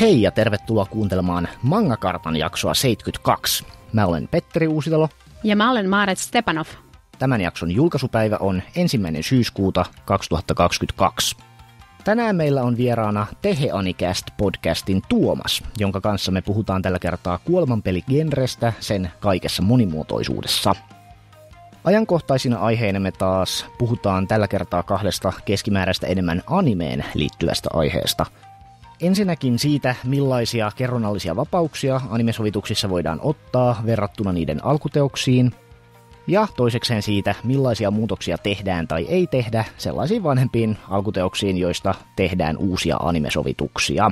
Hei ja tervetuloa kuuntelemaan Mangakartan jaksoa 72. Mä olen Petteri Uusitalo. Ja mä olen Maaret Stepanov. Tämän jakson julkaisupäivä on ensimmäinen syyskuuta 2022. Tänään meillä on vieraana Teheanikast podcastin Tuomas, jonka kanssa me puhutaan tällä kertaa kuolemanpeligenrestä sen kaikessa monimuotoisuudessa. Ajankohtaisina aiheina me taas puhutaan tällä kertaa kahdesta keskimääräistä enemmän animeen liittyvästä aiheesta – Ensinnäkin siitä, millaisia kerronnallisia vapauksia animesovituksissa voidaan ottaa verrattuna niiden alkuteoksiin, ja toisekseen siitä, millaisia muutoksia tehdään tai ei tehdä sellaisiin vanhempiin alkuteoksiin, joista tehdään uusia animesovituksia.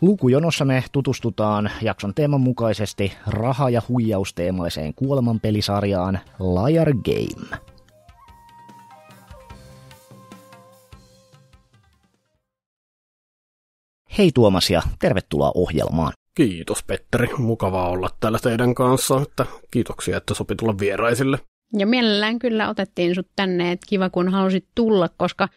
Lukujonossa me tutustutaan jakson teeman mukaisesti raha- ja huijausteemaiseen kuolemanpelisarjaan Liar Game. Hei Tuomas ja tervetuloa ohjelmaan. Kiitos Petteri, mukavaa olla täällä teidän kanssa, että kiitoksia, että sopi tulla vieraisille. Ja mielellään kyllä otettiin sut tänne, että kiva kun halusit tulla, koska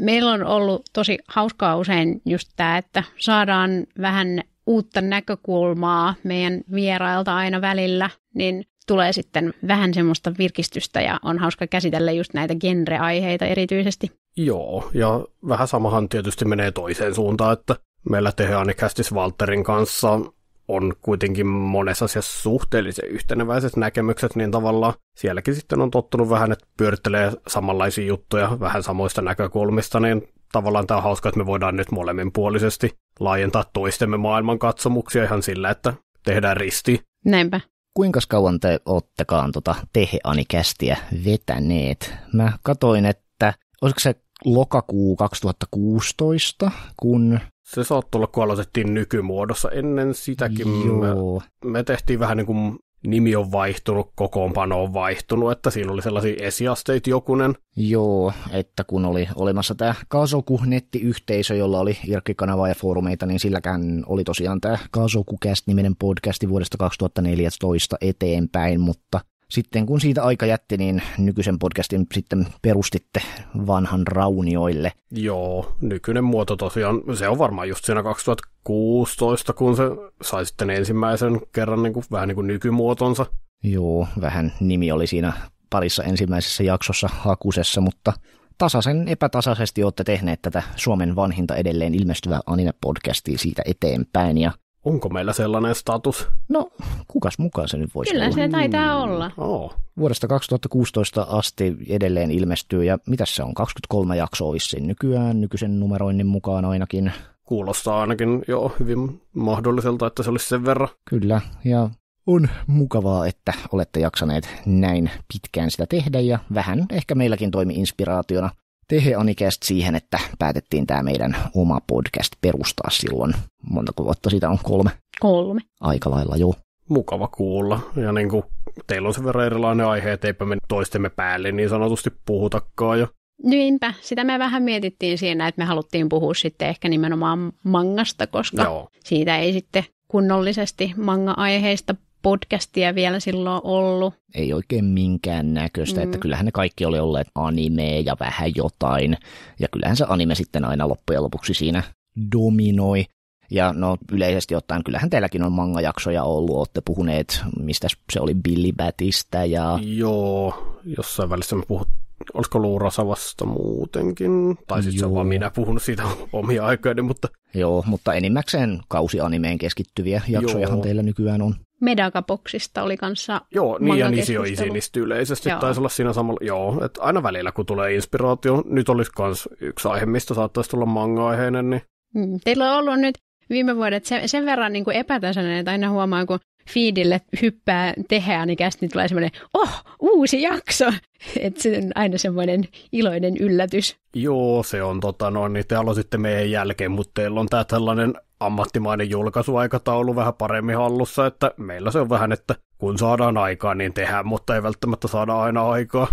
meillä on ollut tosi hauskaa usein just tämä, että saadaan vähän uutta näkökulmaa meidän vierailta aina välillä, niin tulee sitten vähän semmoista virkistystä ja on hauska käsitellä just näitä genreaiheita erityisesti. Joo, ja vähän samahan tietysti menee toiseen suuntaan, että meillä Teheanikästis Walterin kanssa on kuitenkin monessa asiassa suhteellisen yhteneväiset näkemykset, niin tavallaan sielläkin sitten on tottunut vähän, että pyörittelee samanlaisia juttuja vähän samoista näkökulmista, niin tavallaan tämä on hauska, että me voidaan nyt molemminpuolisesti laajentaa toistemme katsomuksia ihan sillä, että tehdään risti. Näinpä. Kuinka kauan te oottekaan tuota Teheani-kästiä vetäneet? Mä katoin, että olisiko se lokakuu 2016, kun se saattoi olla, kun aloitettiin nykymuodossa. Ennen sitäkin me, me tehtiin vähän niin kuin nimi on vaihtunut, kokoonpano on vaihtunut, että siinä oli sellaisia esiasteita jokunen. Joo, että kun oli olemassa tämä Kasoku-nettiyhteisö, jolla oli Irkki-kanavaa ja foorumeita, niin silläkään oli tosiaan tämä kasoku niminen podcasti vuodesta 2014 eteenpäin, mutta sitten kun siitä aika jätti, niin nykyisen podcastin sitten perustitte vanhan raunioille. Joo, nykyinen muoto tosiaan, se on varmaan just siinä 2016, kun se sai sitten ensimmäisen kerran niin kuin, vähän niin kuin nykymuotonsa. Joo, vähän nimi oli siinä parissa ensimmäisessä jaksossa hakusessa, mutta tasaisen epätasaisesti olette tehneet tätä Suomen vanhinta edelleen ilmestyvää anime-podcastia siitä eteenpäin. Ja Onko meillä sellainen status? No, kukas mukaan se nyt voisi Kyllä se taitaa mm. olla. Oh. Vuodesta 2016 asti edelleen ilmestyy, ja mitä se on, 23 jaksoa vissiin nykyään, nykyisen numeroinnin mukaan ainakin. Kuulostaa ainakin jo hyvin mahdolliselta, että se olisi sen verran. Kyllä, ja on mukavaa, että olette jaksaneet näin pitkään sitä tehdä ja vähän ehkä meilläkin toimi inspiraationa. Tehe Anikast siihen, että päätettiin tämä meidän oma podcast perustaa silloin. Monta vuotta siitä on kolme. Kolme. Aika lailla joo. Mukava kuulla. Ja niin kuin teillä on sen verran erilainen aihe, eipä me toistemme päälle niin sanotusti puhutakaan. Ja Niinpä, sitä me vähän mietittiin siinä, että me haluttiin puhua sitten ehkä nimenomaan mangasta, koska Joo. siitä ei sitten kunnollisesti manga-aiheista podcastia vielä silloin ollut. Ei oikein minkään näköistä, mm. että kyllähän ne kaikki oli olleet anime ja vähän jotain. Ja kyllähän se anime sitten aina loppujen lopuksi siinä dominoi. Ja no yleisesti ottaen, kyllähän teilläkin on mangajaksoja ollut, olette puhuneet, mistä se oli Billy Batista ja... Joo, jossain välissä me puhuttiin olisiko Luurasavasta muutenkin, tai sitten se on vaan minä puhunut siitä omia aikoini, mutta... Joo, mutta enimmäkseen kausianimeen keskittyviä jaksojahan Joo. teillä nykyään on. Medagaboksista oli kanssa Joo, niin ja Nisio Isinistä yleisesti joo. taisi olla siinä samalla. Joo, että aina välillä kun tulee inspiraatio, nyt olisi myös yksi aihe, mistä saattaisi tulla manga-aiheinen. Niin... Mm, teillä on ollut nyt viime vuodet sen, sen verran niin kuin epätasainen, että aina huomaa, kun feedille hyppää tehdä, niin käsin niin tulee semmoinen, oh, uusi jakso! Että se on aina semmoinen iloinen yllätys. Joo, se on tota noin, niin te aloititte meidän jälkeen, mutta teillä on tää tällainen ammattimainen julkaisuaikataulu vähän paremmin hallussa, että meillä se on vähän, että kun saadaan aikaa, niin tehdään, mutta ei välttämättä saada aina aikaa.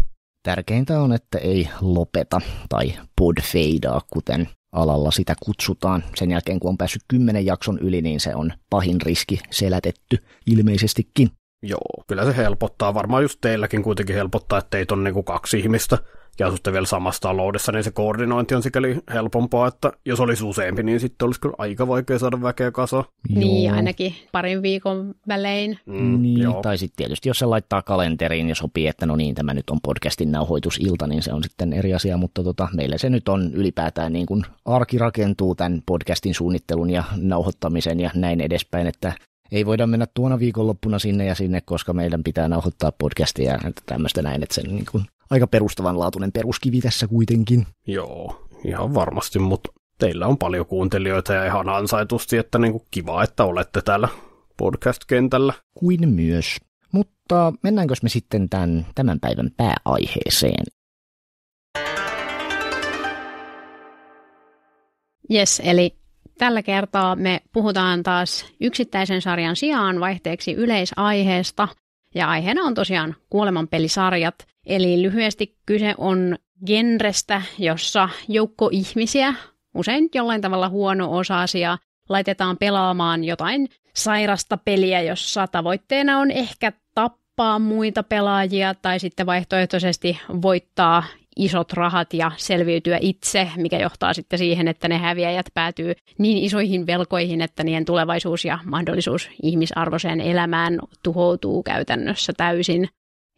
Tärkeintä on, että ei lopeta tai podfeidaa, kuten alalla sitä kutsutaan. Sen jälkeen, kun on päässyt kymmenen jakson yli, niin se on pahin riski selätetty ilmeisestikin. Joo, kyllä se helpottaa. Varmaan just teilläkin kuitenkin helpottaa, että teitä on kuin niinku kaksi ihmistä ja asutte vielä samassa taloudessa, niin se koordinointi on sikäli helpompaa, että jos olisi useampi, niin sitten olisi kyllä aika vaikea saada väkeä kasa. Niin, ainakin parin viikon välein. Mm, niin, joo. tai sitten tietysti, jos se laittaa kalenteriin ja sopii, että no niin, tämä nyt on podcastin nauhoitusilta, niin se on sitten eri asia, mutta tota, meillä se nyt on ylipäätään niin kuin arki rakentuu tämän podcastin suunnittelun ja nauhoittamisen ja näin edespäin, että ei voida mennä tuona viikonloppuna sinne ja sinne, koska meidän pitää nauhoittaa podcastia ja tämmöistä näin, että sen niin kuin, aika perustavanlaatuinen peruskivi tässä kuitenkin. Joo, ihan varmasti, mutta teillä on paljon kuuntelijoita ja ihan ansaitusti, että niin kuin kiva, että olette täällä podcast-kentällä. Kuin myös. Mutta mennäänkö me sitten tämän, tämän päivän pääaiheeseen? Yes, eli Tällä kertaa me puhutaan taas yksittäisen sarjan sijaan vaihteeksi yleisaiheesta. Ja aiheena on tosiaan kuolemanpelisarjat. Eli lyhyesti kyse on genrestä, jossa joukko ihmisiä, usein jollain tavalla huono-osaisia, laitetaan pelaamaan jotain sairasta peliä, jossa tavoitteena on ehkä tappaa muita pelaajia tai sitten vaihtoehtoisesti voittaa isot rahat ja selviytyä itse, mikä johtaa sitten siihen, että ne häviäjät päätyy niin isoihin velkoihin, että niiden tulevaisuus ja mahdollisuus ihmisarvoiseen elämään tuhoutuu käytännössä täysin.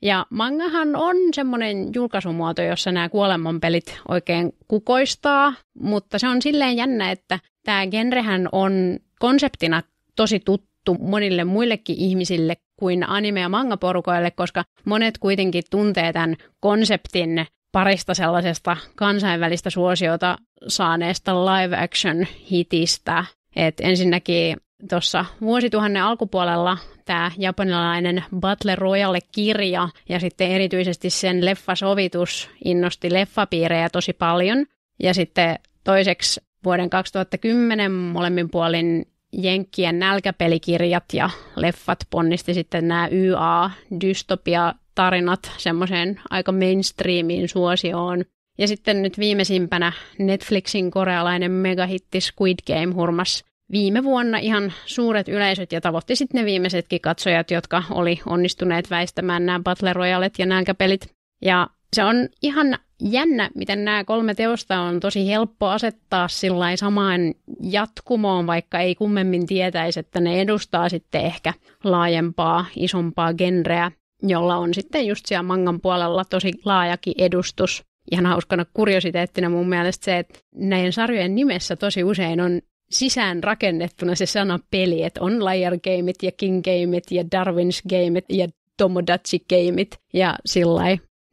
Ja mangahan on semmoinen julkaisumuoto, jossa nämä kuolemanpelit oikein kukoistaa, mutta se on silleen jännä, että tämä genrehän on konseptina tosi tuttu monille muillekin ihmisille kuin anime- ja manga manga-porukoille, koska monet kuitenkin tuntee tämän konseptin parista sellaisesta kansainvälistä suosiota saaneesta live action hitistä. Et ensinnäkin tuossa vuosituhannen alkupuolella tämä japanilainen Battle Royale-kirja ja sitten erityisesti sen leffasovitus innosti leffapiirejä tosi paljon. Ja sitten toiseksi vuoden 2010 molemmin puolin Jenkkien nälkäpelikirjat ja leffat ponnisti sitten nämä YA-dystopia tarinat semmoiseen aika mainstreamiin suosioon. Ja sitten nyt viimeisimpänä Netflixin korealainen megahitti Squid Game hurmas viime vuonna ihan suuret yleisöt ja tavoitti sitten ne viimeisetkin katsojat, jotka oli onnistuneet väistämään nämä Battle Royalet ja nälkäpelit. Ja se on ihan jännä, miten nämä kolme teosta on tosi helppo asettaa sillä samaan jatkumoon, vaikka ei kummemmin tietäisi, että ne edustaa sitten ehkä laajempaa, isompaa genreä jolla on sitten just siellä mangan puolella tosi laajakin edustus. Ihan hauskana kuriositeettina mun mielestä se, että näiden sarjojen nimessä tosi usein on sisään rakennettuna se sana peli, että on Liar Gameit ja King Gameit ja Darwin's Gameit ja Tomodachi Gameit ja sillä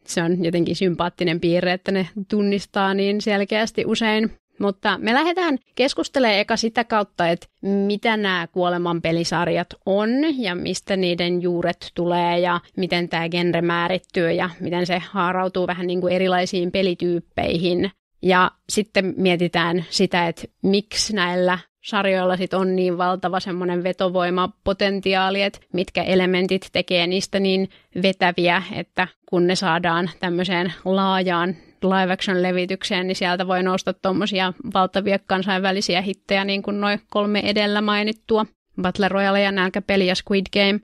Se on jotenkin sympaattinen piirre, että ne tunnistaa niin selkeästi usein. Mutta me lähdetään keskustelemaan eka sitä kautta, että mitä nämä kuoleman pelisarjat on ja mistä niiden juuret tulee ja miten tämä genre määrittyy ja miten se haarautuu vähän niin kuin erilaisiin pelityyppeihin. Ja sitten mietitään sitä, että miksi näillä sarjoilla sit on niin valtava semmoinen vetovoimapotentiaali, että mitkä elementit tekee niistä niin vetäviä, että kun ne saadaan tämmöiseen laajaan live action levitykseen, niin sieltä voi nousta tuommoisia valtavia kansainvälisiä hittejä, niin kuin noin kolme edellä mainittua, Battle Royale ja nälkäpeli ja Squid Game.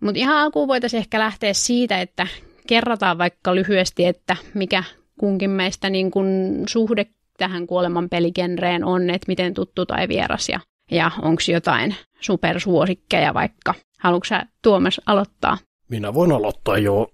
Mutta ihan alkuun voitaisiin ehkä lähteä siitä, että kerrataan vaikka lyhyesti, että mikä kunkin meistä niin kun suhde tähän kuoleman pelikenreen on, että miten tuttu tai vieras ja, ja onko jotain supersuosikkeja vaikka. Haluatko sä Tuomas aloittaa? Minä voin aloittaa jo.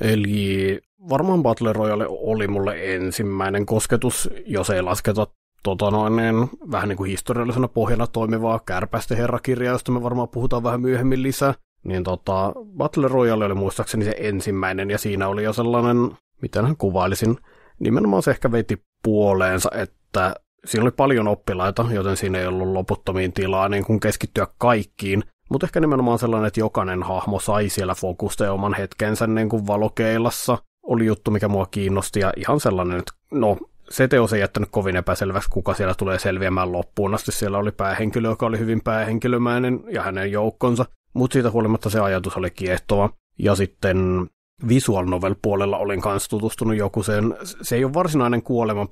Eli varmaan Battle Royale oli mulle ensimmäinen kosketus, jos ei lasketa tota noin, niin vähän niin kuin historiallisena pohjana toimivaa kärpästä herrakirjaa, josta me varmaan puhutaan vähän myöhemmin lisää. Niin tota, Battle Royale oli muistaakseni se ensimmäinen, ja siinä oli jo sellainen, miten kuvailisin, nimenomaan se ehkä veti puoleensa, että siinä oli paljon oppilaita, joten siinä ei ollut loputtomiin tilaa niin kuin keskittyä kaikkiin, mutta ehkä nimenomaan sellainen, että jokainen hahmo sai siellä fokusta ja oman hetkensä niin kuin valokeilassa, oli juttu, mikä mua kiinnosti ja ihan sellainen, että no se teos ei jättänyt kovin epäselväksi, kuka siellä tulee selviämään loppuun asti. Siellä oli päähenkilö, joka oli hyvin päähenkilömäinen ja hänen joukkonsa, mutta siitä huolimatta se ajatus oli kiehtova. Ja sitten visual novel puolella olin kanssa tutustunut joku sen. Se ei ole varsinainen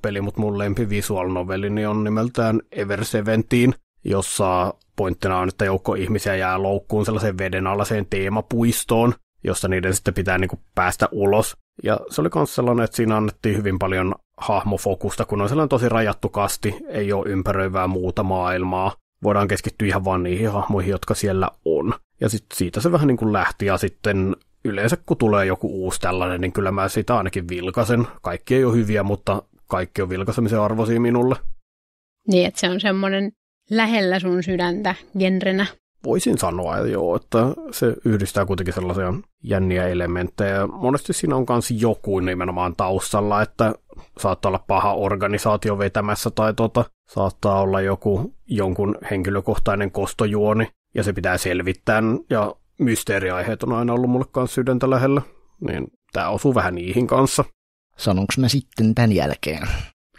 peli, mutta mun lempi visual novelini niin on nimeltään Ever Seventeen, jossa pointtina on, että joukko ihmisiä jää loukkuun sellaiseen veden teemapuistoon, Josta niiden sitten pitää niin kuin päästä ulos. Ja se oli myös sellainen, että siinä annettiin hyvin paljon hahmofokusta, kun on sellainen tosi rajattu kasti, ei ole ympäröivää muuta maailmaa. Voidaan keskittyä ihan vaan niihin hahmoihin, jotka siellä on. Ja sit siitä se vähän niin kuin lähti, ja sitten yleensä kun tulee joku uusi tällainen, niin kyllä mä sitä ainakin vilkasen. Kaikki ei ole hyviä, mutta kaikki on vilkaisemisen arvoisia minulle. Niin, että se on semmoinen lähellä sun sydäntä genrenä voisin sanoa jo, että se yhdistää kuitenkin sellaisia jänniä elementtejä. Monesti siinä on myös joku nimenomaan taustalla, että saattaa olla paha organisaatio vetämässä tai tota, saattaa olla joku jonkun henkilökohtainen kostojuoni ja se pitää selvittää ja mysteeriaiheet on aina ollut mulle kanssa sydäntä lähellä, niin tämä osuu vähän niihin kanssa. Sanonko mä sitten tämän jälkeen?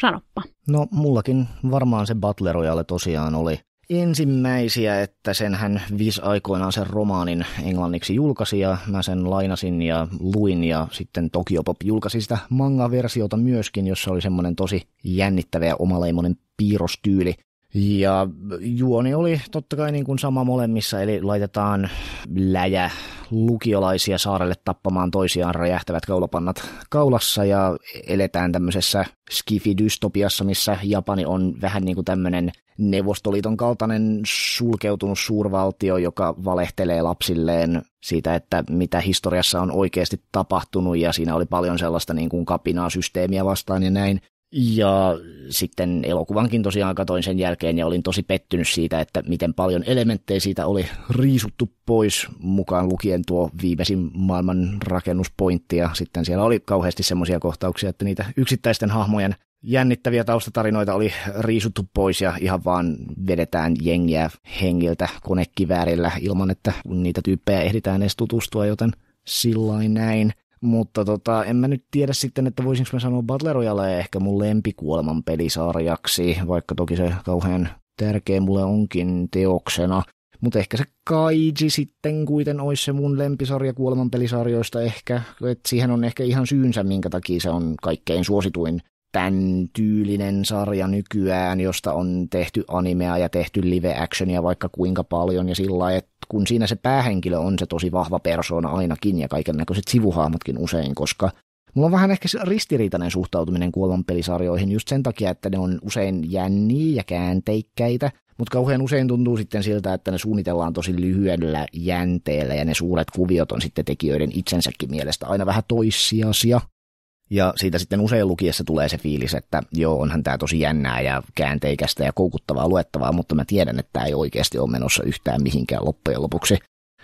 Sanoppa. No mullakin varmaan se Battle tosiaan oli ensimmäisiä, että sen hän viisi aikoinaan sen romaanin englanniksi julkaisi ja mä sen lainasin ja luin ja sitten Tokyo Pop julkaisi sitä manga-versiota myöskin, jossa oli semmoinen tosi jännittävä ja omaleimoinen piirrostyyli. Ja juoni oli totta kai niin kuin sama molemmissa, eli laitetaan läjä lukiolaisia saarelle tappamaan toisiaan räjähtävät kaulapannat kaulassa ja eletään tämmöisessä skifi-dystopiassa, missä Japani on vähän niin kuin tämmöinen Neuvostoliiton kaltainen sulkeutunut suurvaltio, joka valehtelee lapsilleen siitä, että mitä historiassa on oikeasti tapahtunut ja siinä oli paljon sellaista niin kuin kapinaa systeemiä vastaan ja näin. Ja sitten elokuvankin tosiaan katoin sen jälkeen ja olin tosi pettynyt siitä, että miten paljon elementtejä siitä oli riisuttu pois, mukaan lukien tuo viimeisin maailman rakennuspointti. Ja sitten siellä oli kauheasti semmoisia kohtauksia, että niitä yksittäisten hahmojen jännittäviä taustatarinoita oli riisuttu pois ja ihan vaan vedetään jengiä hengiltä konekiväärillä ilman, että niitä tyyppejä ehditään edes tutustua, joten sillain näin. Mutta tota, en mä nyt tiedä sitten, että voisinko mä sanoa Battle Royale ehkä mun lempikuoleman pelisarjaksi, vaikka toki se kauhean tärkeä mulle onkin teoksena. Mutta ehkä se Kaiji sitten kuiten olisi se mun lempisarja kuoleman pelisarjoista ehkä. Et siihen on ehkä ihan syynsä, minkä takia se on kaikkein suosituin tämän tyylinen sarja nykyään, josta on tehty animea ja tehty live actionia vaikka kuinka paljon ja sillä lailla, että kun siinä se päähenkilö on se tosi vahva persona ainakin ja kaiken näköiset sivuhaamatkin usein, koska Mulla on vähän ehkä ristiriitainen suhtautuminen kuolonpelisarjoihin just sen takia, että ne on usein jänniä ja käänteikkäitä, mutta kauhean usein tuntuu sitten siltä, että ne suunnitellaan tosi lyhyellä jänteellä ja ne suuret kuviot on sitten tekijöiden itsensäkin mielestä aina vähän toissijaisia. Ja siitä sitten usein lukiessa tulee se fiilis, että joo, onhan tämä tosi jännää ja käänteikästä ja koukuttavaa luettavaa, mutta mä tiedän, että tämä ei oikeasti ole menossa yhtään mihinkään loppujen lopuksi.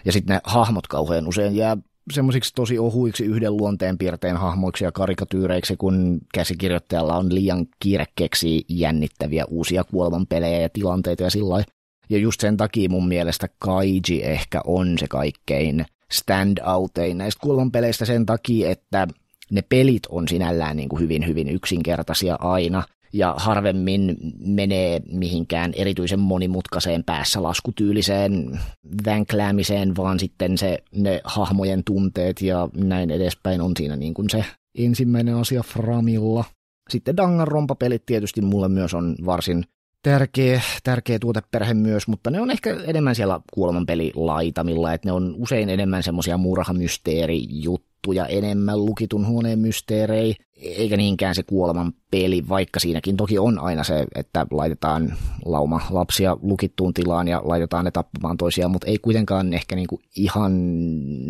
Ja sitten ne hahmot kauhean usein jää semmoisiksi tosi ohuiksi yhden luonteen piirteen hahmoiksi ja karikatyyreiksi, kun käsikirjoittajalla on liian kiire keksiä jännittäviä uusia kuolemanpelejä ja tilanteita ja sillä Ja just sen takia mun mielestä Kaiji ehkä on se kaikkein stand-out stand-outein näistä kuolemanpeleistä sen takia, että ne pelit on sinällään niin kuin hyvin, hyvin yksinkertaisia aina ja harvemmin menee mihinkään erityisen monimutkaiseen päässä laskutyyliseen vänkläämiseen, vaan sitten se, ne hahmojen tunteet ja näin edespäin on siinä niin kuin se ensimmäinen asia Framilla. Sitten Danganronpa-pelit tietysti mulle myös on varsin tärkeä, tärkeä tuoteperhe myös, mutta ne on ehkä enemmän siellä kuolemanpelilaitamilla, että ne on usein enemmän semmoisia murhamysteerijuttuja juttuja enemmän, lukitun huoneen mysteerei, eikä niinkään se kuoleman peli, vaikka siinäkin toki on aina se, että laitetaan lauma lapsia lukittuun tilaan ja laitetaan ne tappamaan toisiaan, mutta ei kuitenkaan ehkä niinku ihan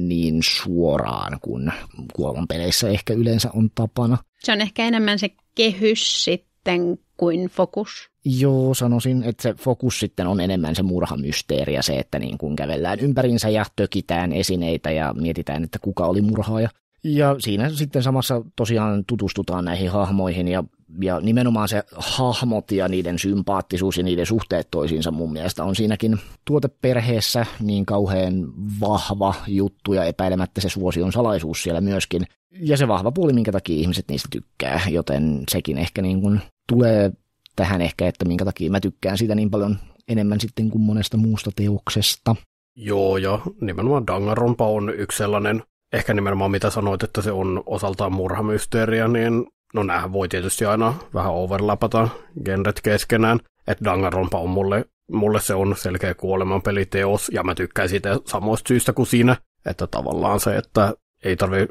niin suoraan kuin kuoleman peleissä ehkä yleensä on tapana. Se on ehkä enemmän se kehys sitten kuin fokus. Joo, sanoisin, että se fokus sitten on enemmän se murhamysteeri ja se, että niin kuin kävellään ympärinsä ja tökitään esineitä ja mietitään, että kuka oli murhaaja. Ja siinä sitten samassa tosiaan tutustutaan näihin hahmoihin ja, ja nimenomaan se hahmot ja niiden sympaattisuus ja niiden suhteet toisiinsa mun mielestä on siinäkin tuoteperheessä niin kauhean vahva juttu ja epäilemättä se suosion salaisuus siellä myöskin. Ja se vahva puoli, minkä takia ihmiset niistä tykkää, joten sekin ehkä niin kuin tulee tähän ehkä, että minkä takia mä tykkään sitä niin paljon enemmän sitten kuin monesta muusta teoksesta. Joo, ja nimenomaan Danganronpa on yksi sellainen, ehkä nimenomaan mitä sanoit, että se on osaltaan murhamysteeriä, niin no näähän voi tietysti aina vähän overlapata genret keskenään, että Danganronpa on mulle, mulle se on selkeä kuolemanpeliteos, ja mä tykkään siitä samoista syistä kuin siinä, että tavallaan se, että ei tarvi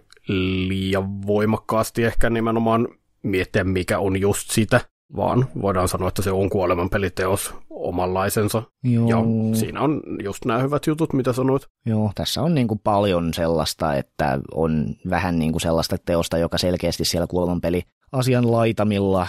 liian voimakkaasti ehkä nimenomaan miettiä, mikä on just sitä, vaan voidaan sanoa, että se on kuoleman peliteos omanlaisensa. Joo. Ja siinä on just nämä hyvät jutut, mitä sanoit. Joo, tässä on niin kuin paljon sellaista, että on vähän niin kuin sellaista teosta, joka selkeästi siellä kuoleman peli asian laitamilla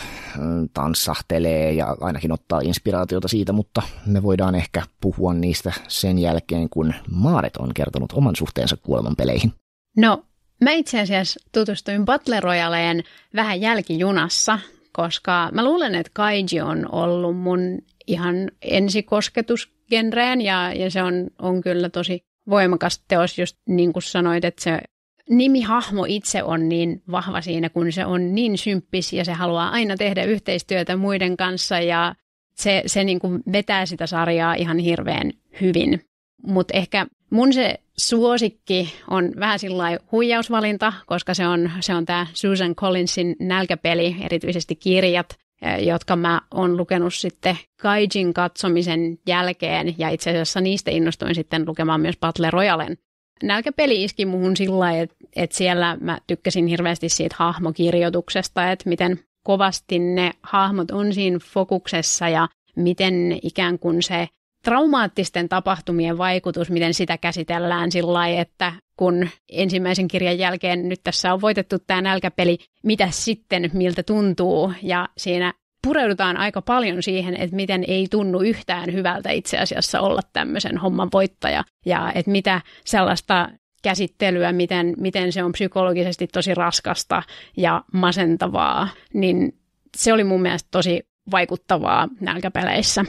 tanssahtelee ja ainakin ottaa inspiraatiota siitä, mutta me voidaan ehkä puhua niistä sen jälkeen, kun Maaret on kertonut oman suhteensa kuoleman peleihin. No, mä itse asiassa tutustuin Butler Royaleen vähän jälkijunassa koska mä luulen, että kaiji on ollut mun ihan ensikosketus genreen ja, ja se on, on kyllä tosi voimakas teos, just niin kuin sanoit, että se nimihahmo itse on niin vahva siinä, kun se on niin symppis ja se haluaa aina tehdä yhteistyötä muiden kanssa ja se, se niin kuin vetää sitä sarjaa ihan hirveän hyvin. Mutta ehkä mun se suosikki on vähän sillä huijausvalinta, koska se on, se on tämä Susan Collinsin nälkäpeli, erityisesti kirjat, jotka mä oon lukenut sitten Kaijin katsomisen jälkeen, ja itse asiassa niistä innostuin sitten lukemaan myös Battle Royalen. Nälkäpeli iski muhun sillä lailla, että, että siellä mä tykkäsin hirveästi siitä hahmokirjoituksesta, että miten kovasti ne hahmot on siinä fokuksessa ja miten ikään kuin se traumaattisten tapahtumien vaikutus, miten sitä käsitellään sillä lailla, että kun ensimmäisen kirjan jälkeen nyt tässä on voitettu tämä nälkäpeli, mitä sitten, miltä tuntuu, ja siinä pureudutaan aika paljon siihen, että miten ei tunnu yhtään hyvältä itse asiassa olla tämmöisen homman voittaja, ja että mitä sellaista käsittelyä, miten, miten se on psykologisesti tosi raskasta ja masentavaa, niin se oli mun mielestä tosi vaikuttavaa nälkäpeleissä.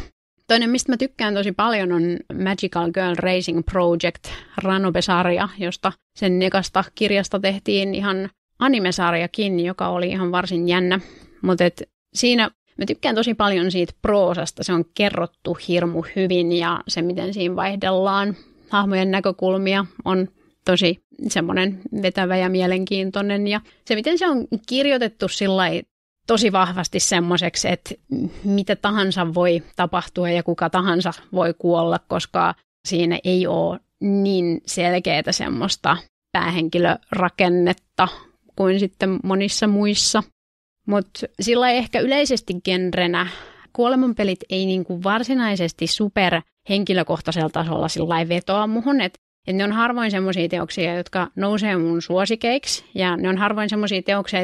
Toinen, mistä mä tykkään tosi paljon, on Magical Girl Racing Project Ranobe-sarja, josta sen nekasta kirjasta tehtiin ihan animesarjakin, joka oli ihan varsin jännä. Mutta siinä mä tykkään tosi paljon siitä proosasta. Se on kerrottu hirmu hyvin ja se, miten siinä vaihdellaan hahmojen näkökulmia, on tosi semmoinen vetävä ja mielenkiintoinen. Ja se, miten se on kirjoitettu sillä tosi vahvasti semmoiseksi, että mitä tahansa voi tapahtua ja kuka tahansa voi kuolla, koska siinä ei ole niin selkeää semmoista päähenkilörakennetta kuin sitten monissa muissa. Mutta sillä ehkä yleisesti genrenä kuolemanpelit ei niinku varsinaisesti super henkilökohtaisella tasolla sillä vetoa muhun, että et ne on harvoin semmoisia teoksia, jotka nousee mun suosikeiksi ja ne on harvoin semmoisia teoksia,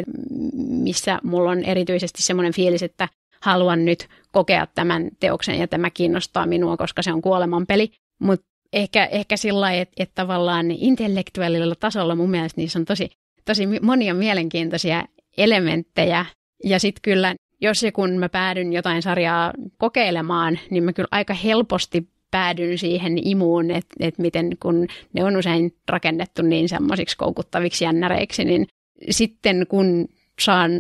missä mulla on erityisesti semmoinen fiilis, että haluan nyt kokea tämän teoksen ja tämä kiinnostaa minua, koska se on kuolemanpeli. Mutta ehkä, ehkä sillä lailla, että, että tavallaan intellektuellilla tasolla mun mielestä niissä on tosi, tosi monia mielenkiintoisia elementtejä. Ja sitten kyllä, jos ja kun mä päädyn jotain sarjaa kokeilemaan, niin mä kyllä aika helposti päädyn siihen imuun, että et miten kun ne on usein rakennettu niin semmoisiksi koukuttaviksi jännäreiksi, niin sitten kun saan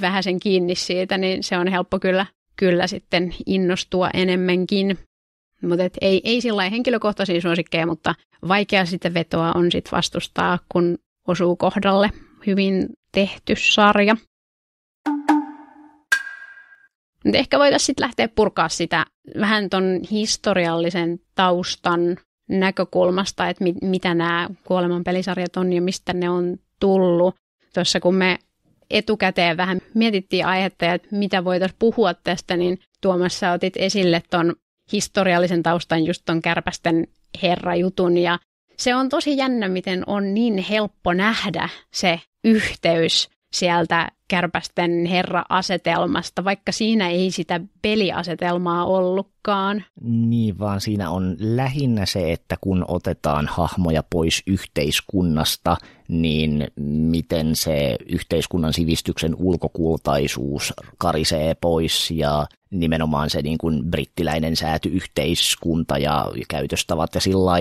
vähän sen kiinni siitä, niin se on helppo kyllä, kyllä sitten innostua enemmänkin. Mutta ei, ei sillä henkilökohtaisia suosikkeja, mutta vaikea sitä vetoa on sit vastustaa, kun osuu kohdalle hyvin tehty sarja. Mm-hmm. Mutta ehkä voitaisiin sitten lähteä purkaa sitä vähän ton historiallisen taustan näkökulmasta, että mit, mitä nämä kuoleman pelisarjat on ja mistä ne on tullut. Tuossa kun me etukäteen vähän mietittiin aihetta ja mitä voitaisiin puhua tästä, niin Tuomas sä otit esille ton historiallisen taustan just tuon kärpästen herrajutun ja se on tosi jännä, miten on niin helppo nähdä se yhteys sieltä kärpästen herra-asetelmasta, vaikka siinä ei sitä peliasetelmaa ollutkaan. Niin, vaan siinä on lähinnä se, että kun otetaan hahmoja pois yhteiskunnasta, niin miten se yhteiskunnan sivistyksen ulkokultaisuus karisee pois ja nimenomaan se niin kuin brittiläinen sääty yhteiskunta ja käytöstavat ja sillä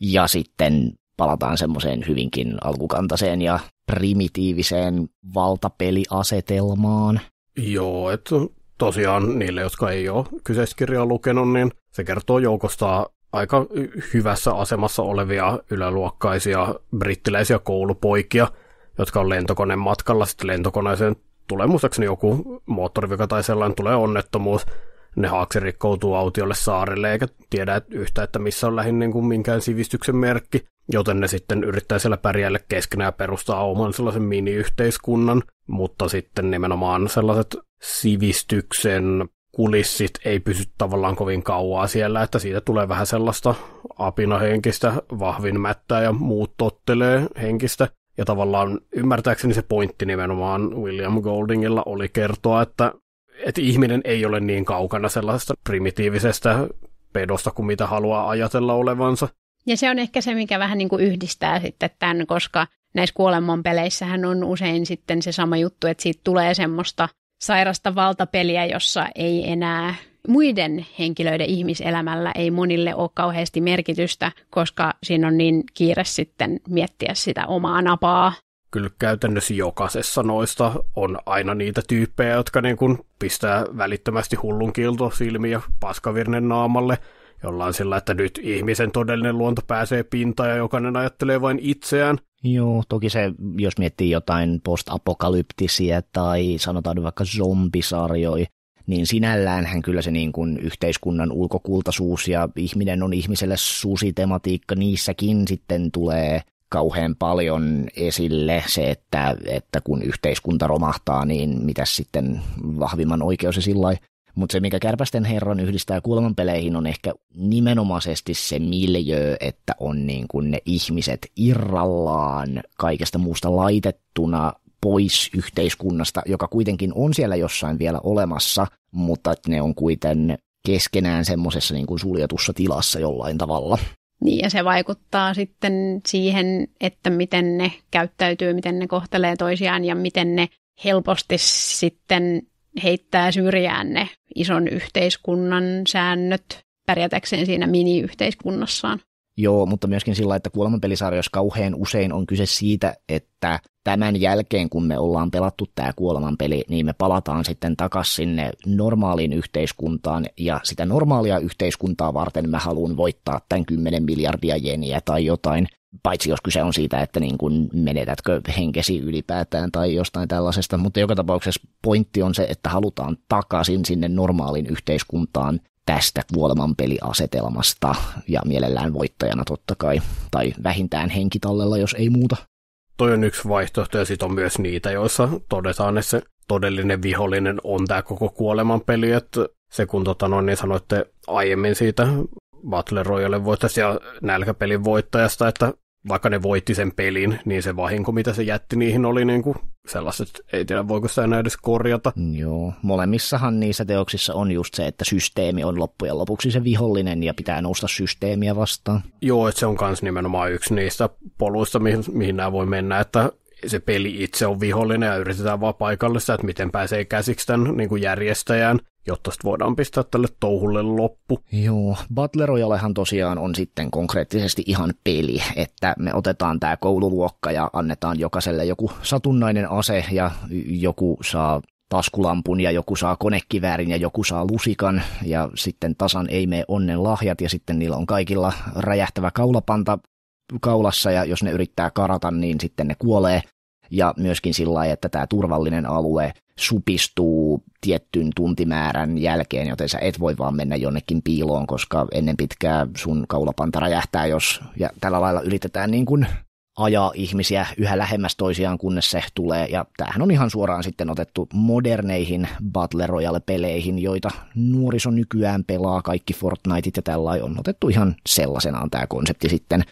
Ja sitten palataan semmoiseen hyvinkin alkukantaiseen ja primitiiviseen valtapeliasetelmaan. Joo, että tosiaan niille, jotka ei ole kyseiskirjaa lukenut, niin se kertoo joukosta aika hyvässä asemassa olevia yläluokkaisia brittiläisiä koulupoikia, jotka on lentokoneen matkalla, sitten lentokoneeseen tulee muistaakseni joku moottorivika tai sellainen, tulee onnettomuus, ne haakse rikkoutuu autiolle saarelle eikä tiedä yhtä, että missä on lähin niin kuin minkään sivistyksen merkki, joten ne sitten yrittää siellä pärjäällä keskenään perustaa oman sellaisen miniyhteiskunnan, mutta sitten nimenomaan sellaiset sivistyksen kulissit ei pysy tavallaan kovin kauaa siellä, että siitä tulee vähän sellaista apinahenkistä, vahvin ja muut tottelee henkistä. Ja tavallaan ymmärtääkseni se pointti nimenomaan William Goldingilla oli kertoa, että että ihminen ei ole niin kaukana sellaisesta primitiivisestä pedosta kuin mitä haluaa ajatella olevansa. Ja se on ehkä se, mikä vähän niin kuin yhdistää sitten tämän, koska näissä kuolemanpeleissähän on usein sitten se sama juttu, että siitä tulee semmoista sairasta valtapeliä, jossa ei enää muiden henkilöiden ihmiselämällä ei monille ole kauheasti merkitystä, koska siinä on niin kiire sitten miettiä sitä omaa napaa kyllä käytännössä jokaisessa noista on aina niitä tyyppejä, jotka niin kuin pistää välittömästi hullun kilto silmiä paskavirnen naamalle, on sillä, että nyt ihmisen todellinen luonto pääsee pintaan ja jokainen ajattelee vain itseään. Joo, toki se, jos miettii jotain postapokalyptisia tai sanotaan vaikka zombisarjoja, niin sinälläänhän kyllä se niin kuin yhteiskunnan ulkokultaisuus ja ihminen on ihmiselle susitematiikka, niissäkin sitten tulee kauhean paljon esille se, että, että kun yhteiskunta romahtaa, niin mitä sitten vahvimman oikeus ja sillä mutta se, mikä Kärpästen herran yhdistää kuolemanpeleihin, on ehkä nimenomaisesti se miljö, että on niin kuin ne ihmiset irrallaan kaikesta muusta laitettuna pois yhteiskunnasta, joka kuitenkin on siellä jossain vielä olemassa, mutta ne on kuitenkin keskenään semmoisessa niin kuin suljetussa tilassa jollain tavalla. Niin, ja se vaikuttaa sitten siihen, että miten ne käyttäytyy, miten ne kohtelee toisiaan ja miten ne helposti sitten heittää syrjään ne ison yhteiskunnan säännöt pärjätäkseen siinä mini-yhteiskunnassaan. Joo, mutta myöskin sillä, että kuolemanpelisarjoissa kauhean usein on kyse siitä, että tämän jälkeen kun me ollaan pelattu tämä kuolemanpeli, niin me palataan sitten takaisin sinne normaaliin yhteiskuntaan ja sitä normaalia yhteiskuntaa varten mä haluan voittaa tämän 10 miljardia jeniä tai jotain. Paitsi jos kyse on siitä, että niin kun menetätkö henkesi ylipäätään tai jostain tällaisesta, mutta joka tapauksessa pointti on se, että halutaan takaisin sinne normaaliin yhteiskuntaan tästä kuolemanpeliasetelmasta ja mielellään voittajana totta kai, tai vähintään henkitallella, jos ei muuta. Toi on yksi vaihtoehto ja sitten on myös niitä, joissa todetaan, että se todellinen vihollinen on tämä koko kuolemanpeli, että se kun tota noin, niin sanoitte aiemmin siitä Battle Royale voittajasta ja nälkäpelin voittajasta, että vaikka ne voitti sen pelin, niin se vahinko, mitä se jätti niihin, oli niin kuin sellaiset, ei tiedä voiko sitä enää edes korjata. Mm, joo, molemmissahan niissä teoksissa on just se, että systeemi on loppujen lopuksi se vihollinen ja pitää nousta systeemiä vastaan. Joo, että se on myös nimenomaan yksi niistä poluista, mihin, mihin nämä voi mennä, että se peli itse on vihollinen ja yritetään vaan paikallista, että miten pääsee käsiksi tämän niin kuin järjestäjään jotta sitten voidaan pistää tälle touhulle loppu. Joo, Butlerojallehan tosiaan on sitten konkreettisesti ihan peli, että me otetaan tämä koululuokka ja annetaan jokaiselle joku satunnainen ase ja joku saa taskulampun ja joku saa konekiväärin ja joku saa lusikan ja sitten tasan ei mene onnen lahjat ja sitten niillä on kaikilla räjähtävä kaulapanta kaulassa ja jos ne yrittää karata, niin sitten ne kuolee ja myöskin sillä lailla, että tämä turvallinen alue supistuu tiettyn tuntimäärän jälkeen, joten sä et voi vaan mennä jonnekin piiloon, koska ennen pitkää sun kaulapanta räjähtää, jos ja tällä lailla yritetään niin kuin ajaa ihmisiä yhä lähemmäs toisiaan, kunnes se tulee. Ja tämähän on ihan suoraan sitten otettu moderneihin Battle Royale-peleihin, joita nuoriso nykyään pelaa, kaikki Fortniteit ja tällä on otettu ihan sellaisenaan tämä konsepti sitten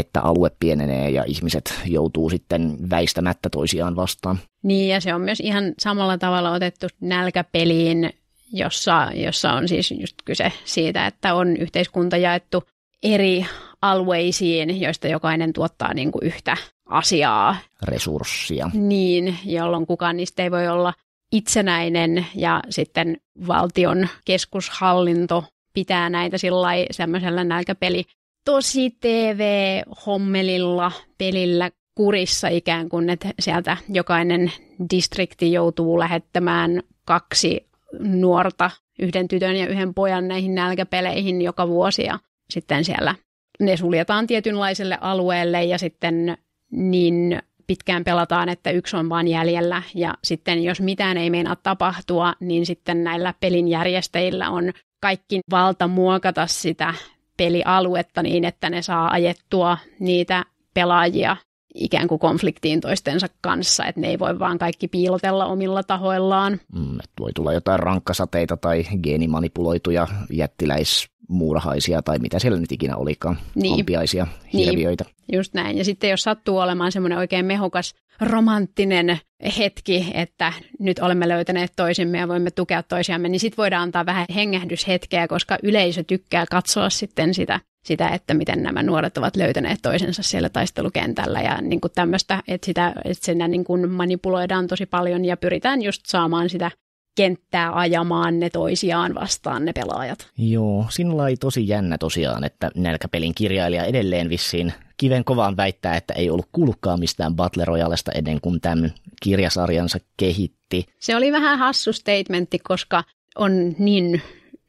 että alue pienenee ja ihmiset joutuu sitten väistämättä toisiaan vastaan. Niin ja se on myös ihan samalla tavalla otettu nälkäpeliin, jossa, jossa on siis just kyse siitä, että on yhteiskunta jaettu eri alueisiin, joista jokainen tuottaa niin kuin yhtä asiaa. Resurssia. Niin, jolloin kukaan niistä ei voi olla itsenäinen ja sitten valtion keskushallinto pitää näitä sellaisella semmoisella nälkäpeli tosi TV-hommelilla pelillä kurissa ikään kuin, että sieltä jokainen distrikti joutuu lähettämään kaksi nuorta, yhden tytön ja yhden pojan näihin nälkäpeleihin joka vuosi ja sitten siellä ne suljetaan tietynlaiselle alueelle ja sitten niin pitkään pelataan, että yksi on vain jäljellä ja sitten jos mitään ei meinaa tapahtua, niin sitten näillä pelin järjestäjillä on kaikki valta muokata sitä pelialuetta niin, että ne saa ajettua niitä pelaajia ikään kuin konfliktiin toistensa kanssa, että ne ei voi vaan kaikki piilotella omilla tahoillaan. Mm, että voi tulla jotain rankkasateita tai geenimanipuloituja jättiläismuurahaisia tai mitä siellä nyt ikinä olikaan, niin. ampiaisia, niin. hirviöitä. Niin, just näin. Ja sitten jos sattuu olemaan semmoinen oikein mehokas romanttinen hetki, että nyt olemme löytäneet toisimme ja voimme tukea toisiamme, niin sitten voidaan antaa vähän hengähdyshetkeä, koska yleisö tykkää katsoa sitten sitä, sitä, että miten nämä nuoret ovat löytäneet toisensa siellä taistelukentällä ja niin kuin tämmöistä, että sitä, että siinä niin kuin manipuloidaan tosi paljon ja pyritään just saamaan sitä kenttää ajamaan ne toisiaan vastaan ne pelaajat. Joo, sinulla oli tosi jännä tosiaan, että nälkäpelin kirjailija edelleen vissiin kiven kovaan väittää, että ei ollut kuullutkaan mistään Butler Royalesta ennen kuin tämän kirjasarjansa kehitti. Se oli vähän hassu statementti, koska on niin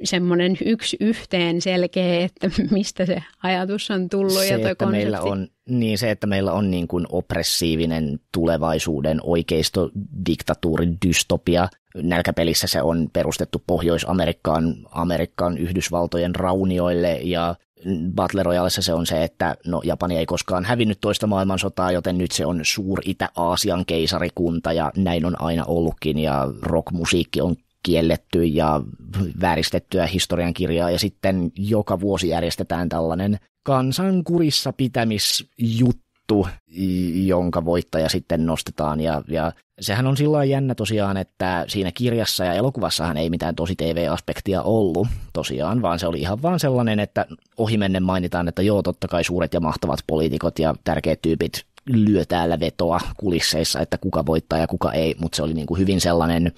semmoinen yksi yhteen selkeä, että mistä se ajatus on tullut se, ja toi että konsepti. meillä on, niin se, että meillä on niin kuin oppressiivinen tulevaisuuden oikeisto, diktatuuri, dystopia. Nälkäpelissä se on perustettu Pohjois-Amerikkaan, Amerikkaan, Yhdysvaltojen raunioille ja Battle Royalessa se on se, että no Japani ei koskaan hävinnyt toista maailmansotaa, joten nyt se on Suur-Itä-Aasian keisarikunta ja näin on aina ollutkin ja rockmusiikki on kielletty ja vääristettyä historiankirjaa ja sitten joka vuosi järjestetään tällainen kansan kurissa pitämisjuttu juttu, jonka voittaja sitten nostetaan. Ja, ja sehän on sillä jännä tosiaan, että siinä kirjassa ja elokuvassahan ei mitään tosi TV-aspektia ollut tosiaan, vaan se oli ihan vaan sellainen, että ohimennen mainitaan, että joo, totta kai suuret ja mahtavat poliitikot ja tärkeät tyypit lyö täällä vetoa kulisseissa, että kuka voittaa ja kuka ei, mutta se oli niin kuin hyvin sellainen –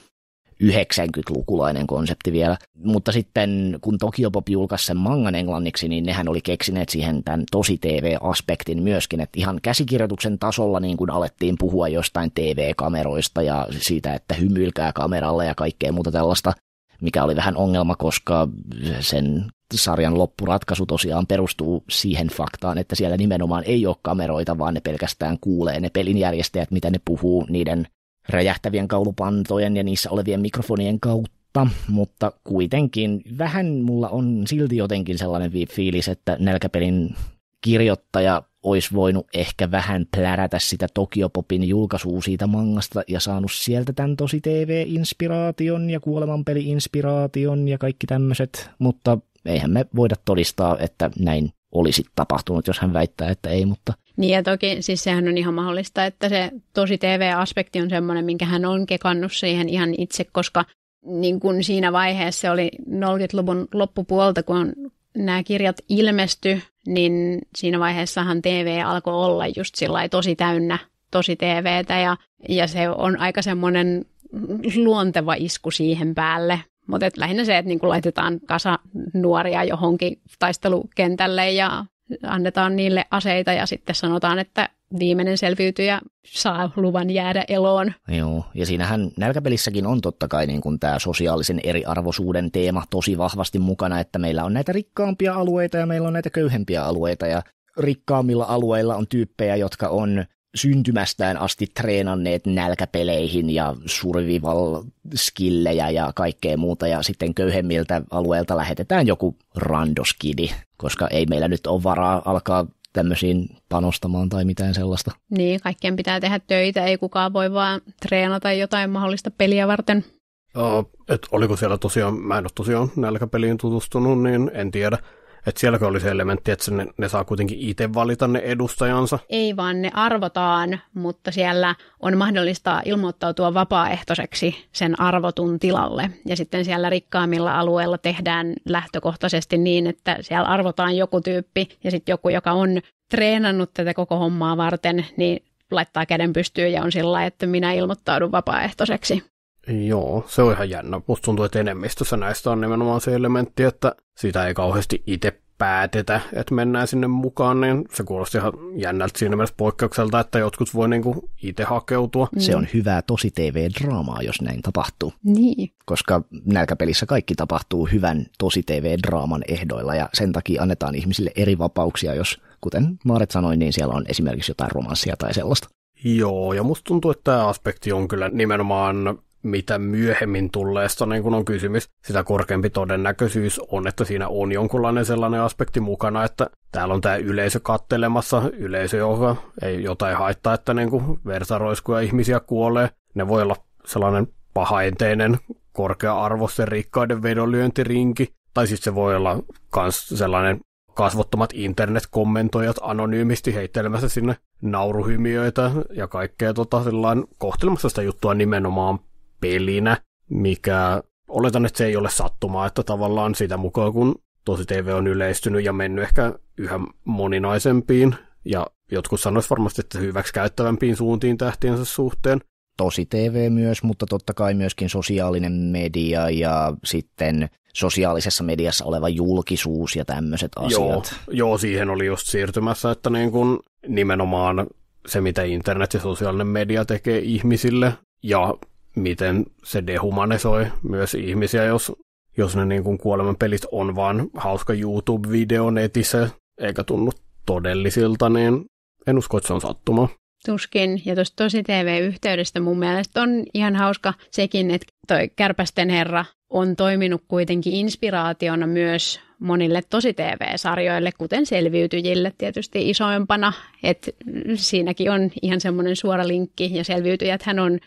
90-lukulainen konsepti vielä. Mutta sitten kun Tokyo Pop julkaisi sen mangan englanniksi, niin nehän oli keksineet siihen tämän tosi TV-aspektin myöskin, että ihan käsikirjoituksen tasolla niin kuin alettiin puhua jostain TV-kameroista ja siitä, että hymyilkää kameralle ja kaikkea muuta tällaista, mikä oli vähän ongelma, koska sen sarjan loppuratkaisu tosiaan perustuu siihen faktaan, että siellä nimenomaan ei ole kameroita, vaan ne pelkästään kuulee ne pelinjärjestäjät, mitä ne puhuu niiden räjähtävien kaulupantojen ja niissä olevien mikrofonien kautta, mutta kuitenkin vähän mulla on silti jotenkin sellainen fiilis, että nälkäpelin kirjoittaja olisi voinut ehkä vähän plärätä sitä Tokiopopin julkaisua siitä mangasta ja saanut sieltä tämän tosi TV-inspiraation ja kuolemanpeli-inspiraation ja kaikki tämmöiset, mutta eihän me voida todistaa, että näin olisi tapahtunut, jos hän väittää, että ei, mutta... Niin ja toki siis sehän on ihan mahdollista, että se tosi TV-aspekti on semmoinen, minkä hän on kekannut siihen ihan itse, koska niin kuin siinä vaiheessa se oli 90 luvun loppupuolta, kun nämä kirjat ilmesty, niin siinä vaiheessahan TV alkoi olla just sillä tosi täynnä tosi TVtä ja, ja se on aika semmoinen luonteva isku siihen päälle, mutta et lähinnä se, että niin kuin laitetaan kasa nuoria johonkin taistelukentälle ja annetaan niille aseita ja sitten sanotaan, että viimeinen selviytyjä saa luvan jäädä eloon. Joo, ja siinähän nälkäpelissäkin on totta kai niin kuin tämä sosiaalisen eriarvoisuuden teema tosi vahvasti mukana, että meillä on näitä rikkaampia alueita ja meillä on näitä köyhempiä alueita ja rikkaammilla alueilla on tyyppejä, jotka on syntymästään asti treenanneet nälkäpeleihin ja survival-skillejä ja kaikkea muuta, ja sitten köyhemmiltä alueelta lähetetään joku randoskidi, koska ei meillä nyt ole varaa alkaa tämmöisiin panostamaan tai mitään sellaista. Niin, kaikkien pitää tehdä töitä, ei kukaan voi vaan treenata jotain mahdollista peliä varten. Oh, et oliko siellä tosiaan, mä en ole tosiaan nälkäpeliin tutustunut, niin en tiedä. Että sielläkö oli se elementti, että ne, ne saa kuitenkin itse valita ne edustajansa? Ei vaan ne arvotaan, mutta siellä on mahdollista ilmoittautua vapaaehtoiseksi sen arvotun tilalle. Ja sitten siellä rikkaammilla alueilla tehdään lähtökohtaisesti niin, että siellä arvotaan joku tyyppi ja sitten joku, joka on treenannut tätä koko hommaa varten, niin laittaa käden pystyyn ja on sillä että minä ilmoittaudun vapaaehtoiseksi. Joo, se on ihan jännä. Musta tuntuu, että enemmistössä näistä on nimenomaan se elementti, että sitä ei kauheasti itse päätetä, että mennään sinne mukaan, niin se kuulosti ihan jännältä siinä mielessä poikkeukselta, että jotkut voi niinku itse hakeutua. Mm. Se on hyvää tosi TV-draamaa, jos näin tapahtuu. Niin. Koska nälkäpelissä kaikki tapahtuu hyvän tosi TV-draaman ehdoilla ja sen takia annetaan ihmisille eri vapauksia, jos kuten Maaret sanoi, niin siellä on esimerkiksi jotain romanssia tai sellaista. Joo, ja musta tuntuu, että tämä aspekti on kyllä nimenomaan mitä myöhemmin tulleesta niin kun on kysymys, sitä korkeampi todennäköisyys on, että siinä on jonkunlainen sellainen aspekti mukana, että täällä on tämä yleisö kattelemassa, yleisö, joka ei jotain haittaa, että niin kuin versaroiskuja ihmisiä kuolee. Ne voi olla sellainen pahaenteinen, korkea-arvoisen rikkaiden vedonlyöntirinki, tai sitten siis se voi olla myös sellainen kasvottomat internetkommentoijat anonyymisti heittelemässä sinne nauruhymiöitä ja kaikkea tota, kohtelemassa sitä juttua nimenomaan pelinä, mikä oletan, että se ei ole sattumaa, että tavallaan sitä mukaan kun tosi TV on yleistynyt ja mennyt ehkä yhä moninaisempiin ja jotkut sanois varmasti, että hyväksi käyttävämpiin suuntiin tähtiensä suhteen. Tosi TV myös, mutta totta kai myöskin sosiaalinen media ja sitten sosiaalisessa mediassa oleva julkisuus ja tämmöiset asiat. Joo, joo, siihen oli just siirtymässä, että niin kun nimenomaan se, mitä internet ja sosiaalinen media tekee ihmisille ja miten se dehumanisoi myös ihmisiä, jos, jos ne niin kuin pelit on vaan hauska YouTube-video netissä, eikä tunnu todellisilta, niin en usko, että se on sattuma. Tuskin. Ja tuosta tosi TV-yhteydestä mun mielestä on ihan hauska sekin, että toi Kärpästen herra on toiminut kuitenkin inspiraationa myös monille tosi TV-sarjoille, kuten selviytyjille tietysti isoimpana, että siinäkin on ihan semmoinen suora linkki, ja selviytyjät hän on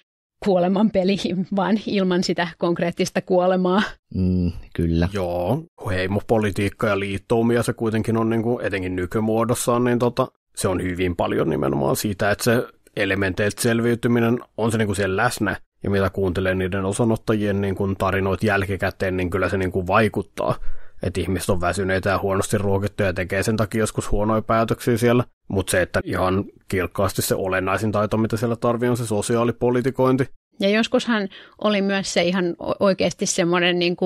peli, vaan ilman sitä konkreettista kuolemaa. Mm, kyllä. Joo, politiikka ja liittoumia se kuitenkin on niin kuin, etenkin nykymuodossaan, niin tota, se on hyvin paljon nimenomaan siitä, että se elementeiltä selviytyminen on se niin kuin siellä läsnä, ja mitä kuuntelee niiden osanottajien niin kuin tarinoit jälkikäteen, niin kyllä se niin kuin vaikuttaa että ihmiset on väsyneitä ja huonosti ruokittuja ja tekee sen takia joskus huonoja päätöksiä siellä, mutta se, että ihan kilkkaasti se olennaisin taito, mitä siellä tarvii, on se sosiaalipolitikointi. Ja joskushan oli myös se ihan oikeasti semmoinen niin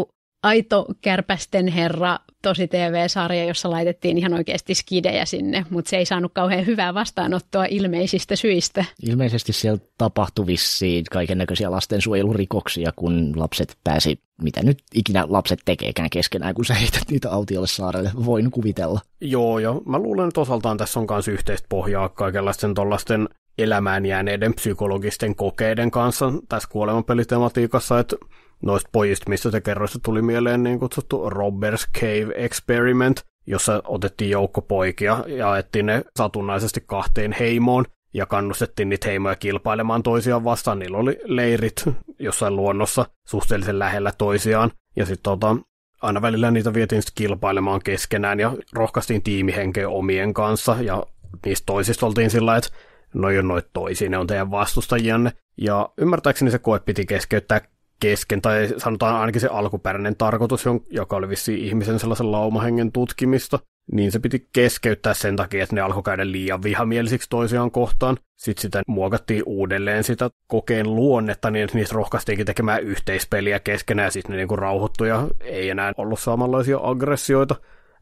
aito kärpästen herra tosi TV-sarja, jossa laitettiin ihan oikeasti skidejä sinne, mutta se ei saanut kauhean hyvää vastaanottoa ilmeisistä syistä. Ilmeisesti siellä tapahtui vissiin kaiken näköisiä lastensuojelurikoksia, kun lapset pääsi, mitä nyt ikinä lapset tekeekään keskenään, kun sä heität niitä autiolle saarelle, voin kuvitella. Joo, ja mä luulen, että osaltaan tässä on myös yhteistä pohjaa kaikenlaisten tuollaisten elämään jääneiden psykologisten kokeiden kanssa tässä kuolemanpelitematiikassa, että noista pojista, mistä se kerroista tuli mieleen niin kutsuttu Robbers Cave Experiment, jossa otettiin joukko poikia ja jaettiin ne satunnaisesti kahteen heimoon ja kannustettiin niitä heimoja kilpailemaan toisiaan vastaan. Niillä oli leirit jossain luonnossa suhteellisen lähellä toisiaan ja sitten tota, aina välillä niitä vietiin kilpailemaan keskenään ja rohkaistiin tiimihenkeä omien kanssa ja niistä toisista oltiin sillä että noin on noit toisiin, ne on teidän vastustajianne. Ja ymmärtääkseni se koe piti keskeyttää kesken, tai sanotaan ainakin se alkuperäinen tarkoitus, joka oli vissiin ihmisen sellaisen laumahengen tutkimista, niin se piti keskeyttää sen takia, että ne alkoi käydä liian vihamielisiksi toisiaan kohtaan. Sitten sitä muokattiin uudelleen sitä kokeen luonnetta, niin niistä rohkaistiinkin tekemään yhteispeliä keskenään, ja sitten ne niinku rauhoittui ja ei enää ollut samanlaisia aggressioita.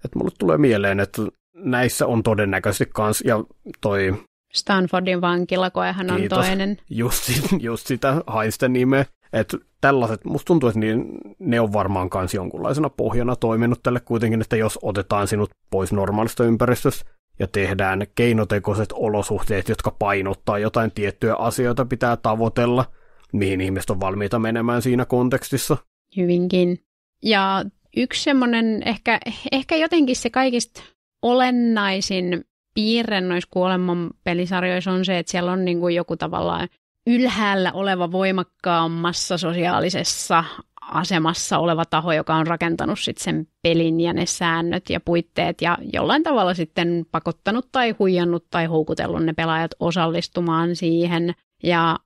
Että mulle tulee mieleen, että näissä on todennäköisesti kans, ja toi Stanfordin vankilakoehan on Kiitos. toinen. Just, just sitä hain sitä nimeä. Että tällaiset, musta tuntuu, että niin, ne on varmaan myös jonkunlaisena pohjana toiminut tälle kuitenkin, että jos otetaan sinut pois normaalista ympäristöstä ja tehdään keinotekoiset olosuhteet, jotka painottaa jotain tiettyä asioita, pitää tavoitella, mihin ihmiset on valmiita menemään siinä kontekstissa. Hyvinkin. Ja yksi semmoinen, ehkä, ehkä jotenkin se kaikista olennaisin piirre noissa kuoleman pelisarjoissa on se, että siellä on niin kuin joku tavallaan ylhäällä oleva voimakkaammassa sosiaalisessa asemassa oleva taho, joka on rakentanut sit sen pelin ja ne säännöt ja puitteet ja jollain tavalla sitten pakottanut tai huijannut tai houkutellut ne pelaajat osallistumaan siihen. Ja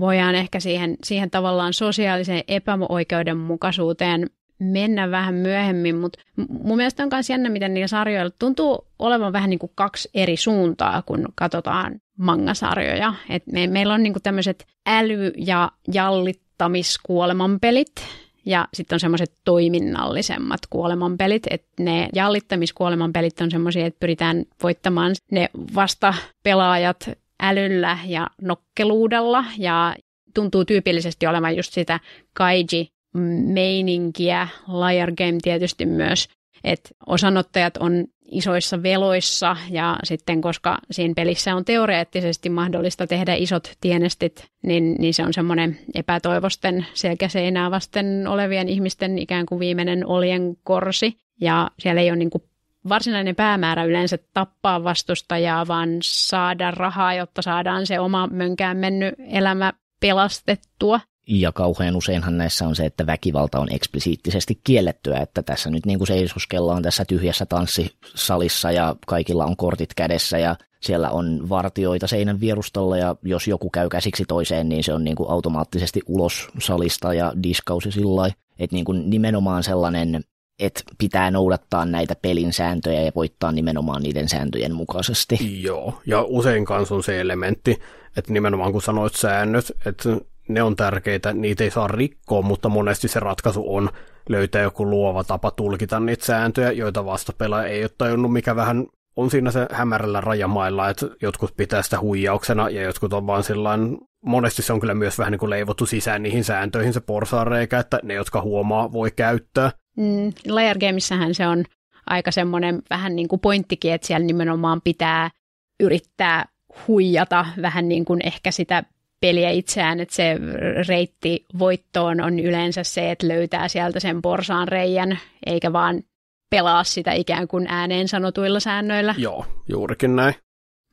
voidaan ehkä siihen, siihen tavallaan sosiaaliseen epäoikeudenmukaisuuteen mennä vähän myöhemmin, mutta mun mielestä on myös jännä, miten niillä sarjoilla tuntuu olevan vähän niin kuin kaksi eri suuntaa, kun katsotaan mangasarjoja. Et me, meillä on niin kuin tämmöiset äly- ja jallittamiskuolemanpelit, ja sitten on semmoiset toiminnallisemmat kuolemanpelit, että ne jallittamiskuolemanpelit on semmoisia, että pyritään voittamaan ne vasta pelaajat älyllä ja nokkeluudella ja tuntuu tyypillisesti olevan just sitä kaiji meininkiä, Liar Game tietysti myös, että osanottajat on isoissa veloissa ja sitten koska siinä pelissä on teoreettisesti mahdollista tehdä isot tienestit, niin, niin se on semmoinen epätoivosten selkäseinää vasten olevien ihmisten ikään kuin viimeinen oljen korsi ja siellä ei ole niin kuin varsinainen päämäärä yleensä tappaa vastustajaa, vaan saada rahaa, jotta saadaan se oma mönkään mennyt elämä pelastettua. Ja kauhean useinhan näissä on se, että väkivalta on eksplisiittisesti kiellettyä, että tässä nyt niin kuin seisoskellaan tässä tyhjässä tanssisalissa ja kaikilla on kortit kädessä ja siellä on vartioita seinän vierustalla ja jos joku käy käsiksi toiseen, niin se on niin kuin automaattisesti ulos salista ja diskausi sillä Että niin kuin nimenomaan sellainen, että pitää noudattaa näitä pelin sääntöjä ja voittaa nimenomaan niiden sääntöjen mukaisesti. Joo, ja usein kanssa on se elementti, että nimenomaan kun sanoit säännöt, että ne on tärkeitä, niitä ei saa rikkoa, mutta monesti se ratkaisu on löytää joku luova tapa tulkita niitä sääntöjä, joita vastapelaaja ei ole tajunnut, mikä vähän on siinä se hämärällä rajamailla, että jotkut pitää sitä huijauksena ja jotkut on vaan sillain, monesti se on kyllä myös vähän niin kuin leivottu sisään niihin sääntöihin se porsaareikä, että ne, jotka huomaa, voi käyttää. Mm, Layer Gameissähän se on aika semmoinen vähän niin kuin pointtikin, että siellä nimenomaan pitää yrittää huijata vähän niin kuin ehkä sitä peliä itseään, että se reitti voittoon on yleensä se, että löytää sieltä sen porsaan reijän, eikä vaan pelaa sitä ikään kuin ääneen sanotuilla säännöillä. Joo, juurikin näin.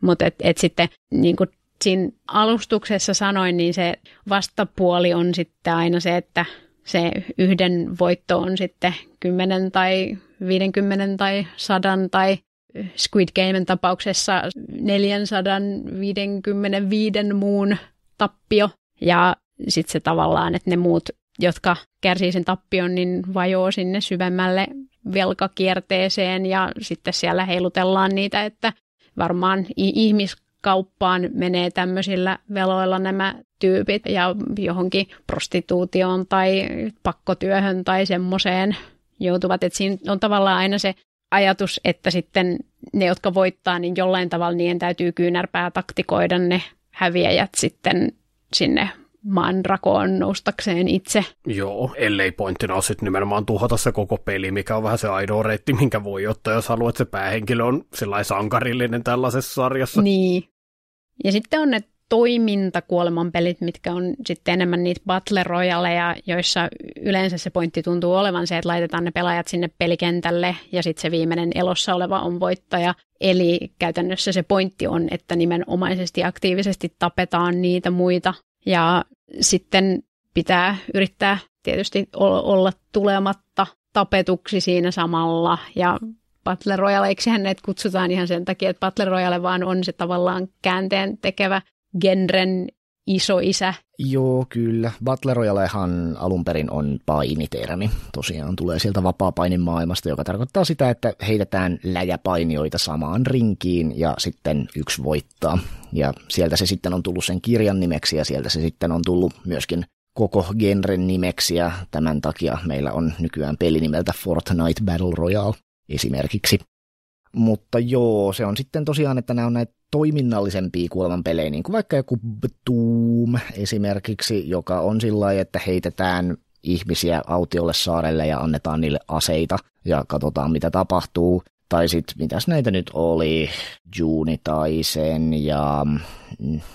Mutta et, et sitten niin kuin siinä alustuksessa sanoin, niin se vastapuoli on sitten aina se, että se yhden voitto on sitten 10 tai 50 tai 100 tai Squid Gamen tapauksessa 455 muun tappio. Ja sitten se tavallaan, että ne muut, jotka kärsii sen tappion, niin vajoo sinne syvemmälle velkakierteeseen ja sitten siellä heilutellaan niitä, että varmaan ihmiskauppaan menee tämmöisillä veloilla nämä tyypit ja johonkin prostituutioon tai pakkotyöhön tai semmoiseen joutuvat. Että siinä on tavallaan aina se ajatus, että sitten ne, jotka voittaa, niin jollain tavalla niiden täytyy kyynärpää taktikoida ne häviäjät sitten sinne maan noustakseen itse. Joo, ellei pointtina ole sitten nimenomaan tuhota se koko peli, mikä on vähän se ainoa reitti, minkä voi ottaa, jos haluat, että se päähenkilö on sellainen sankarillinen tällaisessa sarjassa. Niin. Ja sitten on ne toimintakuoleman pelit, mitkä on sitten enemmän niitä battle royaleja, joissa yleensä se pointti tuntuu olevan se, että laitetaan ne pelaajat sinne pelikentälle ja sitten se viimeinen elossa oleva on voittaja. Eli käytännössä se pointti on, että nimenomaisesti aktiivisesti tapetaan niitä muita ja sitten pitää yrittää tietysti olla tulematta tapetuksi siinä samalla ja Battle royaleiksihän eiköhän kutsutaan ihan sen takia, että Battle Royale vaan on se tavallaan käänteen tekevä genren isoisä. Joo, kyllä. Royalehan alun perin on painitermi. Tosiaan tulee sieltä vapaa-painin maailmasta, joka tarkoittaa sitä, että heitetään läjäpainijoita samaan rinkiin ja sitten yksi voittaa. Ja sieltä se sitten on tullut sen kirjan nimeksi ja sieltä se sitten on tullut myöskin koko genren nimeksi ja tämän takia meillä on nykyään peli nimeltä Fortnite Battle Royale esimerkiksi. Mutta joo, se on sitten tosiaan, että nämä on näitä toiminnallisempia pelejä, niin kuin vaikka joku Doom esimerkiksi, joka on sillä lailla, että heitetään ihmisiä autiolle saarelle ja annetaan niille aseita ja katsotaan mitä tapahtuu. Tai sitten mitäs näitä nyt oli, Juni ja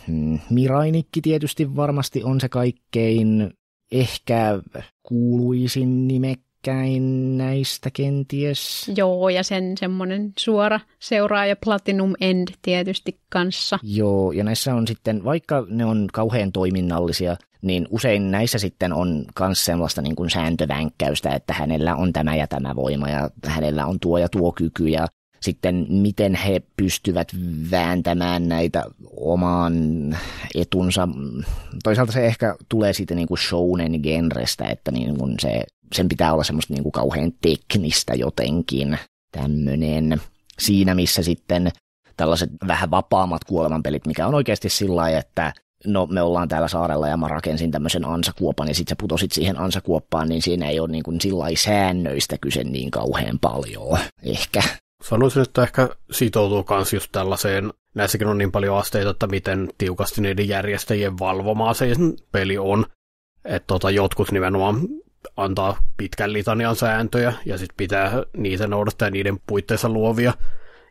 mm, Mirainikki tietysti varmasti on se kaikkein ehkä kuuluisin nimek päällekkäin näistä kenties. Joo, ja sen semmoinen suora seuraaja Platinum End tietysti kanssa. Joo, ja näissä on sitten, vaikka ne on kauhean toiminnallisia, niin usein näissä sitten on myös sellaista niin kuin sääntövänkkäystä, että hänellä on tämä ja tämä voima ja hänellä on tuo ja tuo kyky ja sitten miten he pystyvät vääntämään näitä omaan etunsa. Toisaalta se ehkä tulee siitä niin kuin shounen genrestä, että niin kuin se, sen pitää olla semmoista niin kuin kauhean teknistä jotenkin tämmöinen. Siinä missä sitten tällaiset vähän vapaammat kuolemanpelit, mikä on oikeasti sillä että no me ollaan täällä saarella ja mä rakensin tämmöisen ansakuopan ja sit sä putosit siihen ansakuoppaan, niin siinä ei ole niin kuin sillä säännöistä kyse niin kauhean paljon ehkä. Sanoisin, että ehkä sitoutuu myös just tällaiseen, näissäkin on niin paljon asteita, että miten tiukasti niiden järjestäjien valvomaa se peli on. Että tota, jotkut nimenomaan antaa pitkän litanian sääntöjä ja sitten pitää niitä noudattaa ja niiden puitteissa luovia.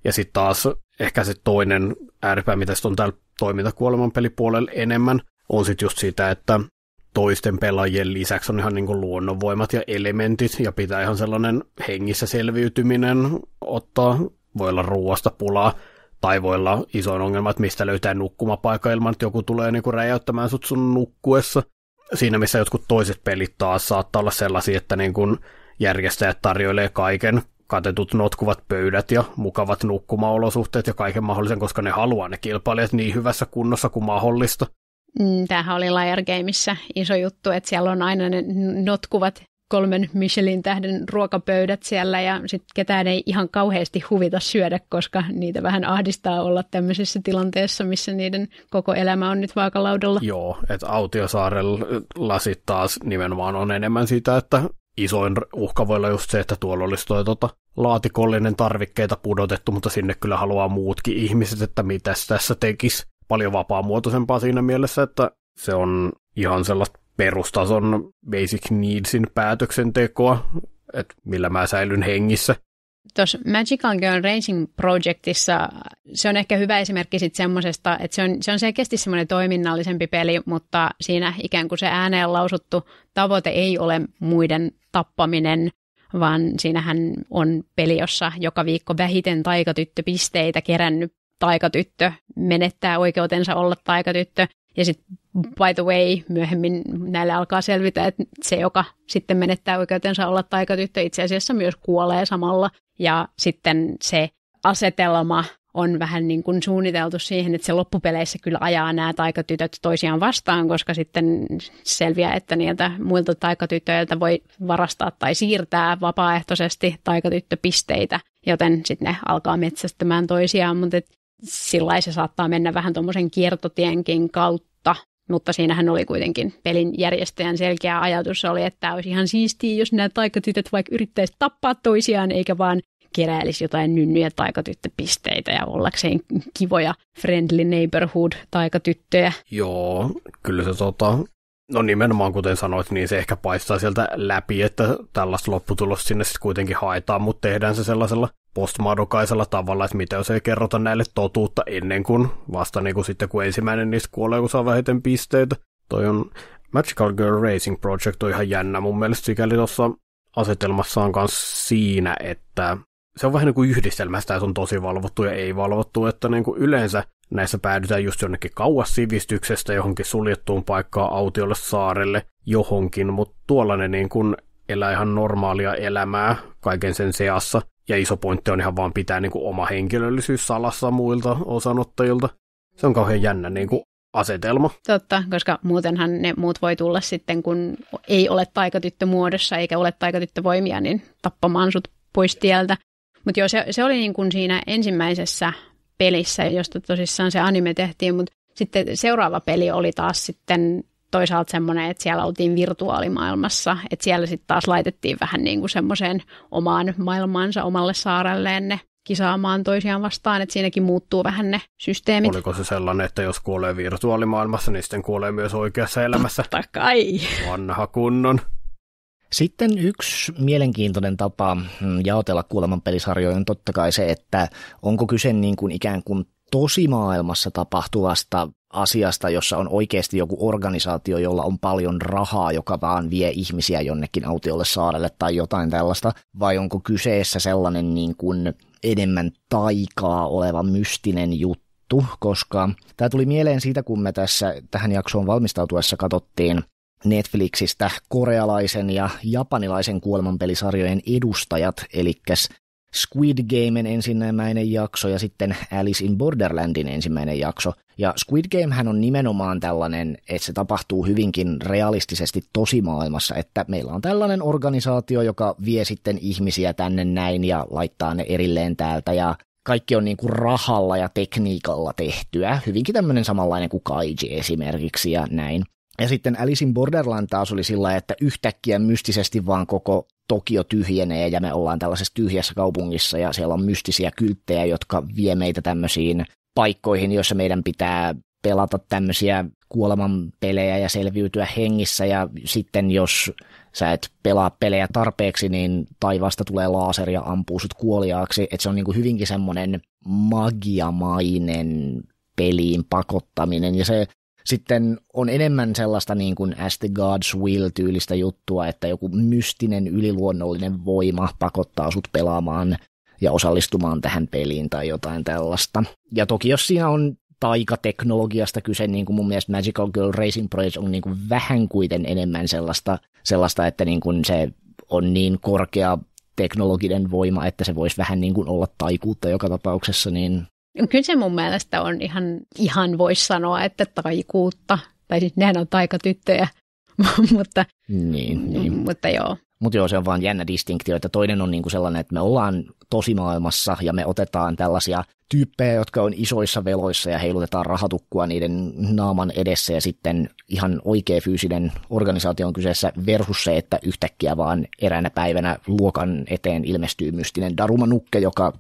Ja sitten taas ehkä se toinen ääripää, mitä on täällä toimintakuoleman pelipuolella enemmän, on sitten just sitä, että toisten pelaajien lisäksi on ihan niin kuin luonnonvoimat ja elementit, ja pitää ihan sellainen hengissä selviytyminen ottaa. Voi olla ruoasta pulaa, tai voi olla isoin ongelma, että mistä löytää nukkumapaikka ilman, että joku tulee niin kuin räjäyttämään sut sun nukkuessa. Siinä, missä jotkut toiset pelit taas saattaa olla sellaisia, että niin kuin järjestäjät tarjoilee kaiken, katetut notkuvat pöydät ja mukavat nukkumaolosuhteet ja kaiken mahdollisen, koska ne haluaa ne kilpailijat niin hyvässä kunnossa kuin mahdollista. Mm, tämähän oli Liar Gameissa iso juttu, että siellä on aina ne notkuvat kolmen Michelin tähden ruokapöydät siellä ja sitten ketään ei ihan kauheasti huvita syödä, koska niitä vähän ahdistaa olla tämmöisessä tilanteessa, missä niiden koko elämä on nyt vaakalaudella. Joo, että Autiosaarella sitten taas nimenomaan on enemmän sitä, että isoin uhka voi olla just se, että tuolla olisi toi tota, laatikollinen tarvikkeita pudotettu, mutta sinne kyllä haluaa muutkin ihmiset, että mitäs tässä tekisi paljon vapaamuotoisempaa siinä mielessä, että se on ihan sellaista perustason basic needsin päätöksentekoa, että millä mä säilyn hengissä. Tuossa Magical Girl Racing Projectissa se on ehkä hyvä esimerkki sitten semmoisesta, että se on, se on selkeästi semmoinen toiminnallisempi peli, mutta siinä ikään kuin se ääneen lausuttu tavoite ei ole muiden tappaminen, vaan siinähän on peli, jossa joka viikko vähiten taikatyttöpisteitä kerännyt taikatyttö menettää oikeutensa olla taikatyttö. Ja sitten by the way, myöhemmin näille alkaa selvitä, että se, joka sitten menettää oikeutensa olla taikatyttö, itse asiassa myös kuolee samalla. Ja sitten se asetelma on vähän niin kuin suunniteltu siihen, että se loppupeleissä kyllä ajaa nämä taikatytöt toisiaan vastaan, koska sitten selviää, että niiltä muilta taikatytöiltä voi varastaa tai siirtää vapaaehtoisesti taikatyttöpisteitä, joten sitten ne alkaa metsästämään toisiaan, mutta et sillä se saattaa mennä vähän tuommoisen kiertotienkin kautta, mutta siinähän oli kuitenkin pelin järjestäjän selkeä ajatus oli, että olisi ihan siistiä, jos nämä taikatytöt vaikka yrittäisi tappaa toisiaan, eikä vaan keräilisi jotain nynnyjä taikatyttöpisteitä ja ollakseen kivoja friendly neighborhood taikatyttöjä. Joo, kyllä se tota, No nimenomaan, kuten sanoit, niin se ehkä paistaa sieltä läpi, että tällaista lopputulosta sinne sitten kuitenkin haetaan, mutta tehdään se sellaisella postmadokaisella tavalla, että mitä jos ei kerrota näille totuutta ennen kuin vasta niin kuin sitten kun ensimmäinen niistä kuolee, kun saa vähiten pisteitä. Toi on Magical Girl Racing Project on ihan jännä mun mielestä sikäli tuossa asetelmassa on myös siinä, että se on vähän niin kuin yhdistelmä sitä, että on tosi valvottu ja ei valvottu, että niin kuin yleensä näissä päädytään just jonnekin kauas sivistyksestä, johonkin suljettuun paikkaan, autiolle, saarelle, johonkin, mutta tuolla ne niin kuin elää ihan normaalia elämää kaiken sen seassa, ja iso pointti on ihan vaan pitää niin kuin oma henkilöllisyys salassa muilta osanottajilta. Se on kauhean jännä niin kuin asetelma. Totta, koska muutenhan ne muut voi tulla sitten, kun ei ole taikatyttö muodossa eikä ole taikatyttövoimia, niin tappamaan sut pois tieltä. Mutta joo, se, se oli niin kuin siinä ensimmäisessä pelissä, josta tosissaan se anime tehtiin, mutta sitten seuraava peli oli taas sitten toisaalta semmoinen, että siellä oltiin virtuaalimaailmassa, että siellä sitten taas laitettiin vähän niin kuin semmoiseen omaan maailmaansa, omalle saarelleen ne kisaamaan toisiaan vastaan, että siinäkin muuttuu vähän ne systeemit. Oliko se sellainen, että jos kuolee virtuaalimaailmassa, niin sitten kuolee myös oikeassa elämässä? Totta kai. Vanha kunnon. Sitten yksi mielenkiintoinen tapa mm, jaotella kuoleman pelisarjoja on totta kai se, että onko kyse niin kuin ikään kuin tosimaailmassa tapahtuvasta asiasta, jossa on oikeasti joku organisaatio, jolla on paljon rahaa, joka vaan vie ihmisiä jonnekin autiolle saarelle tai jotain tällaista, vai onko kyseessä sellainen niin kuin enemmän taikaa oleva mystinen juttu, koska tämä tuli mieleen siitä, kun me tässä tähän jaksoon valmistautuessa katsottiin Netflixistä korealaisen ja japanilaisen kuolemanpelisarjojen edustajat, eli Squid Gamen ensimmäinen jakso ja sitten Alice in Borderlandin ensimmäinen jakso. Ja Squid Gamehän on nimenomaan tällainen, että se tapahtuu hyvinkin realistisesti tosimaailmassa, että meillä on tällainen organisaatio, joka vie sitten ihmisiä tänne näin ja laittaa ne erilleen täältä ja kaikki on niin kuin rahalla ja tekniikalla tehtyä. Hyvinkin tämmöinen samanlainen kuin Kaiji esimerkiksi ja näin. Ja sitten in Borderland taas oli sillä, että yhtäkkiä mystisesti vaan koko Tokio tyhjenee ja me ollaan tällaisessa tyhjässä kaupungissa ja siellä on mystisiä kylttejä, jotka vie meitä tämmöisiin paikkoihin, joissa meidän pitää pelata tämmöisiä pelejä ja selviytyä hengissä ja sitten jos sä et pelaa pelejä tarpeeksi, niin taivaasta tulee laaseri ja ampuu sut kuoliaaksi. Et se on niinku hyvinkin semmoinen magiamainen peliin pakottaminen ja se sitten on enemmän sellaista niin kuin as the gods will tyylistä juttua, että joku mystinen yliluonnollinen voima pakottaa sut pelaamaan ja osallistumaan tähän peliin tai jotain tällaista. Ja toki jos siinä on taikateknologiasta kyse, niin kuin mun mielestä Magical Girl Racing Project on niin kuin vähän kuiten enemmän sellaista, sellaista että niin kuin se on niin korkea teknologinen voima, että se voisi vähän niin kuin olla taikuutta joka tapauksessa, niin Kyllä se mun mielestä on ihan, ihan voisi sanoa, että taikuutta. Tai siis nehän on taikatyttöjä, mutta, niin, niin. mutta joo. Mutta joo, se on vaan jännä distinktio, että toinen on niinku sellainen, että me ollaan tosimaailmassa ja me otetaan tällaisia tyyppejä, jotka on isoissa veloissa ja heilutetaan rahatukkua niiden naaman edessä ja sitten ihan oikea fyysinen organisaatio on kyseessä versus se, että yhtäkkiä vaan eräänä päivänä luokan eteen ilmestyy mystinen Daruma Nukke, joka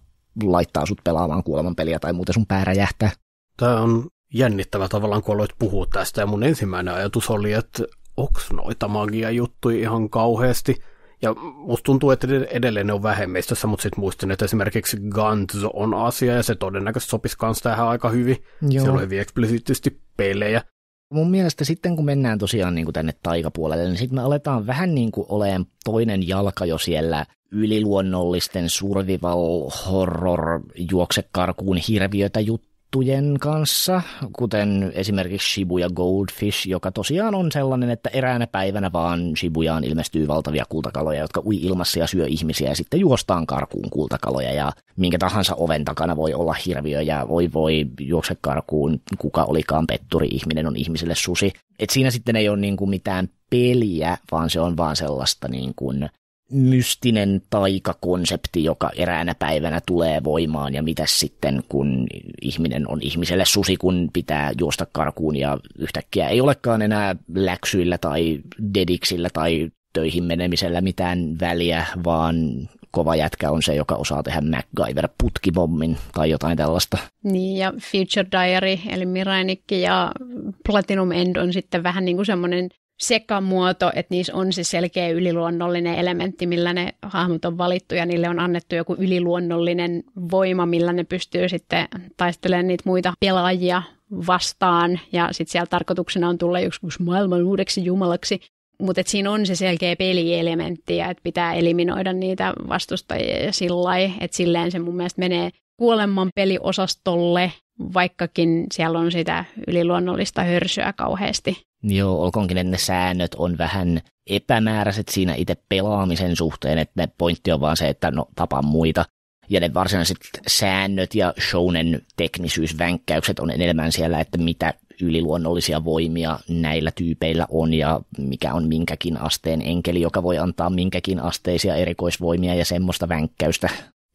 laittaa sut pelaamaan kuoleman peliä tai muuten sun pää räjähtää. Tämä on jännittävä tavallaan, kun aloit puhua tästä, ja mun ensimmäinen ajatus oli, että onks noita magia-juttuja ihan kauheasti. Ja musta tuntuu, että edelleen ne on vähemmistössä, mutta sitten muistin, että esimerkiksi Guns on asia, ja se todennäköisesti sopisi kans tähän aika hyvin. Joo. Siellä on hyvin eksplisiittisesti pelejä. Mun mielestä sitten kun mennään tosiaan niin kuin tänne taikapuolelle, niin sitten me aletaan vähän niin kuin olemaan toinen jalka jo siellä yliluonnollisten survival horror juoksekarkuun hirviötä juttu juttujen kanssa, kuten esimerkiksi Shibuya Goldfish, joka tosiaan on sellainen, että eräänä päivänä vaan Shibujaan ilmestyy valtavia kultakaloja, jotka ui ilmassa ja syö ihmisiä ja sitten juostaan karkuun kultakaloja ja minkä tahansa oven takana voi olla hirviö ja voi voi juokse karkuun, kuka olikaan petturi, ihminen on ihmiselle susi. Et siinä sitten ei ole niin kuin mitään peliä, vaan se on vaan sellaista niin kuin mystinen taikakonsepti, joka eräänä päivänä tulee voimaan ja mitä sitten, kun ihminen on ihmiselle susi, kun pitää juosta karkuun ja yhtäkkiä ei olekaan enää läksyillä tai dediksillä tai töihin menemisellä mitään väliä, vaan kova jätkä on se, joka osaa tehdä MacGyver-putkibommin tai jotain tällaista. Niin, ja Future Diary, eli Mirainikki ja Platinum End on sitten vähän niin kuin semmoinen sekamuoto, että niissä on se selkeä yliluonnollinen elementti, millä ne hahmot on valittu ja niille on annettu joku yliluonnollinen voima, millä ne pystyy sitten taistelemaan niitä muita pelaajia vastaan ja sitten siellä tarkoituksena on tulla joku maailman uudeksi jumalaksi. Mutta siinä on se selkeä pelielementti ja että pitää eliminoida niitä vastustajia ja sillä että silleen se mun mielestä menee kuoleman peliosastolle vaikkakin siellä on sitä yliluonnollista hörsyä kauheasti. Joo, olkoonkin, että ne säännöt on vähän epämääräiset siinä itse pelaamisen suhteen, että ne pointti on vaan se, että no tapa muita. Ja ne varsinaiset säännöt ja shounen teknisyysvänkkäykset on enemmän siellä, että mitä yliluonnollisia voimia näillä tyypeillä on ja mikä on minkäkin asteen enkeli, joka voi antaa minkäkin asteisia erikoisvoimia ja semmoista vänkkäystä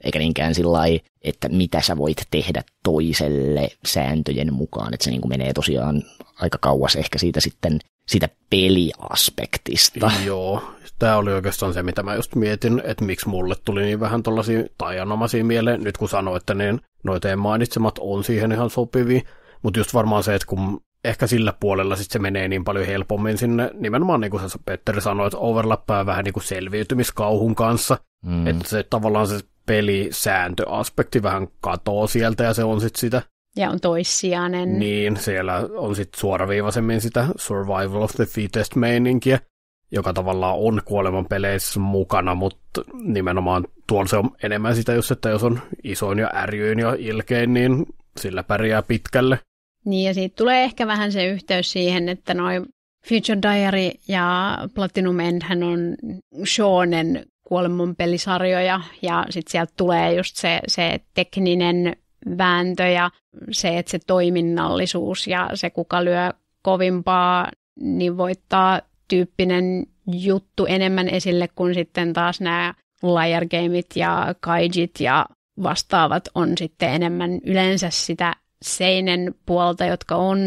eikä niinkään sillä että mitä sä voit tehdä toiselle sääntöjen mukaan, että se niin menee tosiaan aika kauas ehkä siitä sitten sitä peliaspektista. Joo, tämä oli oikeastaan se, mitä mä just mietin, että miksi mulle tuli niin vähän tuollaisia tajanomaisia mieleen, nyt kun sanoitte, niin noiteen mainitsemat on siihen ihan sopivia, mutta just varmaan se, että kun ehkä sillä puolella sitten se menee niin paljon helpommin sinne, nimenomaan niin kuin sä Petteri sanoit, overlappaa vähän niin kuin selviytymiskauhun kanssa, mm. että se tavallaan se pelisääntöaspekti vähän katoo sieltä ja se on sitten sitä. Ja on toissijainen. Niin, siellä on sitten suoraviivaisemmin sitä survival of the fittest meininkiä, joka tavallaan on kuoleman peleissä mukana, mutta nimenomaan tuolla se on enemmän sitä just, että jos on isoin ja ärjyin ja ilkein, niin sillä pärjää pitkälle. Niin ja siitä tulee ehkä vähän se yhteys siihen, että noin Future Diary ja Platinum End on shonen kuolemanpelisarjoja ja sitten sieltä tulee just se, se tekninen vääntö ja se, että se toiminnallisuus ja se, kuka lyö kovimpaa, niin voittaa tyyppinen juttu enemmän esille kuin sitten taas nämä layer gameit ja kaijit ja vastaavat on sitten enemmän yleensä sitä seinen puolta, jotka on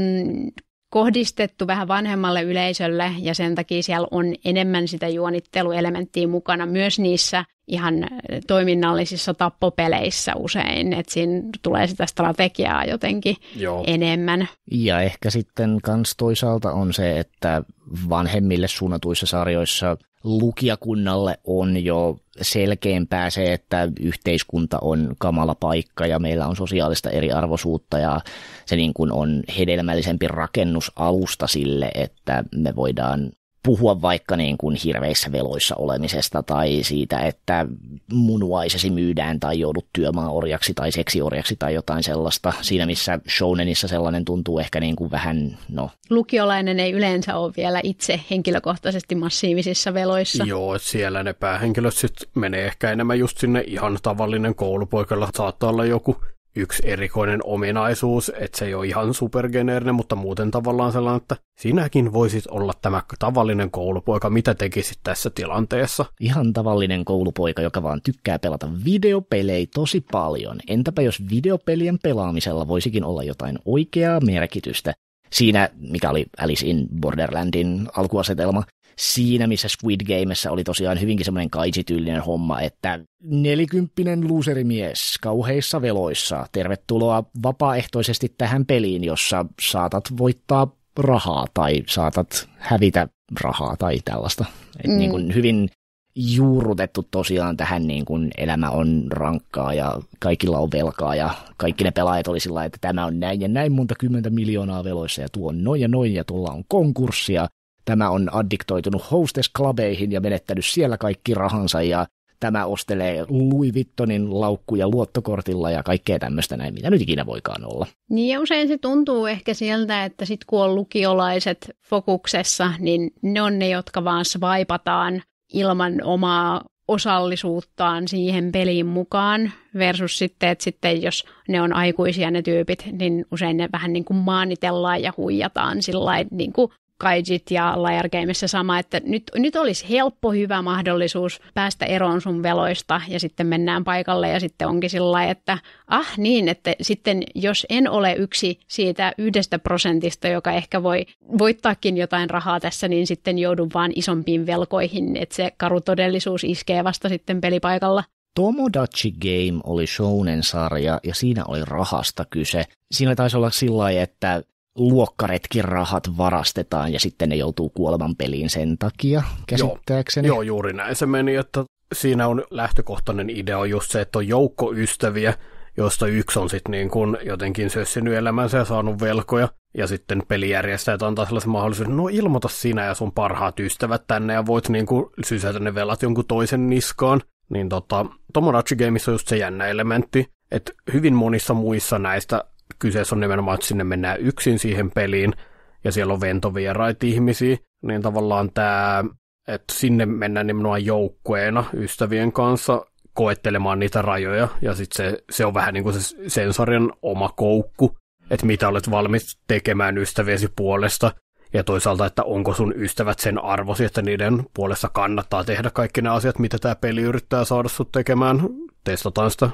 kohdistettu vähän vanhemmalle yleisölle ja sen takia siellä on enemmän sitä juonitteluelementtiä mukana myös niissä ihan äh, toiminnallisissa tappopeleissä usein, että siinä tulee sitä strategiaa jotenkin Joo. enemmän. Ja ehkä sitten kans toisaalta on se, että vanhemmille suunnatuissa sarjoissa lukijakunnalle on jo selkeämpää se, että yhteiskunta on kamala paikka ja meillä on sosiaalista eriarvoisuutta ja se niin kuin on hedelmällisempi rakennusalusta sille, että me voidaan puhua vaikka niin kuin hirveissä veloissa olemisesta tai siitä, että munuaisesi myydään tai joudut työmaan orjaksi tai seksiorjaksi tai jotain sellaista. Siinä missä shounenissa sellainen tuntuu ehkä niin kuin vähän, no... Lukiolainen ei yleensä ole vielä itse henkilökohtaisesti massiivisissa veloissa. Joo, siellä ne päähenkilöt sitten menee ehkä enemmän just sinne ihan tavallinen koulupoikalla. Saattaa olla joku yksi erikoinen ominaisuus, että se ei ole ihan supergeneerinen, mutta muuten tavallaan sellainen, että sinäkin voisit olla tämä tavallinen koulupoika, mitä tekisit tässä tilanteessa. Ihan tavallinen koulupoika, joka vaan tykkää pelata videopelejä tosi paljon. Entäpä jos videopelien pelaamisella voisikin olla jotain oikeaa merkitystä? Siinä, mikä oli Alice in Borderlandin alkuasetelma, siinä, missä Squid Gameissa oli tosiaan hyvinkin semmoinen kaitsityylinen homma, että nelikymppinen luuserimies kauheissa veloissa, tervetuloa vapaaehtoisesti tähän peliin, jossa saatat voittaa rahaa tai saatat hävitä rahaa tai tällaista. Et mm. niin kuin hyvin juurrutettu tosiaan tähän niin kuin elämä on rankkaa ja kaikilla on velkaa ja kaikki ne pelaajat oli sillä että tämä on näin ja näin monta kymmentä miljoonaa veloissa ja tuo on noin ja noin ja tuolla on konkurssia Tämä on addiktoitunut hostess klabeihin ja menettänyt siellä kaikki rahansa ja tämä ostelee Louis Vuittonin laukkuja luottokortilla ja kaikkea tämmöistä näin, mitä nyt ikinä voikaan olla. Niin ja usein se tuntuu ehkä sieltä, että sit kun on lukiolaiset fokuksessa, niin ne on ne, jotka vaan swipataan ilman omaa osallisuuttaan siihen peliin mukaan versus sitten, että sitten jos ne on aikuisia ne tyypit, niin usein ne vähän niin kuin maanitellaan ja huijataan sillä niin kuin kaijit ja Lair Gameissa sama, että nyt, nyt olisi helppo hyvä mahdollisuus päästä eroon sun veloista ja sitten mennään paikalle ja sitten onkin sillä että ah niin, että sitten jos en ole yksi siitä yhdestä prosentista, joka ehkä voi voittaakin jotain rahaa tässä, niin sitten joudun vaan isompiin velkoihin, että se karu todellisuus iskee vasta sitten pelipaikalla. Tomodachi Game oli shounen sarja ja siinä oli rahasta kyse. Siinä taisi olla sillä että luokkaretkin rahat varastetaan ja sitten ne joutuu kuoleman peliin sen takia, käsittääkseni. Joo, joo juuri näin se meni, että siinä on lähtökohtainen idea just se, että on joukko ystäviä, joista yksi on sitten niin kuin jotenkin syössinyt elämänsä ja saanut velkoja, ja sitten pelijärjestäjät antaa sellaisen mahdollisuuden, no ilmoita sinä ja sun parhaat ystävät tänne, ja voit niin kuin sysätä ne velat jonkun toisen niskaan. Niin tota, Tomodachi Gameissa on just se jännä elementti, että hyvin monissa muissa näistä kyseessä on nimenomaan, että sinne mennään yksin siihen peliin, ja siellä on ventovieraita ihmisiä, niin tavallaan tämä, että sinne mennään nimenomaan joukkueena ystävien kanssa koettelemaan niitä rajoja, ja sitten se, se on vähän niin kuin se sensorin oma koukku, että mitä olet valmis tekemään ystäviesi puolesta, ja toisaalta, että onko sun ystävät sen arvosi, että niiden puolesta kannattaa tehdä kaikki ne asiat, mitä tämä peli yrittää saada sut tekemään. Testataan sitä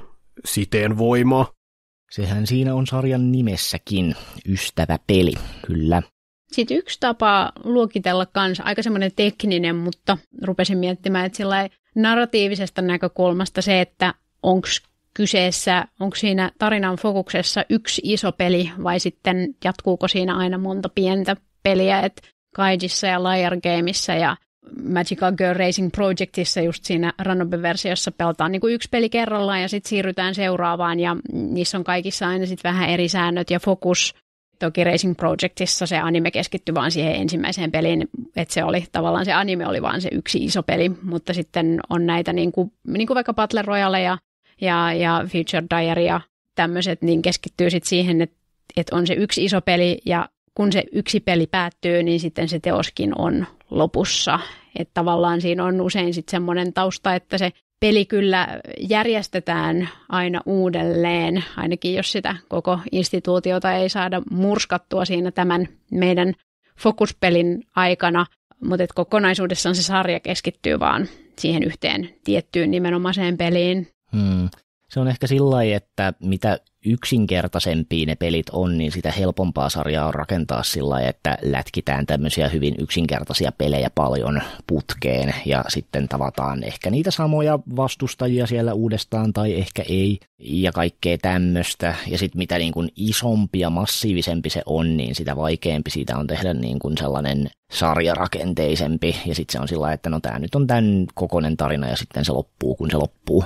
siteen voimaa. Sehän siinä on sarjan nimessäkin, ystäväpeli, kyllä. Sitten yksi tapa luokitella kans, aika semmoinen tekninen, mutta rupesin miettimään, että sillä narratiivisesta näkökulmasta se, että onko kyseessä, onko siinä tarinan fokuksessa yksi iso peli vai sitten jatkuuko siinä aina monta pientä peliä, että Kaijissa ja Liar Gameissa ja Magical Girl Racing Projectissa just siinä Ranobe-versiossa pelataan niin kuin yksi peli kerrallaan ja sitten siirrytään seuraavaan ja niissä on kaikissa aina sitten vähän eri säännöt ja fokus. Toki Racing Projectissa se anime keskittyi vaan siihen ensimmäiseen peliin, että se oli tavallaan se anime oli vaan se yksi iso peli, mutta sitten on näitä niin kuin, niin kuin vaikka Battle Royale ja, ja, ja Future Diary ja tämmöiset, niin keskittyy sitten siihen, että, että on se yksi iso peli ja kun se yksi peli päättyy, niin sitten se teoskin on lopussa. Että tavallaan siinä on usein sitten semmoinen tausta, että se peli kyllä järjestetään aina uudelleen, ainakin jos sitä koko instituutiota ei saada murskattua siinä tämän meidän fokuspelin aikana, mutta kokonaisuudessaan se sarja keskittyy vaan siihen yhteen tiettyyn nimenomaiseen peliin. Hmm. Se on ehkä sillä että mitä yksinkertaisempia ne pelit on, niin sitä helpompaa sarjaa on rakentaa sillä lailla, että lätkitään tämmöisiä hyvin yksinkertaisia pelejä paljon putkeen ja sitten tavataan ehkä niitä samoja vastustajia siellä uudestaan tai ehkä ei ja kaikkea tämmöistä. Ja sitten mitä niin kuin isompi ja massiivisempi se on, niin sitä vaikeampi siitä on tehdä niin kuin sellainen sarjarakenteisempi. Ja sitten se on sillä että no tämä nyt on tämän kokonen tarina ja sitten se loppuu, kun se loppuu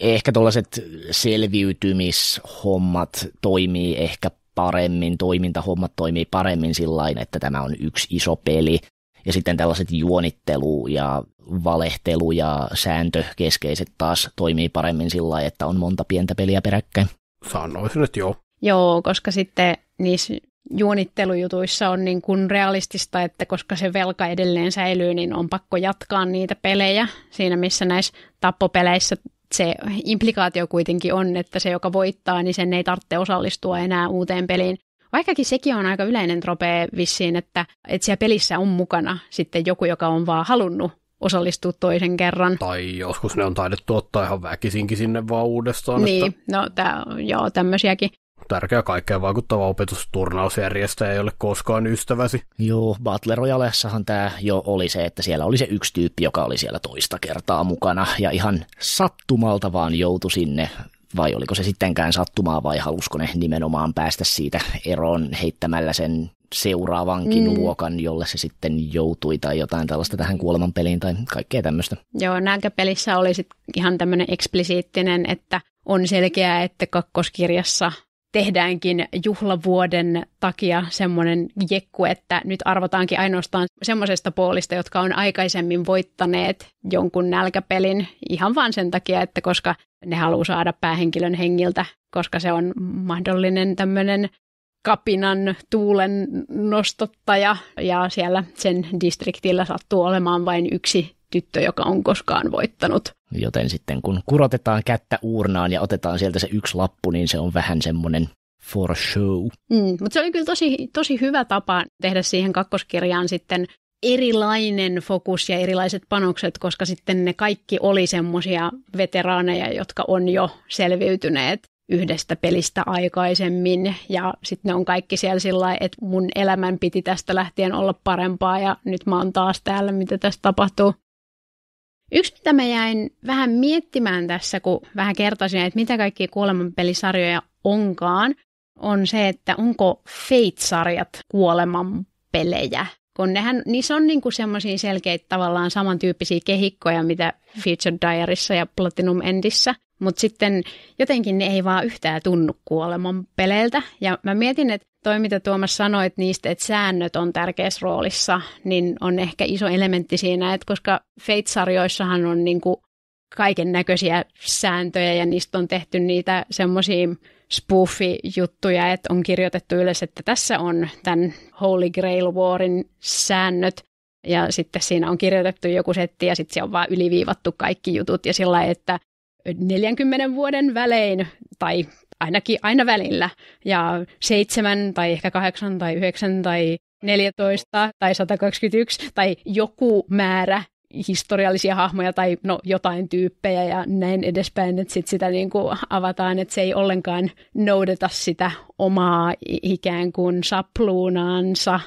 ehkä tuollaiset selviytymishommat toimii ehkä paremmin, toimintahommat toimii paremmin sillä että tämä on yksi iso peli. Ja sitten tällaiset juonittelu ja valehtelu ja sääntökeskeiset taas toimii paremmin sillä että on monta pientä peliä peräkkäin. Sanoisin, että joo. Joo, koska sitten niissä juonittelujutuissa on niin kuin realistista, että koska se velka edelleen säilyy, niin on pakko jatkaa niitä pelejä. Siinä missä näissä tappopeleissä se implikaatio kuitenkin on, että se, joka voittaa, niin sen ei tarvitse osallistua enää uuteen peliin. Vaikkakin sekin on aika yleinen tropee vissiin, että, että siellä pelissä on mukana sitten joku, joka on vaan halunnut osallistua toisen kerran. Tai joskus ne on taidettu ottaa ihan väkisinkin sinne vaan uudestaan. Niin, että... no tää, joo, tämmöisiäkin tärkeä kaikkea vaikuttava opetusturnausjärjestäjä, jolle koskaan ystäväsi. Joo, Butler Royalessahan tämä jo oli se, että siellä oli se yksi tyyppi, joka oli siellä toista kertaa mukana ja ihan sattumalta vaan joutui sinne vai oliko se sittenkään sattumaa vai halusko ne nimenomaan päästä siitä eroon heittämällä sen seuraavankin mm. luokan, jolle se sitten joutui tai jotain tällaista tähän peliin tai kaikkea tämmöistä. Joo, pelissä oli sitten ihan tämmöinen eksplisiittinen, että on selkeää, että kakkoskirjassa tehdäänkin juhlavuoden takia semmoinen jekku, että nyt arvotaankin ainoastaan semmoisesta puolista, jotka on aikaisemmin voittaneet jonkun nälkäpelin ihan vain sen takia, että koska ne haluaa saada päähenkilön hengiltä, koska se on mahdollinen tämmöinen kapinan tuulen nostottaja ja siellä sen distriktillä sattuu olemaan vain yksi tyttö, joka on koskaan voittanut. Joten sitten kun kurotetaan kättä uurnaan ja otetaan sieltä se yksi lappu, niin se on vähän semmoinen for show. Mm, mutta se oli kyllä tosi, tosi hyvä tapa tehdä siihen kakkoskirjaan sitten erilainen fokus ja erilaiset panokset, koska sitten ne kaikki oli semmoisia veteraaneja, jotka on jo selviytyneet yhdestä pelistä aikaisemmin ja sitten ne on kaikki siellä sillä että mun elämän piti tästä lähtien olla parempaa ja nyt mä oon taas täällä, mitä tässä tapahtuu. Yksi, mitä mä jäin vähän miettimään tässä, kun vähän kertoisin, että mitä kaikkia kuolemanpelisarjoja onkaan, on se, että onko Fate-sarjat kuolemanpelejä. Kun nehän, niissä on niinku semmoisia selkeitä tavallaan samantyyppisiä kehikkoja, mitä Featured Diarissa ja Platinum Endissä mutta sitten jotenkin ne ei vaan yhtään tunnu kuoleman peleiltä. Ja mä mietin, että toi mitä Tuomas sanoit niistä, että säännöt on tärkeässä roolissa, niin on ehkä iso elementti siinä, että koska Fate-sarjoissahan on niin kuin kaiken näköisiä sääntöjä ja niistä on tehty niitä semmoisia spoofi-juttuja, että on kirjoitettu ylös, että tässä on tämän Holy Grail Warin säännöt, ja sitten siinä on kirjoitettu joku setti ja sitten se on vaan yliviivattu kaikki jutut ja sillä että 40 vuoden välein tai ainakin aina välillä ja seitsemän tai ehkä kahdeksan tai yhdeksän tai 14 tai 121 tai joku määrä historiallisia hahmoja tai no, jotain tyyppejä ja näin edespäin, että sit sitä niin kuin avataan, että se ei ollenkaan noudata sitä omaa ikään kuin sapluunaansa.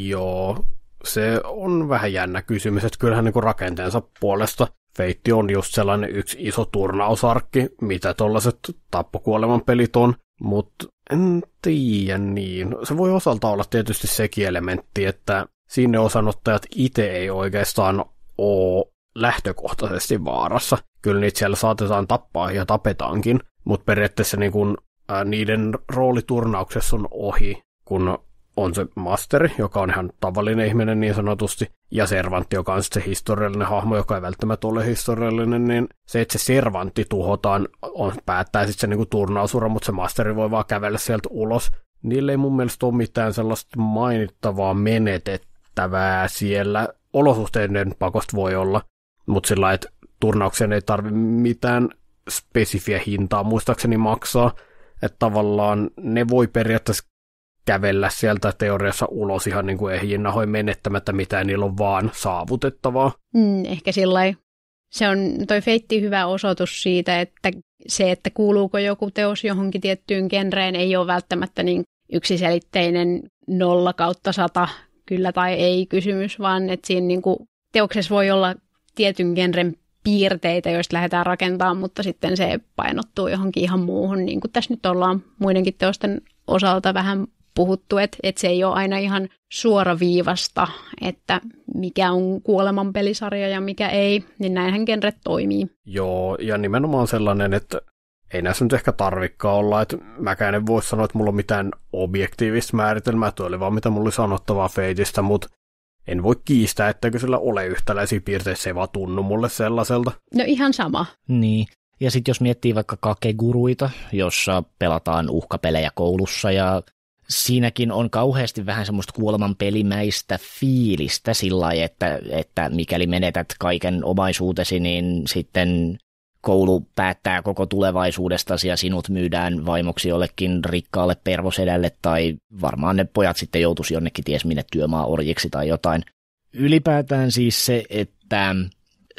Joo, se on vähän jännä kysymys, että kyllähän niin kuin rakenteensa puolesta Feitti on just sellainen yksi iso turnausarkki, mitä tollaset tappokuoleman pelit on, mutta en tiedä niin. Se voi osalta olla tietysti sekin elementti, että sinne osanottajat itse ei oikeastaan ole lähtökohtaisesti vaarassa. Kyllä niitä siellä saatetaan tappaa ja tapetaankin, mutta periaatteessa niin kun, ää, niiden rooli turnauksessa on ohi, kun on se masteri, joka on ihan tavallinen ihminen niin sanotusti, ja Servantti, joka on se historiallinen hahmo, joka ei välttämättä ole historiallinen, niin se, että se Servantti tuhotaan, on, päättää sitten se niinku turnausura, mutta se masteri voi vaan kävellä sieltä ulos. Niille ei mun mielestä ole mitään sellaista mainittavaa menetettävää siellä. Olosuhteiden pakosta voi olla, mutta sillä että turnaukseen ei tarvi mitään spesifiä hintaa muistaakseni maksaa, että tavallaan ne voi periaatteessa kävellä sieltä teoriassa ulos ihan niin kuin ehjin nahoin menettämättä mitään, niillä on vaan saavutettavaa. Mm, ehkä sillä se on toi feitti hyvä osoitus siitä, että se, että kuuluuko joku teos johonkin tiettyyn genreen, ei ole välttämättä niin yksiselitteinen nolla kautta sata kyllä tai ei kysymys, vaan että siinä niin kuin, teoksessa voi olla tietyn genren piirteitä, joista lähdetään rakentamaan, mutta sitten se painottuu johonkin ihan muuhun, niin kuin tässä nyt ollaan muidenkin teosten osalta vähän puhuttu, että, että se ei ole aina ihan suoraviivasta, että mikä on kuoleman pelisarja ja mikä ei, niin näinhän genret toimii. Joo, ja nimenomaan sellainen, että ei näissä nyt ehkä tarvikkaa olla, että mäkään en voi sanoa, että mulla on mitään objektiivista määritelmää, tuo oli vaan mitä mulla oli sanottavaa Feitistä, mutta en voi kiistää, etteikö sillä ole yhtäläisiä piirteitä, se ei vaan tunnu mulle sellaiselta. No ihan sama. Niin, ja sitten jos miettii vaikka kakeguruita, jossa pelataan uhkapelejä koulussa ja siinäkin on kauheasti vähän semmoista kuoleman pelimäistä fiilistä sillä lailla, että, että mikäli menetät kaiken omaisuutesi, niin sitten koulu päättää koko tulevaisuudestasi ja sinut myydään vaimoksi jollekin rikkaalle pervosedälle tai varmaan ne pojat sitten joutuisi jonnekin ties minne työmaa orjiksi tai jotain. Ylipäätään siis se, että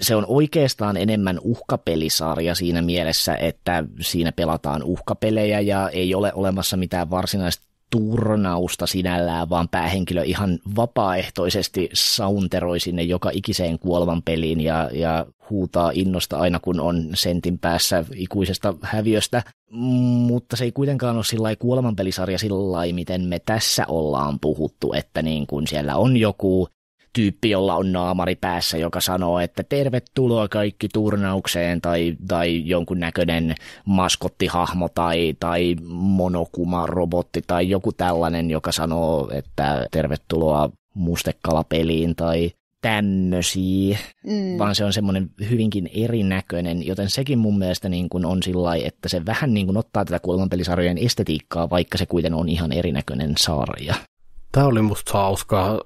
se on oikeastaan enemmän uhkapelisarja siinä mielessä, että siinä pelataan uhkapelejä ja ei ole olemassa mitään varsinaista turnausta sinällään, vaan päähenkilö ihan vapaaehtoisesti saunteroi sinne joka ikiseen kuolvan peliin ja, ja huutaa innosta aina kun on sentin päässä ikuisesta häviöstä. Mutta se ei kuitenkaan ole sillä kuolemanpelisarja sillä miten me tässä ollaan puhuttu, että niin kun siellä on joku tyyppi, jolla on naamari päässä, joka sanoo, että tervetuloa kaikki turnaukseen tai, tai jonkun näköinen maskottihahmo tai, tai monokuma-robotti tai joku tällainen, joka sanoo, että tervetuloa mustekalapeliin tai tämmöisiä, mm. vaan se on semmoinen hyvinkin erinäköinen, joten sekin mun mielestä niin kuin on sillä että se vähän niin kuin ottaa tätä kuolemanpelisarjojen estetiikkaa, vaikka se kuitenkin on ihan erinäköinen sarja. Tämä oli musta hauskaa.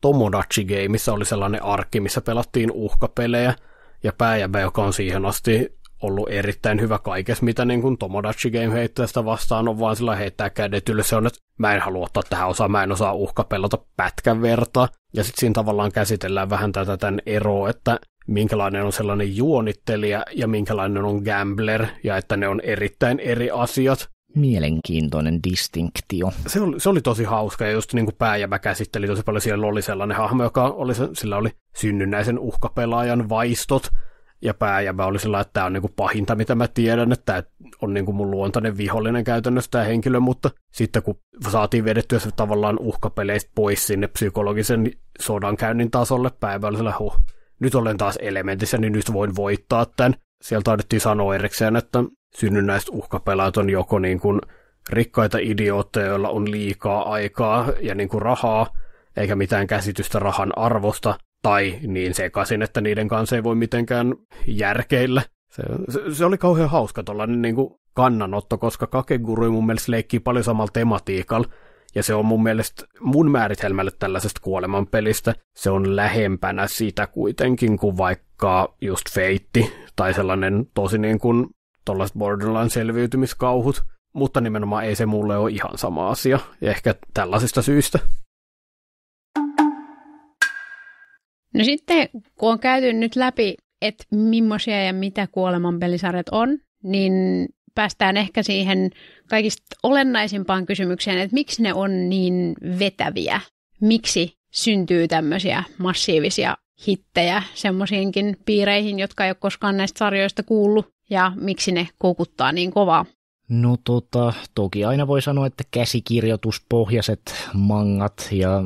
Tomodachi Gameissa oli sellainen arkki, missä pelattiin uhkapelejä, ja pääjäbä, joka on siihen asti ollut erittäin hyvä kaikessa, mitä niin kuin Tomodachi Game heittää sitä vastaan, on vaan sillä heittää kädet ylös, se on, että mä en halua ottaa tähän osaan, mä en osaa uhkapelata pätkän verta. Ja sitten siinä tavallaan käsitellään vähän tätä tämän eroa, että minkälainen on sellainen juonittelija ja minkälainen on gambler, ja että ne on erittäin eri asiat, mielenkiintoinen distinktio. Se oli, se oli tosi hauska ja just niin kuin Pääjämä käsitteli tosi paljon. Siellä oli sellainen hahmo, joka oli, sillä oli synnynnäisen uhkapelaajan vaistot ja Pääjämä oli sellainen, että tämä on niin kuin pahinta, mitä mä tiedän, että tämä on niin kuin mun luontainen vihollinen käytännössä tämä henkilö, mutta sitten kun saatiin vedettyä se tavallaan uhkapeleistä pois sinne psykologisen sodankäynnin tasolle, Pääjämä oli sellainen, huh, nyt olen taas elementissä, niin nyt voin voittaa tämän. Sieltä taidettiin sanoa erikseen, että synnynnäiset uhkapelaat on joko niin kuin rikkaita idiootteja, joilla on liikaa aikaa ja niin kuin rahaa, eikä mitään käsitystä rahan arvosta, tai niin sekaisin, että niiden kanssa ei voi mitenkään järkeillä. Se, se, se oli kauhean hauska tuollainen niin kuin kannanotto, koska Kakeguru mun mielestä leikkii paljon samalla tematiikalla, ja se on mun mielestä mun määritelmälle tällaisesta kuolemanpelistä. Se on lähempänä sitä kuitenkin kuin vaikka just feitti tai sellainen tosi niin kuin tuollaiset borderline selviytymiskauhut mutta nimenomaan ei se mulle ole ihan sama asia, ehkä tällaisista syistä. No sitten, kun on käyty nyt läpi, että millaisia ja mitä kuoleman pelisarjat on, niin päästään ehkä siihen kaikista olennaisimpaan kysymykseen, että miksi ne on niin vetäviä? Miksi syntyy tämmöisiä massiivisia hittejä semmoisiinkin piireihin, jotka ei ole koskaan näistä sarjoista kuullut, ja miksi ne koukuttaa niin kovaa? No tota, toki aina voi sanoa, että käsikirjoituspohjaiset mangat ja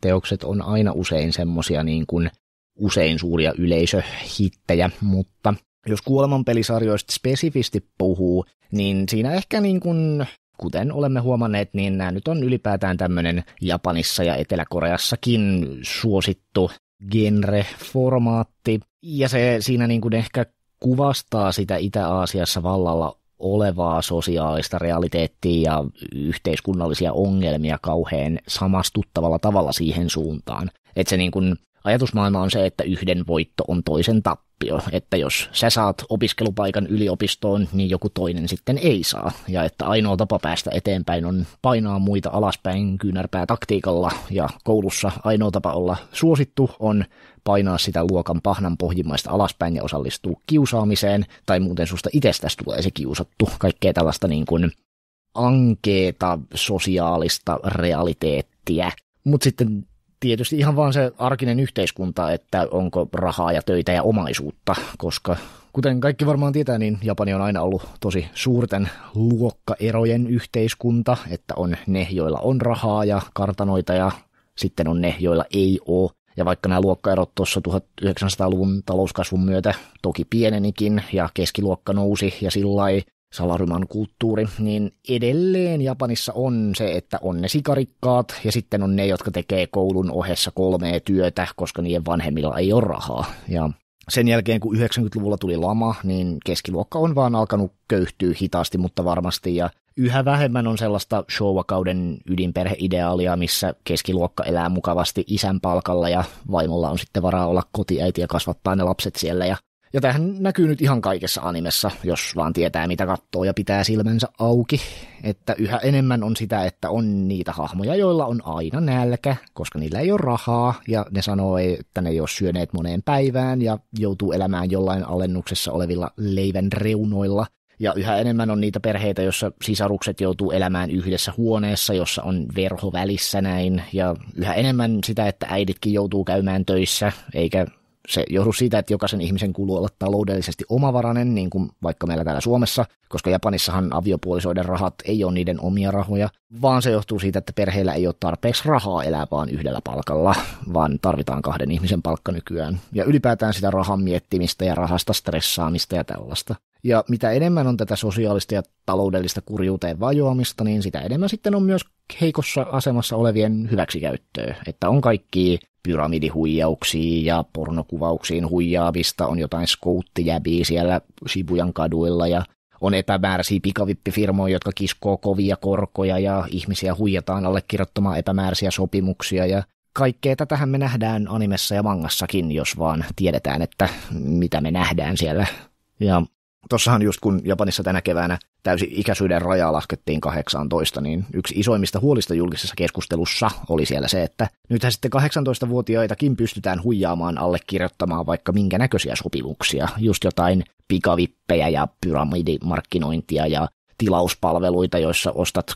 teokset on aina usein semmoisia niin kuin usein suuria yleisöhittejä, mutta jos kuolemanpelisarjoista spesifisti puhuu, niin siinä ehkä niin kuin, kuten olemme huomanneet, niin nämä nyt on ylipäätään tämmöinen Japanissa ja Etelä-Koreassakin suosittu genre-formaatti. Ja se siinä niin kuin ehkä kuvastaa sitä Itä-Aasiassa vallalla olevaa sosiaalista realiteettia ja yhteiskunnallisia ongelmia kauhean samastuttavalla tavalla siihen suuntaan. Että se niin kuin ajatusmaailma on se, että yhden voitto on toisen tappio, että jos sä saat opiskelupaikan yliopistoon, niin joku toinen sitten ei saa, ja että ainoa tapa päästä eteenpäin on painaa muita alaspäin kyynärpää taktiikalla, ja koulussa ainoa tapa olla suosittu on painaa sitä luokan pahnan pohjimmaista alaspäin ja osallistuu kiusaamiseen, tai muuten susta itsestäsi tulee se kiusattu, kaikkea tällaista niin kuin ankeeta sosiaalista realiteettia. Mutta sitten tietysti ihan vaan se arkinen yhteiskunta, että onko rahaa ja töitä ja omaisuutta, koska kuten kaikki varmaan tietää, niin Japani on aina ollut tosi suurten luokkaerojen yhteiskunta, että on ne, joilla on rahaa ja kartanoita ja sitten on ne, joilla ei ole. Ja vaikka nämä luokkaerot tuossa 1900-luvun talouskasvun myötä toki pienenikin ja keskiluokka nousi ja sillä salaryman kulttuuri, niin edelleen Japanissa on se, että on ne sikarikkaat ja sitten on ne, jotka tekee koulun ohessa kolmea työtä, koska niiden vanhemmilla ei ole rahaa. Ja sen jälkeen, kun 90-luvulla tuli lama, niin keskiluokka on vaan alkanut köyhtyä hitaasti, mutta varmasti, ja yhä vähemmän on sellaista showakauden ydinperheideaalia, missä keskiluokka elää mukavasti isän palkalla ja vaimolla on sitten varaa olla kotiäiti ja kasvattaa ne lapset siellä ja ja tähän näkyy nyt ihan kaikessa animessa, jos vaan tietää mitä kattoo ja pitää silmänsä auki. Että yhä enemmän on sitä, että on niitä hahmoja, joilla on aina nälkä, koska niillä ei ole rahaa ja ne sanoo, että ne ei ole syöneet moneen päivään ja joutuu elämään jollain alennuksessa olevilla leivän reunoilla. Ja yhä enemmän on niitä perheitä, joissa sisarukset joutuu elämään yhdessä huoneessa, jossa on verho välissä näin. Ja yhä enemmän sitä, että äiditkin joutuu käymään töissä, eikä se johdu siitä, että jokaisen ihmisen kuuluu olla taloudellisesti omavarainen, niin kuin vaikka meillä täällä Suomessa, koska Japanissahan aviopuolisoiden rahat ei ole niiden omia rahoja, vaan se johtuu siitä, että perheillä ei ole tarpeeksi rahaa elää vaan yhdellä palkalla, vaan tarvitaan kahden ihmisen palkka nykyään. Ja ylipäätään sitä rahan miettimistä ja rahasta stressaamista ja tällaista. Ja mitä enemmän on tätä sosiaalista ja taloudellista kurjuuteen vajoamista, niin sitä enemmän sitten on myös heikossa asemassa olevien hyväksikäyttöä. Että on kaikki pyramidihuijauksiin ja pornokuvauksiin huijaavista, on jotain skouttijäbiä siellä Sibujan kaduilla ja on epämääräisiä pikavippifirmoja, jotka kiskoo kovia korkoja ja ihmisiä huijataan allekirjoittamaan epämääräisiä sopimuksia ja kaikkea tätähän me nähdään animessa ja mangassakin, jos vaan tiedetään, että mitä me nähdään siellä. Ja tuossahan just kun Japanissa tänä keväänä täysi ikäisyyden raja laskettiin 18, niin yksi isoimmista huolista julkisessa keskustelussa oli siellä se, että nythän sitten 18-vuotiaitakin pystytään huijaamaan allekirjoittamaan vaikka minkä näköisiä sopimuksia, just jotain pikavippejä ja pyramidimarkkinointia ja tilauspalveluita, joissa ostat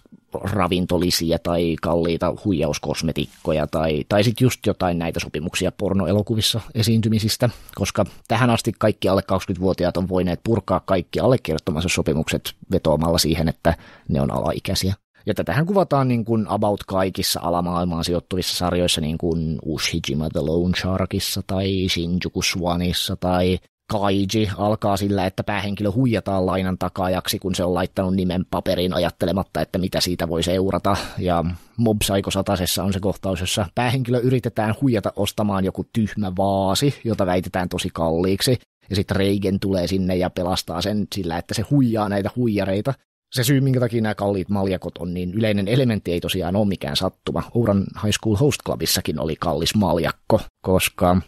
ravintolisia tai kalliita huijauskosmetikkoja tai, tai sitten just jotain näitä sopimuksia pornoelokuvissa esiintymisistä, koska tähän asti kaikki alle 20-vuotiaat on voineet purkaa kaikki allekirjoittamansa sopimukset vetoamalla siihen, että ne on alaikäisiä. Ja tätähän kuvataan niin kuin about kaikissa alamaailmaan sijoittuvissa sarjoissa, niin kuin Ushijima The Lone Sharkissa tai Shinjuku Swanissa tai Kaiji alkaa sillä, että päähenkilö huijataan lainan takaajaksi, kun se on laittanut nimen paperiin ajattelematta, että mitä siitä voi seurata. Ja Mob Psycho Satasessa on se kohtaus, jossa päähenkilö yritetään huijata ostamaan joku tyhmä vaasi, jota väitetään tosi kalliiksi. Ja sitten Reigen tulee sinne ja pelastaa sen sillä, että se huijaa näitä huijareita. Se syy, minkä takia nämä kalliit maljakot on niin yleinen elementti, ei tosiaan ole mikään sattuma. Uran High School Host Clubissakin oli kallis maljakko, koska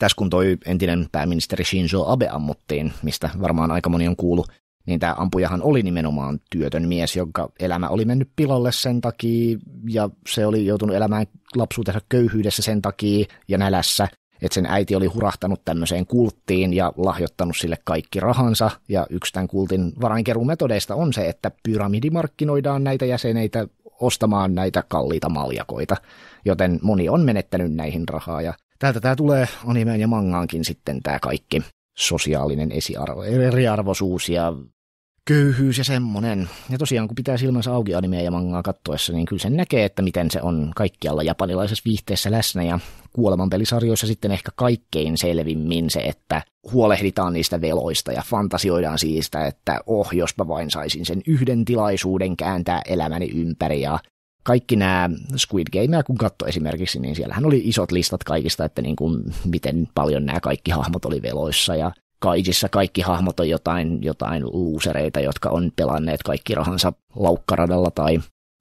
tässä kun toi entinen pääministeri Shinzo Abe ammuttiin, mistä varmaan aika moni on kuullut, niin tämä ampujahan oli nimenomaan työtön mies, jonka elämä oli mennyt pilalle sen takia, ja se oli joutunut elämään lapsuutensa köyhyydessä sen takia ja nälässä, että sen äiti oli hurahtanut tämmöiseen kulttiin ja lahjoittanut sille kaikki rahansa, ja yksi tämän kultin varainkeruumetodeista on se, että pyramidimarkkinoidaan näitä jäseneitä ostamaan näitä kalliita maljakoita, joten moni on menettänyt näihin rahaa, ja täältä tämä tulee animeen ja mangaankin sitten tämä kaikki sosiaalinen esiarvo, eriarvoisuus ja köyhyys ja semmoinen. Ja tosiaan, kun pitää silmänsä auki animea ja mangaa kattoessa, niin kyllä sen näkee, että miten se on kaikkialla japanilaisessa viihteessä läsnä ja kuolemanpelisarjoissa sitten ehkä kaikkein selvimmin se, että huolehditaan niistä veloista ja fantasioidaan siitä, että oh, jospa vain saisin sen yhden tilaisuuden kääntää elämäni ympäri ja kaikki nämä Squid Gameja, kun katsoi esimerkiksi, niin siellähän oli isot listat kaikista, että niin kuin miten paljon nämä kaikki hahmot oli veloissa ja Kaijissa kaikki hahmot on jotain, jotain luusereita, jotka on pelanneet kaikki rahansa laukkaradalla tai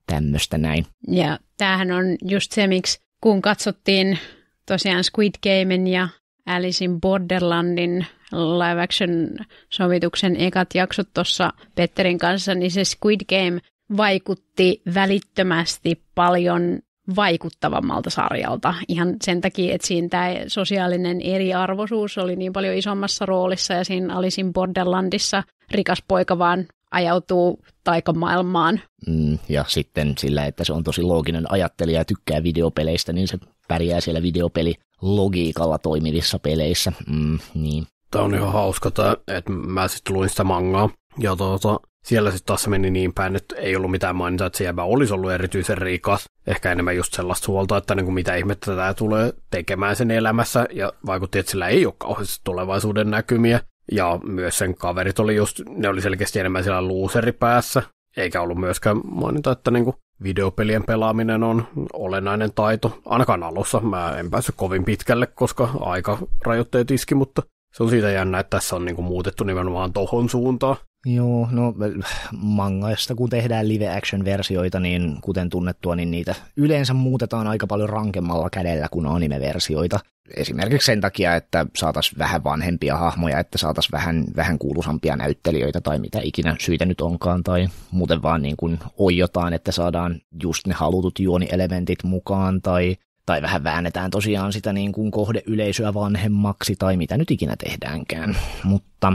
tämmöistä näin. Ja tämähän on just se, miksi kun katsottiin tosiaan Squid Gamen ja in Borderlandin live action sovituksen ekat jaksot tuossa Petterin kanssa, niin se Squid Game vaikutti välittömästi paljon vaikuttavammalta sarjalta. Ihan sen takia, että siinä tämä sosiaalinen eriarvoisuus oli niin paljon isommassa roolissa ja siinä Alisin Borderlandissa rikas poika vaan ajautuu taikamaailmaan. Mm, ja sitten sillä, että se on tosi looginen ajattelija ja tykkää videopeleistä, niin se pärjää siellä videopeli logiikalla toimivissa peleissä. Mm, niin. Tämä on ihan hauska, että mä sitten luin sitä mangaa. Ja tuota, siellä sitten taas meni niin päin, että ei ollut mitään mainita, että se jäbä olisi ollut erityisen rikas. Ehkä enemmän just sellaista huolta, että niin kuin mitä ihmettä tämä tulee tekemään sen elämässä, ja vaikutti, että sillä ei ole kauheasti tulevaisuuden näkymiä. Ja myös sen kaverit oli just, ne oli selkeästi enemmän siellä luuseri päässä, eikä ollut myöskään mainita, että niin kuin videopelien pelaaminen on olennainen taito. Ainakaan alussa mä en päässyt kovin pitkälle, koska aika rajoitteet iski, mutta se on siitä jännä, että tässä on niin kuin muutettu nimenomaan tohon suuntaan Joo, no mangaista kun tehdään live-action-versioita, niin kuten tunnettua, niin niitä yleensä muutetaan aika paljon rankemmalla kädellä kuin anime-versioita. Esimerkiksi sen takia, että saataisiin vähän vanhempia hahmoja, että saataisiin vähän, vähän kuuluisampia näyttelijöitä tai mitä ikinä syitä nyt onkaan, tai muuten vaan niin kuin oijotaan, että saadaan just ne halutut juonielementit mukaan, tai tai vähän väännetään tosiaan sitä niin kuin kohdeyleisöä vanhemmaksi tai mitä nyt ikinä tehdäänkään. Mutta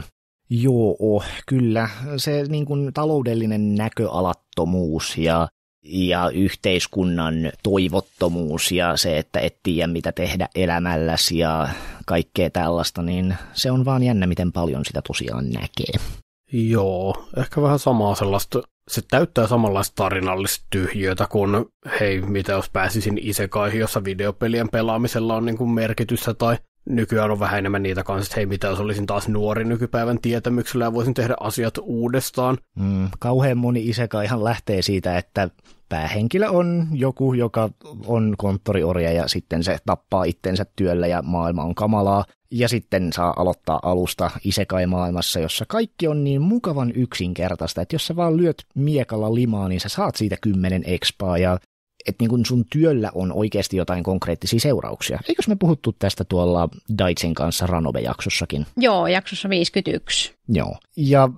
Joo, oh, kyllä. Se niin kuin, taloudellinen näköalattomuus ja, ja yhteiskunnan toivottomuus ja se, että et tiedä mitä tehdä elämälläsi ja kaikkea tällaista, niin se on vaan jännä, miten paljon sitä tosiaan näkee. Joo, ehkä vähän samaa sellaista. Se täyttää samanlaista tarinallista tyhjiötä kuin hei, mitä jos pääsisin isekaihin, jossa videopelien pelaamisella on niin kuin merkitystä tai nykyään on vähän enemmän niitä kanssa, että hei mitä jos olisin taas nuori nykypäivän tietämyksellä ja voisin tehdä asiat uudestaan. Mm, kauhean moni iseka ihan lähtee siitä, että päähenkilö on joku, joka on konttoriorja ja sitten se tappaa itsensä työllä ja maailma on kamalaa. Ja sitten saa aloittaa alusta isekai maailmassa, jossa kaikki on niin mukavan yksinkertaista, että jos sä vaan lyöt miekalla limaa, niin sä saat siitä kymmenen expaa ja että niin kun sun työllä on oikeasti jotain konkreettisia seurauksia. Eikös me puhuttu tästä tuolla Daitsin kanssa ranove jaksossakin Joo, jaksossa 51. Joo, ja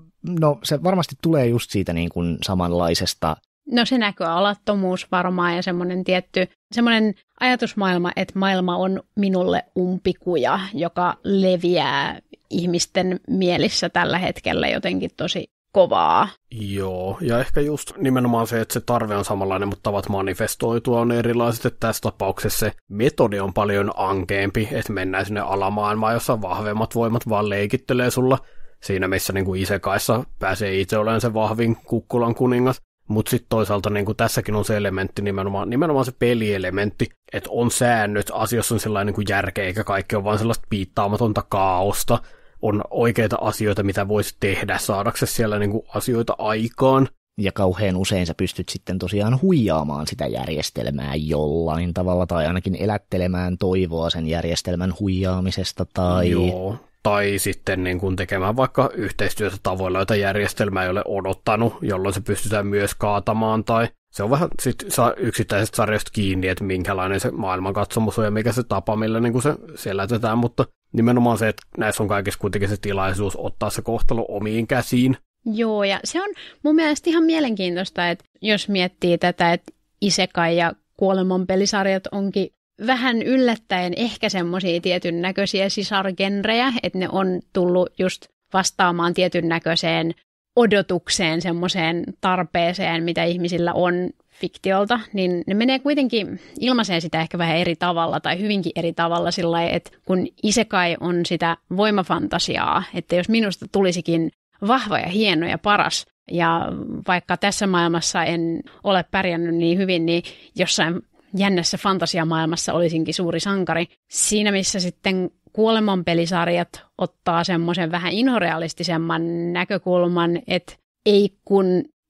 no se varmasti tulee just siitä niin kuin samanlaisesta No se näköalattomuus varmaan ja semmoinen tietty, semmoinen ajatusmaailma, että maailma on minulle umpikuja, joka leviää ihmisten mielissä tällä hetkellä jotenkin tosi kovaa. Joo, ja ehkä just nimenomaan se, että se tarve on samanlainen, mutta tavat manifestoitua on erilaiset, että tässä tapauksessa se metodi on paljon ankeempi, että mennään sinne alamaailmaan, jossa vahvemmat voimat vaan leikittelee sulla, siinä missä niin kuin isekaissa pääsee itse olemaan se vahvin kukkulan kuningas, mutta sitten toisaalta niin kuin tässäkin on se elementti, nimenomaan, nimenomaan se pelielementti, että on säännöt, asiassa on sellainen niin kuin järkeä, eikä kaikki on vain sellaista piittaamatonta kaaosta, on oikeita asioita, mitä voisi tehdä saadaksesi siellä niin kuin asioita aikaan. Ja kauhean usein sä pystyt sitten tosiaan huijaamaan sitä järjestelmää jollain tavalla, tai ainakin elättelemään toivoa sen järjestelmän huijaamisesta, tai... Joo, tai sitten niin kuin tekemään vaikka yhteistyötä tavoilla, joita järjestelmä ei ole odottanut, jolloin se pystytään myös kaatamaan, tai se on vähän sit yksittäisestä sarjasta kiinni, että minkälainen se maailmankatsomus on ja mikä se tapa, millä niin kuin se selätetään, mutta nimenomaan se, että näissä on kaikissa kuitenkin se tilaisuus ottaa se kohtalo omiin käsiin. Joo, ja se on mun mielestä ihan mielenkiintoista, että jos miettii tätä, että Isekai ja Kuoleman pelisarjat onkin vähän yllättäen ehkä semmoisia tietyn näköisiä sisargenrejä, että ne on tullut just vastaamaan tietyn näköiseen odotukseen, semmoiseen tarpeeseen, mitä ihmisillä on fiktiolta, niin ne menee kuitenkin, ilmaiseen sitä ehkä vähän eri tavalla tai hyvinkin eri tavalla sillä että kun isekai on sitä voimafantasiaa, että jos minusta tulisikin vahva ja hieno ja paras, ja vaikka tässä maailmassa en ole pärjännyt niin hyvin, niin jossain jännässä fantasiamaailmassa olisinkin suuri sankari. Siinä missä sitten kuolemanpelisarjat ottaa semmoisen vähän inhorealistisemman näkökulman, että ei kun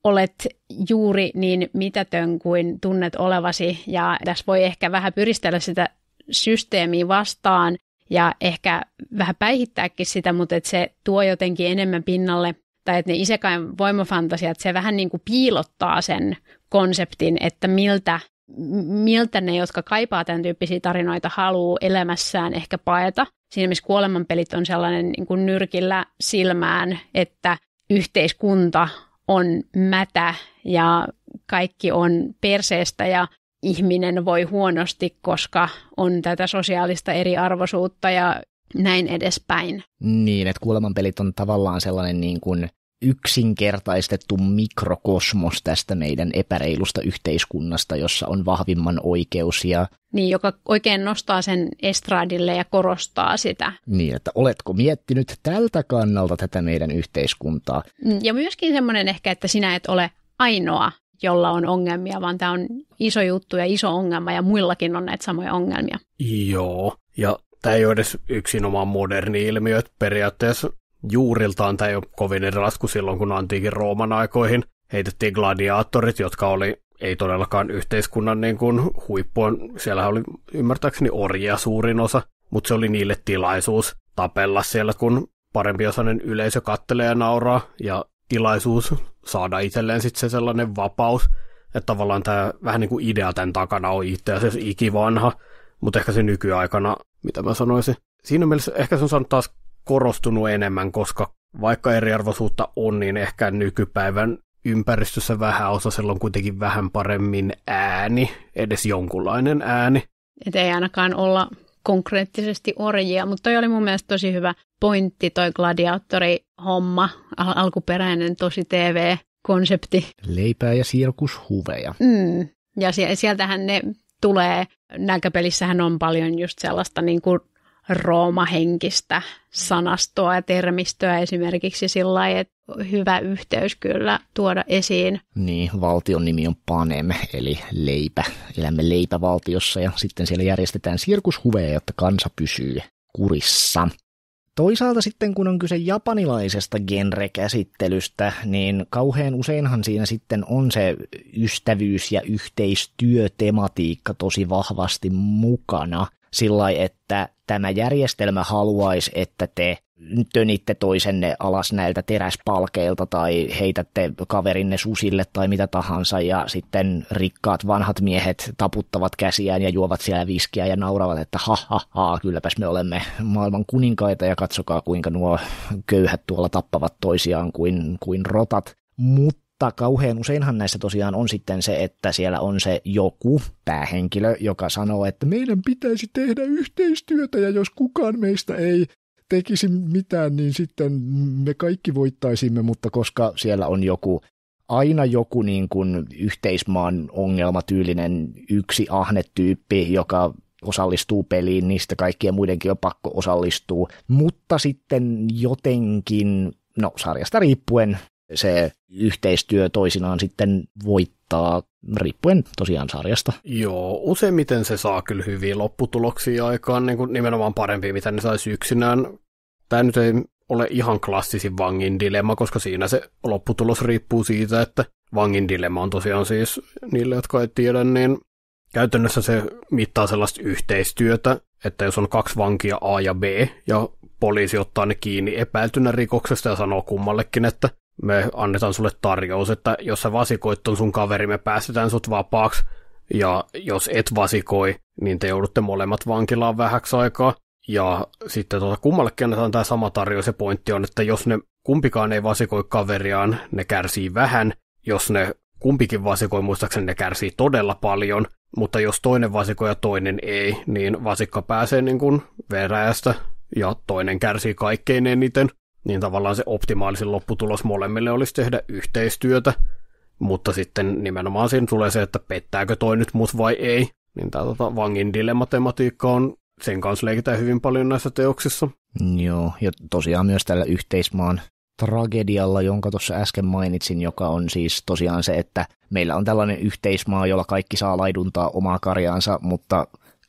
olet juuri niin mitätön kuin tunnet olevasi ja tässä voi ehkä vähän pyristellä sitä systeemiä vastaan ja ehkä vähän päihittääkin sitä, mutta että se tuo jotenkin enemmän pinnalle tai että ne isekain voimafantasiat, se vähän niin kuin piilottaa sen konseptin, että miltä, miltä ne, jotka kaipaa tämän tyyppisiä tarinoita, haluaa elämässään ehkä paeta. Siinä missä kuolemanpelit on sellainen niin kuin nyrkillä silmään, että yhteiskunta on mätä ja kaikki on perseestä ja ihminen voi huonosti, koska on tätä sosiaalista eriarvoisuutta ja näin edespäin. Niin, että kuolemanpelit on tavallaan sellainen niin kuin yksinkertaistettu mikrokosmos tästä meidän epäreilusta yhteiskunnasta, jossa on vahvimman oikeus. Ja... Niin, joka oikein nostaa sen estradille ja korostaa sitä. Niin, että oletko miettinyt tältä kannalta tätä meidän yhteiskuntaa? Mm, ja myöskin semmoinen ehkä, että sinä et ole ainoa, jolla on ongelmia, vaan tämä on iso juttu ja iso ongelma ja muillakin on näitä samoja ongelmia. Joo, ja tämä ei ole edes yksinomaan moderni ilmiö, että periaatteessa Juuriltaan tämä ei ole kovin erilaista kuin silloin, kun antiikin Rooman aikoihin heitettiin gladiaattorit, jotka oli ei todellakaan yhteiskunnan niin kuin, huippuun. Siellä oli ymmärtääkseni orjia suurin osa, mutta se oli niille tilaisuus tapella siellä, kun parempi osainen yleisö kattelee ja nauraa, ja tilaisuus saada itselleen sitten se sellainen vapaus, että tavallaan tämä vähän niin kuin idea tämän takana on itse asiassa ikivanha, mutta ehkä se nykyaikana, mitä mä sanoisin. Siinä mielessä ehkä se on saanut taas korostunut enemmän, koska vaikka eriarvoisuutta on, niin ehkä nykypäivän ympäristössä vähän osa on kuitenkin vähän paremmin ääni, edes jonkunlainen ääni. Et ei ainakaan olla konkreettisesti orjia, mutta toi oli mun mielestä tosi hyvä pointti, toi gladiaattori-homma, al- alkuperäinen tosi TV-konsepti. Leipää ja sirkushuveja. Mm. Ja sieltähän ne tulee, nälkäpelissähän on paljon just sellaista niin kuin roomahenkistä sanastoa ja termistöä esimerkiksi sillä lailla, että hyvä yhteys kyllä tuoda esiin. Niin, valtion nimi on Panem, eli leipä. Elämme leipävaltiossa ja sitten siellä järjestetään sirkushuveja, jotta kansa pysyy kurissa. Toisaalta sitten kun on kyse japanilaisesta genrekäsittelystä, niin kauhean useinhan siinä sitten on se ystävyys- ja yhteistyötematiikka tosi vahvasti mukana. Sillä että tämä järjestelmä haluaisi, että te tönitte toisenne alas näiltä teräspalkeilta tai heitätte kaverinne susille tai mitä tahansa ja sitten rikkaat vanhat miehet taputtavat käsiään ja juovat siellä viskiä ja nauravat, että ha, ha, ha kylläpäs me olemme maailman kuninkaita ja katsokaa kuinka nuo köyhät tuolla tappavat toisiaan kuin, kuin rotat. Mutta mutta kauhean useinhan näissä tosiaan on sitten se, että siellä on se joku päähenkilö, joka sanoo, että meidän pitäisi tehdä yhteistyötä ja jos kukaan meistä ei tekisi mitään, niin sitten me kaikki voittaisimme, mutta koska siellä on joku aina joku niin kuin yhteismaan ongelmatyylinen yksi ahnetyyppi, joka osallistuu peliin, niistä kaikkien muidenkin on pakko osallistua, mutta sitten jotenkin, no sarjasta riippuen, se yhteistyö toisinaan sitten voittaa riippuen tosiaan sarjasta. Joo, useimmiten se saa kyllä hyviä lopputuloksia aikaan, niin kuin nimenomaan parempia, mitä ne saisi yksinään. Tämä nyt ei ole ihan klassisin vangin dilemma, koska siinä se lopputulos riippuu siitä, että vangin dilemma on tosiaan siis niille, jotka ei tiedä, niin käytännössä se mittaa sellaista yhteistyötä, että jos on kaksi vankia A ja B, ja poliisi ottaa ne kiinni epäiltynä rikoksesta ja sanoo kummallekin, että me annetaan sulle tarjous, että jos sä vasikoit ton sun kaveri, me päästetään sut vapaaksi, ja jos et vasikoi, niin te joudutte molemmat vankilaan vähäksi aikaa. Ja sitten tuota, kummallekin annetaan tämä sama tarjous, ja pointti on, että jos ne kumpikaan ei vasikoi kaveriaan, ne kärsii vähän. Jos ne kumpikin vasikoi, muistaakseni ne kärsii todella paljon, mutta jos toinen vasikoi ja toinen ei, niin vasikka pääsee niin kuin veräjästä, ja toinen kärsii kaikkein eniten niin tavallaan se optimaalisin lopputulos molemmille olisi tehdä yhteistyötä, mutta sitten nimenomaan siinä tulee se, että pettääkö toi nyt mut vai ei. Niin tämä tota, vangin dilemmatematiikka on, sen kanssa leikitään hyvin paljon näissä teoksissa. Joo, ja tosiaan myös tällä yhteismaan tragedialla, jonka tuossa äsken mainitsin, joka on siis tosiaan se, että meillä on tällainen yhteismaa, jolla kaikki saa laiduntaa omaa karjaansa, mutta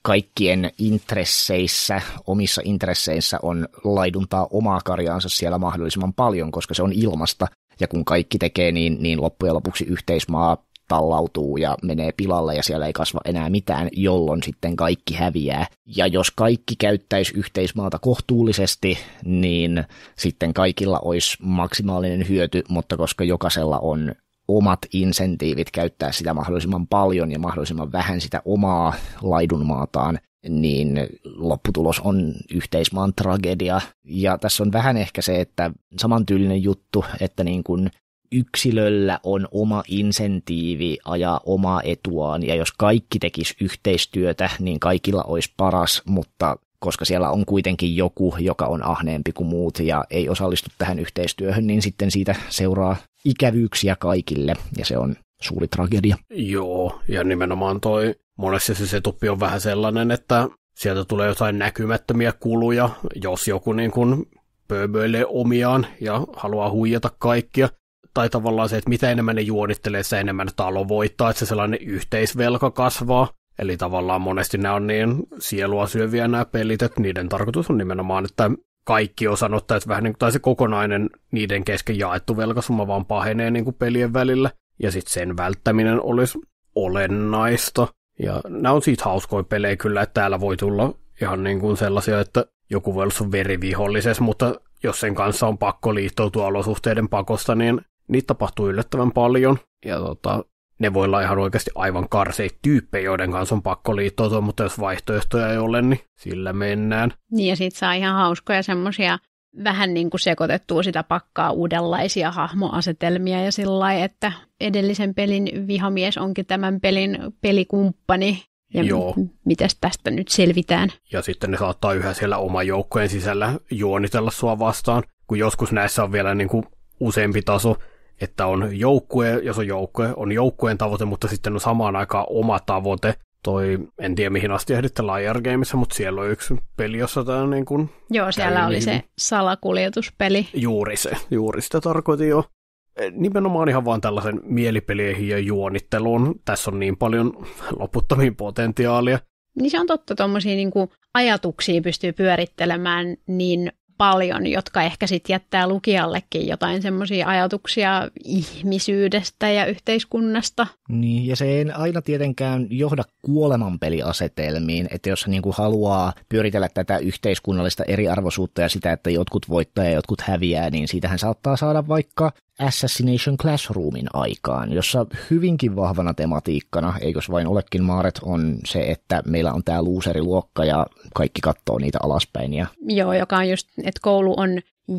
kaikkien intresseissä, omissa intresseissä on laiduntaa omaa karjaansa siellä mahdollisimman paljon, koska se on ilmasta. Ja kun kaikki tekee, niin, niin loppujen lopuksi yhteismaa tallautuu ja menee pilalle ja siellä ei kasva enää mitään, jolloin sitten kaikki häviää. Ja jos kaikki käyttäisi yhteismaata kohtuullisesti, niin sitten kaikilla olisi maksimaalinen hyöty, mutta koska jokaisella on omat insentiivit käyttää sitä mahdollisimman paljon ja mahdollisimman vähän sitä omaa laidunmaataan, niin lopputulos on yhteismaan tragedia. Ja tässä on vähän ehkä se, että samantyylinen juttu, että niin kuin yksilöllä on oma insentiivi ajaa omaa etuaan, ja jos kaikki tekis yhteistyötä, niin kaikilla olisi paras, mutta koska siellä on kuitenkin joku, joka on ahneempi kuin muut ja ei osallistu tähän yhteistyöhön, niin sitten siitä seuraa ikävyyksiä kaikille, ja se on suuri tragedia. Joo, ja nimenomaan toi monessa se setupi on vähän sellainen, että sieltä tulee jotain näkymättömiä kuluja, jos joku niin kuin pööböilee omiaan ja haluaa huijata kaikkia. Tai tavallaan se, että mitä enemmän ne juonittelee, se enemmän talo voittaa, että se sellainen yhteisvelka kasvaa. Eli tavallaan monesti nämä on niin sielua syöviä nämä pelit, että niiden tarkoitus on nimenomaan, että kaikki osanottajat vähän niin kuin, tai se kokonainen niiden kesken jaettu velkasumma vaan pahenee niin kuin pelien välillä, ja sitten sen välttäminen olisi olennaista. Ja nämä on siitä hauskoja pelejä kyllä, että täällä voi tulla ihan niin kuin sellaisia, että joku voi olla sun verivihollisessa, mutta jos sen kanssa on pakko liittoutua olosuhteiden pakosta, niin niitä tapahtuu yllättävän paljon. Ja tota, ne voi olla ihan oikeasti aivan karseita tyyppejä, joiden kanssa on pakko liittoutua, mutta jos vaihtoehtoja ei ole, niin sillä mennään. Niin ja sit saa ihan hauskoja semmosia vähän niin kuin sekoitettua sitä pakkaa uudenlaisia hahmoasetelmia ja sillä lailla, että edellisen pelin vihamies onkin tämän pelin pelikumppani. Ja Joo. M- mitäs tästä nyt selvitään? Ja sitten ne saattaa yhä siellä oma joukkojen sisällä juonitella sua vastaan, kun joskus näissä on vielä niin kuin useampi taso, että on joukkue, jos on joukkue, on joukkueen tavoite, mutta sitten on samaan aikaan oma tavoite. Toi, en tiedä mihin asti ehditte Liar Gameissa, mutta siellä on yksi peli, jossa tämä niin kuin Joo, siellä oli se niin. salakuljetuspeli. Juuri se, juuri sitä tarkoitin jo. E, nimenomaan ihan vaan tällaisen mielipelieihin ja juonitteluun. Tässä on niin paljon loputtomiin potentiaalia. Niin se on totta, tuommoisia niin ajatuksia pystyy pyörittelemään niin paljon, jotka ehkä sitten jättää lukijallekin jotain semmoisia ajatuksia ihmisyydestä ja yhteiskunnasta. Niin, ja se ei aina tietenkään johda kuolemanpeliasetelmiin, että jos niin kuin haluaa pyöritellä tätä yhteiskunnallista eriarvoisuutta ja sitä, että jotkut voittaa ja jotkut häviää, niin siitähän saattaa saada vaikka Assassination Classroomin aikaan, jossa hyvinkin vahvana tematiikkana, eikös vain olekin Maaret, on se, että meillä on tämä luokka ja kaikki katsoo niitä alaspäin. Ja... Joo, joka on just, että koulu on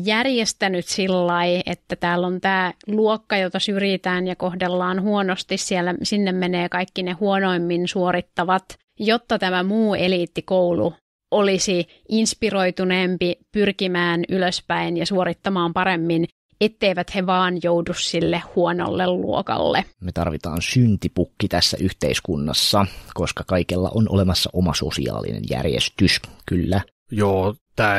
järjestänyt sillä että täällä on tämä luokka, jota syrjitään ja kohdellaan huonosti. Siellä, sinne menee kaikki ne huonoimmin suorittavat, jotta tämä muu eliittikoulu olisi inspiroituneempi pyrkimään ylöspäin ja suorittamaan paremmin etteivät he vaan joudu sille huonolle luokalle. Me tarvitaan syntipukki tässä yhteiskunnassa, koska kaikella on olemassa oma sosiaalinen järjestys, kyllä. Joo, tämä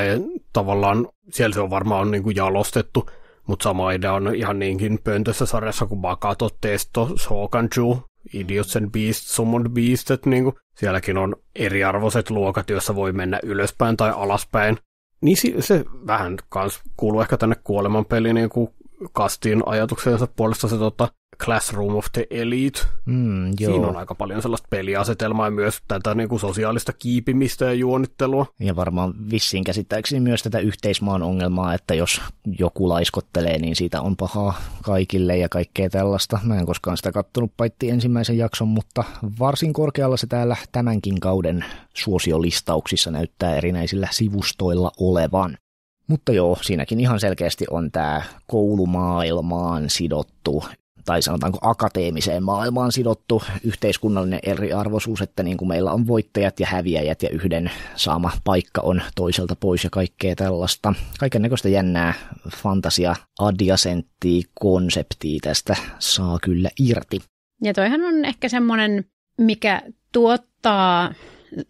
tavallaan, siellä se on varmaan niin kuin jalostettu, mutta sama idea on ihan niinkin pöntössä sarjassa kuin Bakato, Testo, Sokanju, Idiots and Beasts, Summoned Beasts, että niin kuin, sielläkin on eriarvoiset luokat, joissa voi mennä ylöspäin tai alaspäin, niin se vähän kans kuuluu ehkä tänne kuoleman peliin niin kastiin ajatuksensa puolesta se tota, Classroom of the Elite. Mm, joo. Siinä on aika paljon sellaista peliasetelmaa ja myös tätä niin kuin sosiaalista kiipimistä ja juonittelua. Ja varmaan vissiin käsittääkseni myös tätä yhteismaan ongelmaa, että jos joku laiskottelee, niin siitä on pahaa kaikille ja kaikkea tällaista. Mä en koskaan sitä kattonut paitti ensimmäisen jakson, mutta varsin korkealla se täällä tämänkin kauden suosiolistauksissa näyttää erinäisillä sivustoilla olevan. Mutta joo, siinäkin ihan selkeästi on tämä koulumaailmaan sidottu tai sanotaanko akateemiseen maailmaan sidottu yhteiskunnallinen eriarvoisuus, että niin kuin meillä on voittajat ja häviäjät ja yhden saama paikka on toiselta pois ja kaikkea tällaista. Kaiken näköistä jännää fantasia adjacenttia konseptia tästä saa kyllä irti. Ja toihan on ehkä semmoinen, mikä tuottaa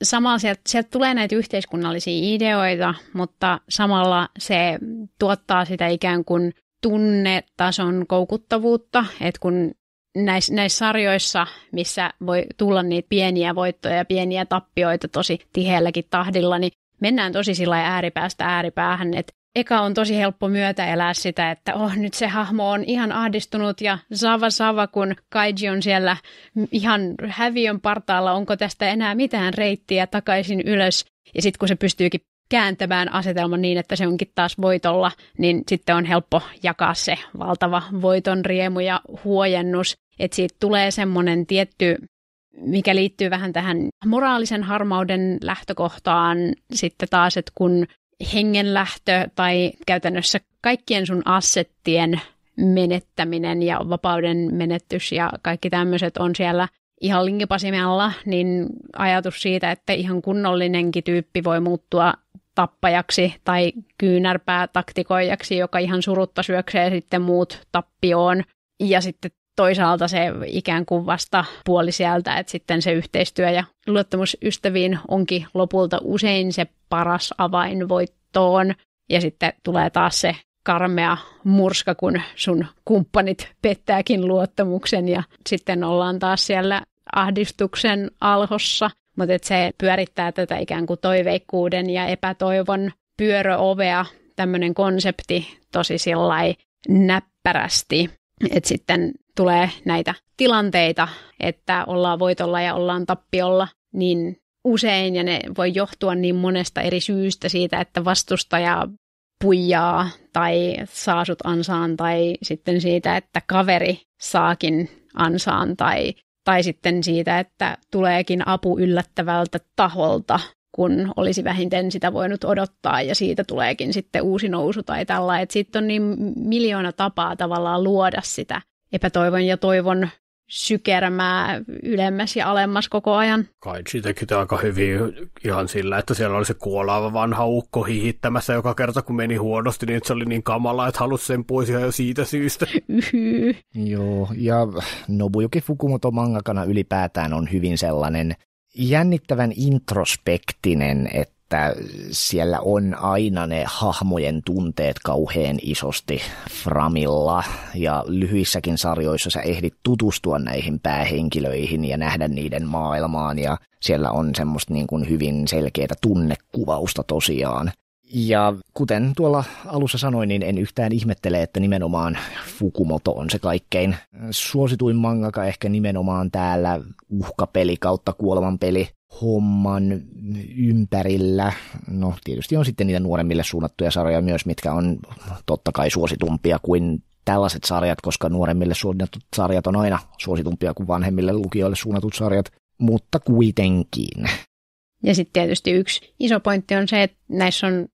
samalla sieltä, sieltä tulee näitä yhteiskunnallisia ideoita, mutta samalla se tuottaa sitä ikään kuin tunnetason koukuttavuutta, että kun näissä, näissä sarjoissa, missä voi tulla niitä pieniä voittoja ja pieniä tappioita tosi tiheälläkin tahdilla, niin mennään tosi sillä ääripäästä ääripäähän, että eka on tosi helppo myötä elää sitä, että oh, nyt se hahmo on ihan ahdistunut ja sava sava, kun Kaiji on siellä ihan häviön partaalla, onko tästä enää mitään reittiä takaisin ylös. Ja sitten kun se pystyykin kääntämään asetelman niin, että se onkin taas voitolla, niin sitten on helppo jakaa se valtava voiton riemu ja huojennus. Että siitä tulee semmoinen tietty, mikä liittyy vähän tähän moraalisen harmauden lähtökohtaan sitten taas, että kun hengenlähtö tai käytännössä kaikkien sun assettien menettäminen ja vapauden menettys ja kaikki tämmöiset on siellä ihan linkipasimella, niin ajatus siitä, että ihan kunnollinenkin tyyppi voi muuttua tappajaksi tai kyynärpää taktikoijaksi, joka ihan surutta syöksee sitten muut tappioon. Ja sitten toisaalta se ikään kuin vasta puoli sieltä, että sitten se yhteistyö ja luottamus ystäviin onkin lopulta usein se paras avain voittoon. Ja sitten tulee taas se karmea murska, kun sun kumppanit pettääkin luottamuksen ja sitten ollaan taas siellä ahdistuksen alhossa mutta että se pyörittää tätä ikään kuin toiveikkuuden ja epätoivon pyöröovea, tämmöinen konsepti tosi sillai näppärästi, että sitten tulee näitä tilanteita, että ollaan voitolla ja ollaan tappiolla, niin usein ja ne voi johtua niin monesta eri syystä siitä, että vastustaja puijaa tai saa sut ansaan tai sitten siitä, että kaveri saakin ansaan tai tai sitten siitä, että tuleekin apu yllättävältä taholta, kun olisi vähintään sitä voinut odottaa ja siitä tuleekin sitten uusi nousu tai tällä. Että sitten on niin miljoona tapaa tavallaan luoda sitä epätoivon ja toivon sykermää ylemmäs ja alemmas koko ajan. Kai siitäkin aika hyvin ihan sillä, että siellä oli se kuolaava vanha ukko hiihittämässä joka kerta, kun meni huonosti, niin se oli niin kamala, että halusi sen pois ihan jo siitä syystä. Joo, ja Nobuyuki Fukumoto mangakana ylipäätään on hyvin sellainen jännittävän introspektinen, että että siellä on aina ne hahmojen tunteet kauhean isosti framilla ja lyhyissäkin sarjoissa sä ehdit tutustua näihin päähenkilöihin ja nähdä niiden maailmaan ja siellä on semmoista niin kuin hyvin selkeää tunnekuvausta tosiaan. Ja kuten tuolla alussa sanoin, niin en yhtään ihmettele, että nimenomaan Fukumoto on se kaikkein suosituin mangaka ehkä nimenomaan täällä uhkapeli kautta kuolemanpeli homman ympärillä. No tietysti on sitten niitä nuoremmille suunnattuja sarjoja myös, mitkä on totta kai suositumpia kuin tällaiset sarjat, koska nuoremmille suunnatut sarjat on aina suositumpia kuin vanhemmille lukijoille suunnatut sarjat, mutta kuitenkin. Ja sitten tietysti yksi iso pointti on se, että näissä on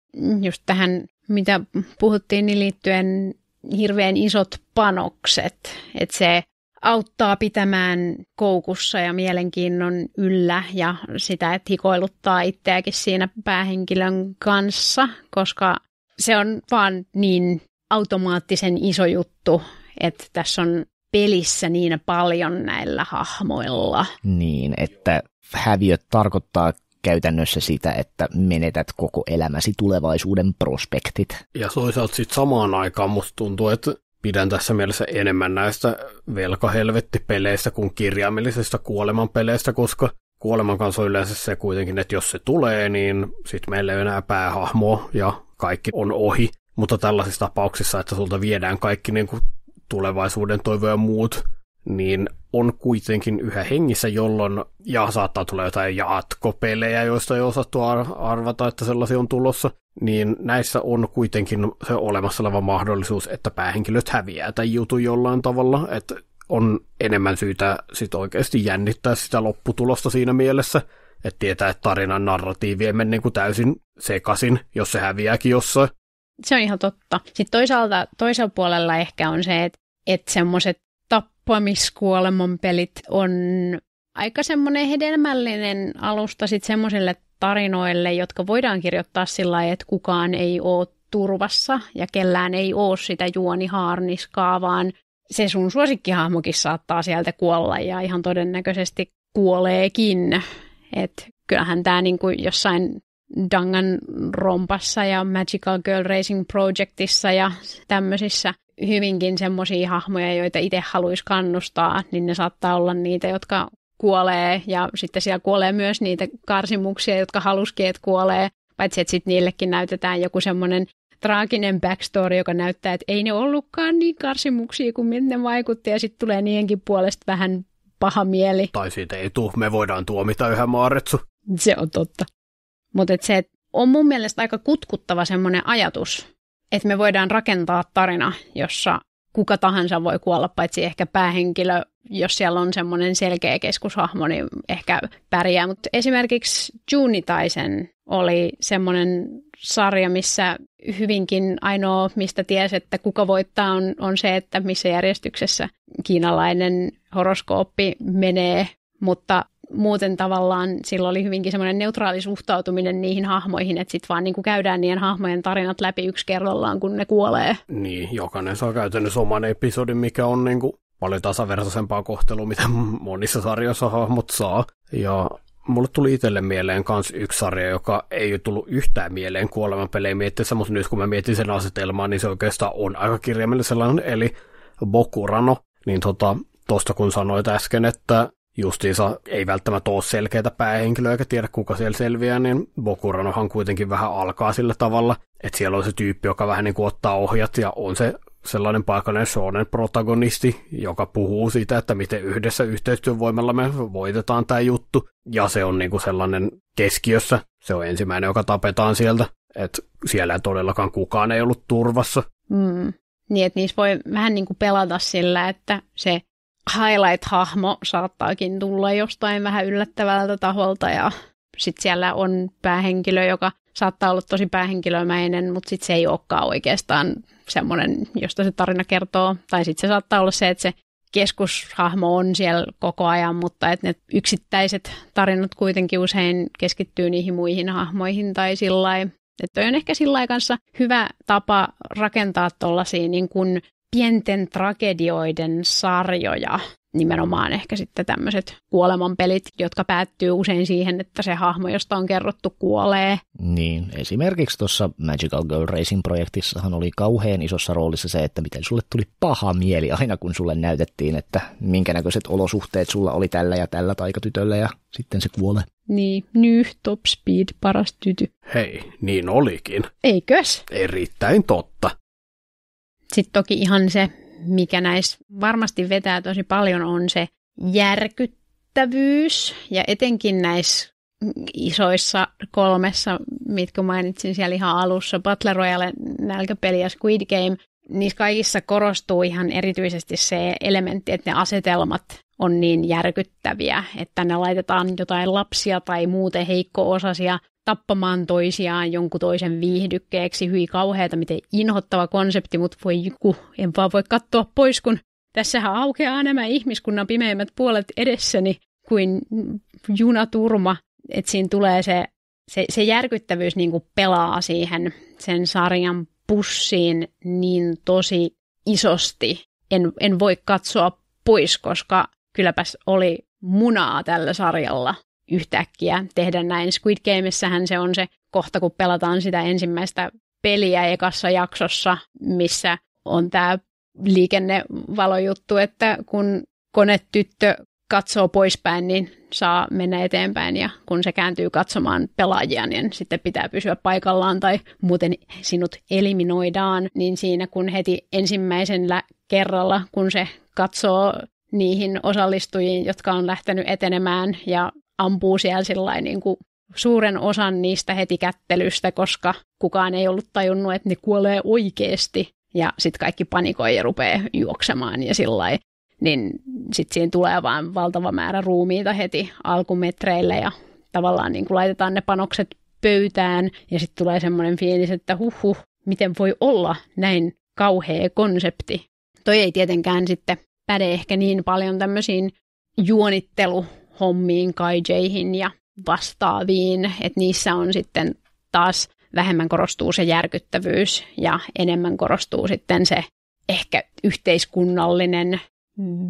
just tähän, mitä puhuttiin, niin liittyen hirveän isot panokset. Että se auttaa pitämään koukussa ja mielenkiinnon yllä ja sitä, että hikoiluttaa itseäkin siinä päähenkilön kanssa, koska se on vaan niin automaattisen iso juttu, että tässä on pelissä niin paljon näillä hahmoilla. Niin, että häviö tarkoittaa käytännössä sitä, että menetät koko elämäsi tulevaisuuden prospektit. Ja toisaalta sitten samaan aikaan musta tuntuu, että pidän tässä mielessä enemmän näistä velkahelvettipeleistä kuin kirjaimellisista kuolemanpeleistä, koska kuoleman kanssa on yleensä se kuitenkin, että jos se tulee, niin sitten meillä ei enää päähahmoa ja kaikki on ohi. Mutta tällaisissa tapauksissa, että sulta viedään kaikki niin kuin tulevaisuuden toivoja ja muut niin on kuitenkin yhä hengissä, jolloin ja saattaa tulla jotain jatkopelejä, joista ei osattu arvata, että sellaisia on tulossa, niin näissä on kuitenkin se olemassa oleva mahdollisuus, että päähenkilöt häviää tai jutu jollain tavalla, että on enemmän syytä sit oikeasti jännittää sitä lopputulosta siinä mielessä, että tietää, että tarinan narratiivi ei mene niin kuin täysin sekasin, jos se häviääkin jossain. Se on ihan totta. Sitten toisaalta, toisella puolella ehkä on se, että, että semmoiset tappamiskuoleman pelit on aika semmoinen hedelmällinen alusta sitten semmoisille tarinoille, jotka voidaan kirjoittaa sillä lailla, että kukaan ei ole turvassa ja kellään ei ole sitä juonihaarniskaa, vaan se sun suosikkihahmokin saattaa sieltä kuolla ja ihan todennäköisesti kuoleekin. Et kyllähän tämä niinku jossain Dangan rompassa ja Magical Girl Racing Projectissa ja tämmöisissä hyvinkin semmoisia hahmoja, joita itse haluaisi kannustaa, niin ne saattaa olla niitä, jotka kuolee ja sitten siellä kuolee myös niitä karsimuksia, jotka haluskeet että kuolee, paitsi että sitten niillekin näytetään joku semmoinen traaginen backstory, joka näyttää, että ei ne ollutkaan niin karsimuksia kuin miltä ne vaikutti ja sitten tulee niidenkin puolesta vähän paha mieli. Tai siitä ei tule, me voidaan tuomita yhä maaretsu. Se on totta. Mutta et se on mun mielestä aika kutkuttava semmoinen ajatus, että me voidaan rakentaa tarina, jossa kuka tahansa voi kuolla, paitsi ehkä päähenkilö, jos siellä on semmoinen selkeä keskushahmo, niin ehkä pärjää. Mutta esimerkiksi Juni oli semmoinen sarja, missä hyvinkin ainoa, mistä ties, että kuka voittaa, on, on se, että missä järjestyksessä kiinalainen horoskooppi menee. Mutta muuten tavallaan silloin oli hyvinkin semmoinen neutraali suhtautuminen niihin hahmoihin, että sitten vaan niin kuin käydään niiden hahmojen tarinat läpi yksi kerrallaan, kun ne kuolee. Niin, jokainen saa käytännössä oman episodin, mikä on niin kuin paljon tasavertaisempaa kohtelua, mitä monissa sarjoissa hahmot saa. Ja mulle tuli itselle mieleen kans yksi sarja, joka ei ole tullut yhtään mieleen pelejä miettiessä, mutta nyt kun mä mietin sen asetelmaa, niin se oikeastaan on aika kirjaimellinen sellainen, eli Bokurano. Niin tota, tosta kun sanoit äsken, että justiinsa ei välttämättä ole selkeitä päähenkilöä eikä tiedä kuka siellä selviää, niin Bokuranohan kuitenkin vähän alkaa sillä tavalla, että siellä on se tyyppi, joka vähän niin kuin ottaa ohjat ja on se sellainen paikallinen shonen protagonisti, joka puhuu siitä, että miten yhdessä yhteistyövoimalla me voitetaan tämä juttu. Ja se on niin kuin sellainen keskiössä. Se on ensimmäinen, joka tapetaan sieltä. Että siellä ei todellakaan kukaan ei ollut turvassa. Mm. Niin, että niissä voi vähän niin kuin pelata sillä, että se highlight-hahmo saattaakin tulla jostain vähän yllättävältä taholta ja sitten siellä on päähenkilö, joka saattaa olla tosi päähenkilömäinen, mutta sitten se ei olekaan oikeastaan semmoinen, josta se tarina kertoo. Tai sitten se saattaa olla se, että se keskushahmo on siellä koko ajan, mutta että ne yksittäiset tarinat kuitenkin usein keskittyy niihin muihin hahmoihin tai sillä Että on ehkä sillä kanssa hyvä tapa rakentaa tuollaisia niin kuin pienten tragedioiden sarjoja, nimenomaan ehkä sitten tämmöiset kuolemanpelit, jotka päättyy usein siihen, että se hahmo, josta on kerrottu, kuolee. Niin, esimerkiksi tuossa Magical Girl Racing-projektissahan oli kauhean isossa roolissa se, että miten sulle tuli paha mieli aina, kun sulle näytettiin, että minkä näköiset olosuhteet sulla oli tällä ja tällä taikatytöllä ja sitten se kuolee. Niin, nyh, top speed, paras tyty. Hei, niin olikin. Eikös? Erittäin totta. Sitten toki ihan se, mikä näissä varmasti vetää tosi paljon, on se järkyttävyys ja etenkin näissä isoissa kolmessa, mitkä mainitsin siellä ihan alussa, Battle Royale, nälkäpeli ja Squid Game, niissä kaikissa korostuu ihan erityisesti se elementti, että ne asetelmat on niin järkyttäviä, että ne laitetaan jotain lapsia tai muuten heikko-osasia tappamaan toisiaan jonkun toisen viihdykkeeksi. Hyi kauheata, miten inhottava konsepti, mutta voi joku en vaan voi katsoa pois, kun tässähän aukeaa nämä ihmiskunnan pimeimmät puolet edessäni kuin junaturma. Että siinä tulee se, se, se järkyttävyys niin kuin pelaa siihen sen sarjan pussiin niin tosi isosti. En, en voi katsoa pois, koska kylläpäs oli munaa tällä sarjalla yhtäkkiä tehdä näin. Squid Gameissähän se on se kohta, kun pelataan sitä ensimmäistä peliä ekassa jaksossa, missä on tämä liikennevalojuttu, että kun konetyttö katsoo poispäin, niin saa mennä eteenpäin ja kun se kääntyy katsomaan pelaajia, niin sitten pitää pysyä paikallaan tai muuten sinut eliminoidaan, niin siinä kun heti ensimmäisellä kerralla, kun se katsoo niihin osallistujiin, jotka on lähtenyt etenemään ja ampuu siellä niin kuin suuren osan niistä heti kättelystä, koska kukaan ei ollut tajunnut, että ne kuolee oikeasti. Ja sitten kaikki panikoi ja rupeaa juoksemaan ja sillä Niin sitten siihen tulee vaan valtava määrä ruumiita heti alkumetreille ja tavallaan niin kuin laitetaan ne panokset pöytään ja sitten tulee semmoinen fiilis, että huh miten voi olla näin kauhea konsepti. Toi ei tietenkään sitten päde ehkä niin paljon tämmöisiin juonittelu hommiin, kaijeihin ja vastaaviin, että niissä on sitten taas vähemmän korostuu se järkyttävyys ja enemmän korostuu sitten se ehkä yhteiskunnallinen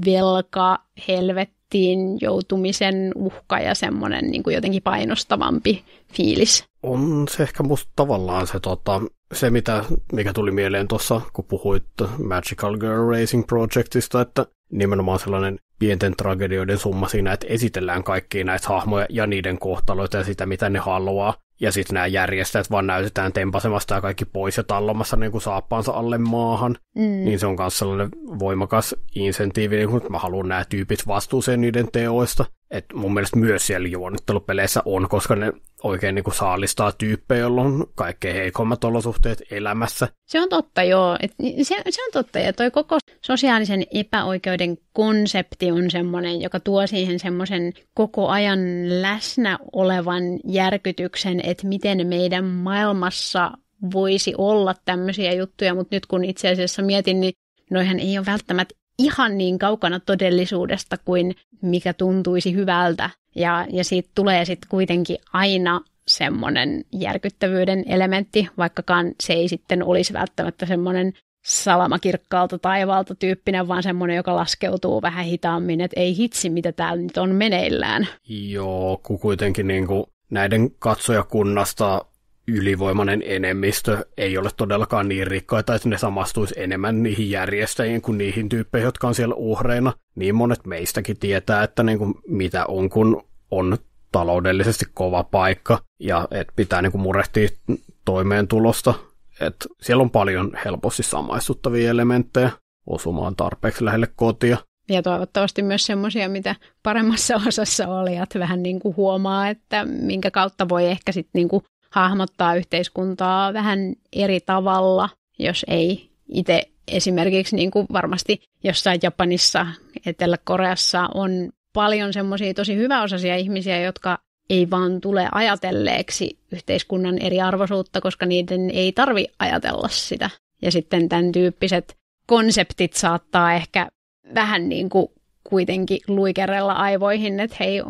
velka, helvettiin joutumisen uhka ja semmoinen niin kuin jotenkin painostavampi fiilis. On se ehkä musta tavallaan se tota, se, mitä, mikä tuli mieleen tuossa, kun puhuit Magical Girl Racing Projectista, että nimenomaan sellainen pienten tragedioiden summa siinä, että esitellään kaikkia näitä hahmoja ja niiden kohtaloita ja sitä, mitä ne haluaa. Ja sitten nämä järjestäjät vaan näytetään tempasemasta ja kaikki pois ja tallomassa niin kuin saappaansa alle maahan. Mm. Niin se on myös sellainen voimakas insentiivi, niin kun mä haluan nämä tyypit vastuuseen niiden teoista. Et mun mielestä myös siellä juonittelupeleissä on, koska ne oikein niinku saalistaa tyyppejä, joilla on kaikkein heikommat olosuhteet elämässä. Se on totta, joo. Et se, se on totta, ja toi koko sosiaalisen epäoikeuden konsepti on semmoinen, joka tuo siihen semmoisen koko ajan läsnä olevan järkytyksen, että miten meidän maailmassa voisi olla tämmöisiä juttuja, mutta nyt kun itse asiassa mietin, niin noihän ei ole välttämättä ihan niin kaukana todellisuudesta kuin mikä tuntuisi hyvältä. Ja, ja siitä tulee sitten kuitenkin aina semmoinen järkyttävyyden elementti, vaikkakaan se ei sitten olisi välttämättä semmoinen salamakirkkaalta taivaalta tyyppinen, vaan semmoinen, joka laskeutuu vähän hitaammin, että ei hitsi, mitä täällä nyt on meneillään. Joo, kun kuitenkin niin kuin näiden katsojakunnasta ylivoimainen enemmistö ei ole todellakaan niin rikkaita, että ne samastuisi enemmän niihin järjestäjiin kuin niihin tyyppeihin, jotka on siellä uhreina. Niin monet meistäkin tietää, että niin kuin mitä on, kun on taloudellisesti kova paikka ja että pitää niin kuin murehtia toimeentulosta. Et siellä on paljon helposti samaistuttavia elementtejä osumaan tarpeeksi lähelle kotia. Ja toivottavasti myös semmoisia, mitä paremmassa osassa olijat vähän niin kuin huomaa, että minkä kautta voi ehkä sitten niin kuin hahmottaa yhteiskuntaa vähän eri tavalla, jos ei itse esimerkiksi niin kuin varmasti jossain Japanissa, Etelä-Koreassa on paljon semmoisia tosi hyväosaisia ihmisiä, jotka ei vaan tule ajatelleeksi yhteiskunnan eriarvoisuutta, koska niiden ei tarvi ajatella sitä. Ja sitten tämän tyyppiset konseptit saattaa ehkä vähän niin kuin kuitenkin luikerella aivoihin, että hei,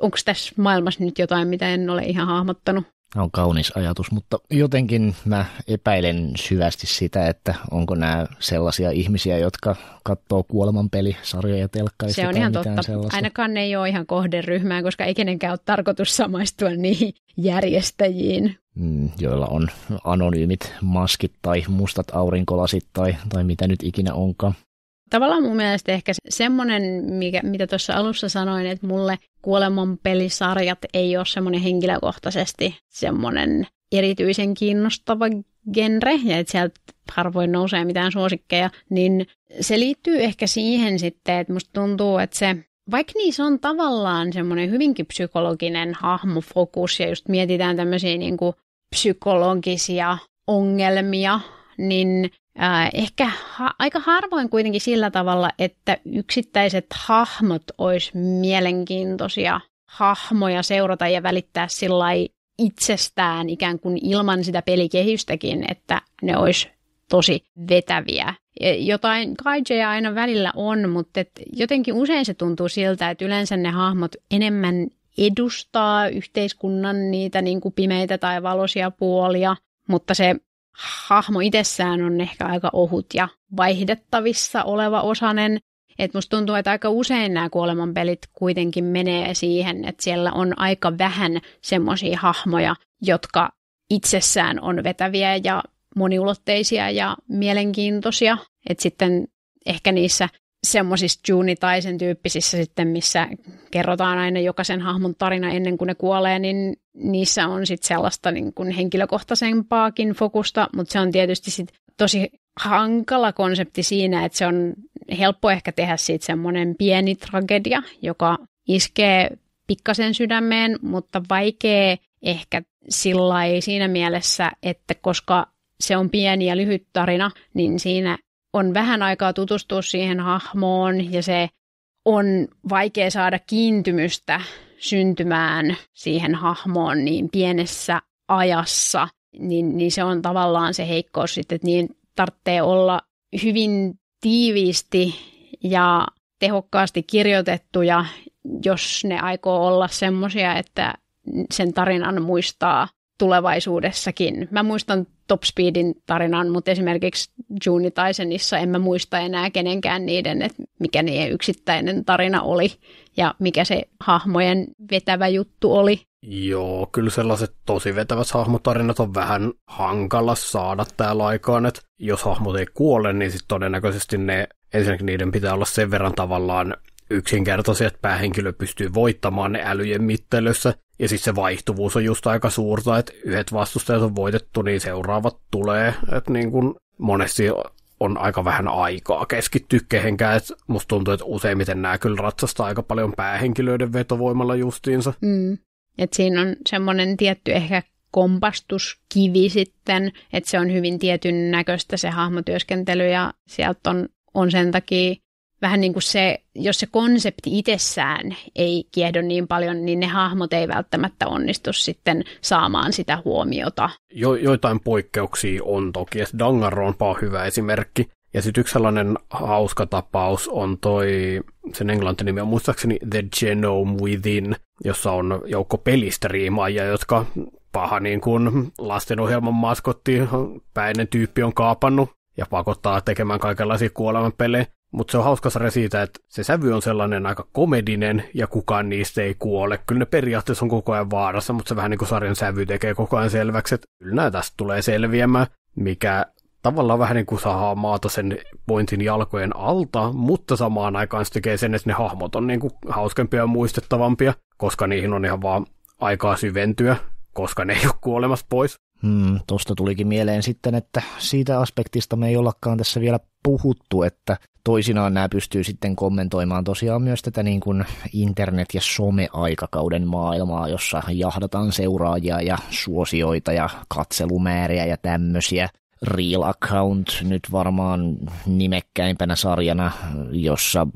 onko tässä maailmassa nyt jotain, mitä en ole ihan hahmottanut on kaunis ajatus, mutta jotenkin mä epäilen syvästi sitä, että onko nämä sellaisia ihmisiä, jotka katsoo kuolemanpelisarjoja telkkaista. Se on ihan totta. Sellaista. Ainakaan ne ei ole ihan kohderyhmään, koska ei kenenkään ole tarkoitus samaistua niihin järjestäjiin. Mm, joilla on anonyymit maskit tai mustat aurinkolasit tai, tai mitä nyt ikinä onkaan. Tavallaan mun mielestä ehkä semmoinen, mikä, mitä tuossa alussa sanoin, että mulle kuoleman pelisarjat ei ole semmoinen henkilökohtaisesti semmoinen erityisen kiinnostava genre, ja että sieltä harvoin nousee mitään suosikkeja, niin se liittyy ehkä siihen sitten, että musta tuntuu, että se vaikka niissä on tavallaan semmoinen hyvinkin psykologinen hahmofokus ja just mietitään tämmöisiä niin kuin psykologisia ongelmia, niin ehkä ha- aika harvoin kuitenkin sillä tavalla, että yksittäiset hahmot olisi mielenkiintoisia hahmoja seurata ja välittää sillä itsestään ikään kuin ilman sitä pelikehystäkin, että ne olisi tosi vetäviä. Jotain kaijeja aina välillä on, mutta et jotenkin usein se tuntuu siltä, että yleensä ne hahmot enemmän edustaa yhteiskunnan niitä niin kuin pimeitä tai valoisia puolia, mutta se hahmo itsessään on ehkä aika ohut ja vaihdettavissa oleva osanen. Että musta tuntuu, että aika usein nämä kuolemanpelit kuitenkin menee siihen, että siellä on aika vähän semmoisia hahmoja, jotka itsessään on vetäviä ja moniulotteisia ja mielenkiintoisia. Että sitten ehkä niissä semmoisissa juni tai sen tyyppisissä sitten, missä kerrotaan aina jokaisen hahmon tarina ennen kuin ne kuolee, niin niissä on sitten sellaista niin kuin henkilökohtaisempaakin fokusta, mutta se on tietysti sit tosi hankala konsepti siinä, että se on helppo ehkä tehdä siitä semmoinen pieni tragedia, joka iskee pikkasen sydämeen, mutta vaikea ehkä sillä siinä mielessä, että koska se on pieni ja lyhyt tarina, niin siinä on vähän aikaa tutustua siihen hahmoon ja se on vaikea saada kiintymystä syntymään siihen hahmoon niin pienessä ajassa, niin, niin se on tavallaan se heikkous sitten, että niin tarvitsee olla hyvin tiiviisti ja tehokkaasti kirjoitettuja, jos ne aikoo olla semmoisia, että sen tarinan muistaa tulevaisuudessakin. Mä muistan Top Speedin tarinan, mutta esimerkiksi Juni Tysonissa en mä muista enää kenenkään niiden, että mikä niiden yksittäinen tarina oli ja mikä se hahmojen vetävä juttu oli. Joo, kyllä sellaiset tosi vetävät hahmotarinat on vähän hankala saada täällä aikaan, että jos hahmot ei kuole, niin sitten todennäköisesti ne, ensinnäkin niiden pitää olla sen verran tavallaan yksinkertaisia, että päähenkilö pystyy voittamaan ne älyjen mittelössä, ja siis se vaihtuvuus on just aika suurta, että yhdet vastustajat on voitettu, niin seuraavat tulee. Että niin kun monesti on aika vähän aikaa keskittyä kehenkään. että musta tuntuu, että useimmiten nämä kyllä ratsastaa aika paljon päähenkilöiden vetovoimalla justiinsa. Mm. Et siinä on semmoinen tietty ehkä kompastuskivi sitten, että se on hyvin tietyn näköistä se hahmotyöskentely ja sieltä on, on sen takia vähän niin kuin se, jos se konsepti itsessään ei kiehdo niin paljon, niin ne hahmot ei välttämättä onnistu sitten saamaan sitä huomiota. Jo, joitain poikkeuksia on toki, että Danganronpa on hyvä esimerkki. Ja sitten yksi sellainen hauska tapaus on toi, sen englantin nimi on muistaakseni The Genome Within, jossa on joukko pelistriimaajia, jotka paha niin kuin lastenohjelman maskotti päinen tyyppi on kaapannut ja pakottaa tekemään kaikenlaisia kuolemanpelejä. Mutta se on hauska sarja siitä, että se sävy on sellainen aika komedinen ja kukaan niistä ei kuole. Kyllä ne periaatteessa on koko ajan vaarassa, mutta se vähän niin kuin sarjan sävy tekee koko ajan selväksi, että kyllä nämä tästä tulee selviämään, mikä tavallaan vähän niin kuin saa maata sen pointin jalkojen alta, mutta samaan aikaan se tekee sen, että ne hahmot on niin kuin hauskempia ja muistettavampia, koska niihin on ihan vaan aikaa syventyä, koska ne ei ole kuolemassa pois. Hmm, tosta tulikin mieleen sitten, että siitä aspektista me ei ollakaan tässä vielä puhuttu, että toisinaan nämä pystyy sitten kommentoimaan tosiaan myös tätä niin kuin internet- ja some-aikakauden maailmaa, jossa jahdataan seuraajia ja suosioita ja katselumääriä ja tämmöisiä. Real Account nyt varmaan nimekkäimpänä sarjana, jossa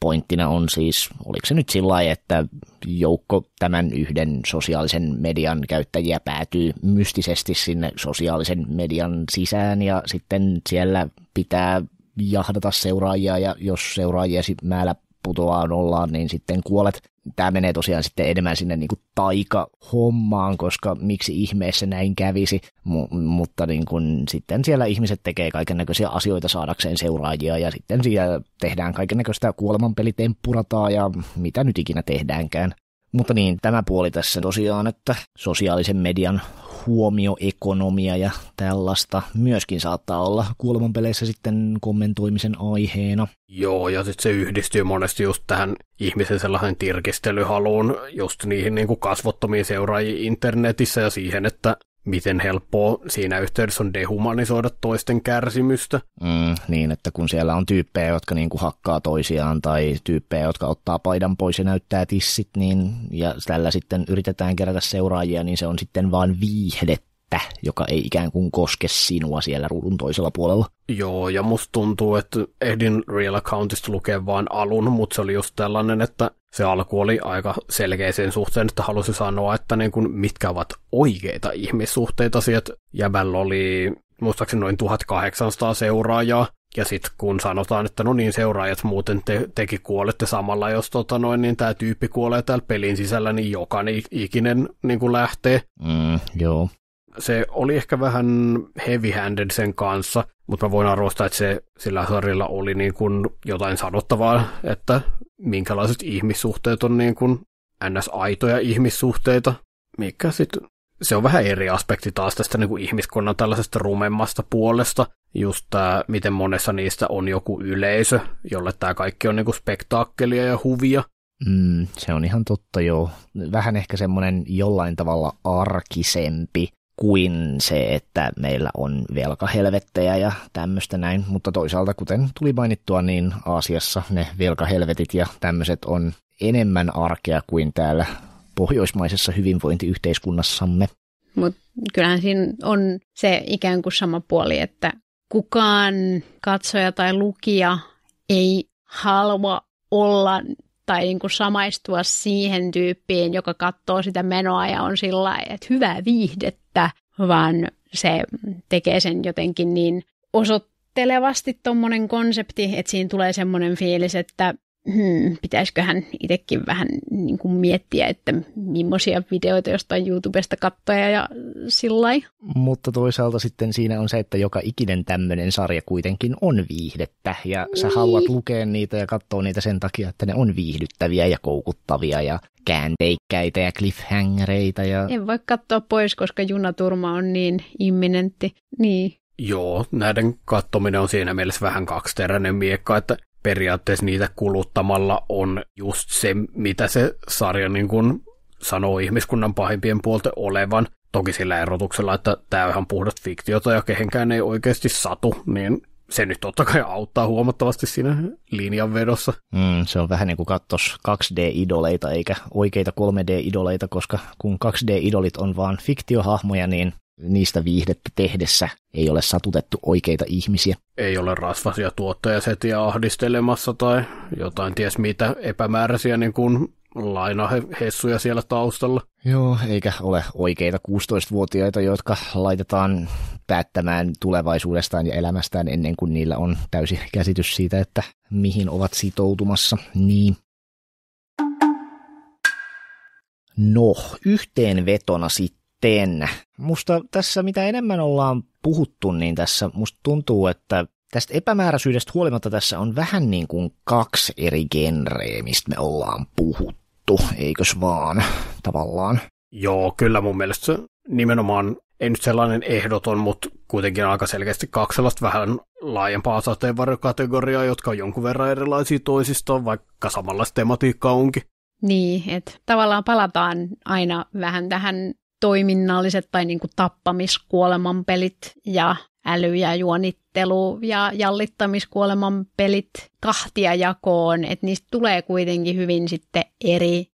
pointtina on siis, oliko se nyt sillä että joukko tämän yhden sosiaalisen median käyttäjiä päätyy mystisesti sinne sosiaalisen median sisään ja sitten siellä pitää jahdata seuraajia ja jos seuraajiesi määrä putoaa nollaan, niin sitten kuolet. Tämä menee tosiaan sitten enemmän sinne niin kuin taikahommaan, koska miksi ihmeessä näin kävisi, M- mutta niin kuin sitten siellä ihmiset tekee kaiken näköisiä asioita saadakseen seuraajia ja sitten siellä tehdään kaiken näköistä kuolemanpelitemppurataa ja mitä nyt ikinä tehdäänkään. Mutta niin, tämä puoli tässä tosiaan, että sosiaalisen median huomioekonomia ja tällaista myöskin saattaa olla kuolemanpeleissä sitten kommentoimisen aiheena. Joo, ja sitten se yhdistyy monesti just tähän ihmisen sellaisen tirkistelyhaluun, just niihin niin kuin kasvottomiin seuraajiin internetissä ja siihen, että miten helppoa siinä yhteydessä on dehumanisoida toisten kärsimystä. Mm, niin, että kun siellä on tyyppejä, jotka niinku hakkaa toisiaan tai tyyppejä, jotka ottaa paidan pois ja näyttää tissit, niin, ja tällä sitten yritetään kerätä seuraajia, niin se on sitten vain viihdettä joka ei ikään kuin koske sinua siellä ruudun toisella puolella. Joo, ja musta tuntuu, että ehdin Real Accountista lukea vain alun, mutta se oli just tällainen, että se alku oli aika selkeä sen suhteen, että halusi sanoa, että niin kuin mitkä ovat oikeita ihmissuhteita. Sieltä jäbällä oli muistaakseni noin 1800 seuraajaa, ja sitten kun sanotaan, että no niin seuraajat muuten te, teki kuolette samalla, jos tota noin, niin tämä tyyppi kuolee täällä pelin sisällä, niin jokainen ikinen niin kuin lähtee. Mm, joo. Se oli ehkä vähän heavy-handed sen kanssa, mutta mä voin arvostaa, että se sillä sarjalla oli niin kuin jotain sanottavaa, että minkälaiset ihmissuhteet on niin kuin ns-aitoja ihmissuhteita, mikä sitten se on vähän eri aspekti taas tästä niin kuin ihmiskunnan tällaisesta rumemmasta puolesta, just tämä, miten monessa niistä on joku yleisö, jolle tämä kaikki on niin kuin spektaakkelia ja huvia. Mm, se on ihan totta, joo. Vähän ehkä semmoinen jollain tavalla arkisempi kuin se, että meillä on velkahelvettejä ja tämmöistä näin, mutta toisaalta kuten tuli mainittua, niin Aasiassa ne velkahelvetit ja tämmöiset on enemmän arkea kuin täällä pohjoismaisessa hyvinvointiyhteiskunnassamme. Mutta kyllähän siinä on se ikään kuin sama puoli, että kukaan katsoja tai lukija ei halua olla tai niin kuin samaistua siihen tyyppiin, joka katsoo sitä menoa ja on sillä että hyvää viihdet että, vaan se tekee sen jotenkin niin osoittelevasti tuommoinen konsepti, että siinä tulee semmoinen fiilis, että hmm, pitäisiköhän itsekin vähän niin kuin miettiä, että millaisia videoita jostain YouTubesta katsoja ja sillä Mutta toisaalta sitten siinä on se, että joka ikinen tämmöinen sarja kuitenkin on viihdettä ja niin. sä haluat lukea niitä ja katsoa niitä sen takia, että ne on viihdyttäviä ja koukuttavia ja käänteikkäitä ja cliffhangereita. Ja... En voi katsoa pois, koska junaturma on niin imminentti. Niin. Joo, näiden kattominen on siinä mielessä vähän kaksiteräinen miekka, että periaatteessa niitä kuluttamalla on just se, mitä se sarja niin kuin sanoo ihmiskunnan pahimpien puolten olevan. Toki sillä erotuksella, että tämä on ihan puhdas fiktiota ja kehenkään ei oikeasti satu, niin se nyt totta kai auttaa huomattavasti siinä linjanvedossa. Mm, se on vähän niin kuin kattos 2D-idoleita eikä oikeita 3D-idoleita, koska kun 2D-idolit on vaan fiktiohahmoja, niin niistä viihdettä tehdessä ei ole satutettu oikeita ihmisiä. Ei ole rasvasia tuottajasetiä ahdistelemassa tai jotain ties mitä epämääräisiä niin kuin lainahessuja siellä taustalla. Joo, eikä ole oikeita 16-vuotiaita, jotka laitetaan päättämään tulevaisuudestaan ja elämästään ennen kuin niillä on täysi käsitys siitä, että mihin ovat sitoutumassa. Niin. No, yhteenvetona sitten teen. Musta tässä mitä enemmän ollaan puhuttu, niin tässä musta tuntuu, että tästä epämääräisyydestä huolimatta tässä on vähän niin kuin kaksi eri genreä, mistä me ollaan puhuttu, eikös vaan tavallaan? Joo, kyllä mun mielestä se nimenomaan ei nyt sellainen ehdoton, mutta kuitenkin aika selkeästi kaksi sellaista vähän laajempaa sateenvarjokategoriaa, jotka on jonkun verran erilaisia toisistaan, vaikka samanlaista tematiikkaa onkin. Niin, että tavallaan palataan aina vähän tähän toiminnalliset tai niin kuin pelit ja äly- ja juonittelu- ja jallittamiskuoleman pelit kahtia jakoon, että niistä tulee kuitenkin hyvin sitten eri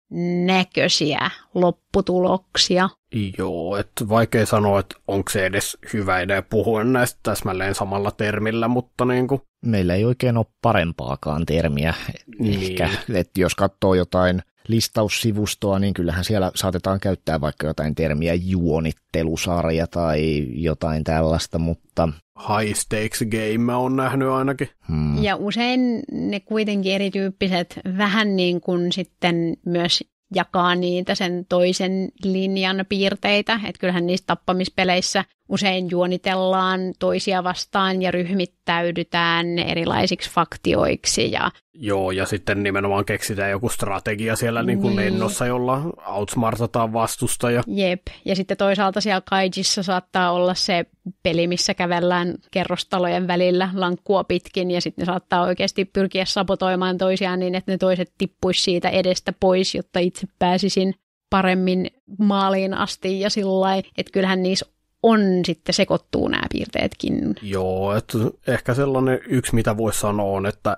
näköisiä lopputuloksia. Joo, että vaikea sanoa, että onko se edes hyvä idea puhua näistä täsmälleen samalla termillä, mutta niin kuin. Meillä ei oikein ole parempaakaan termiä niin. ehkä, että jos katsoo jotain listaussivustoa, niin kyllähän siellä saatetaan käyttää vaikka jotain termiä juonittelusarja tai jotain tällaista, mutta... High stakes game mä oon nähnyt ainakin. Hmm. Ja usein ne kuitenkin erityyppiset vähän niin kuin sitten myös jakaa niitä sen toisen linjan piirteitä, että kyllähän niissä tappamispeleissä Usein juonitellaan toisia vastaan ja ryhmittäydytään erilaisiksi faktioiksi. Ja... Joo, ja sitten nimenomaan keksitään joku strategia siellä niin kuin niin. lennossa, jolla outsmartataan vastustaja. Jep, ja sitten toisaalta siellä kaijissa saattaa olla se peli, missä kävellään kerrostalojen välillä lankkua pitkin, ja sitten ne saattaa oikeasti pyrkiä sabotoimaan toisiaan niin, että ne toiset tippuisi siitä edestä pois, jotta itse pääsisin paremmin maaliin asti ja sillä että kyllähän niissä on sitten sekoittuu nämä piirteetkin. Joo, että ehkä sellainen yksi, mitä voisi sanoa, on, että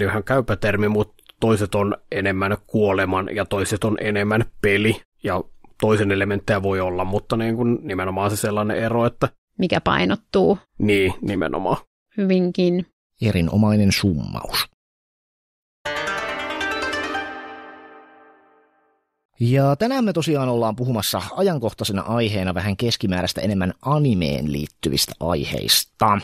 ihan käypä termi, mutta toiset on enemmän kuoleman ja toiset on enemmän peli. Ja toisen elementtejä voi olla, mutta niin kuin nimenomaan se sellainen ero, että... Mikä painottuu. Niin, nimenomaan. Hyvinkin. Erinomainen summaus. Ja tänään me tosiaan ollaan puhumassa ajankohtaisena aiheena vähän keskimääräistä enemmän animeen liittyvistä aiheista.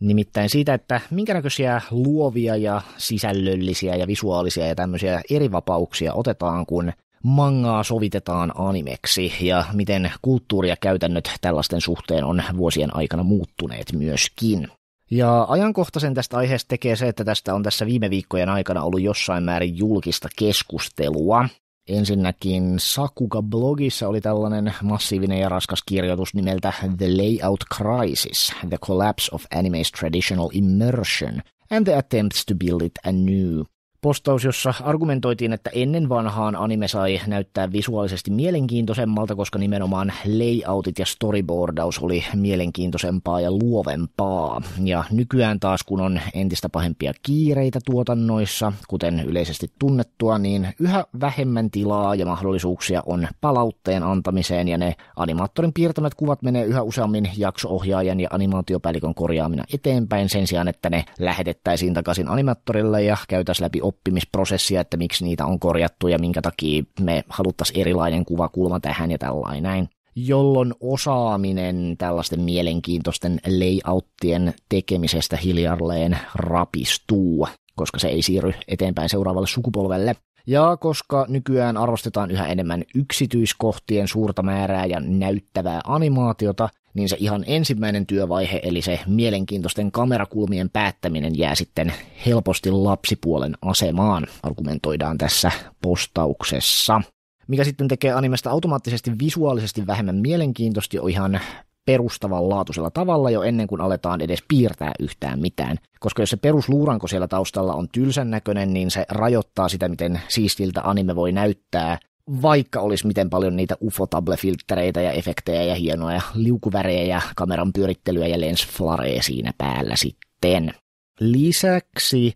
Nimittäin siitä, että minkä näköisiä luovia ja sisällöllisiä ja visuaalisia ja tämmöisiä eri vapauksia otetaan, kun mangaa sovitetaan animeksi ja miten kulttuuri ja käytännöt tällaisten suhteen on vuosien aikana muuttuneet myöskin. Ja ajankohtaisen tästä aiheesta tekee se, että tästä on tässä viime viikkojen aikana ollut jossain määrin julkista keskustelua. Ensinnäkin Sakuga-blogissa oli tällainen massiivinen ja raskas kirjoitus nimeltä The Layout Crisis, The Collapse of Anime's Traditional Immersion and the Attempts to Build It Anew – postaus, jossa argumentoitiin, että ennen vanhaan anime sai näyttää visuaalisesti mielenkiintoisemmalta, koska nimenomaan layoutit ja storyboardaus oli mielenkiintoisempaa ja luovempaa. Ja nykyään taas, kun on entistä pahempia kiireitä tuotannoissa, kuten yleisesti tunnettua, niin yhä vähemmän tilaa ja mahdollisuuksia on palautteen antamiseen, ja ne animaattorin piirtämät kuvat menee yhä useammin jaksoohjaajan ja animaatiopäällikön korjaamina eteenpäin sen sijaan, että ne lähetettäisiin takaisin animaattorille ja käytäisiin läpi op- oppimisprosessia, että miksi niitä on korjattu ja minkä takia me haluttaisiin erilainen kuvakulma tähän ja tällainen näin jolloin osaaminen tällaisten mielenkiintoisten layouttien tekemisestä hiljalleen rapistuu, koska se ei siirry eteenpäin seuraavalle sukupolvelle. Ja koska nykyään arvostetaan yhä enemmän yksityiskohtien suurta määrää ja näyttävää animaatiota, niin se ihan ensimmäinen työvaihe, eli se mielenkiintoisten kamerakulmien päättäminen jää sitten helposti lapsipuolen asemaan, argumentoidaan tässä postauksessa. Mikä sitten tekee animesta automaattisesti visuaalisesti vähemmän mielenkiintoista on ihan perustavanlaatuisella tavalla jo ennen kuin aletaan edes piirtää yhtään mitään. Koska jos se perusluuranko siellä taustalla on tylsän näköinen, niin se rajoittaa sitä, miten siistiltä anime voi näyttää, vaikka olisi miten paljon niitä ufotable-filttereitä ja efektejä ja hienoja liukuvärejä ja kameran pyörittelyä ja lensflareja siinä päällä sitten. Lisäksi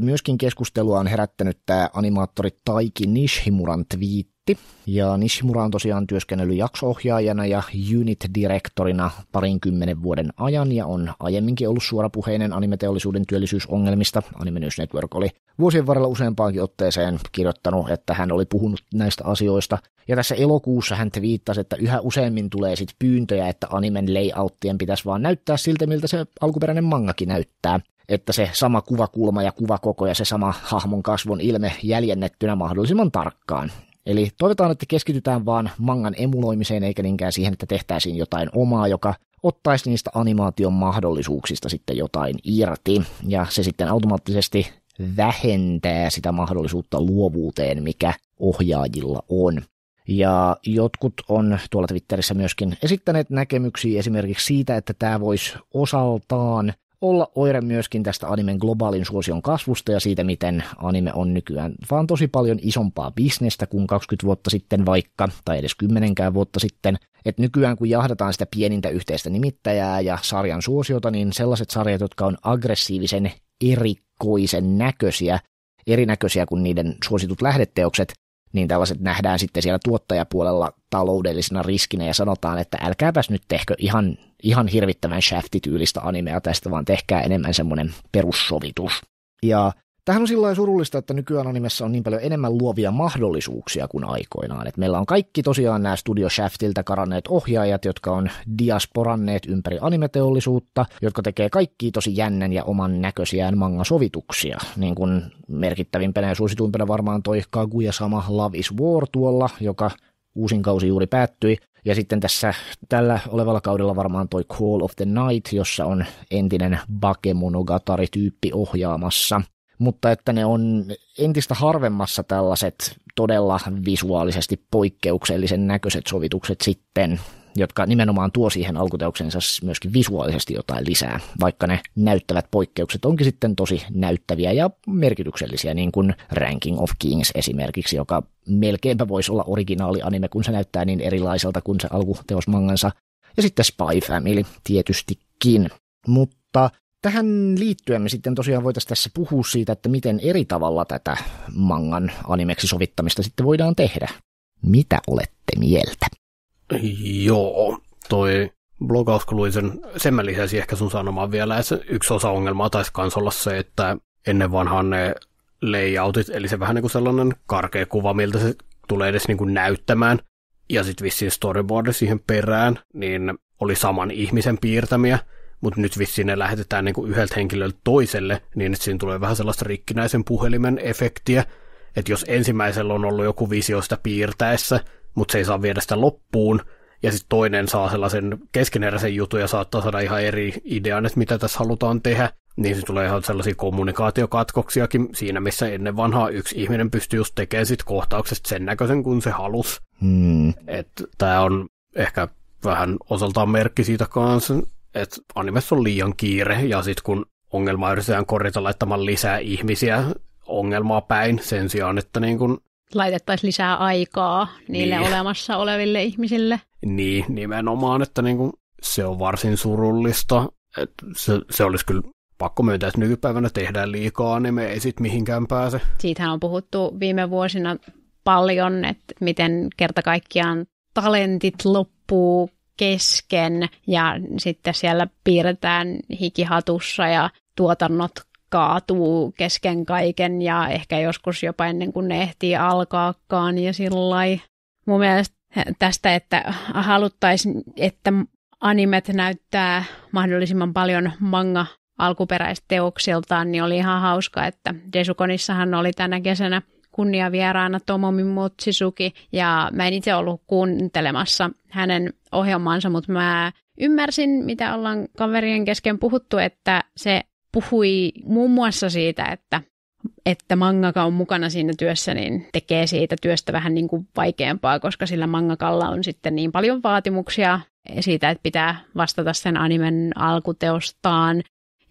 myöskin keskustelua on herättänyt tämä animaattori Taiki Nishimuran twiitti, Unit. Ja Nishimura on tosiaan työskennellyt jaksoohjaajana ja unit-direktorina kymmenen vuoden ajan ja on aiemminkin ollut suorapuheinen animeteollisuuden työllisyysongelmista. Anime News Network oli vuosien varrella useampaankin otteeseen kirjoittanut, että hän oli puhunut näistä asioista. Ja tässä elokuussa hän viittasi, että yhä useammin tulee sit pyyntöjä, että animen layouttien pitäisi vaan näyttää siltä, miltä se alkuperäinen mangakin näyttää että se sama kuvakulma ja kuvakoko ja se sama hahmon kasvon ilme jäljennettynä mahdollisimman tarkkaan. Eli toivotaan, että keskitytään vaan mangan emuloimiseen eikä niinkään siihen, että tehtäisiin jotain omaa, joka ottaisi niistä animaation mahdollisuuksista sitten jotain irti. Ja se sitten automaattisesti vähentää sitä mahdollisuutta luovuuteen, mikä ohjaajilla on. Ja jotkut on tuolla Twitterissä myöskin esittäneet näkemyksiä esimerkiksi siitä, että tämä voisi osaltaan olla oire myöskin tästä animen globaalin suosion kasvusta ja siitä, miten anime on nykyään vaan tosi paljon isompaa bisnestä kuin 20 vuotta sitten vaikka, tai edes kymmenenkään vuotta sitten. Et nykyään kun jahdataan sitä pienintä yhteistä nimittäjää ja sarjan suosiota, niin sellaiset sarjat, jotka on aggressiivisen erikoisen näköisiä, erinäköisiä kuin niiden suositut lähdeteokset, niin tällaiset nähdään sitten siellä tuottajapuolella taloudellisena riskinä ja sanotaan, että älkääpäs nyt tehkö ihan, ihan hirvittävän shaftityylistä animea tästä, vaan tehkää enemmän semmoinen perussovitus. Ja Tähän on sillä surullista, että nykyään animessa on niin paljon enemmän luovia mahdollisuuksia kuin aikoinaan. Et meillä on kaikki tosiaan nämä Studio Shaftilta karanneet ohjaajat, jotka on diasporanneet ympäri animeteollisuutta, jotka tekee kaikki tosi jännän ja oman näköisiään sovituksia Niin kuin merkittävimpänä ja suosituimpana varmaan toi Kaguya sama Love is War tuolla, joka uusin kausi juuri päättyi. Ja sitten tässä tällä olevalla kaudella varmaan toi Call of the Night, jossa on entinen Bakemonogatari-tyyppi ohjaamassa mutta että ne on entistä harvemmassa tällaiset todella visuaalisesti poikkeuksellisen näköiset sovitukset sitten, jotka nimenomaan tuo siihen alkuteoksensa myöskin visuaalisesti jotain lisää, vaikka ne näyttävät poikkeukset onkin sitten tosi näyttäviä ja merkityksellisiä, niin kuin Ranking of Kings esimerkiksi, joka melkeinpä voisi olla originaali anime, kun se näyttää niin erilaiselta kuin se alkuteosmangansa, ja sitten Spy Family tietystikin. Mutta Tähän liittyen me sitten tosiaan voitaisiin tässä puhua siitä, että miten eri tavalla tätä mangan animeksi sovittamista sitten voidaan tehdä. Mitä olette mieltä? Joo, toi blogaus, kun luin sen, sen mä lisäisin ehkä sun sanomaan vielä, että yksi osa ongelmaa taisi kans olla se, että ennen vanhaan ne layoutit, eli se vähän niin kuin sellainen karkea kuva, miltä se tulee edes niin kuin näyttämään, ja sitten vissiin storyboard siihen perään, niin oli saman ihmisen piirtämiä, mutta nyt vissiin ne lähetetään niin kuin yhdeltä henkilöltä toiselle, niin että siinä tulee vähän sellaista rikkinäisen puhelimen efektiä, että jos ensimmäisellä on ollut joku visio sitä piirtäessä, mutta se ei saa viedä sitä loppuun, ja sitten toinen saa sellaisen keskeneräisen jutun ja saattaa saada ihan eri idean, että mitä tässä halutaan tehdä, niin se tulee ihan sellaisia kommunikaatiokatkoksiakin siinä, missä ennen vanhaa yksi ihminen pystyy just tekemään sit kohtauksesta sen näköisen, kun se halus. Hmm. Tämä on ehkä vähän osaltaan merkki siitä kanssa, että animessa on liian kiire, ja sitten kun ongelma yritetään korjata laittamaan lisää ihmisiä ongelmaa päin sen sijaan, että niin kun laitettaisiin lisää aikaa niille niin. olemassa oleville ihmisille. Niin, nimenomaan, että niin kun se on varsin surullista. Että se, se olisi kyllä pakko myöntää, että nykypäivänä tehdään liikaa, niin me ei sitten mihinkään pääse. Siitähän on puhuttu viime vuosina paljon, että miten kerta kaikkiaan talentit loppuu kesken ja sitten siellä piirretään hikihatussa ja tuotannot kaatuu kesken kaiken ja ehkä joskus jopa ennen kuin ne ehtii alkaakaan ja sillä Mun mielestä tästä, että haluttaisiin, että animet näyttää mahdollisimman paljon manga alkuperäisteoksiltaan, niin oli ihan hauska, että Desukonissahan oli tänä kesänä kunniavieraana Tomomi Motsisuki ja mä en itse ollut kuuntelemassa hänen ohjelmaansa, mutta mä ymmärsin, mitä ollaan kaverien kesken puhuttu, että se puhui muun muassa siitä, että että mangaka on mukana siinä työssä, niin tekee siitä työstä vähän niin kuin vaikeampaa, koska sillä mangakalla on sitten niin paljon vaatimuksia siitä, että pitää vastata sen animen alkuteostaan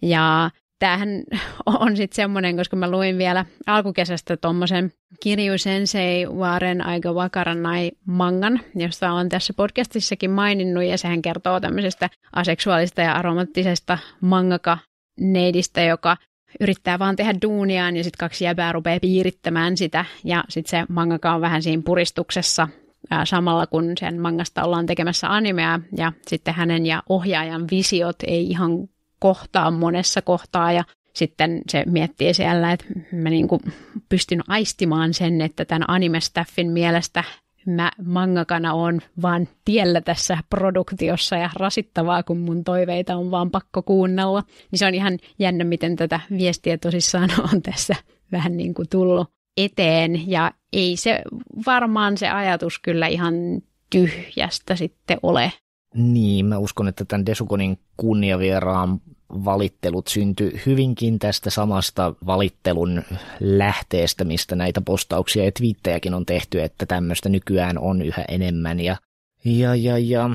ja tämähän on sitten semmoinen, koska mä luin vielä alkukesästä tuommoisen Kirju Sensei Waren Aika Wakaranai mangan, josta on tässä podcastissakin maininnut, ja sehän kertoo tämmöisestä aseksuaalista ja aromaattisesta mangaka neidistä, joka yrittää vaan tehdä duuniaan ja sitten kaksi jäbää rupeaa piirittämään sitä ja sitten se mangaka on vähän siinä puristuksessa ää, samalla kun sen mangasta ollaan tekemässä animea ja sitten hänen ja ohjaajan visiot ei ihan kohtaa monessa kohtaa ja sitten se miettii siellä, että mä niin kuin pystyn aistimaan sen, että tämän anime-staffin mielestä mä mangakana on vaan tiellä tässä produktiossa ja rasittavaa, kun mun toiveita on vaan pakko kuunnella. Niin se on ihan jännä, miten tätä viestiä tosissaan on tässä vähän niin kuin tullut eteen. Ja ei se varmaan se ajatus kyllä ihan tyhjästä sitten ole niin, mä uskon, että tämän Desukonin kunniavieraan valittelut syntyi hyvinkin tästä samasta valittelun lähteestä, mistä näitä postauksia ja twiittejäkin on tehty, että tämmöistä nykyään on yhä enemmän ja ja, ja, ja.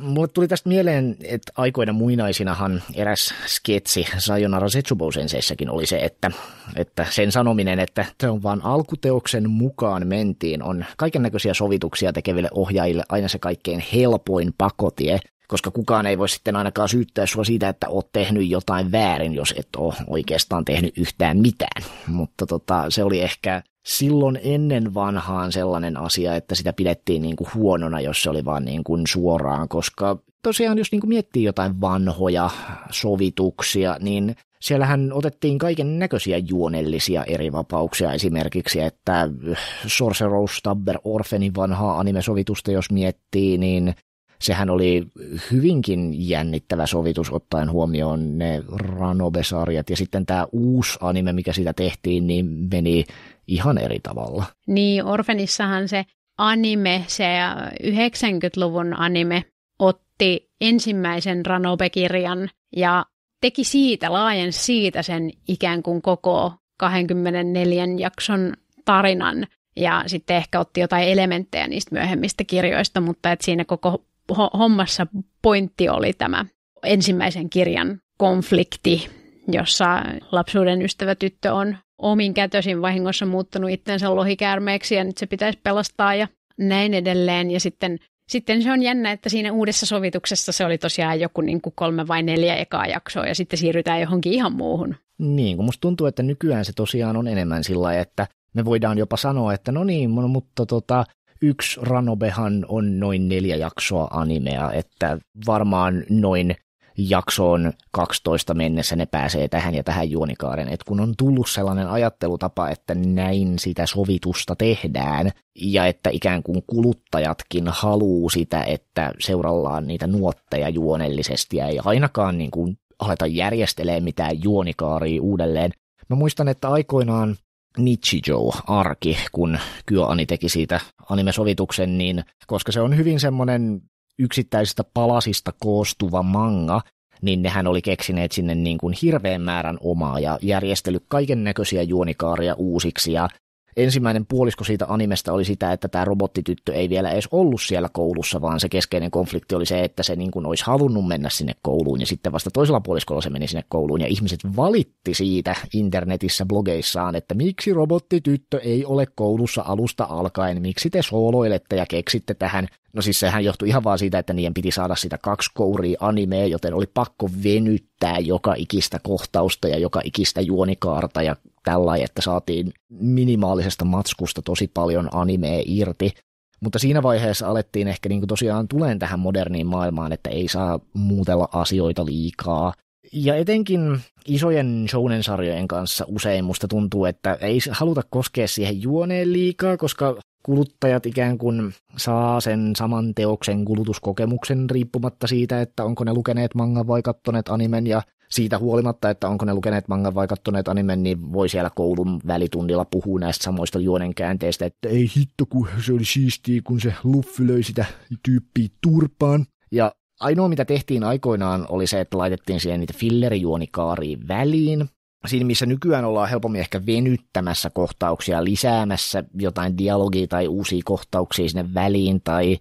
Mulle tuli tästä mieleen, että aikoina muinaisinahan eräs sketsi Sayonara Setsubo senseissäkin oli se, että, että sen sanominen, että se on vaan alkuteoksen mukaan mentiin, on kaiken näköisiä sovituksia tekeville ohjaajille aina se kaikkein helpoin pakotie, koska kukaan ei voi sitten ainakaan syyttää sua siitä, että oot tehnyt jotain väärin, jos et ole oikeastaan tehnyt yhtään mitään. Mutta tota, se oli ehkä silloin ennen vanhaan sellainen asia, että sitä pidettiin niin kuin huonona, jos se oli vaan niin kuin suoraan, koska tosiaan jos niin kuin miettii jotain vanhoja sovituksia, niin siellähän otettiin kaiken näköisiä juonellisia eri vapauksia, esimerkiksi, että Sorcerer Stabber Orphanin vanhaa anime-sovitusta jos miettii, niin sehän oli hyvinkin jännittävä sovitus ottaen huomioon ne Ranobe-sarjat. Ja sitten tämä uusi anime, mikä sitä tehtiin, niin meni ihan eri tavalla. Niin, Orfenissahan se anime, se 90-luvun anime, otti ensimmäisen Ranobe-kirjan ja teki siitä, laajen siitä sen ikään kuin koko 24 jakson tarinan. Ja sitten ehkä otti jotain elementtejä niistä myöhemmistä kirjoista, mutta et siinä koko hommassa pointti oli tämä ensimmäisen kirjan konflikti, jossa lapsuuden tyttö on omin kätösin vahingossa muuttunut itsensä lohikäärmeeksi ja nyt se pitäisi pelastaa ja näin edelleen. Ja sitten, sitten se on jännä, että siinä uudessa sovituksessa se oli tosiaan joku niin kuin kolme vai neljä ekaa jaksoa ja sitten siirrytään johonkin ihan muuhun. Niin, kun musta tuntuu, että nykyään se tosiaan on enemmän sillä että me voidaan jopa sanoa, että no niin, mutta tota, yksi Ranobehan on noin neljä jaksoa animea, että varmaan noin jaksoon 12 mennessä ne pääsee tähän ja tähän juonikaaren. Et kun on tullut sellainen ajattelutapa, että näin sitä sovitusta tehdään ja että ikään kuin kuluttajatkin haluu sitä, että seurallaan niitä nuotteja juonellisesti ja ei ainakaan niin kuin aleta järjestelee mitään juonikaaria uudelleen. Mä muistan, että aikoinaan Nichijo arki, kun Kyoani teki siitä sovituksen, niin koska se on hyvin semmoinen yksittäisistä palasista koostuva manga, niin nehän oli keksineet sinne niin kuin hirveän määrän omaa ja järjestellyt kaiken näköisiä juonikaaria uusiksi ja ensimmäinen puolisko siitä animesta oli sitä, että tämä robottityttö ei vielä edes ollut siellä koulussa, vaan se keskeinen konflikti oli se, että se niin kuin olisi halunnut mennä sinne kouluun ja sitten vasta toisella puoliskolla se meni sinne kouluun ja ihmiset valitti siitä internetissä blogeissaan, että miksi robottityttö ei ole koulussa alusta alkaen, miksi te sooloilette ja keksitte tähän No siis sehän johtui ihan vaan siitä, että niiden piti saada sitä kaksi kouria animea, joten oli pakko venyttää joka ikistä kohtausta ja joka ikistä juonikaarta ja tällainen, että saatiin minimaalisesta matskusta tosi paljon animea irti. Mutta siinä vaiheessa alettiin ehkä niin kuin tosiaan tuleen tähän moderniin maailmaan, että ei saa muutella asioita liikaa. Ja etenkin isojen shounen-sarjojen kanssa usein musta tuntuu, että ei haluta koskea siihen juoneen liikaa, koska kuluttajat ikään kuin saa sen saman teoksen kulutuskokemuksen riippumatta siitä, että onko ne lukeneet mangan vai kattoneet animen ja siitä huolimatta, että onko ne lukeneet mangan vai kattoneet animen, niin voi siellä koulun välitunnilla puhua näistä samoista juonenkäänteistä, että ei hitto, kun se oli siistiä, kun se Luffy löi sitä tyyppiä turpaan. Ja ainoa, mitä tehtiin aikoinaan, oli se, että laitettiin siihen niitä fillerijuonikaariin väliin, siinä missä nykyään ollaan helpommin ehkä venyttämässä kohtauksia, lisäämässä jotain dialogia tai uusia kohtauksia sinne väliin tai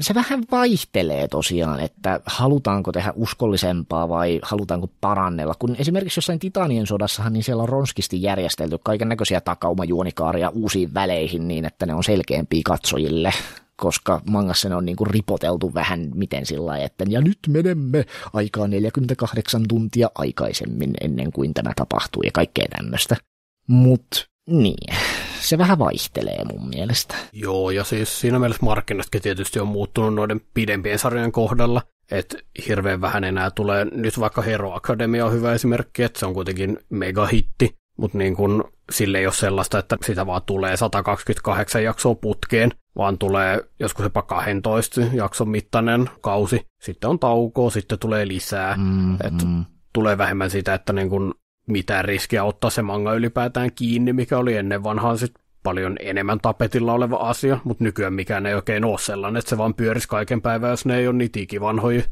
se vähän vaihtelee tosiaan, että halutaanko tehdä uskollisempaa vai halutaanko parannella. Kun esimerkiksi jossain Titanien sodassahan, niin siellä on ronskisti järjestelty kaiken näköisiä takaumajuonikaaria uusiin väleihin niin, että ne on selkeämpiä katsojille koska mangassa ne on niin kuin ripoteltu vähän miten sillä että ja nyt menemme aikaa 48 tuntia aikaisemmin ennen kuin tämä tapahtuu ja kaikkea tämmöistä. Mutta niin, se vähän vaihtelee mun mielestä. Joo, ja siis siinä mielessä markkinatkin tietysti on muuttunut noiden pidempien sarjojen kohdalla, että hirveän vähän enää tulee, nyt vaikka Hero Academia on hyvä esimerkki, että se on kuitenkin megahitti, mutta niin kun, sille ei ole sellaista, että sitä vaan tulee 128 jaksoa putkeen, vaan tulee joskus jopa 12 jakson mittainen kausi. Sitten on taukoa, sitten tulee lisää. Mm-hmm. Et tulee vähemmän sitä, että niin kun, mitään riskiä ottaa se manga ylipäätään kiinni, mikä oli ennen vanhaan sit paljon enemmän tapetilla oleva asia, mutta nykyään mikään ei oikein ole sellainen, että se vaan pyörisi kaiken päivää, jos ne ei ole niitä ikivanhoja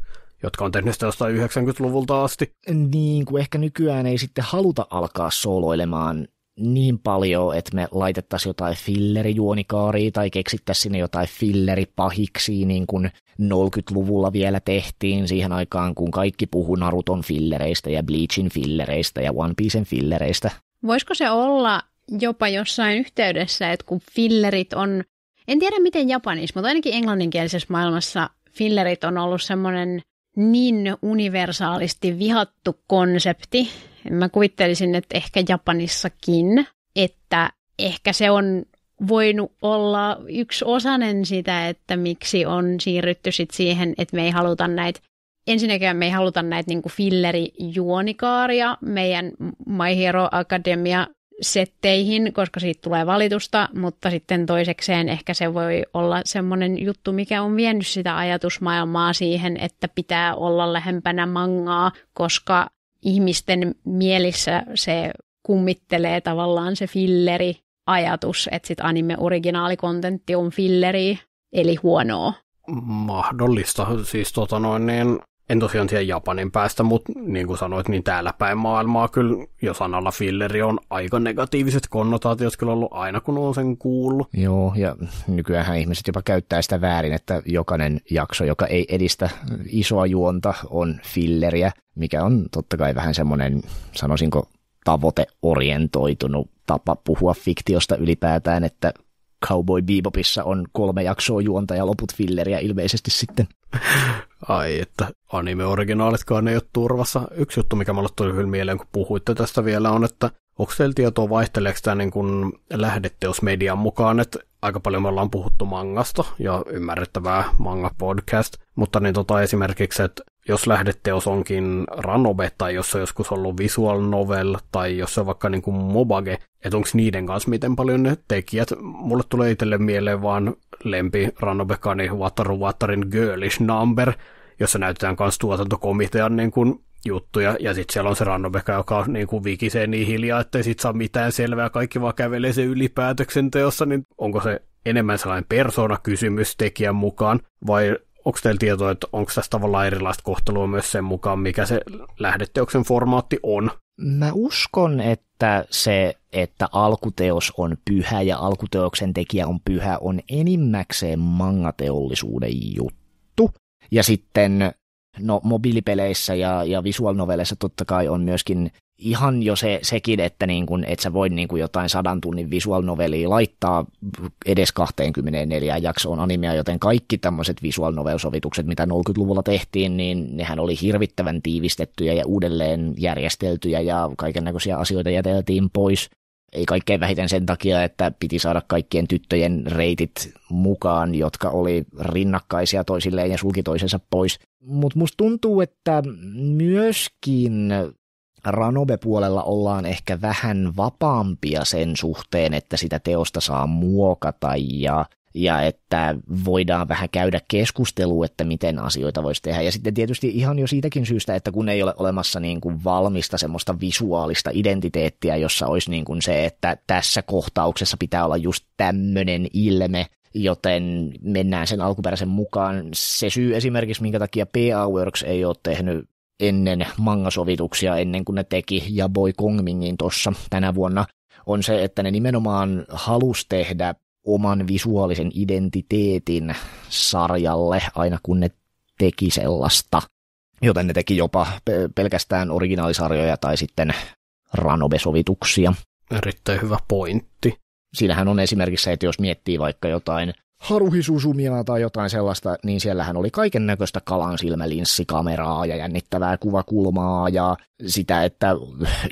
jotka on tehnyt sitä jostain 90-luvulta asti. Niin kuin ehkä nykyään ei sitten haluta alkaa sooloilemaan niin paljon, että me laitettaisiin jotain fillerijuonikaaria tai keksittäisiin sinne jotain filleripahiksi, niin kuin 90-luvulla vielä tehtiin siihen aikaan, kun kaikki puhu Naruton fillereistä ja Bleachin fillereistä ja One Piecen fillereistä. Voisiko se olla jopa jossain yhteydessä, että kun fillerit on, en tiedä miten Japanissa, mutta ainakin englanninkielisessä maailmassa fillerit on ollut semmoinen niin universaalisti vihattu konsepti, mä kuvittelisin, että ehkä Japanissakin, että ehkä se on voinut olla yksi osanen sitä, että miksi on siirrytty sit siihen, että me ei haluta näitä Ensinnäkin me ei haluta näitä niin filleri-juonikaaria. Meidän My Hero Academia setteihin, koska siitä tulee valitusta, mutta sitten toisekseen ehkä se voi olla semmoinen juttu, mikä on vienyt sitä ajatusmaailmaa siihen, että pitää olla lähempänä mangaa, koska ihmisten mielissä se kummittelee tavallaan se filleri ajatus, että sit anime originaalikontentti on filleri, eli huonoa. Mahdollista. Siis tota noin, niin en tosiaan siellä Japanin päästä, mutta niin kuin sanoit, niin täällä päin maailmaa kyllä, jos sanalla filleri on aika negatiiviset konnotaatiot kyllä ollut aina, kun on sen kuullut. Joo, ja nykyään ihmiset jopa käyttää sitä väärin, että jokainen jakso, joka ei edistä isoa juonta, on filleriä, mikä on totta kai vähän semmoinen, sanoisinko, tavoiteorientoitunut tapa puhua fiktiosta ylipäätään, että Cowboy Bebopissa on kolme jaksoa juonta ja loput filleriä ilmeisesti sitten. Ai, että anime-originaalitkaan ei ole turvassa. Yksi juttu, mikä mulle tuli hyvin mieleen, kun puhuitte tästä vielä, on, että onko teillä tietoa, vaihteleeko tämä niin kuin lähdeteosmedian mukaan, että aika paljon me ollaan puhuttu mangasta ja ymmärrettävää manga podcast, mutta niin tota esimerkiksi, että jos lähdeteos onkin ranobe tai jos on joskus ollut visual novel tai jos se on vaikka niin kuin mobage, että onko niiden kanssa miten paljon ne tekijät, mulle tulee itselle mieleen vaan lempi Kani Wataru Watarin Girlish Number, jossa näytetään myös tuotantokomitean niin kuin juttuja, ja sitten siellä on se Rannobeka, joka niin kuin vikisee niin hiljaa, ettei sit saa mitään selvää, kaikki vaan kävelee se ylipäätöksenteossa, niin onko se enemmän sellainen persoonakysymys tekijän mukaan, vai onko teillä tietoa, että onko tässä tavallaan erilaista kohtelua myös sen mukaan, mikä se lähdeteoksen formaatti on? Mä uskon, että se, että alkuteos on pyhä ja alkuteoksen tekijä on pyhä, on enimmäkseen mangateollisuuden juttu. Ja sitten no, mobiilipeleissä ja, ja visuaalnoveleissa totta kai on myöskin ihan jo se, sekin, että niin kun, et sä voi niin kun jotain sadan tunnin visual novelia laittaa edes 24 jaksoon animea, joten kaikki tämmöiset visual novel-sovitukset, mitä 90-luvulla tehtiin, niin nehän oli hirvittävän tiivistettyjä ja uudelleen järjesteltyjä ja kaiken näköisiä asioita jäteltiin pois. Ei kaikkein vähiten sen takia, että piti saada kaikkien tyttöjen reitit mukaan, jotka oli rinnakkaisia toisilleen ja sulki toisensa pois. Mutta musta tuntuu, että myöskin Ranobe-puolella ollaan ehkä vähän vapaampia sen suhteen, että sitä teosta saa muokata ja ja että voidaan vähän käydä keskustelua, että miten asioita voisi tehdä. Ja sitten tietysti ihan jo siitäkin syystä, että kun ei ole olemassa niin kuin valmista semmoista visuaalista identiteettiä, jossa olisi niin kuin se, että tässä kohtauksessa pitää olla just tämmöinen ilme, joten mennään sen alkuperäisen mukaan. Se syy esimerkiksi, minkä takia PA Works ei ole tehnyt ennen mangasovituksia, ennen kuin ne teki ja Boy Kongmingin tuossa tänä vuonna, on se, että ne nimenomaan halus tehdä oman visuaalisen identiteetin sarjalle aina kun ne teki sellaista. Joten ne teki jopa pelkästään originaalisarjoja tai sitten ranobesovituksia. Erittäin hyvä pointti. Siinähän on esimerkiksi se, että jos miettii vaikka jotain Haruhi tai jotain sellaista, niin siellähän oli kaiken näköistä kalan silmälinssikameraa ja jännittävää kuvakulmaa ja sitä, että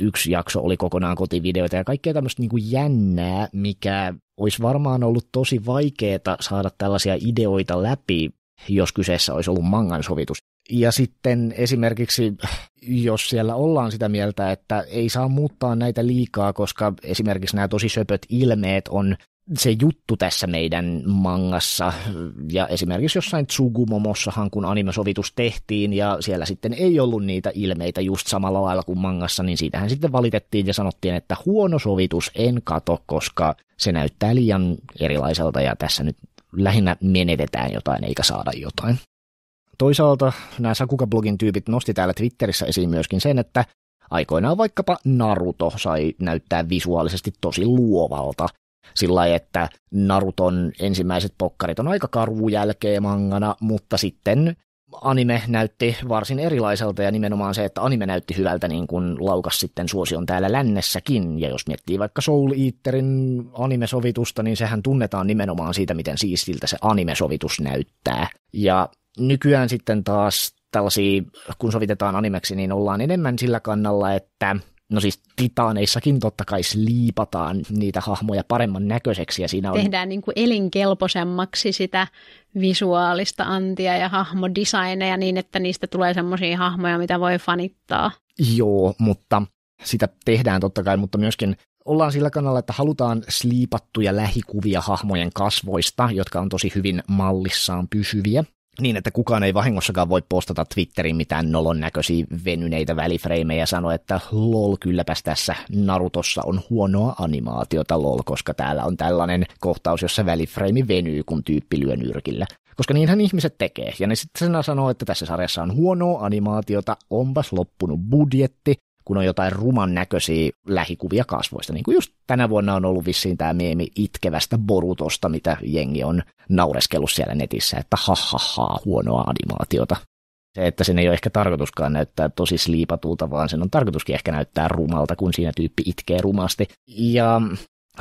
yksi jakso oli kokonaan kotivideoita ja kaikkea tämmöistä niin kuin jännää, mikä olisi varmaan ollut tosi vaikeaa saada tällaisia ideoita läpi, jos kyseessä olisi ollut mangan sovitus. Ja sitten esimerkiksi, jos siellä ollaan sitä mieltä, että ei saa muuttaa näitä liikaa, koska esimerkiksi nämä tosi söpöt ilmeet on se juttu tässä meidän mangassa ja esimerkiksi jossain Tsugumomossahan, kun animesovitus tehtiin ja siellä sitten ei ollut niitä ilmeitä just samalla lailla kuin mangassa, niin siitähän sitten valitettiin ja sanottiin, että huono sovitus en kato, koska se näyttää liian erilaiselta ja tässä nyt lähinnä menetetään jotain eikä saada jotain. Toisaalta nämä Sakuka-blogin tyypit nosti täällä Twitterissä esiin myöskin sen, että aikoinaan vaikkapa Naruto sai näyttää visuaalisesti tosi luovalta – sillä lailla, että Naruton ensimmäiset pokkarit on aika karuu jälkeen mangana, mutta sitten anime näytti varsin erilaiselta ja nimenomaan se, että anime näytti hyvältä niin kuin laukas sitten suosion täällä lännessäkin. Ja jos miettii vaikka Soul Eaterin animesovitusta, niin sehän tunnetaan nimenomaan siitä, miten siistiltä se animesovitus näyttää. Ja nykyään sitten taas tällaisia, kun sovitetaan animeksi, niin ollaan enemmän sillä kannalla, että No siis titaaneissakin totta kai liipataan niitä hahmoja paremman näköiseksi. Ja siinä on... Tehdään niin kuin elinkelpoisemmaksi sitä visuaalista antia ja hahmodesigneja niin, että niistä tulee semmoisia hahmoja, mitä voi fanittaa. Joo, mutta sitä tehdään totta kai, mutta myöskin ollaan sillä kannalla, että halutaan sliipattuja lähikuvia hahmojen kasvoista, jotka on tosi hyvin mallissaan pysyviä niin, että kukaan ei vahingossakaan voi postata Twitteriin mitään nolon näköisiä venyneitä välifreimejä ja sanoa, että lol, kylläpäs tässä Narutossa on huonoa animaatiota lol, koska täällä on tällainen kohtaus, jossa välifreimi venyy, kun tyyppi lyö nyrkillä. Koska niinhän ihmiset tekee. Ja ne sitten sanoo, että tässä sarjassa on huonoa animaatiota, onpas loppunut budjetti, kun on jotain ruman näköisiä lähikuvia kasvoista. Niin kuin just tänä vuonna on ollut vissiin tämä meemi itkevästä Borutosta, mitä jengi on naureskellut siellä netissä, että ha, ha, ha huonoa animaatiota. Se, että sen ei ole ehkä tarkoituskaan näyttää tosi sliipatulta, vaan sen on tarkoituskin ehkä näyttää rumalta, kun siinä tyyppi itkee rumasti. Ja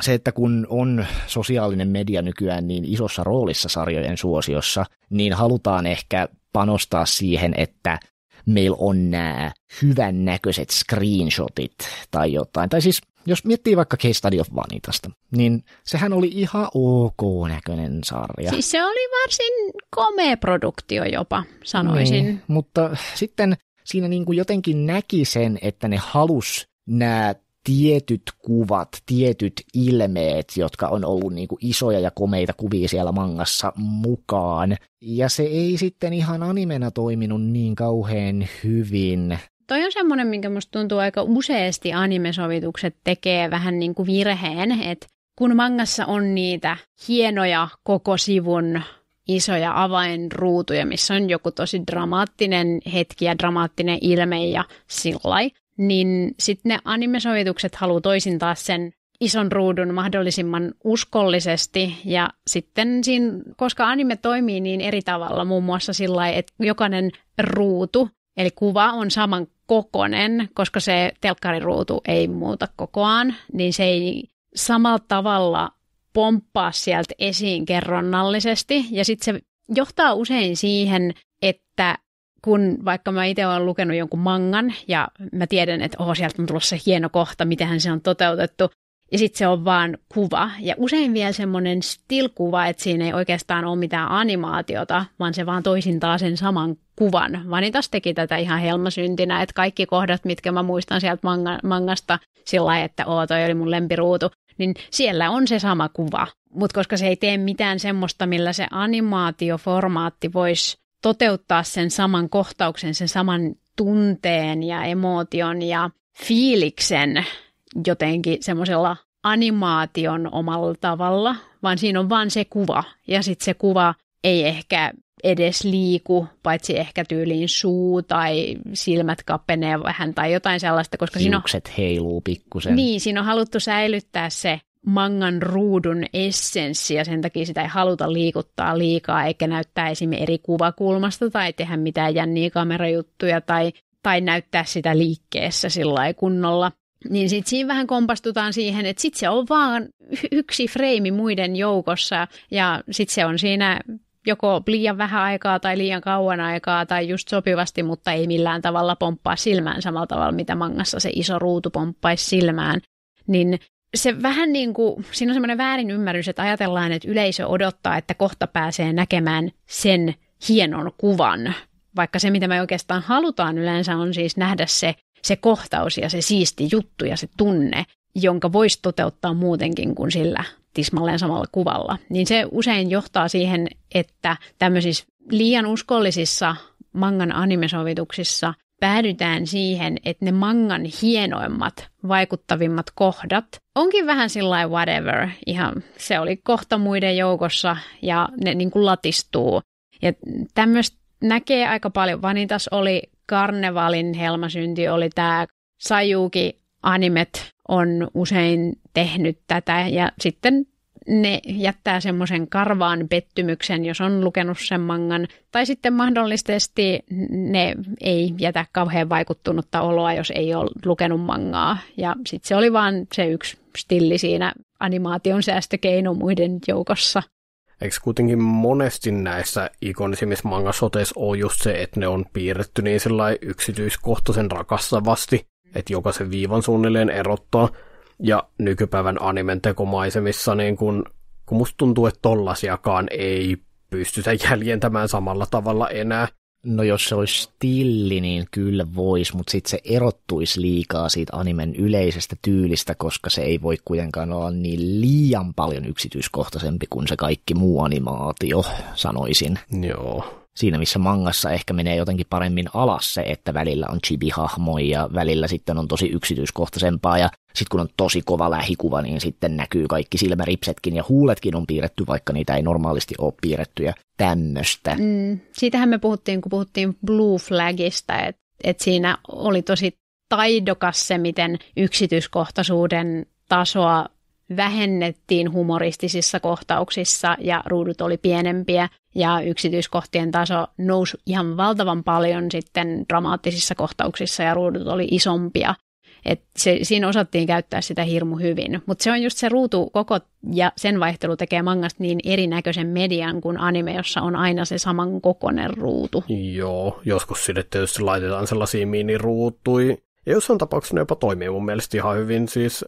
se, että kun on sosiaalinen media nykyään niin isossa roolissa sarjojen suosiossa, niin halutaan ehkä panostaa siihen, että meillä on nämä hyvän näköiset screenshotit tai jotain. Tai siis jos miettii vaikka Case Study of Vanitasta, niin sehän oli ihan ok näköinen sarja. Siis se oli varsin komea produktio jopa, sanoisin. Niin, mutta sitten siinä niin kuin jotenkin näki sen, että ne halus nämä tietyt kuvat, tietyt ilmeet, jotka on ollut niin kuin isoja ja komeita kuvia siellä mangassa mukaan. Ja se ei sitten ihan animena toiminut niin kauhean hyvin. Toi on semmoinen, minkä musta tuntuu aika useasti animesovitukset tekee vähän niin kuin virheen, että kun mangassa on niitä hienoja koko sivun isoja avainruutuja, missä on joku tosi dramaattinen hetki ja dramaattinen ilme ja sillai, niin sitten ne animesovitukset haluaa toisin taas sen ison ruudun mahdollisimman uskollisesti ja sitten siinä, koska anime toimii niin eri tavalla, muun muassa sillä että jokainen ruutu, eli kuva on saman kokonen, koska se telkkariruutu ei muuta kokoaan, niin se ei samalla tavalla pomppaa sieltä esiin kerronnallisesti ja sitten se johtaa usein siihen, että kun vaikka mä itse olen lukenut jonkun mangan ja mä tiedän, että oho, sieltä on tulossa hieno kohta, miten se on toteutettu, ja sitten se on vaan kuva. Ja usein vielä semmoinen stilkuva, että siinä ei oikeastaan ole mitään animaatiota, vaan se vaan toisintaa sen saman kuvan. Vanitas teki tätä ihan helmasyntinä, että kaikki kohdat, mitkä mä muistan sieltä manga, mangasta sillä lailla, että oo, toi oli mun lempiruutu, niin siellä on se sama kuva. Mutta koska se ei tee mitään semmoista, millä se animaatioformaatti voisi toteuttaa sen saman kohtauksen, sen saman tunteen ja emotion ja fiiliksen jotenkin semmoisella animaation omalla tavalla, vaan siinä on vaan se kuva. Ja sitten se kuva ei ehkä edes liiku, paitsi ehkä tyyliin suu tai silmät kappenee vähän tai jotain sellaista, koska Hiukset siinä on... heiluu pikkusen. Niin, siinä on haluttu säilyttää se mangan ruudun ja sen takia sitä ei haluta liikuttaa liikaa eikä näyttää esimerkiksi eri kuvakulmasta tai tehdä mitään jänniä kamerajuttuja tai, tai näyttää sitä liikkeessä sillä kunnolla. Niin sitten siinä vähän kompastutaan siihen, että sitten se on vaan yksi freimi muiden joukossa ja sitten se on siinä joko liian vähän aikaa tai liian kauan aikaa tai just sopivasti, mutta ei millään tavalla pomppaa silmään samalla tavalla, mitä mangassa se iso ruutu pomppaisi silmään. Niin se vähän niin kuin, siinä on semmoinen ymmärrys, että ajatellaan, että yleisö odottaa, että kohta pääsee näkemään sen hienon kuvan. Vaikka se, mitä me oikeastaan halutaan yleensä, on siis nähdä se, se kohtaus ja se siisti juttu ja se tunne, jonka voisi toteuttaa muutenkin kuin sillä tismalleen samalla kuvalla. Niin se usein johtaa siihen, että tämmöisissä liian uskollisissa mangan animesovituksissa päädytään siihen, että ne mangan hienoimmat, vaikuttavimmat kohdat onkin vähän sillä whatever, ihan se oli kohta muiden joukossa ja ne niin kuin latistuu. Ja tämmöistä näkee aika paljon. Vanitas oli karnevalin helmasynti, oli tämä Sajuki animet on usein tehnyt tätä ja sitten ne jättää semmoisen karvaan pettymyksen, jos on lukenut sen mangan. Tai sitten mahdollisesti ne ei jätä kauhean vaikuttunutta oloa, jos ei ole lukenut mangaa. Ja sitten se oli vaan se yksi stilli siinä animaation säästökeino muiden joukossa. Eikö kuitenkin monesti näissä ikonisimmissa mangasoteissa ole just se, että ne on piirretty niin yksityiskohtaisen rakastavasti, että jokaisen viivan suunnilleen erottaa – ja nykypäivän animen tekomaisemissa, niin kun, kun musta tuntuu, että tollasiakaan ei pystytä jäljentämään samalla tavalla enää. No jos se olisi stilli, niin kyllä voisi, mutta sitten se erottuisi liikaa siitä animen yleisestä tyylistä, koska se ei voi kuitenkaan olla niin liian paljon yksityiskohtaisempi kuin se kaikki muu animaatio, sanoisin. Joo siinä missä mangassa ehkä menee jotenkin paremmin alas se, että välillä on chibi-hahmoja ja välillä sitten on tosi yksityiskohtaisempaa ja sitten kun on tosi kova lähikuva, niin sitten näkyy kaikki silmäripsetkin ja huuletkin on piirretty, vaikka niitä ei normaalisti ole piirretty ja tämmöistä. Mm, siitähän me puhuttiin, kun puhuttiin Blue Flagista, että et siinä oli tosi taidokas se, miten yksityiskohtaisuuden tasoa vähennettiin humoristisissa kohtauksissa ja ruudut oli pienempiä ja yksityiskohtien taso nousi ihan valtavan paljon sitten dramaattisissa kohtauksissa ja ruudut oli isompia. Et se, siinä osattiin käyttää sitä hirmu hyvin, mutta se on just se ruutu koko ja sen vaihtelu tekee mangasta niin erinäköisen median kuin anime, jossa on aina se saman kokonen ruutu. Joo, joskus sinne tietysti laitetaan sellaisia miniruutui. Ja jossain tapauksessa ne jopa toimii mun mielestä ihan hyvin. Siis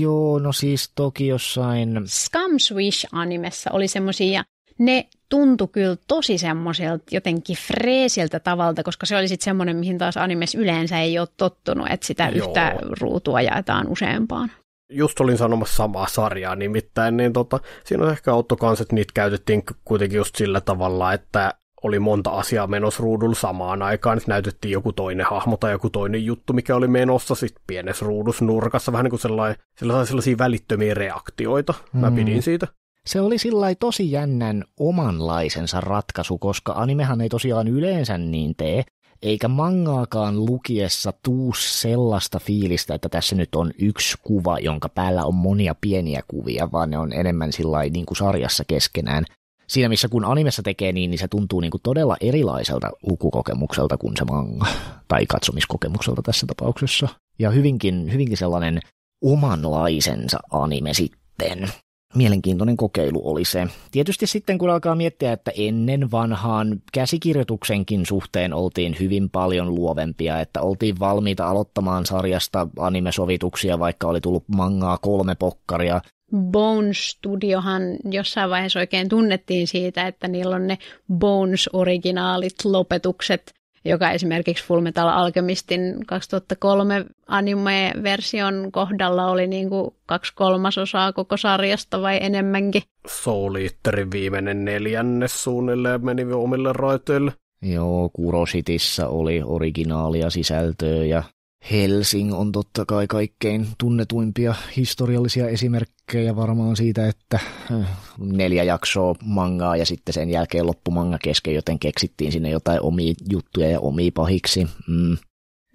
Joo, no siis toki jossain... Scum Swish animessa oli semmoisia ja ne tuntui kyllä tosi semmoiselta jotenkin freesiltä tavalta, koska se oli sitten semmoinen, mihin taas animes yleensä ei ole tottunut, että sitä Joo. yhtä ruutua jaetaan useampaan. Just olin sanomassa samaa sarjaa nimittäin, niin tota, siinä on ehkä autokanset, niitä käytettiin kuitenkin just sillä tavalla, että oli monta asiaa menossa ruudulla samaan aikaan, että näytettiin joku toinen hahmo tai joku toinen juttu, mikä oli menossa sitten pienessä ruudussa nurkassa, vähän niin kuin sellainen, sellaisia, sellaisia välittömiä reaktioita, mm. pidin siitä. Se oli sillä tosi jännän omanlaisensa ratkaisu, koska animehan ei tosiaan yleensä niin tee, eikä mangaakaan lukiessa tuu sellaista fiilistä, että tässä nyt on yksi kuva, jonka päällä on monia pieniä kuvia, vaan ne on enemmän sillä niin kuin sarjassa keskenään – siinä missä kun animessa tekee niin, niin se tuntuu niin kuin todella erilaiselta lukukokemukselta kuin se manga, tai katsomiskokemukselta tässä tapauksessa. Ja hyvinkin, hyvinkin sellainen omanlaisensa anime sitten. Mielenkiintoinen kokeilu oli se. Tietysti sitten kun alkaa miettiä, että ennen vanhaan käsikirjoituksenkin suhteen oltiin hyvin paljon luovempia, että oltiin valmiita aloittamaan sarjasta anime-sovituksia, vaikka oli tullut mangaa kolme pokkaria, Bones Studiohan jossain vaiheessa oikein tunnettiin siitä, että niillä on ne Bones-originaalit lopetukset, joka esimerkiksi Fullmetal Alchemistin 2003 anime-version kohdalla oli niin kuin kaksi kolmasosaa koko sarjasta vai enemmänkin. Soul Eaterin viimeinen neljännes suunnilleen meni omille raiteille. Joo, Kurositissa oli originaalia sisältöä ja Helsing on totta kai kaikkein tunnetuimpia historiallisia esimerkkejä varmaan siitä, että äh, neljä jaksoa mangaa ja sitten sen jälkeen loppumanga kesken, joten keksittiin sinne jotain omia juttuja ja omia pahiksi. Mm.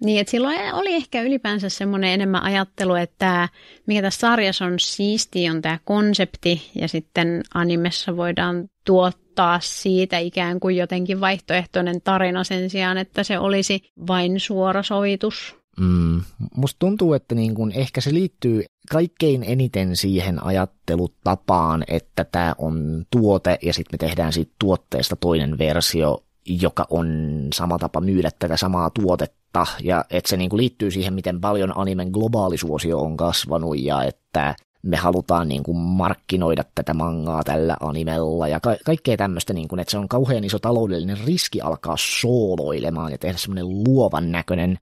Niin, että silloin oli ehkä ylipäänsä semmoinen enemmän ajattelu, että mikä tässä sarjassa on siisti on tämä konsepti ja sitten animessa voidaan tuottaa siitä ikään kuin jotenkin vaihtoehtoinen tarina sen sijaan, että se olisi vain suora sovitus Mm. Musta tuntuu, että niin kun ehkä se liittyy kaikkein eniten siihen ajattelutapaan, että tämä on tuote ja sitten me tehdään siitä tuotteesta toinen versio, joka on sama tapa myydä tätä samaa tuotetta. Ja että se niin kun liittyy siihen, miten paljon animen globaalisuosio on kasvanut ja että me halutaan niin kuin markkinoida tätä mangaa tällä animella ja ka- kaikkea tämmöistä, niin kuin, että se on kauhean iso taloudellinen riski alkaa sooloilemaan ja tehdä semmoinen luovan näköinen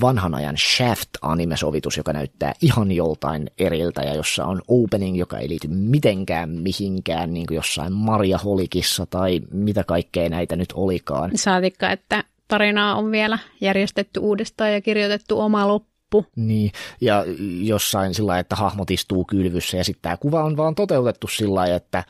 vanhan ajan Shaft-anime-sovitus, joka näyttää ihan joltain eriltä ja jossa on opening, joka ei liity mitenkään mihinkään, niin kuin jossain Maria Holikissa tai mitä kaikkea näitä nyt olikaan. Saatikka, että tarinaa on vielä järjestetty uudestaan ja kirjoitettu oma loppu Niin, ja jossain sillä että hahmot istuu kylvyssä ja sitten tämä kuva on vaan toteutettu sillä että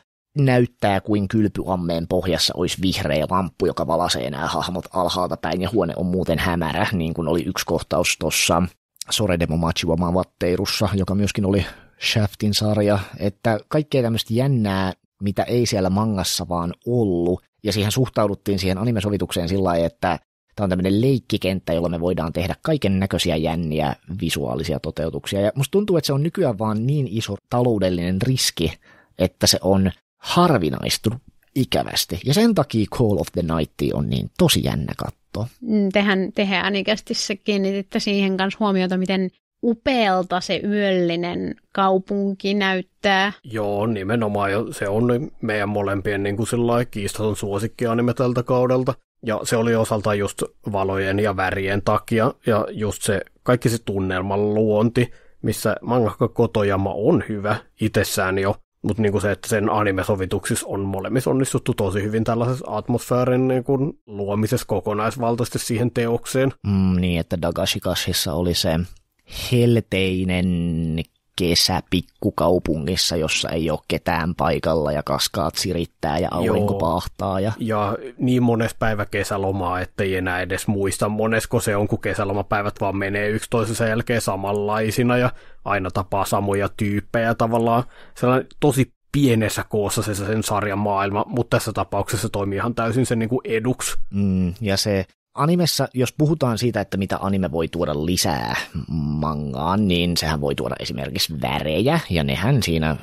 näyttää kuin kylpyammeen pohjassa olisi vihreä lamppu, joka valasee nämä hahmot alhaalta päin ja huone on muuten hämärä, niin kuin oli yksi kohtaus tuossa Soredemo Machiwaman vatteirussa, joka myöskin oli Shaftin sarja, että kaikkea tämmöistä jännää, mitä ei siellä mangassa vaan ollut, ja siihen suhtauduttiin siihen animesovitukseen sillä lailla, että tämä on tämmöinen leikkikenttä, jolla me voidaan tehdä kaiken näköisiä jänniä visuaalisia toteutuksia, ja musta tuntuu, että se on nykyään vaan niin iso taloudellinen riski, että se on harvinaistunut ikävästi. Ja sen takia Call of the Night on niin tosi jännä katto. Mm, tehän, tehän se kiinnititte siihen kanssa huomiota, miten upealta se yöllinen kaupunki näyttää. Joo, nimenomaan. Ja se on meidän molempien niin kuin kiistaton anime tältä kaudelta. Ja se oli osaltaan just valojen ja värien takia ja just se kaikki se tunnelman luonti, missä mangaka Kotojama on hyvä itsessään jo, mutta niinku se, että sen animesovituksissa on molemmissa onnistuttu tosi hyvin tällaisessa atmosfäärin niinku luomisessa kokonaisvaltaisesti siihen teokseen. Mm, niin, että Dagashikashissa oli se helteinen kesäpikkukaupungissa, jossa ei ole ketään paikalla ja kaskaat sirittää ja aurinko Joo. pahtaa. Ja... ja niin mones päivä kesälomaa, että ei enää edes muista monesko se on, kun kesälomapäivät vaan menee yksi toisensa jälkeen samanlaisina ja aina tapaa samoja tyyppejä tavallaan. Sellainen tosi pienessä koossa se sen sarjan maailma, mutta tässä tapauksessa toimii ihan täysin sen niin kuin eduksi. Mm, ja se animessa, jos puhutaan siitä, että mitä anime voi tuoda lisää mangaan, niin sehän voi tuoda esimerkiksi värejä, ja nehän siinä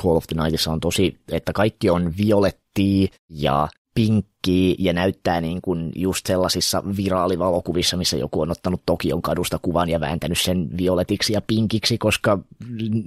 Call of the Nightissa on tosi, että kaikki on violettia ja pinkkiä ja näyttää niin kuin just sellaisissa viraalivalokuvissa, missä joku on ottanut Tokion kadusta kuvan ja vääntänyt sen violetiksi ja pinkiksi, koska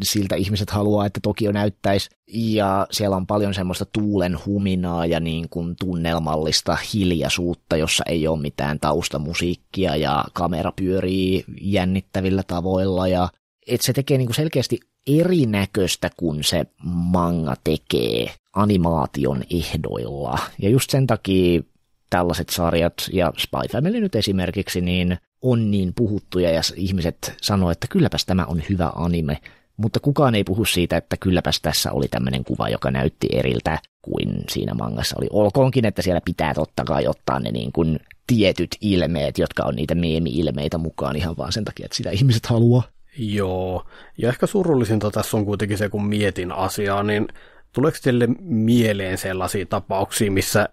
siltä ihmiset haluaa, että Tokio näyttäisi. Ja siellä on paljon semmoista tuulen huminaa ja niin kuin tunnelmallista hiljaisuutta, jossa ei ole mitään taustamusiikkia ja kamera pyörii jännittävillä tavoilla ja että se tekee niinku selkeästi erinäköistä kuin se manga tekee animaation ehdoilla. Ja just sen takia tällaiset sarjat ja Spy Family nyt esimerkiksi, niin on niin puhuttuja ja ihmiset sanoo, että kylläpäs tämä on hyvä anime, mutta kukaan ei puhu siitä, että kylläpäs tässä oli tämmöinen kuva, joka näytti eriltä kuin siinä mangassa oli. Olkoonkin, että siellä pitää totta kai ottaa ne niin kuin tietyt ilmeet, jotka on niitä meemi-ilmeitä mukaan ihan vaan sen takia, että sitä ihmiset haluaa. Joo, ja ehkä surullisinta tässä on kuitenkin se, kun mietin asiaa, niin tuleeko teille mieleen sellaisia tapauksia, missä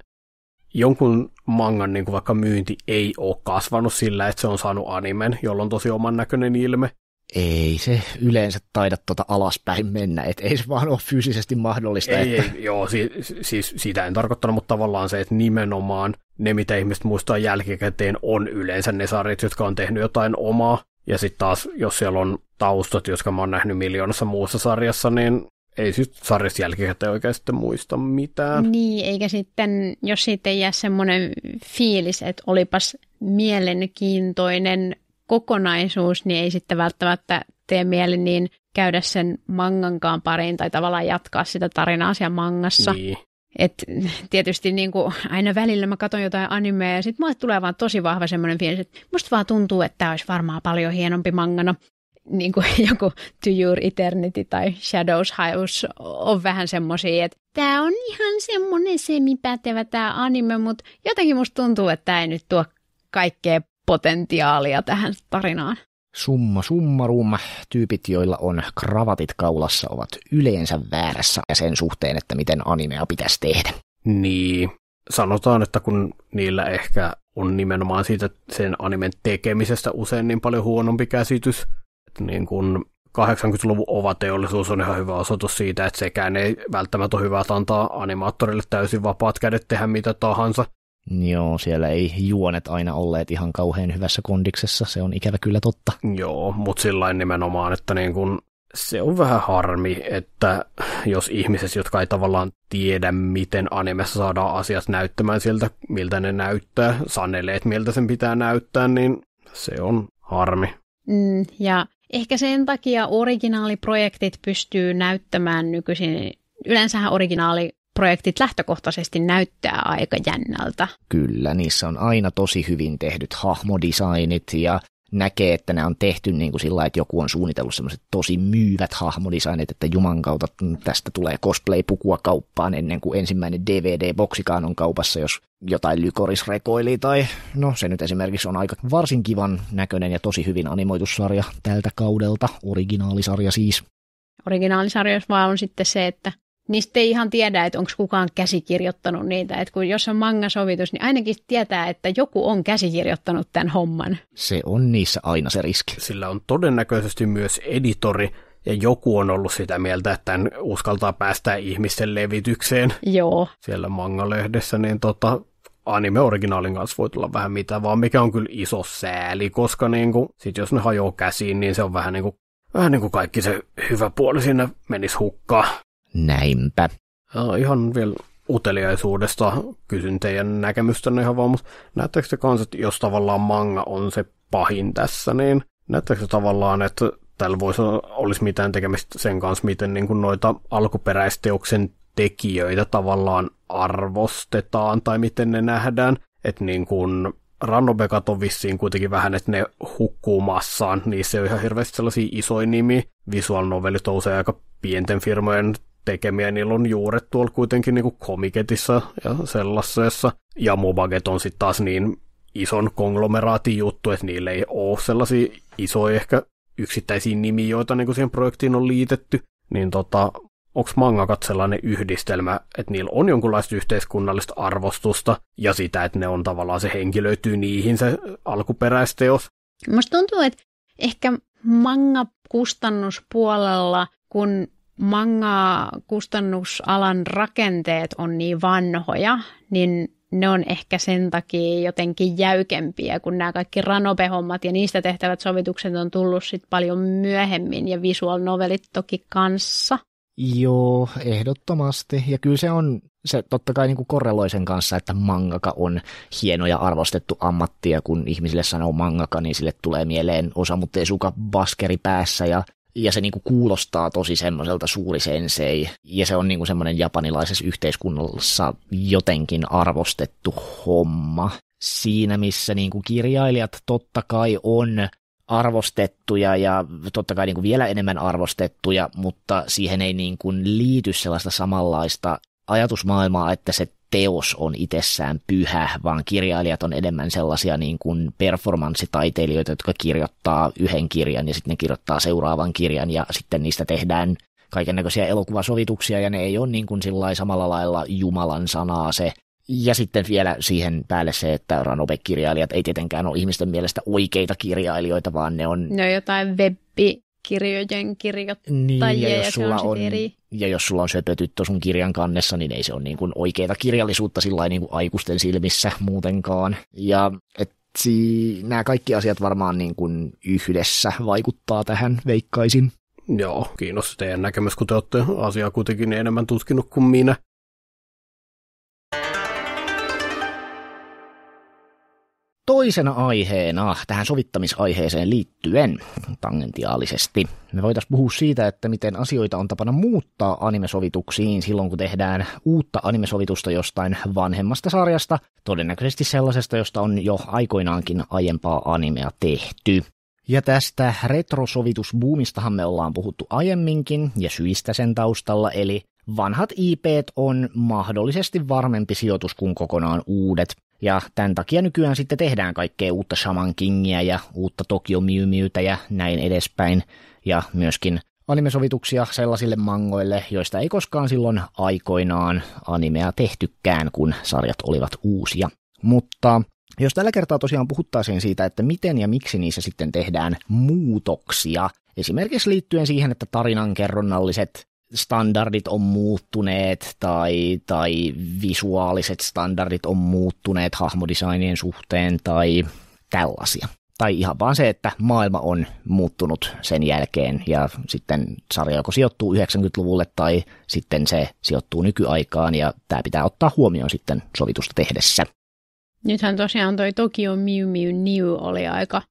jonkun mangan niin kuin vaikka myynti ei ole kasvanut sillä, että se on saanut animen, jolloin tosi oman näköinen ilme? Ei se yleensä taida tuota alaspäin mennä, et ei se vaan ole fyysisesti mahdollista. Ei, että... ei joo, siis, siis sitä en tarkoittanut, mutta tavallaan se, että nimenomaan ne, mitä ihmiset muistaa jälkikäteen, on yleensä ne sarjat, jotka on tehnyt jotain omaa, ja sitten taas, jos siellä on taustat, jotka mä oon nähnyt miljoonassa muussa sarjassa, niin ei siis sarjassa jälkikäteen oikein sitten muista mitään. Niin, eikä sitten, jos siitä ei jää semmoinen fiilis, että olipas mielenkiintoinen kokonaisuus, niin ei sitten välttämättä tee mieli niin käydä sen mangankaan pariin tai tavallaan jatkaa sitä tarinaa siellä mangassa. Niin. Et tietysti niin kuin aina välillä mä katson jotain animea ja sitten mulle tulee vaan tosi vahva semmoinen fiilis, että musta vaan tuntuu, että tämä olisi varmaan paljon hienompi mangana. Niin kuin joku To Your Eternity tai Shadows House on vähän semmoisia, että tämä on ihan semmoinen semipätevä tämä anime, mutta jotenkin musta tuntuu, että tämä ei nyt tuo kaikkea potentiaalia tähän tarinaan. Summa summarum, tyypit, joilla on kravatit kaulassa, ovat yleensä väärässä ja sen suhteen, että miten animea pitäisi tehdä. Niin, sanotaan, että kun niillä ehkä on nimenomaan siitä sen animen tekemisestä usein niin paljon huonompi käsitys, että niin kun 80-luvun ovateollisuus on ihan hyvä osoitus siitä, että sekään ei välttämättä ole hyvä antaa animaattorille täysin vapaat kädet tehdä mitä tahansa, Joo, siellä ei juonet aina olleet ihan kauhean hyvässä kondiksessa, se on ikävä kyllä totta. Joo, mutta sillä nimenomaan, että niin kun se on vähän harmi, että jos ihmiset, jotka ei tavallaan tiedä, miten animessa saadaan asiat näyttämään siltä, miltä ne näyttää, saneleet, miltä sen pitää näyttää, niin se on harmi. Mm, ja ehkä sen takia originaaliprojektit pystyy näyttämään nykyisin, yleensähän originaali projektit lähtökohtaisesti näyttää aika jännältä. Kyllä, niissä on aina tosi hyvin tehdyt hahmodesignit ja näkee, että nämä on tehty niin kuin sillä että joku on suunnitellut semmoiset tosi myyvät hahmodesignit, että juman kautta tästä tulee cosplay-pukua kauppaan ennen kuin ensimmäinen DVD-boksikaan on kaupassa, jos jotain lykorisrekoili tai no se nyt esimerkiksi on aika varsin kivan näköinen ja tosi hyvin animoitu sarja tältä kaudelta, originaalisarja siis. Originaalisarja vaan on sitten se, että sitten ei ihan tiedä, että onko kukaan käsikirjoittanut niitä. Että kun jos on mangasovitus, niin ainakin tietää, että joku on käsikirjoittanut tämän homman. Se on niissä aina se riski. Sillä on todennäköisesti myös editori, ja joku on ollut sitä mieltä, että hän uskaltaa päästä ihmisten levitykseen. Joo. Siellä manga-lehdessä, niin tota, anime-originaalin kanssa voi tulla vähän mitä vaan, mikä on kyllä iso sääli, koska niin kuin, sit jos ne hajoaa käsiin, niin se on vähän niin kuin, vähän niin kuin kaikki se hyvä puoli sinne menisi hukkaan. Näinpä. Uh, ihan vielä uteliaisuudesta kysyn teidän näkemystä ihan vaan, mutta näettekö te kanssa, että jos tavallaan manga on se pahin tässä, niin näettekö se tavallaan, että tällä voisi olisi mitään tekemistä sen kanssa, miten niin kuin noita alkuperäisteoksen tekijöitä tavallaan arvostetaan tai miten ne nähdään. Että niin kuin Rannobekat on vissiin kuitenkin vähän, että ne hukkuu massaan. Niissä ei ole ihan hirveästi sellaisia isoja nimiä. Visual novelit on usein aika pienten firmojen tekemiä. Niillä on juuret tuolla kuitenkin niin kuin komiketissa ja sellaisessa. Ja Mobaget on sitten taas niin ison konglomeraatin juttu, että niillä ei ole sellaisia isoja ehkä yksittäisiä nimiä, joita niin kuin siihen projektiin on liitetty. Niin tota, onks mangakat sellainen yhdistelmä, että niillä on jonkunlaista yhteiskunnallista arvostusta ja sitä, että ne on tavallaan se henkilöityy niihin se alkuperäisteos. Musta tuntuu, että ehkä manga-kustannuspuolella, kun manga kustannusalan rakenteet on niin vanhoja, niin ne on ehkä sen takia jotenkin jäykempiä, kun nämä kaikki ranopehommat ja niistä tehtävät sovitukset on tullut sit paljon myöhemmin ja visual novelit toki kanssa. Joo, ehdottomasti. Ja kyllä se on, se totta kai niin kuin korreloi sen kanssa, että mangaka on hieno ja arvostettu ammatti, ja kun ihmisille sanoo mangaka, niin sille tulee mieleen osa, mutta ei suka baskeri päässä ja ja se niinku kuulostaa tosi semmoiselta suuri sensei, ja se on niinku semmoinen japanilaisessa yhteiskunnassa jotenkin arvostettu homma. Siinä, missä niinku kirjailijat totta kai on arvostettuja ja totta kai niinku vielä enemmän arvostettuja, mutta siihen ei niinku liity sellaista samanlaista ajatusmaailmaa, että se teos on itsessään pyhä, vaan kirjailijat on enemmän sellaisia niin kuin performanssitaiteilijoita, jotka kirjoittaa yhden kirjan ja sitten ne kirjoittaa seuraavan kirjan ja sitten niistä tehdään kaiken näköisiä elokuvasovituksia ja ne ei ole niin kuin samalla lailla Jumalan sanaa se ja sitten vielä siihen päälle se, että Ranobe-kirjailijat ei tietenkään ole ihmisten mielestä oikeita kirjailijoita, vaan ne on... Ne on jotain webbi kirjojen kirjoittajia. Niin, ja, jos sulla on, eri... ja jos sulla on söpötyttö sun kirjan kannessa, niin ei se ole niin kuin oikeaa kirjallisuutta sillä niin kuin aikuisten silmissä muutenkaan. Ja et, si- nämä kaikki asiat varmaan niin kuin yhdessä vaikuttaa tähän, veikkaisin. Joo, kiinnostaa teidän näkemys, kun te olette asiaa kuitenkin enemmän tutkinut kuin minä. toisena aiheena tähän sovittamisaiheeseen liittyen tangentiaalisesti. Me voitaisiin puhua siitä, että miten asioita on tapana muuttaa animesovituksiin silloin, kun tehdään uutta animesovitusta jostain vanhemmasta sarjasta, todennäköisesti sellaisesta, josta on jo aikoinaankin aiempaa animea tehty. Ja tästä retrosovitusbuumistahan me ollaan puhuttu aiemminkin ja syistä sen taustalla, eli vanhat IP on mahdollisesti varmempi sijoitus kuin kokonaan uudet. Ja tämän takia nykyään sitten tehdään kaikkea uutta Shaman Kingia ja uutta Tokyo Miumiytä ja näin edespäin. Ja myöskin animesovituksia sellaisille mangoille, joista ei koskaan silloin aikoinaan animea tehtykään, kun sarjat olivat uusia. Mutta jos tällä kertaa tosiaan puhuttaisiin siitä, että miten ja miksi niissä sitten tehdään muutoksia, esimerkiksi liittyen siihen, että tarinankerronnalliset standardit on muuttuneet tai, tai visuaaliset standardit on muuttuneet hahmodesignien suhteen tai tällaisia. Tai ihan vaan se, että maailma on muuttunut sen jälkeen ja sitten sarja joko sijoittuu 90-luvulle tai sitten se sijoittuu nykyaikaan ja tämä pitää ottaa huomioon sitten sovitusta tehdessä. Nythän tosiaan toi Tokyo Mew Mew New oli aika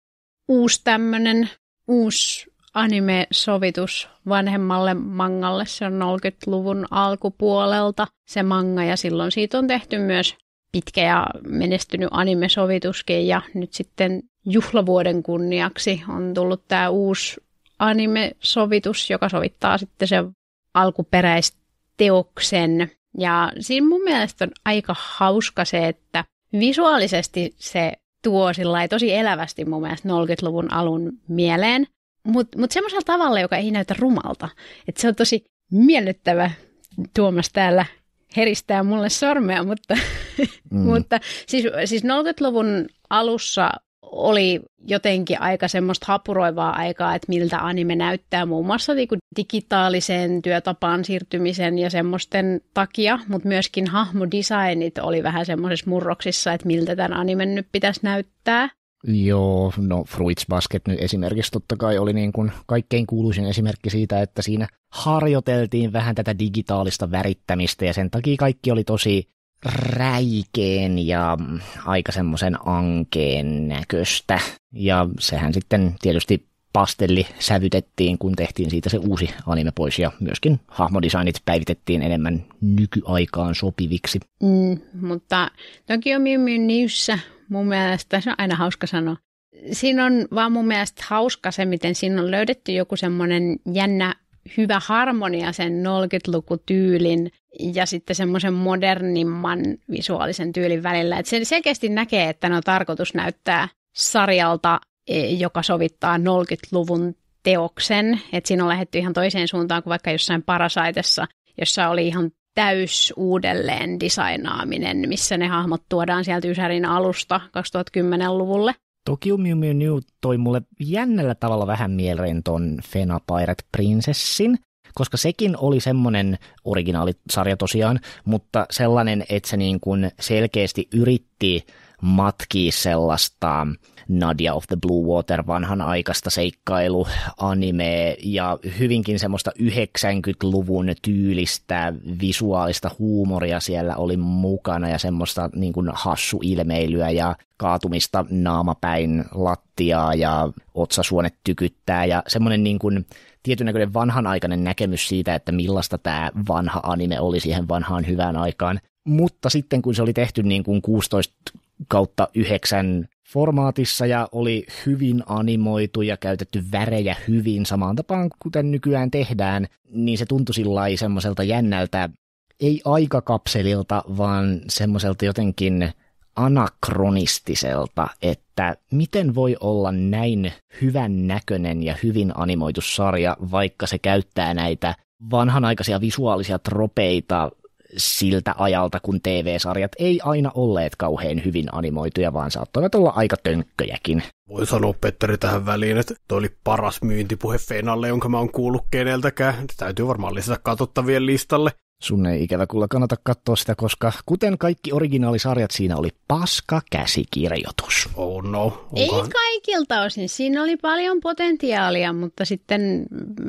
uusi tämmöinen uusi anime-sovitus vanhemmalle mangalle. Se on 90-luvun alkupuolelta se manga ja silloin siitä on tehty myös pitkä ja menestynyt anime-sovituskin ja nyt sitten juhlavuoden kunniaksi on tullut tämä uusi anime-sovitus, joka sovittaa sitten sen alkuperäisteoksen. Ja siinä mun mielestä on aika hauska se, että visuaalisesti se tuo tosi elävästi mun mielestä 40 luvun alun mieleen mutta mut semmoisella tavalla, joka ei näytä rumalta. Että se on tosi miellyttävä Tuomas täällä heristää mulle sormea, mutta, mm. mutta siis, siis 90-luvun alussa oli jotenkin aika semmoista hapuroivaa aikaa, että miltä anime näyttää muun muassa niin digitaaliseen työtapaan siirtymisen ja semmoisten takia, mutta myöskin hahmodesignit oli vähän semmoisessa murroksissa, että miltä tämän animen nyt pitäisi näyttää. Joo, no Fruits Basket nyt esimerkiksi totta kai oli niin kuin kaikkein kuuluisin esimerkki siitä, että siinä harjoiteltiin vähän tätä digitaalista värittämistä ja sen takia kaikki oli tosi räikeen ja aika semmoisen ankeen näköistä. Ja sehän sitten tietysti pastelli sävytettiin, kun tehtiin siitä se uusi anime pois ja myöskin hahmodesignit päivitettiin enemmän nykyaikaan sopiviksi. Mm, mutta toki on Miu Miu mun mielestä, se on aina hauska sanoa. Siinä on vaan mun mielestä hauska se, miten siinä on löydetty joku semmoinen jännä hyvä harmonia sen 90-lukutyylin ja sitten semmoisen modernimman visuaalisen tyylin välillä. Että se selkeästi näkee, että ne on tarkoitus näyttää sarjalta, e, joka sovittaa 90-luvun teoksen. Et siinä on lähetty ihan toiseen suuntaan kuin vaikka jossain Parasaitessa, jossa oli ihan täys uudelleen designaaminen, missä ne hahmot tuodaan sieltä Ysärin alusta 2010-luvulle. Tokyo Mew Mew New toi mulle jännällä tavalla vähän mieleen ton Fena Pirate Princessin, koska sekin oli semmoinen originaalisarja tosiaan, mutta sellainen, että se niin kuin selkeästi yritti matkii sellaista Nadia of the Blue Water, vanhan aikaista seikkailu, anime ja hyvinkin semmoista 90-luvun tyylistä visuaalista huumoria siellä oli mukana ja semmoista niin kuin hassuilmeilyä ja kaatumista naamapäin lattiaa ja otsasuonet tykyttää ja semmoinen niin kuin näköinen vanhanaikainen näkemys siitä, että millaista tämä vanha anime oli siihen vanhaan hyvään aikaan. Mutta sitten kun se oli tehty niin kuin 16 kautta 9 formaatissa ja oli hyvin animoitu ja käytetty värejä hyvin samaan tapaan, kuten nykyään tehdään, niin se tuntui sillä semmoiselta jännältä, ei aikakapselilta, vaan semmoiselta jotenkin anakronistiselta, että miten voi olla näin hyvän näköinen ja hyvin animoitu sarja, vaikka se käyttää näitä vanhanaikaisia visuaalisia tropeita siltä ajalta, kun TV-sarjat ei aina olleet kauhean hyvin animoituja, vaan saattoivat olla aika tönkköjäkin. Voin sanoa Petteri tähän väliin, että toi oli paras myyntipuhe Feenalle, jonka mä oon kuullut keneltäkään. Täytyy varmaan lisätä katsottavien listalle. Sun ei ikävä kuulla kannata katsoa sitä, koska kuten kaikki originaalisarjat, siinä oli paska käsikirjoitus. Oh no. Onkaan. Ei kaikilta osin. Siinä oli paljon potentiaalia, mutta sitten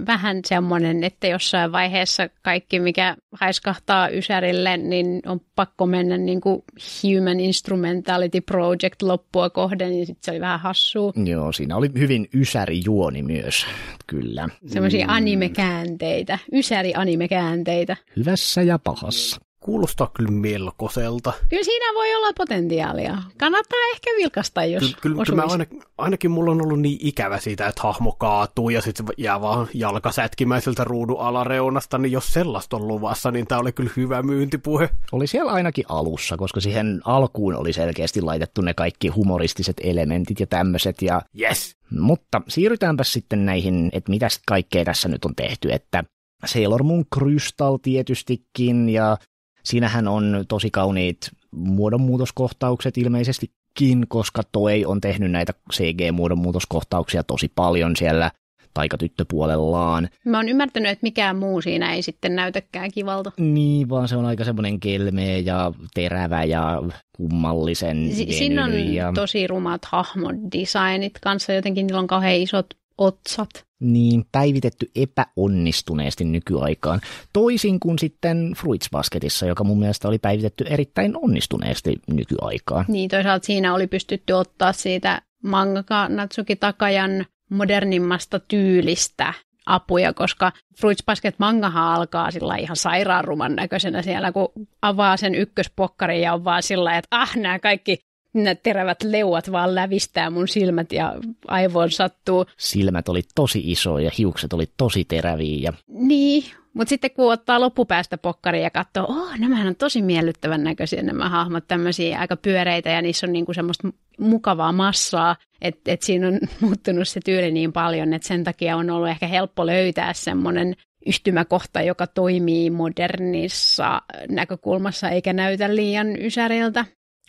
vähän semmoinen, että jossain vaiheessa kaikki, mikä haiskahtaa Ysärille, niin on pakko mennä niin kuin Human Instrumentality Project loppua kohden, niin sitten se oli vähän hassu. Joo, siinä oli hyvin Ysäri-juoni myös, kyllä. Semmoisia mm. animekäänteitä, Ysäri-animekäänteitä. Hyvä hyvässä ja pahassa. Kuulostaa kyllä melkoiselta. Kyllä siinä voi olla potentiaalia. Kannattaa ehkä vilkasta, jos Kyllä, kyllä, kyllä mä ainakin, ainakin mulla on ollut niin ikävä siitä, että hahmo kaatuu ja sitten jää vaan jalka sätkimäiseltä ruudun alareunasta, niin jos sellaista on luvassa, niin tämä oli kyllä hyvä myyntipuhe. Oli siellä ainakin alussa, koska siihen alkuun oli selkeästi laitettu ne kaikki humoristiset elementit ja tämmöiset. Ja... Yes! Mutta siirrytäänpä sitten näihin, että mitä kaikkea tässä nyt on tehty, että Sailor Moon Crystal tietystikin, ja siinähän on tosi kauniit muodonmuutoskohtaukset ilmeisestikin, koska Toei on tehnyt näitä CG-muodonmuutoskohtauksia tosi paljon siellä taikatyttöpuolellaan. Mä oon ymmärtänyt, että mikään muu siinä ei sitten näytäkään kivalta. Niin, vaan se on aika semmoinen kelmeä ja terävä ja kummallisen si- Siinä on ja... tosi rumat hahmodesignit kanssa, jotenkin niillä on kauhean isot otsat. Niin, päivitetty epäonnistuneesti nykyaikaan. Toisin kuin sitten Fruits Basketissa, joka mun mielestä oli päivitetty erittäin onnistuneesti nykyaikaan. Niin, toisaalta siinä oli pystytty ottaa siitä mangaka Natsuki Takajan modernimmasta tyylistä apuja, koska Fruits Basket mangahan alkaa sillä ihan sairaanruman näköisenä siellä, kun avaa sen ykköspokkarin ja on vaan sillä että ah, nämä kaikki nämä terävät leuat vaan lävistää mun silmät ja aivoon sattuu. Silmät oli tosi isoja ja hiukset oli tosi teräviä. Ja... Niin, mutta sitten kun ottaa loppupäästä pokkari ja katsoo, oh, nämä on tosi miellyttävän näköisiä nämä hahmot, tämmöisiä aika pyöreitä ja niissä on niinku semmoista mukavaa massaa, että et siinä on muuttunut se tyyli niin paljon, että sen takia on ollut ehkä helppo löytää semmoinen yhtymäkohta, joka toimii modernissa näkökulmassa eikä näytä liian ysäriltä.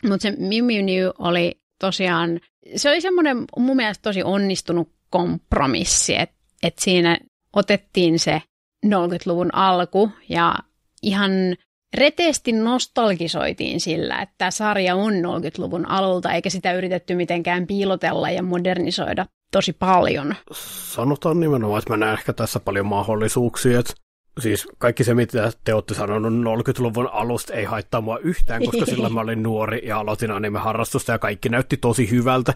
Mutta se Miu Miu New oli tosiaan, se oli semmoinen mun mielestä tosi onnistunut kompromissi, että et siinä otettiin se 90-luvun alku ja ihan reteesti nostalgisoitiin sillä, että sarja on 90-luvun alulta, eikä sitä yritetty mitenkään piilotella ja modernisoida tosi paljon. Sanotaan nimenomaan, että mä näen ehkä tässä paljon mahdollisuuksia, että siis kaikki se, mitä te olette sanonut 40 luvun alusta, ei haittaa mua yhtään, koska silloin mä olin nuori ja aloitin anime-harrastusta ja kaikki näytti tosi hyvältä,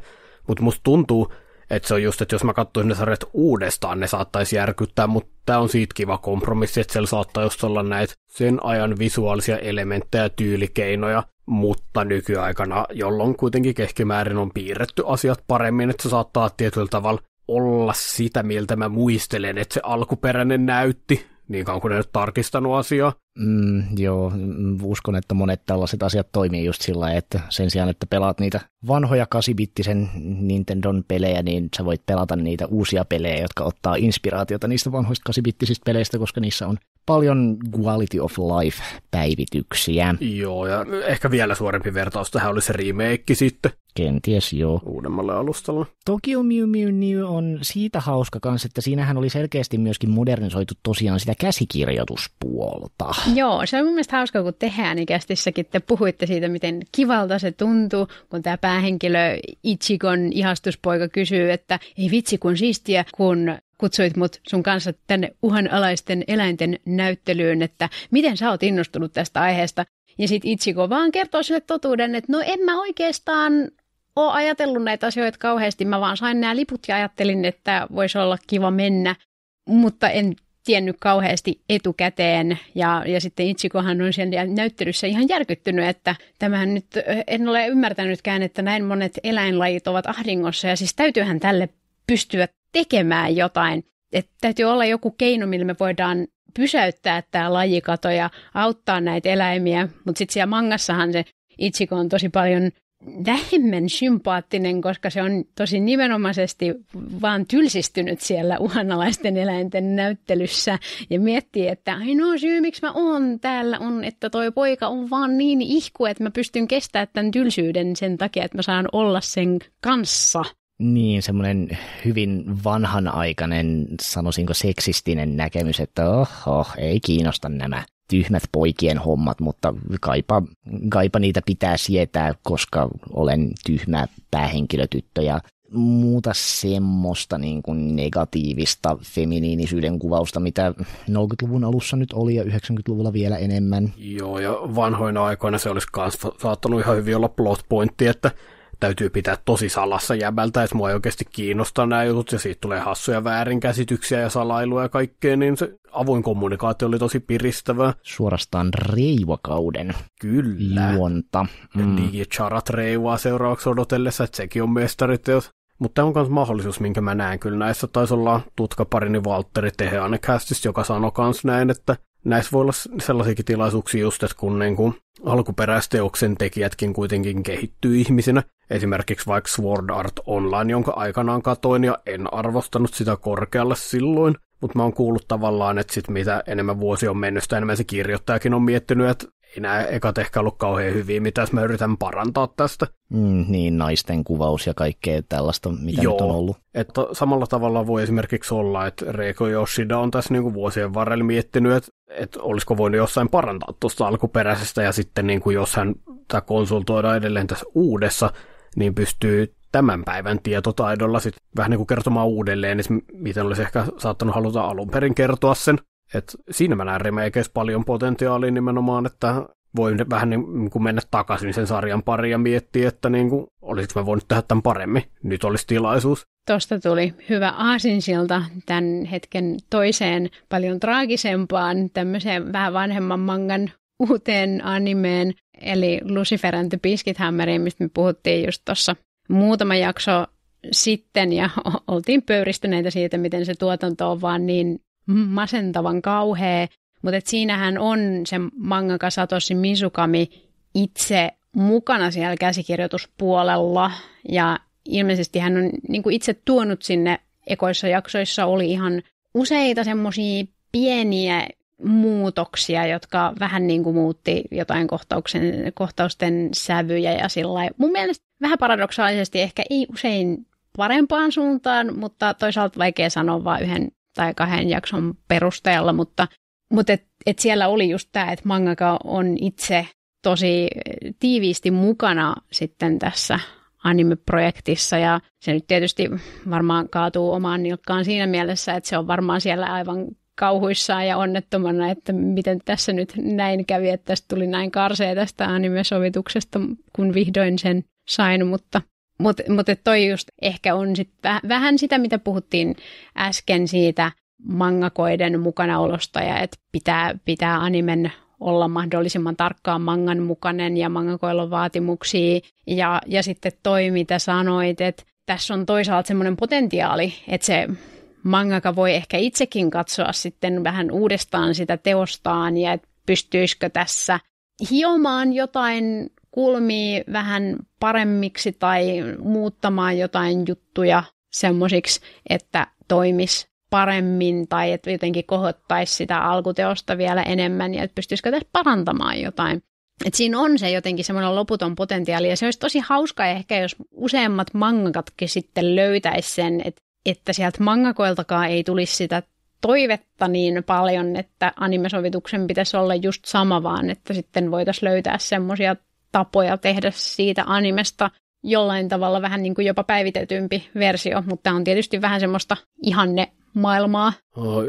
mutta musta tuntuu, että se on just, että jos mä katsoisin ne sarjat uudestaan, ne saattaisi järkyttää, mutta tämä on siitä kiva kompromissi, että siellä saattaa just olla näitä sen ajan visuaalisia elementtejä ja tyylikeinoja, mutta nykyaikana, jolloin kuitenkin keskimäärin on piirretty asiat paremmin, että se saattaa tietyllä tavalla olla sitä, miltä mä muistelen, että se alkuperäinen näytti, niin kauan kuin ei ole tarkistanut asiaa. Mm, joo, mm, uskon, että monet tällaiset asiat toimii just sillä että sen sijaan, että pelaat niitä vanhoja 8-bittisen Nintendon pelejä, niin sä voit pelata niitä uusia pelejä, jotka ottaa inspiraatiota niistä vanhoista 8-bittisistä peleistä, koska niissä on paljon quality of life päivityksiä. Joo, ja ehkä vielä suorempi vertaus tähän oli se remake sitten. Kenties joo. Uudemmalle alustalla. Tokyo Mew Mew New on siitä hauska kanssa, että siinähän oli selkeästi myöskin modernisoitu tosiaan sitä käsikirjoituspuolta. Joo, se on mun mielestä hauska, kun tehdään ikästissäkin. Te puhuitte siitä, miten kivalta se tuntuu, kun tämä päähenkilö Ichikon ihastuspoika kysyy, että ei vitsi kun siistiä, kun kutsuit mut sun kanssa tänne uhanalaisten eläinten näyttelyyn, että miten sä oot innostunut tästä aiheesta. Ja sit Itsiko vaan kertoo sille totuuden, että no en mä oikeastaan ole ajatellut näitä asioita kauheasti. Mä vaan sain nämä liput ja ajattelin, että voisi olla kiva mennä, mutta en tiennyt kauheasti etukäteen. Ja, ja sitten Itsikohan on siellä näyttelyssä ihan järkyttynyt, että tämähän nyt, eh, en ole ymmärtänytkään, että näin monet eläinlajit ovat ahdingossa. Ja siis täytyyhän tälle pystyä tekemään jotain. Et täytyy olla joku keino, millä me voidaan pysäyttää tämä lajikato ja auttaa näitä eläimiä, mutta sitten siellä mangassahan se itsiko on tosi paljon vähemmän sympaattinen, koska se on tosi nimenomaisesti vaan tylsistynyt siellä uhanalaisten eläinten näyttelyssä ja miettii, että ainoa syy miksi mä oon täällä on, että toi poika on vaan niin ihku, että mä pystyn kestämään tämän tylsyyden sen takia, että mä saan olla sen kanssa – niin, semmoinen hyvin vanhanaikainen, sanoisinko seksistinen näkemys, että oho, ei kiinnosta nämä tyhmät poikien hommat, mutta kaipa, kaipa niitä pitää sietää, koska olen tyhmä päähenkilötyttö ja muuta semmoista niin kuin negatiivista feminiinisyyden kuvausta, mitä 90-luvun alussa nyt oli ja 90-luvulla vielä enemmän. Joo, ja vanhoina aikoina se olisi saattanut ihan hyvin olla plot pointti, että täytyy pitää tosi salassa jämältä, että mua ei oikeasti kiinnosta nämä jutut, ja siitä tulee hassuja väärinkäsityksiä ja salailua ja kaikkea, niin se avoin kommunikaatio oli tosi piristävä. Suorastaan reivakauden Kyllä. juonta. Mm. Digicharat reivaa seuraavaksi odotellessa, että sekin on mestariteos. Mutta tämä on myös mahdollisuus, minkä mä näen kyllä näissä. Taisi olla tutkaparini Valtteri Teheanekästistä, joka sanoi myös näin, että näissä voi olla sellaisiakin tilaisuuksia just, että kun niin kuin alkuperäisteoksen tekijätkin kuitenkin kehittyy ihmisinä, Esimerkiksi vaikka Sword Art Online, jonka aikanaan katoin ja en arvostanut sitä korkealle silloin, mutta mä oon kuullut tavallaan, että sit mitä enemmän vuosi on mennyt, sitä enemmän se kirjoittajakin on miettinyt, että ei nämä ekat ehkä ollut kauhean hyviä, mitä mä yritän parantaa tästä. Mm, niin, naisten kuvaus ja kaikkea tällaista, mitä Joo, nyt on ollut. Että samalla tavalla voi esimerkiksi olla, että Reiko Yoshida on tässä kuin niinku vuosien varrella miettinyt, että, että olisiko voinut jossain parantaa tuosta alkuperäisestä, ja sitten niin kuin jos hän tämä konsultoidaan edelleen tässä uudessa, niin pystyy tämän päivän tietotaidolla sitten vähän niin kuin kertomaan uudelleen, että niin miten olisi ehkä saattanut haluta alun perin kertoa sen. Et siinä mä näen remakeis paljon potentiaalia nimenomaan, että voin vähän niin kuin niinku mennä takaisin sen sarjan pariin ja miettiä, että niin kuin, olisiko mä voinut tehdä tämän paremmin. Nyt olisi tilaisuus. Tuosta tuli hyvä aasinsilta tämän hetken toiseen paljon traagisempaan, tämmöiseen vähän vanhemman mangan uuteen animeen, eli Lucifer and the Biscuit Hammeriin, mistä me puhuttiin just tuossa muutama jakso sitten ja oltiin pöyristyneitä siitä, miten se tuotanto on vaan niin masentavan kauhea. Mutta siinähän on se mangaka Satoshi Mizukami itse mukana siellä käsikirjoituspuolella ja ilmeisesti hän on niin itse tuonut sinne ekoissa jaksoissa oli ihan useita semmoisia pieniä muutoksia, jotka vähän niin kuin muutti jotain kohtauksen, kohtausten sävyjä ja sillä Mun mielestä vähän paradoksaalisesti ehkä ei usein parempaan suuntaan, mutta toisaalta vaikea sanoa vain yhden tai kahden jakson perusteella, mutta, mutta et, et siellä oli just tämä, että mangaka on itse tosi tiiviisti mukana sitten tässä anime-projektissa ja se nyt tietysti varmaan kaatuu omaan nilkkaan siinä mielessä, että se on varmaan siellä aivan kauhuissaan ja onnettomana, että miten tässä nyt näin kävi, että tästä tuli näin karsee tästä anime-sovituksesta, kun vihdoin sen sain, mutta mutta mut, toi just ehkä on sit väh, vähän sitä, mitä puhuttiin äsken siitä mangakoiden mukanaolosta ja että pitää, pitää animen olla mahdollisimman tarkkaan mangan mukainen ja mangakoilla vaatimuksia. Ja, ja sitten toi, mitä sanoit, että tässä on toisaalta semmoinen potentiaali, että se mangaka voi ehkä itsekin katsoa sitten vähän uudestaan sitä teostaan ja että pystyisikö tässä hiomaan jotain kulmia vähän paremmiksi tai muuttamaan jotain juttuja semmoisiksi, että toimis paremmin tai että jotenkin kohottaisi sitä alkuteosta vielä enemmän ja että pystyisikö tässä parantamaan jotain. Et siinä on se jotenkin semmoinen loputon potentiaali ja se olisi tosi hauska ehkä, jos useammat mangakatkin sitten löytäisi sen, että että sieltä mangakoiltakaan ei tulisi sitä toivetta niin paljon, että animesovituksen pitäisi olla just sama, vaan että sitten voitaisiin löytää semmoisia tapoja tehdä siitä animesta jollain tavalla vähän niin kuin jopa päivitetympi versio, mutta tämä on tietysti vähän semmoista ihanne maailmaa.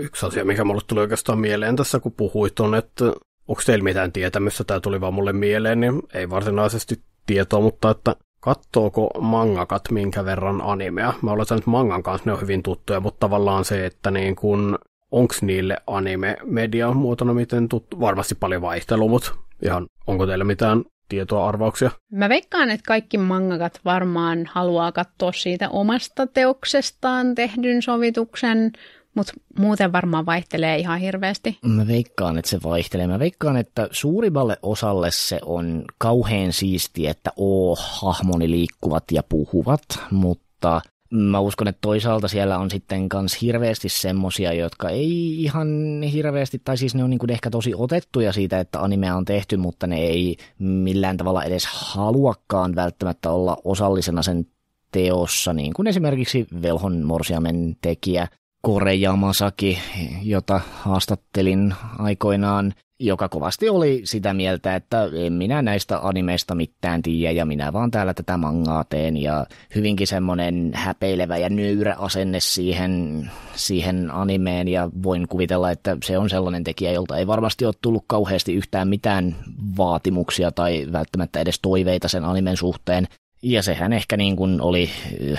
Yksi asia, mikä mulle tuli oikeastaan mieleen tässä, kun puhuit, on, että onko teillä mitään tietämystä, tämä tuli vaan mulle mieleen, niin ei varsinaisesti tietoa, mutta että Kattooko mangakat minkä verran animea? Mä oletan, että mangan kanssa ne on hyvin tuttuja, mutta tavallaan se, että niin kun, onks niille anime media muotona miten tuttu? Varmasti paljon vaihtelua, mutta ihan onko teillä mitään tietoa, arvauksia? Mä veikkaan, että kaikki mangakat varmaan haluaa katsoa siitä omasta teoksestaan tehdyn sovituksen, mutta muuten varmaan vaihtelee ihan hirveästi. Mä veikkaan, että se vaihtelee. Mä veikkaan, että suurimmalle osalle se on kauhean siisti, että oo, hahmoni liikkuvat ja puhuvat, mutta mä uskon, että toisaalta siellä on sitten kans hirveästi semmosia, jotka ei ihan hirveästi, tai siis ne on niin ehkä tosi otettuja siitä, että animea on tehty, mutta ne ei millään tavalla edes haluakaan välttämättä olla osallisena sen teossa, niin kuin esimerkiksi Velhon Morsiamen tekijä, Kore Yamasaki, jota haastattelin aikoinaan, joka kovasti oli sitä mieltä, että en minä näistä animeista mitään tiedä ja minä vaan täällä tätä mangaa teen ja hyvinkin semmoinen häpeilevä ja nöyrä asenne siihen, siihen animeen ja voin kuvitella, että se on sellainen tekijä, jolta ei varmasti ole tullut kauheasti yhtään mitään vaatimuksia tai välttämättä edes toiveita sen animen suhteen, ja sehän ehkä niin kuin oli eh,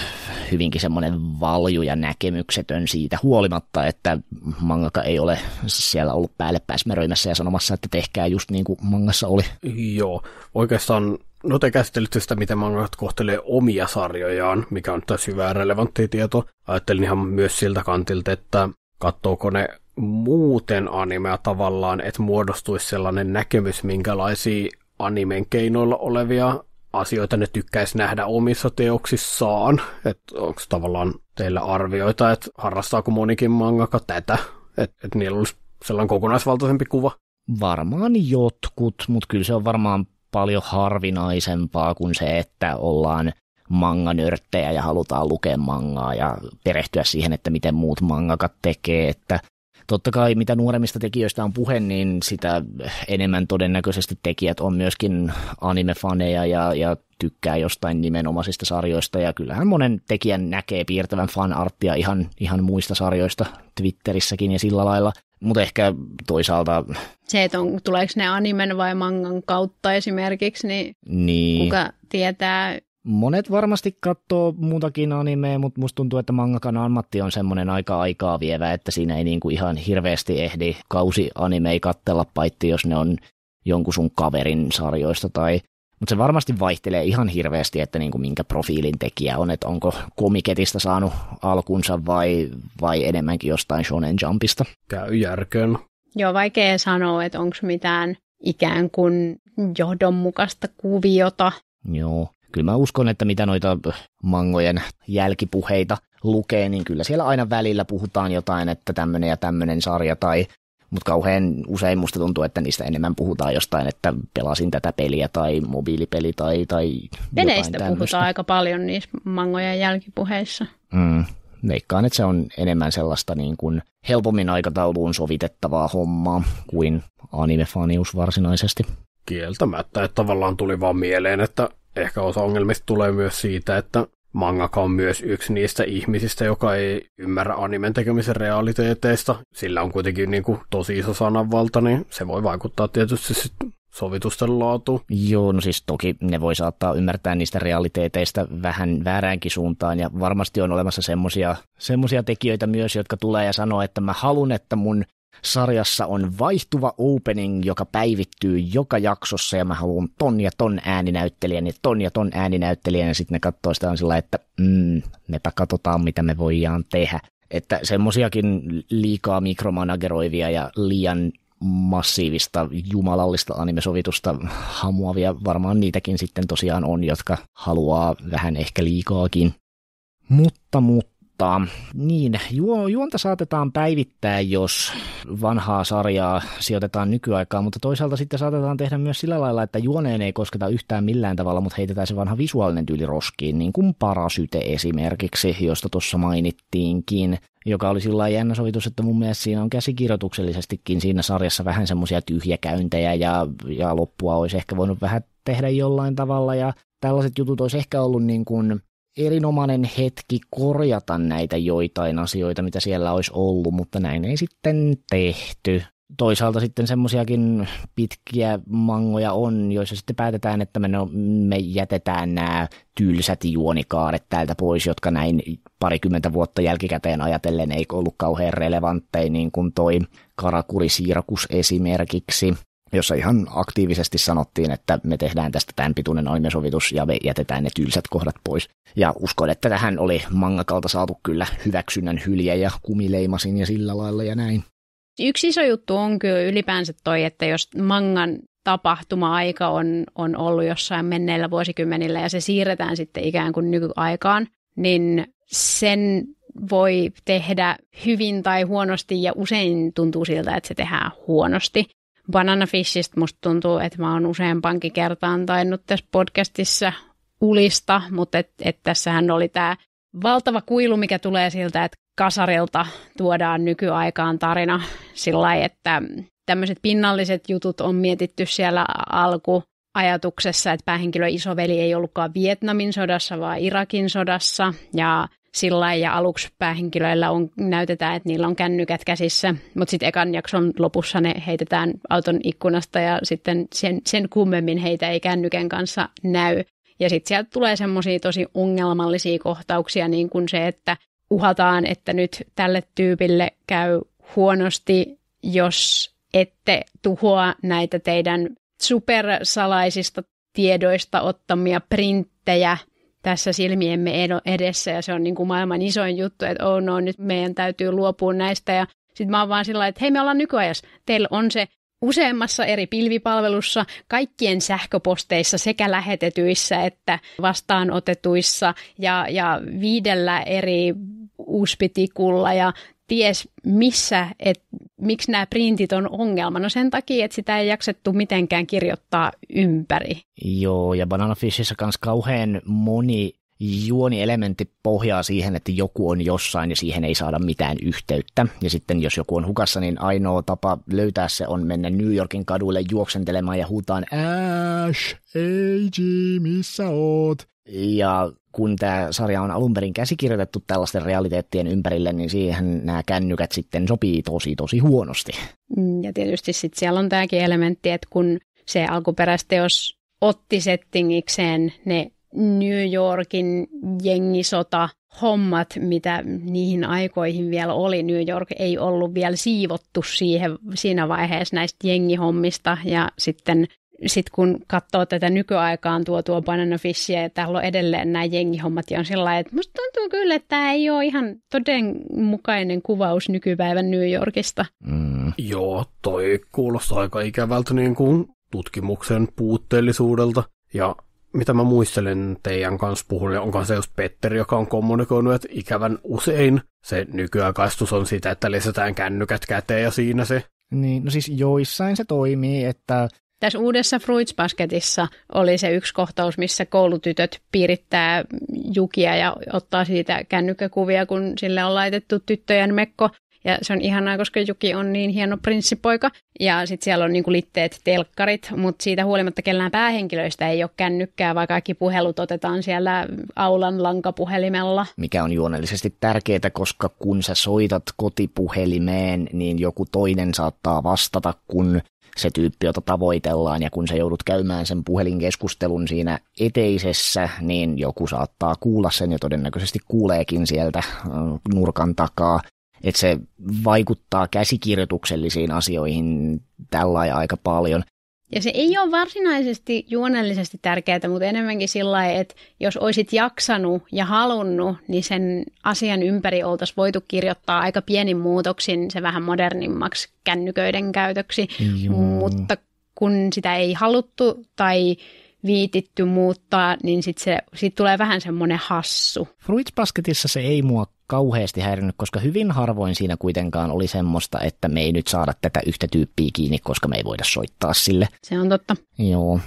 hyvinkin semmoinen valju ja näkemyksetön siitä huolimatta, että mangaka ei ole siellä ollut päälle pääsmeröimässä ja sanomassa, että tehkää just niin kuin mangassa oli. Joo, oikeastaan no te käsittelitte sitä, miten mangat kohtelee omia sarjojaan, mikä on tässä hyvää relevanttia tieto. Ajattelin ihan myös siltä kantilta, että katsooko ne muuten animea tavallaan, että muodostuisi sellainen näkemys, minkälaisia animen keinoilla olevia asioita ne tykkäisi nähdä omissa teoksissaan. Että onko tavallaan teillä arvioita, että harrastaako monikin mangaka tätä, että et niillä olisi sellainen kokonaisvaltaisempi kuva? Varmaan jotkut, mutta kyllä se on varmaan paljon harvinaisempaa kuin se, että ollaan manganörttejä ja halutaan lukea mangaa ja perehtyä siihen, että miten muut mangakat tekee, että Totta kai mitä nuoremmista tekijöistä on puhe, niin sitä enemmän todennäköisesti tekijät on myöskin animefaneja ja, ja tykkää jostain nimenomaisista sarjoista. Ja kyllähän monen tekijän näkee piirtävän fanarttia ihan, ihan muista sarjoista Twitterissäkin ja sillä lailla. Mutta ehkä toisaalta... Se, että on, tuleeko ne animen vai mangan kautta esimerkiksi, niin, niin. kuka tietää Monet varmasti katsoo muutakin animea, mutta musta tuntuu, että mangakan ammatti on semmoinen aika aikaa vievä, että siinä ei niinku ihan hirveästi ehdi kausi animei kattella, paitsi jos ne on jonkun sun kaverin sarjoista tai mutta se varmasti vaihtelee ihan hirveästi, että niinku minkä profiilin tekijä on, että onko komiketista saanut alkunsa vai, vai enemmänkin jostain Shonen Jumpista. Käy järkön. Joo, vaikea sanoa, että onko mitään ikään kuin johdonmukaista kuviota. Joo kyllä mä uskon, että mitä noita äh, mangojen jälkipuheita lukee, niin kyllä siellä aina välillä puhutaan jotain, että tämmöinen ja tämmöinen sarja tai mutta kauhean usein musta tuntuu, että niistä enemmän puhutaan jostain, että pelasin tätä peliä tai mobiilipeli tai, tai Peleistä puhutaan aika paljon niissä mangojen jälkipuheissa. Mm. Veikkaan, että se on enemmän sellaista niin kuin helpommin aikatauluun sovitettavaa hommaa kuin animefanius varsinaisesti. Kieltämättä, että tavallaan tuli vaan mieleen, että Ehkä osa ongelmista tulee myös siitä, että mangaka on myös yksi niistä ihmisistä, joka ei ymmärrä animen tekemisen realiteeteista. Sillä on kuitenkin niin kuin tosi iso sananvalta, niin se voi vaikuttaa tietysti sit sovitusten laatu. Joo, no siis toki ne voi saattaa ymmärtää niistä realiteeteista vähän vääräänkin suuntaan ja varmasti on olemassa semmosia, semmosia tekijöitä myös, jotka tulee ja sanoo, että mä halun, että mun Sarjassa on vaihtuva opening, joka päivittyy joka jaksossa ja mä haluan ton ja ton ääninäyttelijän ja ton ja ton ääninäyttelijän ja sitten ne katsoo sitä on sillä, että mm, mepä katsotaan mitä me voidaan tehdä. Että semmosiakin liikaa mikromanageroivia ja liian massiivista jumalallista animesovitusta hamuavia, varmaan niitäkin sitten tosiaan on, jotka haluaa vähän ehkä liikaakin. Mutta, mutta tota, niin, juo, juonta saatetaan päivittää, jos vanhaa sarjaa sijoitetaan nykyaikaan, mutta toisaalta sitten saatetaan tehdä myös sillä lailla, että juoneen ei kosketa yhtään millään tavalla, mutta heitetään se vanha visuaalinen tyyli roskiin, niin kuin Parasyte esimerkiksi, josta tuossa mainittiinkin joka oli sillä jännä sovitus, että mun mielestä siinä on käsikirjoituksellisestikin siinä sarjassa vähän semmoisia tyhjäkäyntejä ja, ja loppua olisi ehkä voinut vähän tehdä jollain tavalla ja tällaiset jutut olisi ehkä ollut niin kuin erinomainen hetki korjata näitä joitain asioita, mitä siellä olisi ollut, mutta näin ei sitten tehty. Toisaalta sitten semmoisiakin pitkiä mangoja on, joissa sitten päätetään, että me, no, me jätetään nämä tylsät juonikaaret täältä pois, jotka näin parikymmentä vuotta jälkikäteen ajatellen ei ollut kauhean relevantteja, niin kuin toi Karakuri Siirakus esimerkiksi jossa ihan aktiivisesti sanottiin, että me tehdään tästä tämän pituinen animesovitus ja me jätetään ne tylsät kohdat pois. Ja uskon, että tähän oli mangakalta saatu kyllä hyväksynnän hylje ja kumileimasin ja sillä lailla ja näin. Yksi iso juttu on kyllä ylipäänsä toi, että jos mangan tapahtuma-aika on, on ollut jossain menneillä vuosikymmenillä ja se siirretään sitten ikään kuin nykyaikaan, niin sen voi tehdä hyvin tai huonosti ja usein tuntuu siltä, että se tehdään huonosti. Banana Fishistä musta tuntuu, että mä oon useampankin kertaan tainnut tässä podcastissa ulista, mutta et, et tässähän oli tämä valtava kuilu, mikä tulee siltä, että kasarilta tuodaan nykyaikaan tarina sillä lailla, että tämmöiset pinnalliset jutut on mietitty siellä alku ajatuksessa, että päähenkilön isoveli ei ollutkaan Vietnamin sodassa, vaan Irakin sodassa. Ja sillä ja aluksi päähenkilöillä on, näytetään, että niillä on kännykät käsissä, mutta sitten ekan jakson lopussa ne heitetään auton ikkunasta ja sitten sen, sen kummemmin heitä ei kännykän kanssa näy. Ja sitten sieltä tulee semmoisia tosi ongelmallisia kohtauksia, niin kuin se, että uhataan, että nyt tälle tyypille käy huonosti, jos ette tuhoa näitä teidän supersalaisista tiedoista ottamia printtejä tässä silmiemme edessä ja se on niin kuin maailman isoin juttu, että oh no, nyt meidän täytyy luopua näistä ja sitten mä oon vaan sillä että hei me ollaan nykyajassa, teillä on se useammassa eri pilvipalvelussa, kaikkien sähköposteissa sekä lähetetyissä että vastaanotetuissa ja, ja viidellä eri uspitikulla ja ties missä, että miksi nämä printit on ongelma. No sen takia, että sitä ei jaksettu mitenkään kirjoittaa ympäri. Joo, ja Banana Fishissä kanssa kauhean moni juonielementti pohjaa siihen, että joku on jossain ja siihen ei saada mitään yhteyttä. Ja sitten jos joku on hukassa, niin ainoa tapa löytää se on mennä New Yorkin kaduille juoksentelemaan ja huutaan Ash, AG, missä oot? Ja kun tämä sarja on alun perin käsikirjoitettu tällaisten realiteettien ympärille, niin siihen nämä kännykät sitten sopii tosi tosi huonosti. Mm, ja tietysti sitten siellä on tämäkin elementti, että kun se alkuperäisteos otti settingikseen ne New Yorkin jengisota hommat, mitä niihin aikoihin vielä oli. New York ei ollut vielä siivottu siihen, siinä vaiheessa näistä jengihommista ja sitten sitten kun katsoo tätä nykyaikaan tuotua banana fishia ja täällä on edelleen nämä jengihommat ja on sillä että musta tuntuu kyllä, että tämä ei ole ihan todenmukainen kuvaus nykypäivän New Yorkista. Mm. Joo, toi kuulostaa aika ikävältä niin kuin tutkimuksen puutteellisuudelta ja mitä mä muistelen teidän kanssa puhun, niin onko se just Petteri, joka on kommunikoinut, että ikävän usein se nykyaikaistus on sitä, että lisätään kännykät käteen ja siinä se. Niin, no siis joissain se toimii, että tässä uudessa Fruitsbasketissa oli se yksi kohtaus, missä koulutytöt piirittää jukia ja ottaa siitä kännykkäkuvia, kun sille on laitettu tyttöjen mekko. Ja se on ihanaa, koska Juki on niin hieno prinssipoika. Ja sitten siellä on niinku litteet telkkarit, mutta siitä huolimatta kellään päähenkilöistä ei ole kännykkää, vaan kaikki puhelut otetaan siellä aulan lankapuhelimella. Mikä on juonellisesti tärkeää, koska kun sä soitat kotipuhelimeen, niin joku toinen saattaa vastata, kun se tyyppi, jota tavoitellaan, ja kun sä joudut käymään sen puhelinkeskustelun siinä eteisessä, niin joku saattaa kuulla sen ja todennäköisesti kuuleekin sieltä äh, nurkan takaa. Että se vaikuttaa käsikirjoituksellisiin asioihin tällä aika paljon. Ja se ei ole varsinaisesti juonellisesti tärkeää, mutta enemmänkin sillä että jos olisit jaksanut ja halunnut, niin sen asian ympäri oltaisiin voitu kirjoittaa aika pienin muutoksin se vähän modernimmaksi kännyköiden käytöksi, Joo. mutta kun sitä ei haluttu tai viititty muuttaa, niin sitten sit tulee vähän semmoinen hassu. Fruitsbasketissa se ei muot kauheasti häirinnyt, koska hyvin harvoin siinä kuitenkaan oli semmoista, että me ei nyt saada tätä yhtä tyyppiä kiinni, koska me ei voida soittaa sille. Se on totta. Joo,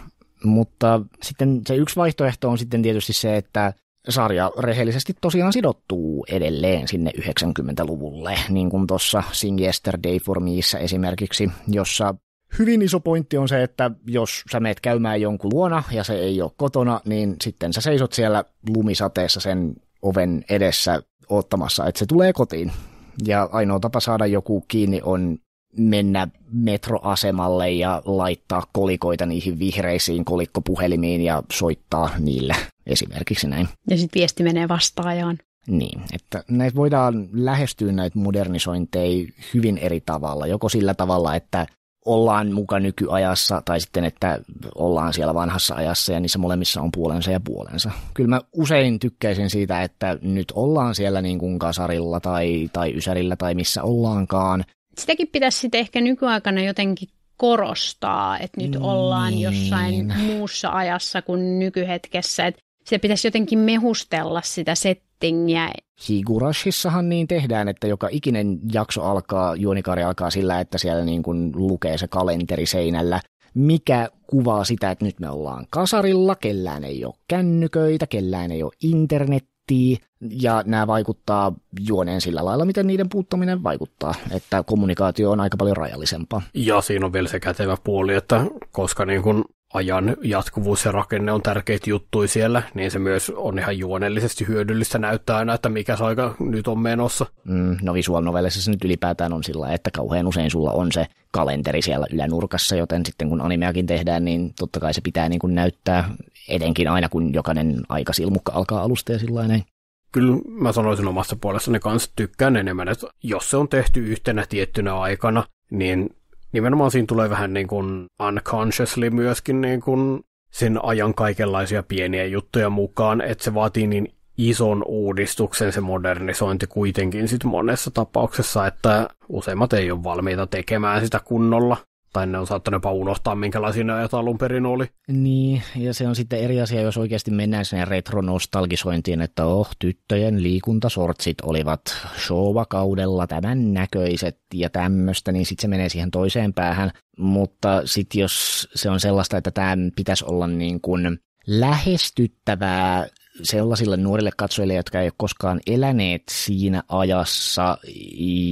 mutta sitten se yksi vaihtoehto on sitten tietysti se, että sarja rehellisesti tosiaan sidottuu edelleen sinne 90-luvulle, niin kuin tuossa Sing Yesterday for Meissä esimerkiksi, jossa hyvin iso pointti on se, että jos sä meet käymään jonkun luona ja se ei ole kotona, niin sitten sä seisot siellä lumisateessa sen oven edessä ottamassa, että se tulee kotiin. Ja ainoa tapa saada joku kiinni on mennä metroasemalle ja laittaa kolikoita niihin vihreisiin kolikkopuhelimiin ja soittaa niille esimerkiksi näin. Ja sitten viesti menee vastaajaan. Niin, että näitä voidaan lähestyä näitä modernisointeja hyvin eri tavalla. Joko sillä tavalla, että ollaan muka nykyajassa tai sitten, että ollaan siellä vanhassa ajassa ja niissä molemmissa on puolensa ja puolensa. Kyllä mä usein tykkäisin siitä, että nyt ollaan siellä niin kuin kasarilla tai, tai ysärillä tai missä ollaankaan. Sitäkin pitäisi sitten ehkä nykyaikana jotenkin korostaa, että nyt ollaan niin. jossain muussa ajassa kuin nykyhetkessä. Et se pitäisi jotenkin mehustella sitä settingiä. Higurashissahan niin tehdään, että joka ikinen jakso alkaa, juonikaari alkaa sillä, että siellä niin kuin lukee se kalenteri seinällä, mikä kuvaa sitä, että nyt me ollaan kasarilla, kellään ei ole kännyköitä, kellään ei ole internettiä, ja nämä vaikuttaa juoneen sillä lailla, miten niiden puuttuminen vaikuttaa, että kommunikaatio on aika paljon rajallisempaa. Ja siinä on vielä se kätevä puoli, että koska niin kun ajan jatkuvuus ja rakenne on tärkeitä juttuja siellä, niin se myös on ihan juonellisesti hyödyllistä näyttää aina, että mikä se aika nyt on menossa. Mm, no visual novelleissa se nyt ylipäätään on sillä, että kauhean usein sulla on se kalenteri siellä ylänurkassa, joten sitten kun animeakin tehdään, niin totta kai se pitää niin kuin näyttää etenkin aina, kun jokainen aikasilmukka alkaa alusta ja sillä kyllä mä sanoisin omassa puolessani kanssa tykkään enemmän, että jos se on tehty yhtenä tiettynä aikana, niin nimenomaan siinä tulee vähän niin kuin unconsciously myöskin niin kuin sen ajan kaikenlaisia pieniä juttuja mukaan, että se vaatii niin ison uudistuksen se modernisointi kuitenkin sit monessa tapauksessa, että useimmat ei ole valmiita tekemään sitä kunnolla tai ne on saattanut jopa unohtaa, minkälaisia ne ajat alun perin oli. Niin, ja se on sitten eri asia, jos oikeasti mennään sinne retronostalgisointiin, että oh, tyttöjen liikuntasortsit olivat showakaudella tämän näköiset ja tämmöistä, niin sitten se menee siihen toiseen päähän. Mutta sitten jos se on sellaista, että tämä pitäisi olla niin kuin lähestyttävää sellaisille nuorille katsojille, jotka ei ole koskaan eläneet siinä ajassa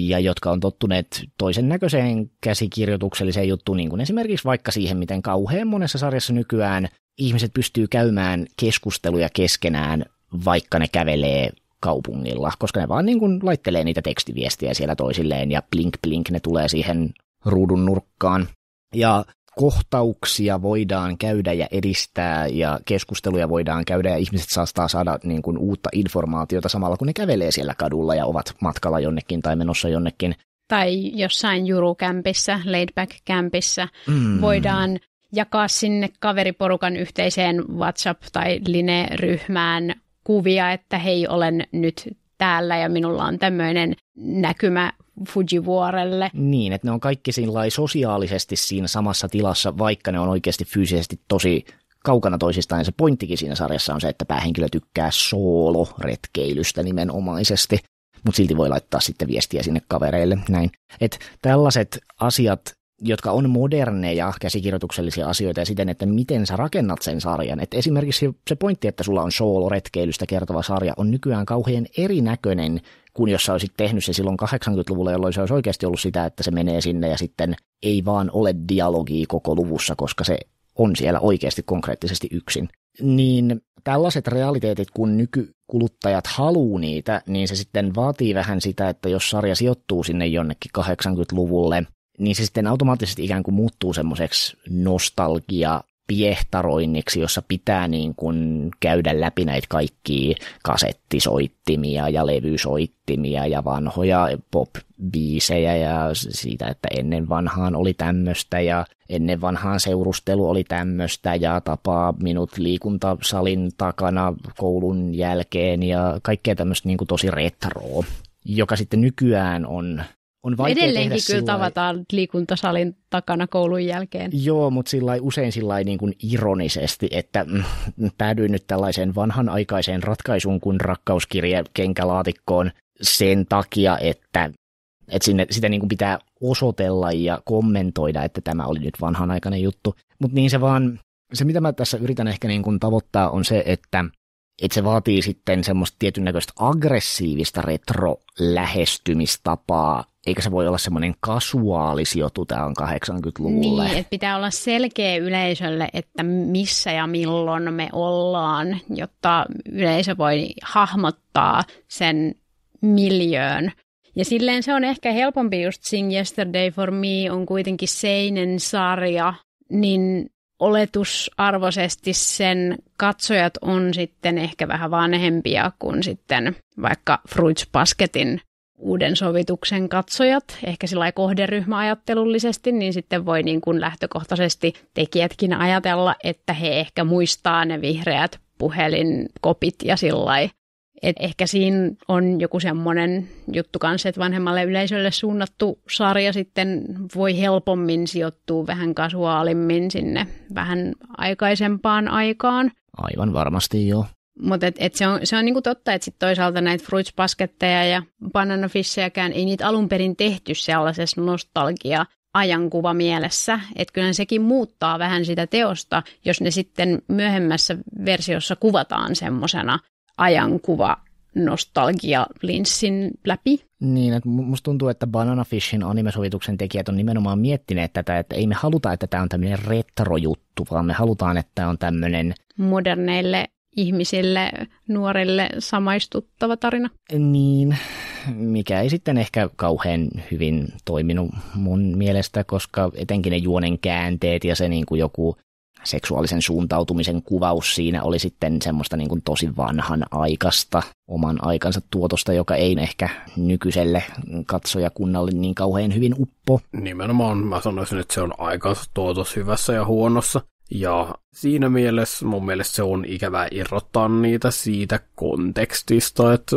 ja jotka on tottuneet toisen näköiseen käsikirjoitukselliseen juttuun, niin kuin esimerkiksi vaikka siihen, miten kauhean monessa sarjassa nykyään ihmiset pystyy käymään keskusteluja keskenään, vaikka ne kävelee kaupungilla, koska ne vaan niin kuin laittelee niitä tekstiviestiä siellä toisilleen ja blink blink ne tulee siihen ruudun nurkkaan. Ja kohtauksia voidaan käydä ja edistää ja keskusteluja voidaan käydä ja ihmiset saattaa saada niin kuin uutta informaatiota samalla kun ne kävelee siellä kadulla ja ovat matkalla jonnekin tai menossa jonnekin. Tai jossain jurukämpissä, laidback-kämpissä mm. voidaan jakaa sinne kaveriporukan yhteiseen WhatsApp- tai Line-ryhmään kuvia, että hei, olen nyt täällä ja minulla on tämmöinen näkymä Fujivuorelle. Niin, että ne on kaikki sosiaalisesti siinä samassa tilassa, vaikka ne on oikeasti fyysisesti tosi kaukana toisistaan. Ja se pointtikin siinä sarjassa on se, että päähenkilö tykkää sooloretkeilystä nimenomaisesti, mutta silti voi laittaa sitten viestiä sinne kavereille. Näin. Et tällaiset asiat jotka on moderneja käsikirjoituksellisia asioita ja siten, että miten sä rakennat sen sarjan. Et esimerkiksi se pointti, että sulla on soolo-retkeilystä kertova sarja, on nykyään kauhean erinäköinen kuin jos sä olisit tehnyt se silloin 80-luvulla, jolloin se olisi oikeasti ollut sitä, että se menee sinne ja sitten ei vaan ole dialogia koko luvussa, koska se on siellä oikeasti konkreettisesti yksin. Niin tällaiset realiteetit, kun nykykuluttajat haluaa niitä, niin se sitten vaatii vähän sitä, että jos sarja sijoittuu sinne jonnekin 80-luvulle, niin se sitten automaattisesti ikään kuin muuttuu semmoiseksi nostalgia piehtaroinniksi, jossa pitää niin kuin käydä läpi näitä kaikki kasettisoittimia ja levysoittimia ja vanhoja pop-biisejä ja siitä, että ennen vanhaan oli tämmöistä ja ennen vanhaan seurustelu oli tämmöistä ja tapaa minut liikuntasalin takana koulun jälkeen ja kaikkea tämmöistä niin kuin tosi retroa joka sitten nykyään on on vaikea Edelleenkin tehdä kyllä sillai... tavataan liikuntasalin takana koulun jälkeen. Joo, mutta sillai, usein sillai niin kuin ironisesti, että mm, päädyin nyt tällaiseen vanhanaikaiseen ratkaisuun kuin rakkauskirje kenkälaatikkoon sen takia, että, että sinne, sitä niin kuin pitää osoitella ja kommentoida, että tämä oli nyt vanhanaikainen juttu. Mutta niin se vaan, se mitä mä tässä yritän ehkä niin kuin tavoittaa on se, että että se vaatii sitten semmoista tietynnäköistä aggressiivista retro-lähestymistapaa eikä se voi olla semmoinen kasuaalisijoitu on 80-luvulle. Niin, että pitää olla selkeä yleisölle, että missä ja milloin me ollaan, jotta yleisö voi hahmottaa sen miljöön. Ja silleen se on ehkä helpompi just Sing Yesterday for Me on kuitenkin Seinen sarja, niin oletusarvoisesti sen katsojat on sitten ehkä vähän vanhempia kuin sitten vaikka Fruits Basketin uuden sovituksen katsojat, ehkä sillä kohderyhmä ajattelullisesti, niin sitten voi niin kuin lähtökohtaisesti tekijätkin ajatella, että he ehkä muistaa ne vihreät puhelinkopit ja sillä et ehkä siinä on joku semmoinen juttu kanssa, että vanhemmalle yleisölle suunnattu sarja sitten voi helpommin sijoittua vähän kasuaalimmin sinne vähän aikaisempaan aikaan. Aivan varmasti joo. Mutta et, et se on, se on niinku totta, että sitten toisaalta näitä Fruits ja bananafissejäkään ei niitä alun perin tehty sellaisessa nostalgia ajankuva mielessä, että kyllä sekin muuttaa vähän sitä teosta, jos ne sitten myöhemmässä versiossa kuvataan semmoisena ajankuva linssin läpi. Niin, että musta tuntuu, että Banana Fishin animesovituksen tekijät on nimenomaan miettineet tätä, että ei me haluta, että tämä on tämmöinen retrojuttu, vaan me halutaan, että tämä on tämmöinen... Moderneille ihmisille, nuorille samaistuttava tarina. Niin, mikä ei sitten ehkä kauhean hyvin toiminut mun mielestä, koska etenkin ne juonen käänteet ja se niin kuin joku seksuaalisen suuntautumisen kuvaus siinä oli sitten semmoista niin kuin tosi vanhan aikasta oman aikansa tuotosta, joka ei ehkä nykyiselle katsojakunnalle niin kauhean hyvin uppo. Nimenomaan mä sanoisin, että se on aikansa tuotos hyvässä ja huonossa. Ja siinä mielessä mun mielestä se on ikävää irrottaa niitä siitä kontekstista, että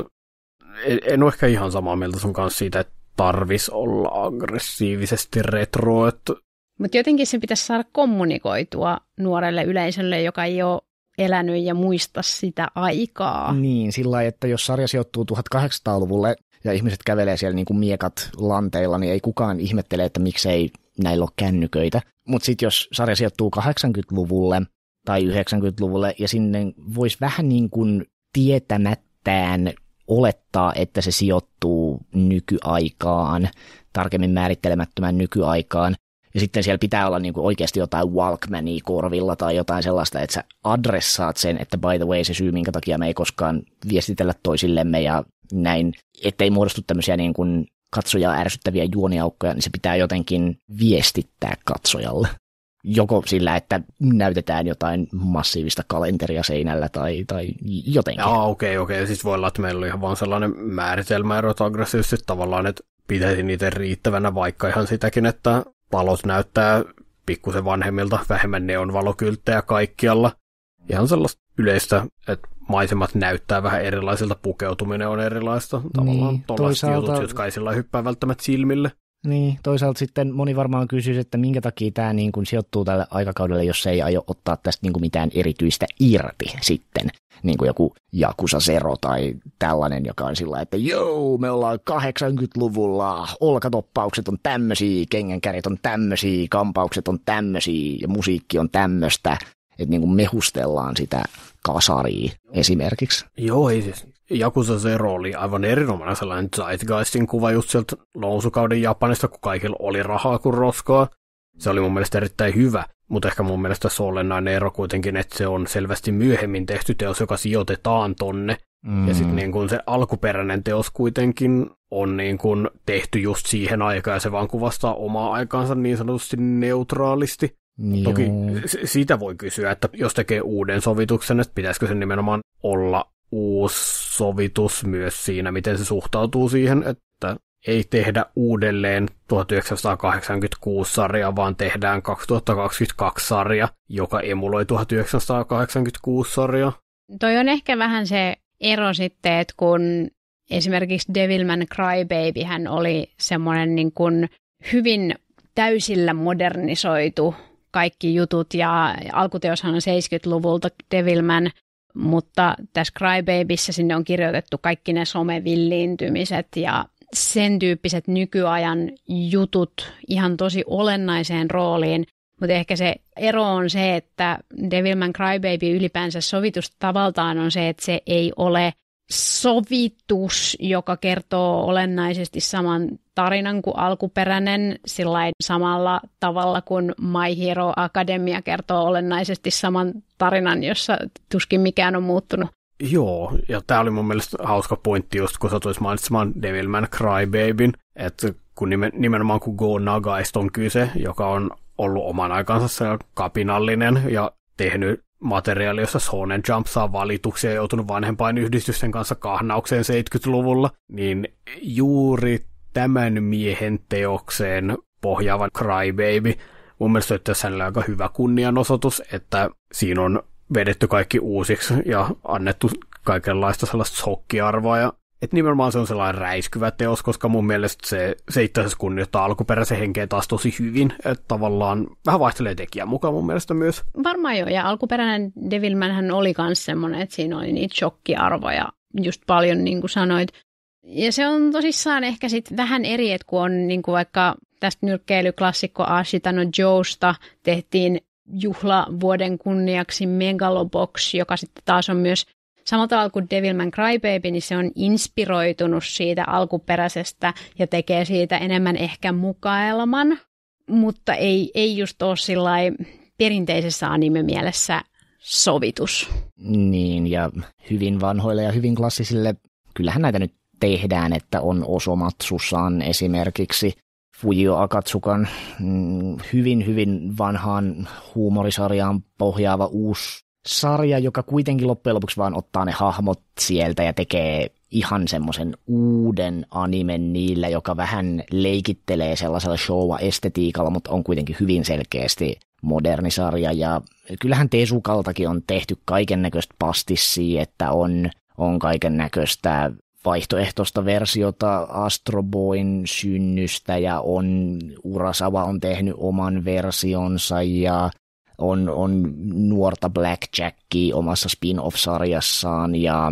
en, ole ehkä ihan samaa mieltä sun kanssa siitä, että tarvis olla aggressiivisesti retro. Että... Mutta jotenkin se pitäisi saada kommunikoitua nuorelle yleisölle, joka ei ole elänyt ja muista sitä aikaa. Niin, sillä lailla, että jos sarja sijoittuu 1800-luvulle ja ihmiset kävelee siellä niin kuin miekat lanteilla, niin ei kukaan ihmettele, että miksei näillä ole kännyköitä. Mutta sitten jos sarja sijoittuu 80-luvulle tai 90-luvulle ja sinne voisi vähän niin kuin tietämättään olettaa, että se sijoittuu nykyaikaan, tarkemmin määrittelemättömän nykyaikaan. Ja sitten siellä pitää olla niin kuin oikeasti jotain Walkmania korvilla tai jotain sellaista, että sä adressaat sen, että by the way se syy, minkä takia me ei koskaan viestitellä toisillemme ja näin, ettei muodostu tämmöisiä niin kuin katsojaa ärsyttäviä juoniaukkoja, niin se pitää jotenkin viestittää katsojalle. Joko sillä, että näytetään jotain massiivista kalenteria seinällä tai, tai jotenkin. Joo, okei, okay, okei. Okay. Siis voi olla, että meillä oli ihan vaan sellainen määritelmäerot aggressiivisesti tavallaan, että pitäisi niitä riittävänä, vaikka ihan sitäkin, että palot näyttää pikkusen vanhemmilta, vähemmän neonvalokylttejä kaikkialla. Ihan sellaista yleistä, että maisemat näyttää vähän erilaiselta, pukeutuminen on erilaista. Tavallaan niin, toisaalta... jutut, jotka ei sillä hyppää välttämättä silmille. Niin, toisaalta sitten moni varmaan kysyisi, että minkä takia tämä niin kuin sijoittuu tälle aikakaudelle, jos se ei aio ottaa tästä niin kuin mitään erityistä irti sitten. Niin kuin joku Jakusa Zero tai tällainen, joka on sillä että joo, me ollaan 80-luvulla, olkatoppaukset on tämmöisiä, kengänkärit on tämmöisiä, kampaukset on tämmöisiä ja musiikki on tämmöistä. Että niin kuin mehustellaan sitä kasaria esimerkiksi. Joo, ei siis. Jakusa Zero oli aivan erinomainen sellainen Zeitgeistin kuva just sieltä nousukauden Japanista, kun kaikilla oli rahaa kuin roskaa. Se oli mun mielestä erittäin hyvä, mutta ehkä mun mielestä se on olennainen ero kuitenkin, että se on selvästi myöhemmin tehty teos, joka sijoitetaan tonne. Mm. Ja sitten niin se alkuperäinen teos kuitenkin on niin kun tehty just siihen aikaan, ja se vaan kuvastaa omaa aikaansa niin sanotusti neutraalisti. Niin joo. Toki siitä voi kysyä, että jos tekee uuden sovituksen, että pitäisikö sen nimenomaan olla uusi sovitus myös siinä, miten se suhtautuu siihen, että ei tehdä uudelleen 1986 sarja, vaan tehdään 2022 sarja, joka emuloi 1986 sarja. Toi on ehkä vähän se ero sitten, että kun esimerkiksi Devilman Crybaby hän oli semmoinen niin kuin hyvin täysillä modernisoitu kaikki jutut ja alkuteoshan on 70-luvulta Devilman, mutta tässä Crybabyssä sinne on kirjoitettu kaikki ne somevilliintymiset ja sen tyyppiset nykyajan jutut ihan tosi olennaiseen rooliin. Mutta ehkä se ero on se, että Devilman Crybaby ylipäänsä sovitustavaltaan on se, että se ei ole sovitus, joka kertoo olennaisesti saman tarinan kuin alkuperäinen sillä samalla tavalla kuin My Hero Academia kertoo olennaisesti saman tarinan, jossa tuskin mikään on muuttunut. Joo, ja tämä oli mun mielestä hauska pointti just kun satuisi mainitsemaan Devilman Crybabyn, että kun nimen, nimenomaan kun Go Nagaist on kyse, joka on ollut oman aikansa se kapinallinen ja tehnyt materiaali, jossa Sonen Jump saa valituksia ja joutunut vanhempain yhdistysten kanssa kahnaukseen 70-luvulla, niin juuri tämän miehen teokseen pohjaavan Crybaby. Mun mielestä on tässä aika hyvä kunnianosoitus, että siinä on vedetty kaikki uusiksi ja annettu kaikenlaista sellaista sokkiarvoa. Ja, et nimenomaan se on sellainen räiskyvä teos, koska mun mielestä se, se itse asiassa kunnioittaa alkuperäisen henkeä taas tosi hyvin. Että tavallaan vähän vaihtelee tekijän mukaan mun mielestä myös. Varmaan joo, ja alkuperäinen Devilman hän oli myös semmoinen, että siinä oli niitä shokkiarvoja just paljon, niin kuin sanoit. Ja se on tosissaan ehkä sit vähän eri, että kun on niin kuin vaikka tästä nyrkkeilyklassikko Ashitano Joesta tehtiin vuoden kunniaksi Megalobox, joka sitten taas on myös samalla tavalla kuin Devilman Crybaby, niin se on inspiroitunut siitä alkuperäisestä ja tekee siitä enemmän ehkä mukaelman, mutta ei, ei just ole sillä perinteisessä anime-mielessä sovitus. Niin, ja hyvin vanhoille ja hyvin klassisille, kyllähän näitä nyt tehdään, että on Osomatsussaan esimerkiksi Fujio Akatsukan mm, hyvin, hyvin vanhaan huumorisarjaan pohjaava uusi sarja, joka kuitenkin loppujen lopuksi vaan ottaa ne hahmot sieltä ja tekee ihan semmoisen uuden animen niillä, joka vähän leikittelee sellaisella showa-estetiikalla, mutta on kuitenkin hyvin selkeästi moderni sarja. Ja kyllähän Teesukaltakin on tehty kaiken näköistä pastissia, että on, on kaiken näköistä vaihtoehtoista versiota Astroboin synnystä ja on Urasava on tehnyt oman versionsa ja on, on nuorta Blackjackia omassa spin-off-sarjassaan ja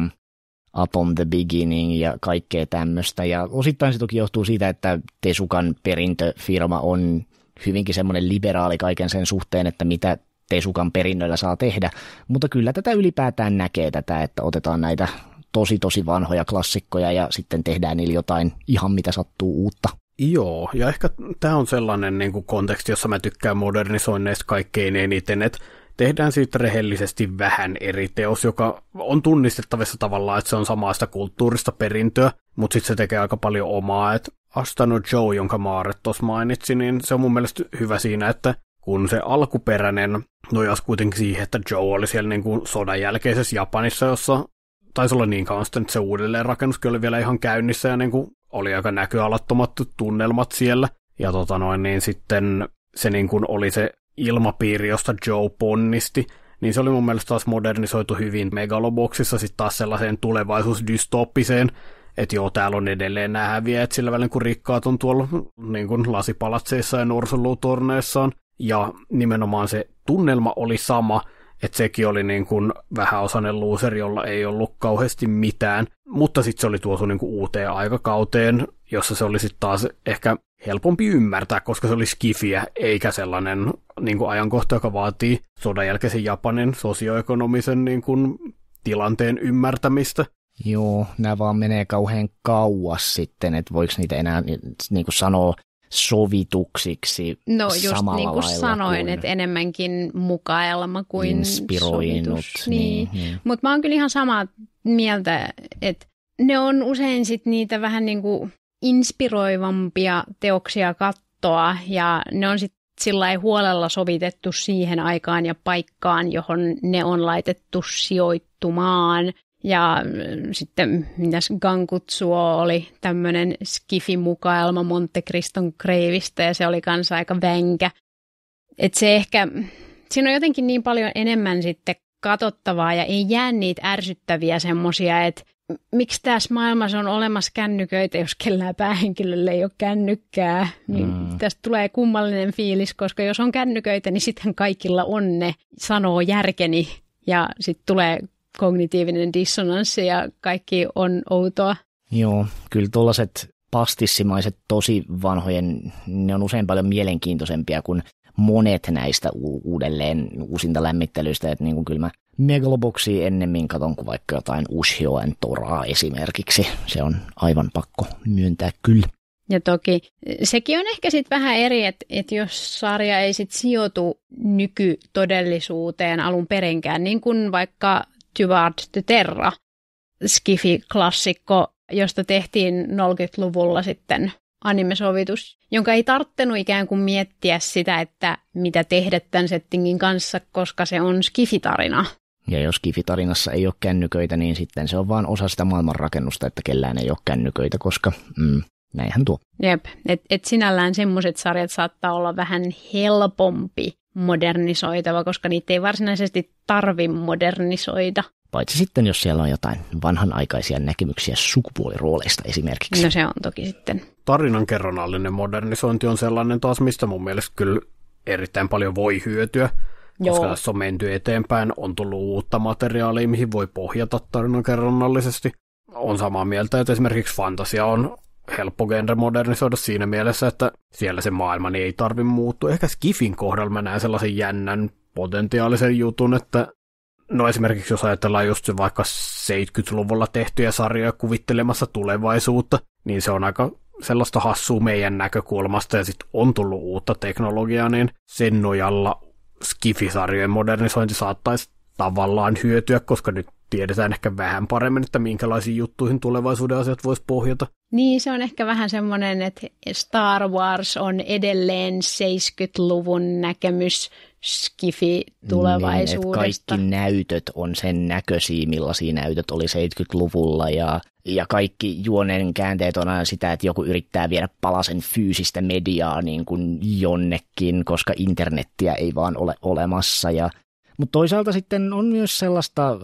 Upon the Beginning ja kaikkea tämmöistä. Ja osittain se toki johtuu siitä, että Tesukan perintöfirma on hyvinkin semmoinen liberaali kaiken sen suhteen, että mitä Tesukan perinnöllä saa tehdä. Mutta kyllä tätä ylipäätään näkee tätä, että otetaan näitä tosi tosi vanhoja klassikkoja ja sitten tehdään niillä jotain ihan mitä sattuu uutta. Joo, ja ehkä tämä on sellainen niin kuin konteksti, jossa mä tykkään modernisoinneista kaikkein eniten, että tehdään siitä rehellisesti vähän eri teos, joka on tunnistettavissa tavallaan, että se on samasta kulttuurista perintöä, mutta sitten se tekee aika paljon omaa. Et Astano Joe, jonka Maaret tuossa mainitsi, niin se on mun mielestä hyvä siinä, että kun se alkuperäinen nojasi kuitenkin siihen, että Joe oli siellä niin kuin sodan jälkeisessä Japanissa, jossa taisi olla niin sitten, että se uudelleenrakennuskin oli vielä ihan käynnissä ja niin kuin oli aika näköalattomat tunnelmat siellä. Ja tota noin, niin sitten se niin kuin oli se ilmapiiri, josta Joe ponnisti, niin se oli mun mielestä taas modernisoitu hyvin Megaloboxissa sitten taas sellaiseen tulevaisuusdystoppiseen, että joo, täällä on edelleen nämä että sillä välin, kun rikkaat on tuolla niin kuin lasipalatseissa ja norsunluutorneissaan, ja nimenomaan se tunnelma oli sama, että sekin oli niin kuin vähäosainen luuseri, jolla ei ollut kauheasti mitään. Mutta sitten se oli tuotu niin kuin uuteen aikakauteen, jossa se oli sitten taas ehkä helpompi ymmärtää, koska se oli skifiä, eikä sellainen niin kuin ajankohta, joka vaatii sodan jälkeisen Japanin sosioekonomisen niin kuin, tilanteen ymmärtämistä. Joo, nämä vaan menee kauhean kauas sitten, että voiko niitä enää niin kuin sanoa sovituksiksi No just samalla niin kuin sanoin, että enemmänkin mukaelma kuin inspiroinut. Sovitus. Niin. Niin, niin. Mutta mä oon kyllä ihan samaa mieltä, että ne on usein sit niitä vähän niin kuin inspiroivampia teoksia kattoa ja ne on sitten sillä ei huolella sovitettu siihen aikaan ja paikkaan, johon ne on laitettu sijoittumaan. Ja mm, sitten mitäs Gankutsuo oli tämmöinen skifimukaelma Monte Criston kreivistä ja se oli kanssa aika vänkä. Et se ehkä, siinä on jotenkin niin paljon enemmän sitten katsottavaa ja ei jää niitä ärsyttäviä semmoisia, että miksi tässä maailmassa on olemassa kännyköitä, jos kellään päähenkilölle ei ole kännykkää, niin mm. tästä tulee kummallinen fiilis, koska jos on kännyköitä, niin sitten kaikilla on ne, sanoo järkeni ja sitten tulee kognitiivinen dissonanssi ja kaikki on outoa. Joo, kyllä tuollaiset pastissimaiset tosi vanhojen, ne on usein paljon mielenkiintoisempia kuin monet näistä u- uudelleen uusinta lämmittelyistä, että niin kuin kyllä mä Megaloboxia ennemmin katon kuin vaikka jotain Ushioen Toraa esimerkiksi. Se on aivan pakko myöntää kyllä. Ja toki sekin on ehkä sitten vähän eri, että et jos sarja ei sitten sijoitu nykytodellisuuteen alun perinkään, niin kuin vaikka Tyward the Terra, Skifi-klassikko, josta tehtiin 90 luvulla sitten animesovitus, jonka ei tarttenut ikään kuin miettiä sitä, että mitä tehdä tämän settingin kanssa, koska se on skifitarina. Ja jos tarinassa ei ole kännyköitä, niin sitten se on vain osa sitä maailmanrakennusta, että kellään ei ole kännyköitä, koska mm, näinhän tuo. Jep, että et sinällään semmoiset sarjat saattaa olla vähän helpompi modernisoitava, koska niitä ei varsinaisesti tarvi modernisoida. Paitsi sitten, jos siellä on jotain vanhanaikaisia näkemyksiä sukupuolirooleista esimerkiksi. No se on toki sitten. Tarinankerronallinen modernisointi on sellainen taas, mistä mun mielestä kyllä erittäin paljon voi hyötyä. Joo. Koska tässä on menty eteenpäin, on tullut uutta materiaalia, mihin voi pohjata tarinankerronnallisesti. On samaa mieltä, että esimerkiksi fantasia on helppo genre modernisoida siinä mielessä, että siellä se maailma niin ei tarvi muuttua. Ehkä Skifin kohdalla mä näen sellaisen jännän potentiaalisen jutun, että no esimerkiksi jos ajatellaan just se vaikka 70-luvulla tehtyjä sarjoja kuvittelemassa tulevaisuutta, niin se on aika sellaista hassua meidän näkökulmasta ja sitten on tullut uutta teknologiaa, niin sen nojalla skifisarjojen modernisointi saattaisi tavallaan hyötyä, koska nyt tiedetään ehkä vähän paremmin, että minkälaisiin juttuihin tulevaisuuden asiat voisi pohjata. Niin, se on ehkä vähän semmoinen, että Star Wars on edelleen 70-luvun näkemys skifi tulevaisuudesta. Niin, kaikki näytöt on sen näköisiä, millaisia näytöt oli 70-luvulla ja, ja kaikki juonen käänteet on aina sitä, että joku yrittää viedä palasen fyysistä mediaa niin kuin jonnekin, koska internettiä ei vaan ole olemassa ja mutta toisaalta sitten on myös sellaista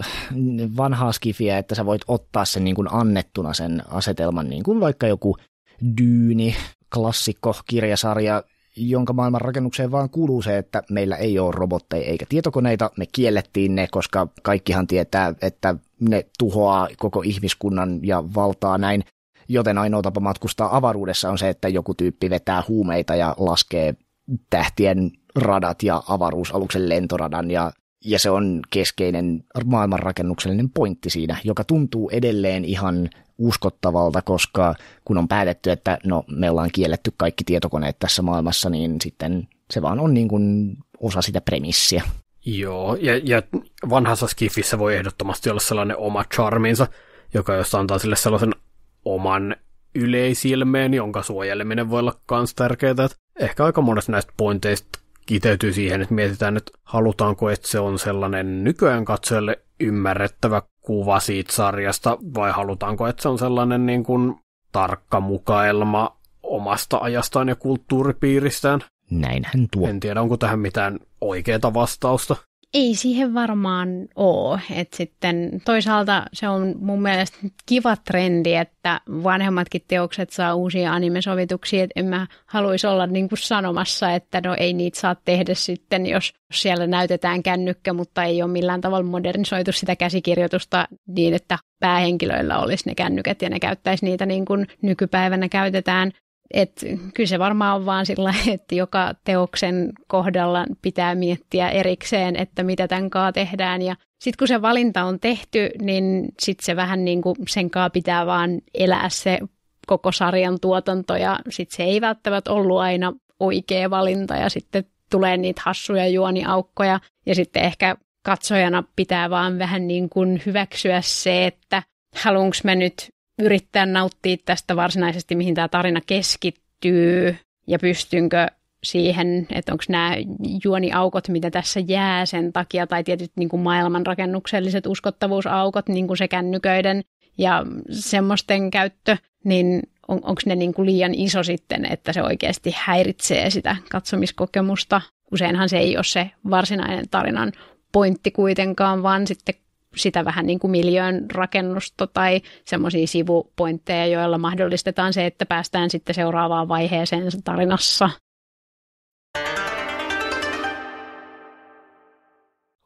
vanhaa skifiä, että sä voit ottaa sen niin kuin annettuna sen asetelman, niin kuin vaikka joku dyyni, klassikko, kirjasarja, jonka maailman rakennukseen vaan kuuluu se, että meillä ei ole robotteja eikä tietokoneita, me kiellettiin ne, koska kaikkihan tietää, että ne tuhoaa koko ihmiskunnan ja valtaa näin, joten ainoa tapa matkustaa avaruudessa on se, että joku tyyppi vetää huumeita ja laskee tähtien radat ja avaruusaluksen lentoradan ja ja se on keskeinen maailmanrakennuksellinen pointti siinä, joka tuntuu edelleen ihan uskottavalta, koska kun on päätetty, että no me ollaan kielletty kaikki tietokoneet tässä maailmassa, niin sitten se vaan on niin kuin osa sitä premissiä. Joo, ja, ja vanhassa Skiffissä voi ehdottomasti olla sellainen oma charminsa, joka jos antaa sille sellaisen oman yleisilmeen, jonka suojeleminen voi olla myös tärkeää. Ehkä aika monessa näistä pointeista kiteytyy siihen, että mietitään, että halutaanko, että se on sellainen nykyään katsojalle ymmärrettävä kuva siitä sarjasta, vai halutaanko, että se on sellainen niin kuin tarkka mukaelma omasta ajastaan ja kulttuuripiiristään. Näinhän tuo. En tiedä, onko tähän mitään oikeaa vastausta ei siihen varmaan ole. Et sitten toisaalta se on mun mielestä kiva trendi, että vanhemmatkin teokset saa uusia animesovituksia. Et en mä haluaisi olla kuin niinku sanomassa, että no ei niitä saa tehdä sitten, jos siellä näytetään kännykkä, mutta ei ole millään tavalla modernisoitu sitä käsikirjoitusta niin, että päähenkilöillä olisi ne kännykät ja ne käyttäisi niitä niin kuin nykypäivänä käytetään. Et kyllä se varmaan on vaan sillä, että joka teoksen kohdalla pitää miettiä erikseen, että mitä tämän kaa tehdään. Ja sitten kun se valinta on tehty, niin sitten se vähän niin kuin sen kaa pitää vaan elää se koko sarjan tuotanto ja sitten se ei välttämättä ollut aina oikea valinta ja sitten tulee niitä hassuja juoniaukkoja ja sitten ehkä katsojana pitää vaan vähän niin kuin hyväksyä se, että haluanko mä nyt yrittää nauttia tästä varsinaisesti, mihin tämä tarina keskittyy ja pystynkö siihen, että onko nämä juoniaukot, mitä tässä jää sen takia, tai tietyt niin kuin maailmanrakennukselliset uskottavuusaukot, niin kuin se kännyköiden ja semmoisten käyttö, niin on, onko ne niin kuin liian iso sitten, että se oikeasti häiritsee sitä katsomiskokemusta. Useinhan se ei ole se varsinainen tarinan pointti kuitenkaan, vaan sitten sitä vähän niin kuin miljöön rakennusta tai semmoisia sivupointteja, joilla mahdollistetaan se, että päästään sitten seuraavaan vaiheeseen tarinassa.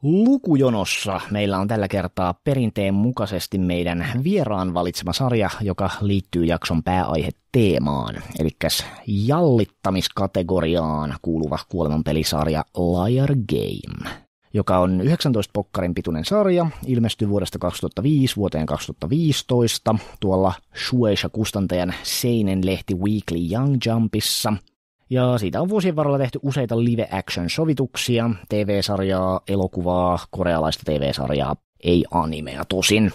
Lukujonossa meillä on tällä kertaa perinteen mukaisesti meidän vieraan valitsema sarja, joka liittyy jakson pääaihe teemaan, eli jallittamiskategoriaan kuuluva kuolemanpelisarja Liar Game joka on 19 pokkarin pituinen sarja, ilmestyi vuodesta 2005 vuoteen 2015 tuolla Shueisha-kustantajan Seinen-lehti Weekly Young Jumpissa. Ja siitä on vuosien varrella tehty useita live-action-sovituksia, TV-sarjaa, elokuvaa, korealaista TV-sarjaa, ei animea tosin.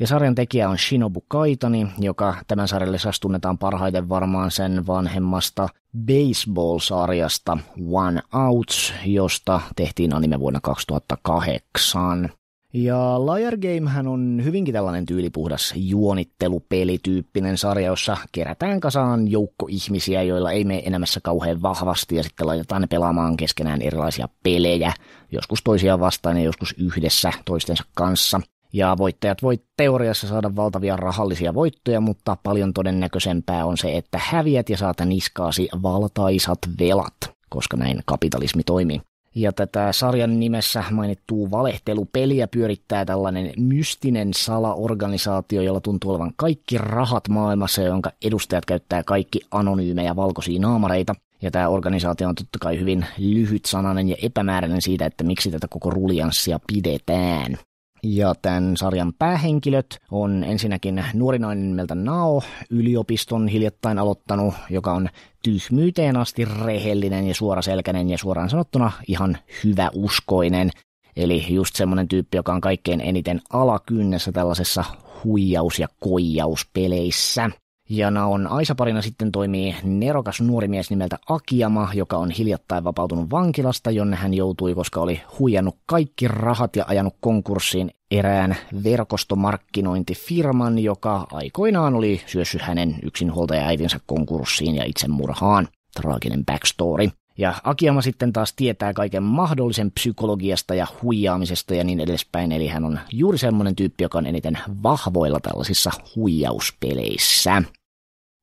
Ja sarjan tekijä on Shinobu Kaitani, joka tämän sarjan lisäksi tunnetaan parhaiten varmaan sen vanhemmasta baseball-sarjasta One Outs, josta tehtiin anime vuonna 2008. Ja Liar Game on hyvinkin tällainen tyylipuhdas juonittelupelityyppinen sarja, jossa kerätään kasaan joukko ihmisiä, joilla ei mene enemmässä kauhean vahvasti ja sitten laitetaan ne pelaamaan keskenään erilaisia pelejä, joskus toisiaan vastaan ja joskus yhdessä toistensa kanssa – ja voittajat voi teoriassa saada valtavia rahallisia voittoja, mutta paljon todennäköisempää on se, että häviät ja saat niskaasi valtaisat velat, koska näin kapitalismi toimii. Ja tätä sarjan nimessä mainittuu valehtelupeliä pyörittää tällainen mystinen salaorganisaatio, jolla tuntuu olevan kaikki rahat maailmassa, jonka edustajat käyttää kaikki anonyymejä valkoisia naamareita. Ja tämä organisaatio on totta kai hyvin lyhyt sananen ja epämääräinen siitä, että miksi tätä koko rulianssia pidetään. Ja tämän sarjan päähenkilöt on ensinnäkin nuori nainen nimeltä Nao, yliopiston hiljattain aloittanut, joka on tyhmyyteen asti rehellinen ja suoraselkäinen ja suoraan sanottuna ihan hyväuskoinen. Eli just semmoinen tyyppi, joka on kaikkein eniten alakynnessä tällaisessa huijaus- ja koijauspeleissä. Ja Naon aisaparina sitten toimii nerokas nuori mies nimeltä Akiama, joka on hiljattain vapautunut vankilasta, jonne hän joutui, koska oli huijannut kaikki rahat ja ajanut konkurssiin erään verkostomarkkinointifirman, joka aikoinaan oli syössyt hänen yksinhuoltaja äitinsä konkurssiin ja itsemurhaan. Traaginen backstory. Ja akiama sitten taas tietää kaiken mahdollisen psykologiasta ja huijaamisesta ja niin edespäin, eli hän on juuri semmoinen tyyppi, joka on eniten vahvoilla tällaisissa huijauspeleissä.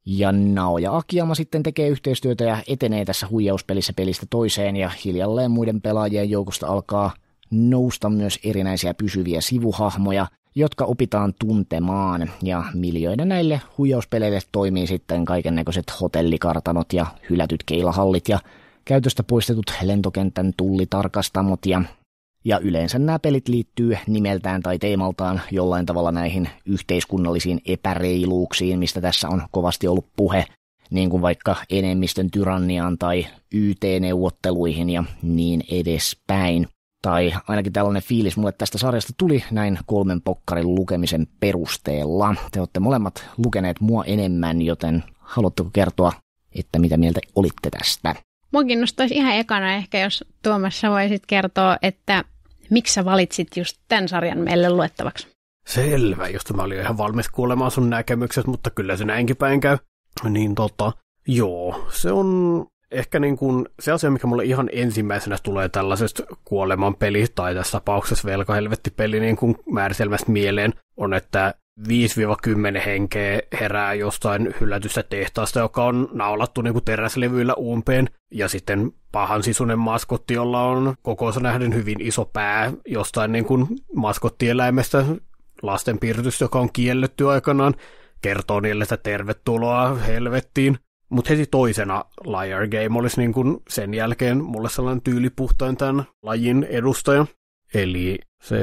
Ja Nao ja Akiama sitten tekee yhteistyötä ja etenee tässä huijauspelissä pelistä toiseen ja hiljalleen muiden pelaajien joukosta alkaa nousta myös erinäisiä pysyviä sivuhahmoja, jotka opitaan tuntemaan ja miljoina näille huijauspeleille toimii sitten kaiken näköiset hotellikartanot ja hylätyt keilahallit ja käytöstä poistetut lentokentän tullitarkastamot ja ja yleensä nämä pelit liittyy nimeltään tai teemaltaan jollain tavalla näihin yhteiskunnallisiin epäreiluuksiin, mistä tässä on kovasti ollut puhe, niin kuin vaikka enemmistön tyranniaan tai YT-neuvotteluihin ja niin edespäin. Tai ainakin tällainen fiilis mulle tästä sarjasta tuli näin kolmen pokkarin lukemisen perusteella. Te olette molemmat lukeneet mua enemmän, joten haluatteko kertoa, että mitä mieltä olitte tästä? Mua kiinnostaisi ihan ekana ehkä, jos Tuomas sä voisit kertoa, että miksi sä valitsit just tämän sarjan meille luettavaksi? Selvä, josta mä olin ihan valmis kuulemaan sun näkemykset, mutta kyllä se näinkin päin käy. Niin tota, joo, se on ehkä niin kuin se asia, mikä mulle ihan ensimmäisenä tulee tällaisesta kuoleman peli tai tässä tapauksessa velkahelvetti peli niin kuin määritelmästä mieleen, on, että 5-10 henkeä herää jostain hyllätystä tehtaasta, joka on naulattu niin kuin teräslevyillä umpeen. Ja sitten pahan sisunen maskotti, jolla on kokoonsa nähden hyvin iso pää jostain niin kuin maskottieläimestä, lasten piirrytys, joka on kielletty aikanaan, kertoo niille, että tervetuloa helvettiin. Mutta heti toisena Liar Game olisi niin kuin sen jälkeen mulle sellainen tyylipuhtain tämän lajin edustaja. Eli se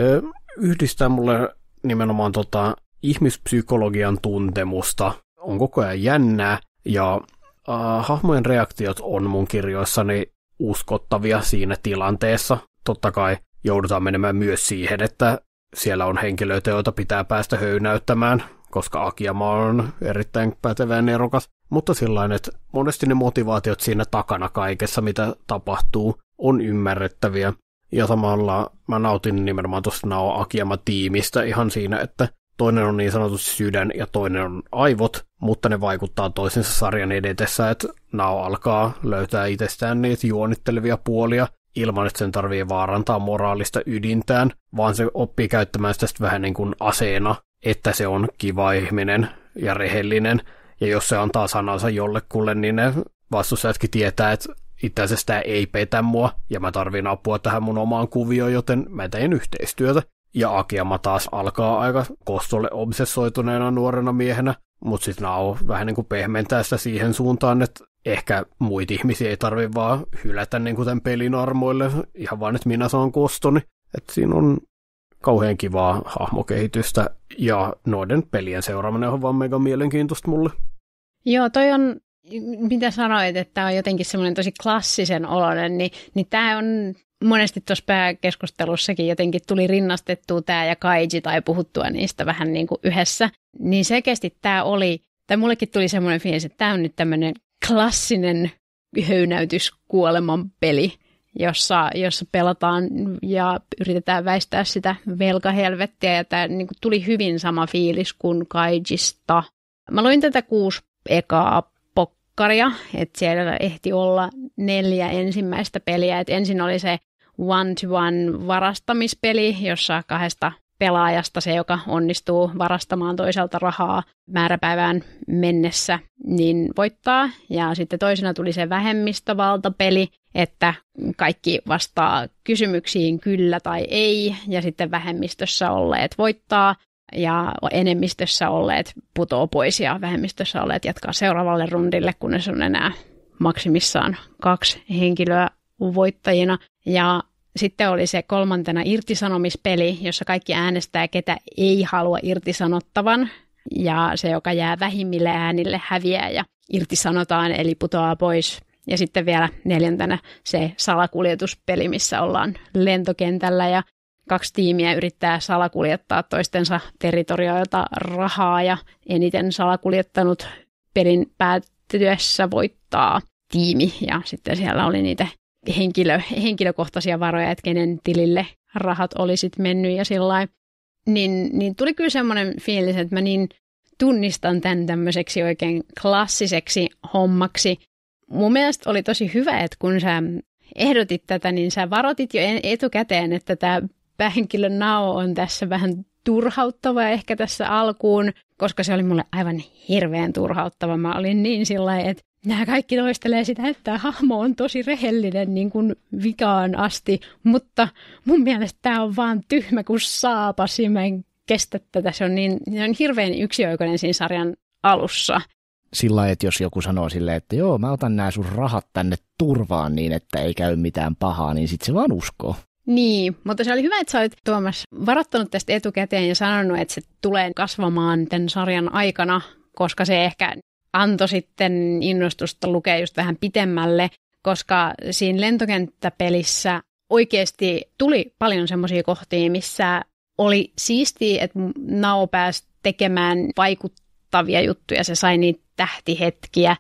yhdistää mulle nimenomaan tota ihmispsykologian tuntemusta on koko ajan jännää ja äh, hahmojen reaktiot on mun kirjoissani uskottavia siinä tilanteessa. Totta kai joudutaan menemään myös siihen, että siellä on henkilöitä, joita pitää päästä höynäyttämään, koska Akiama on erittäin pätevä erokas, Mutta sillä että monesti ne motivaatiot siinä takana kaikessa, mitä tapahtuu, on ymmärrettäviä. Ja samalla mä nautin nimenomaan tuosta Nao akiama tiimistä ihan siinä, että toinen on niin sanotut sydän ja toinen on aivot, mutta ne vaikuttaa toisensa sarjan edetessä, että Nao alkaa löytää itsestään niitä juonittelevia puolia ilman, että sen tarvii vaarantaa moraalista ydintään, vaan se oppii käyttämään sitä vähän niin kuin aseena, että se on kiva ihminen ja rehellinen, ja jos se antaa sanansa jollekulle, niin ne vastustajatkin tietää, että itse asiassa tämä ei petä mua, ja mä tarvin apua tähän mun omaan kuvioon, joten mä teen yhteistyötä. Ja Akiama taas alkaa aika kostolle obsessoituneena nuorena miehenä, mutta sitten Nao vähän niin kuin pehmentää sitä siihen suuntaan, että ehkä muita ihmisiä ei tarvi vaan hylätä niin kuin tämän pelin armoille, ihan vaan, että minä saan kostoni. Että siinä on kauhean kivaa hahmokehitystä ja noiden pelien seuraaminen on vaan mega mielenkiintoista mulle. Joo, toi on mitä sanoit, että tämä on jotenkin semmoinen tosi klassisen oloinen, niin, niin tämä on monesti tuossa pääkeskustelussakin jotenkin tuli rinnastettua tämä ja kaiji tai puhuttua niistä vähän niin kuin yhdessä, niin selkeästi tämä oli, tai mullekin tuli semmoinen fiilis, että tämä on nyt tämmöinen klassinen höynäytyskuoleman peli, jossa, jossa pelataan ja yritetään väistää sitä velkahelvettiä. Ja tämä niin kuin tuli hyvin sama fiilis kuin Kaijista. Mä luin tätä kuusi ekaa pokkaria, että siellä ehti olla neljä ensimmäistä peliä. Et ensin oli se one-to-one varastamispeli, jossa kahdesta pelaajasta se, joka onnistuu varastamaan toiselta rahaa määräpäivään mennessä, niin voittaa. Ja sitten toisena tuli se vähemmistövaltapeli, että kaikki vastaa kysymyksiin kyllä tai ei, ja sitten vähemmistössä olleet voittaa, ja enemmistössä olleet putoo pois, ja vähemmistössä olleet jatkaa seuraavalle rundille, kunnes on enää maksimissaan kaksi henkilöä voittajina. Ja sitten oli se kolmantena irtisanomispeli, jossa kaikki äänestää, ketä ei halua irtisanottavan. Ja se, joka jää vähimmille äänille, häviää ja irtisanotaan, eli putoaa pois. Ja sitten vielä neljäntenä se salakuljetuspeli, missä ollaan lentokentällä ja kaksi tiimiä yrittää salakuljettaa toistensa territorioilta rahaa ja eniten salakuljettanut pelin päättyessä voittaa tiimi. Ja sitten siellä oli niitä henkilö, henkilökohtaisia varoja, että kenen tilille rahat olisit mennyt ja sillä niin, niin tuli kyllä semmoinen fiilis, että mä niin tunnistan tämän tämmöiseksi oikein klassiseksi hommaksi. Mun mielestä oli tosi hyvä, että kun sä ehdotit tätä, niin sä varotit jo etukäteen, että tämä päähenkilön nao on tässä vähän turhauttava ehkä tässä alkuun, koska se oli mulle aivan hirveän turhauttava. Mä olin niin sillä että nämä kaikki toistelee sitä, että hahmo on tosi rehellinen niin kuin vikaan asti, mutta mun mielestä tämä on vaan tyhmä kuin saapas ja mä en kestä tätä. Se on, niin, se on hirveän yksioikoinen siinä sarjan alussa. Sillä että jos joku sanoo silleen, että joo, mä otan nämä sun rahat tänne turvaan niin, että ei käy mitään pahaa, niin sitten se vaan uskoo. Niin, mutta se oli hyvä, että sä olit Tuomas varattanut tästä etukäteen ja sanonut, että se tulee kasvamaan tämän sarjan aikana, koska se ehkä antoi sitten innostusta lukea just vähän pitemmälle, koska siinä lentokenttäpelissä oikeasti tuli paljon semmoisia kohtia, missä oli siistiä, että Nao pääsi tekemään vaikuttavia juttuja, se sai niitä tähtihetkiä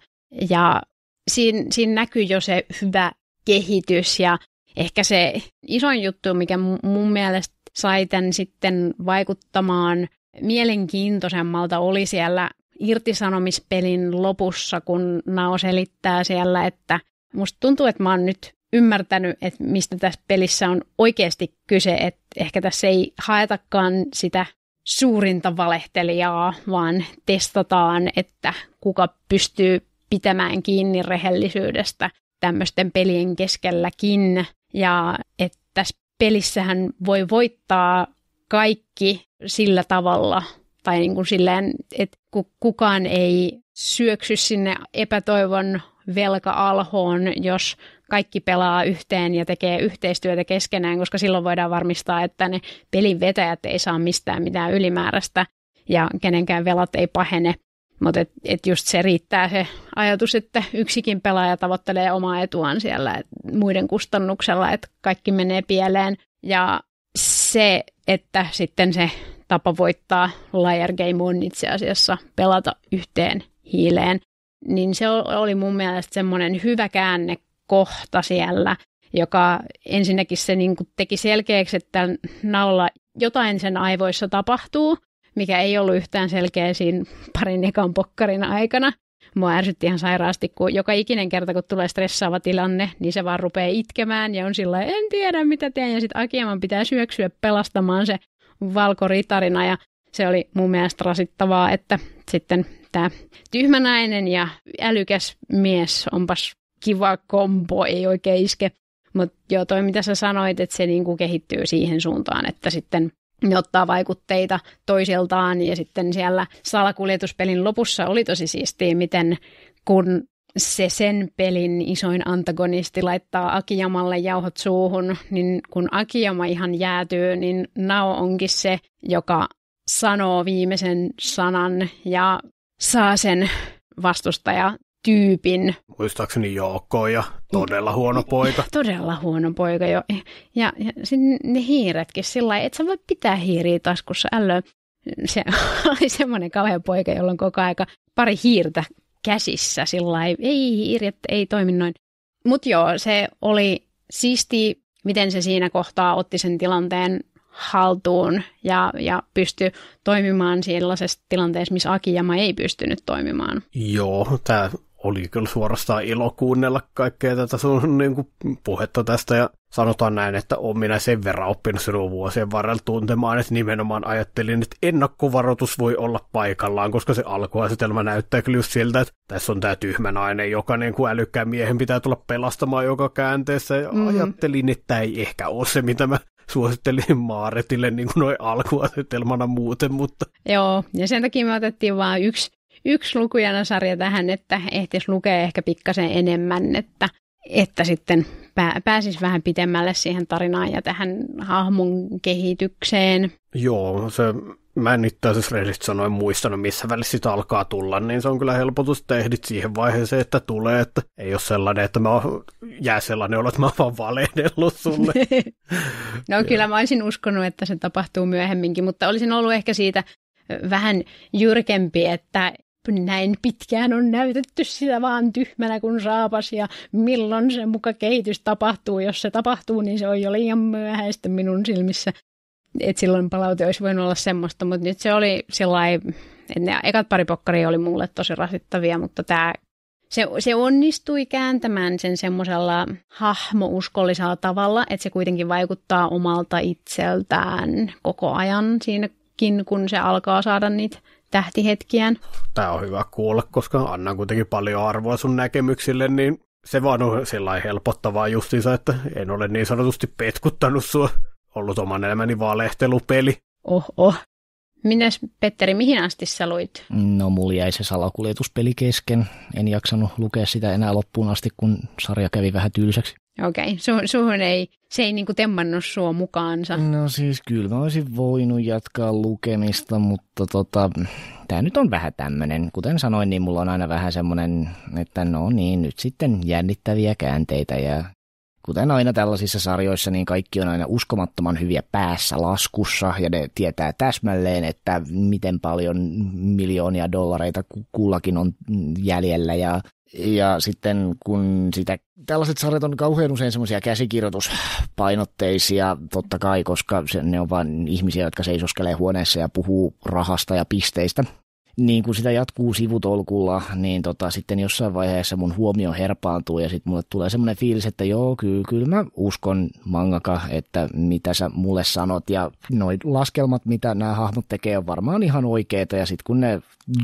ja siinä, siinä näkyy jo se hyvä kehitys ja ehkä se isoin juttu, mikä mun mielestä sai tämän sitten vaikuttamaan mielenkiintoisemmalta oli siellä irtisanomispelin lopussa, kun Nao selittää siellä, että musta tuntuu, että mä oon nyt ymmärtänyt, että mistä tässä pelissä on oikeasti kyse, että ehkä tässä ei haetakaan sitä suurinta valehtelijaa, vaan testataan, että kuka pystyy pitämään kiinni rehellisyydestä tämmöisten pelien keskelläkin. Ja että tässä pelissähän voi voittaa kaikki sillä tavalla, tai niin kuin silleen, että kukaan ei syöksy sinne epätoivon velka-alhoon, jos kaikki pelaa yhteen ja tekee yhteistyötä keskenään, koska silloin voidaan varmistaa, että ne pelin vetäjät ei saa mistään mitään ylimääräistä ja kenenkään velat ei pahene. Mutta et, et just se riittää se ajatus, että yksikin pelaaja tavoittelee omaa etuaan siellä et muiden kustannuksella, että kaikki menee pieleen. Ja se, että sitten se tapa voittaa layer game on itse asiassa pelata yhteen hiileen. Niin se oli mun mielestä semmoinen hyvä käännekohta siellä, joka ensinnäkin se niin kuin teki selkeäksi, että naulla jotain sen aivoissa tapahtuu, mikä ei ollut yhtään selkeä siinä parin ekan pokkarin aikana. Mua ärsytti ihan sairaasti, kun joka ikinen kerta, kun tulee stressaava tilanne, niin se vaan rupeaa itkemään ja on sillä en tiedä mitä teen. Ja sitten Akieman pitää syöksyä pelastamaan se valkoritarina ja se oli mun mielestä rasittavaa, että sitten tämä tyhmänäinen ja älykäs mies, onpas kiva kombo, ei oikein iske. Mutta joo, toi mitä sä sanoit, että se niinku kehittyy siihen suuntaan, että sitten ne ottaa vaikutteita toisiltaan ja sitten siellä salakuljetuspelin lopussa oli tosi siistiä, miten kun se sen pelin isoin antagonisti laittaa Akijamalle jauhot suuhun, niin kun Akijama ihan jäätyy, niin Nao onkin se, joka sanoo viimeisen sanan ja saa sen vastustaja tyypin. Muistaakseni Joukko ja todella huono poika. Todella huono poika jo. Ja, ja ne hiiretkin sillä lailla, että sä voi pitää hiiriä taskussa. Älö. se oli semmoinen kauhean poika, jolla on koko aika pari hiirtä käsissä sillä ei, Irjat ei toimi noin. Mutta joo, se oli siisti, miten se siinä kohtaa otti sen tilanteen haltuun ja, ja pystyi toimimaan sellaisessa tilanteessa, missä Akijama ei pystynyt toimimaan. Joo, tämä oli kyllä suorastaan ilo kuunnella kaikkea tätä sun niin kuin, puhetta tästä ja sanotaan näin, että olen minä sen verran oppinut sinun vuosien varrella tuntemaan, että nimenomaan ajattelin, että ennakkovaroitus voi olla paikallaan, koska se alkuasetelma näyttää kyllä just siltä, että tässä on tämä tyhmä nainen, joka niin kuin älykkään miehen pitää tulla pelastamaan joka käänteessä ja mm-hmm. ajattelin, että tämä ei ehkä ole se, mitä mä suosittelin Maaretille niin kuin noin alkuasetelmana muuten, mutta... Joo, ja sen takia me otettiin vain yksi yksi lukujana sarja tähän, että ehtis lukea ehkä pikkasen enemmän, että, että sitten pää, pääsis vähän pitemmälle siihen tarinaan ja tähän hahmon kehitykseen. Joo, se mä en itse asiassa rehellisesti sanoen muistanut, missä välissä sitä alkaa tulla, niin se on kyllä helpotus, että ehdit siihen vaiheeseen, että tulee, että ei ole sellainen, että mä jää sellainen olo, että mä oon vaan valehdellut sulle. no ja. kyllä mä olisin uskonut, että se tapahtuu myöhemminkin, mutta olisin ollut ehkä siitä vähän jyrkempi, että näin pitkään on näytetty sitä vaan tyhmänä kuin saapas ja milloin se muka kehitys tapahtuu. Jos se tapahtuu, niin se on jo liian myöhäistä minun silmissä. Et silloin palaute olisi voinut olla semmoista, mutta nyt se oli sellainen, että ne ekat pari pokkaria oli mulle tosi rasittavia, mutta tämä se, se onnistui kääntämään sen semmoisella hahmouskollisella tavalla, että se kuitenkin vaikuttaa omalta itseltään koko ajan siinäkin, kun se alkaa saada niitä tähtihetkiään. Tämä on hyvä kuulla, koska annan kuitenkin paljon arvoa sun näkemyksille, niin se vaan on sellainen helpottavaa justiinsa, että en ole niin sanotusti petkuttanut sua. Ollut oman elämäni valehtelupeli. Oh, oh. Minäs, Petteri, mihin asti sä luit? No, mulla jäi se salakuljetuspeli kesken. En jaksanut lukea sitä enää loppuun asti, kun sarja kävi vähän tylsäksi. Okei, okay. Su- suhun ei se ei niinku temmannut sua mukaansa. No siis kyllä mä olisin voinut jatkaa lukemista, mutta tota, tämä nyt on vähän tämmöinen. Kuten sanoin, niin mulla on aina vähän semmoinen, että no niin, nyt sitten jännittäviä käänteitä ja kuten aina tällaisissa sarjoissa, niin kaikki on aina uskomattoman hyviä päässä laskussa ja ne tietää täsmälleen, että miten paljon miljoonia dollareita kullakin on jäljellä ja ja sitten kun sitä, tällaiset sarjat on kauhean usein semmoisia käsikirjoituspainotteisia, totta kai, koska ne on vain ihmisiä, jotka seisoskelee huoneessa ja puhuu rahasta ja pisteistä niin kun sitä jatkuu sivutolkulla, niin tota, sitten jossain vaiheessa mun huomio herpaantuu ja sitten mulle tulee semmoinen fiilis, että joo, kyllä, kyllä mä uskon mangaka, että mitä sä mulle sanot ja noi laskelmat, mitä nämä hahmot tekee, on varmaan ihan oikeita ja sitten kun ne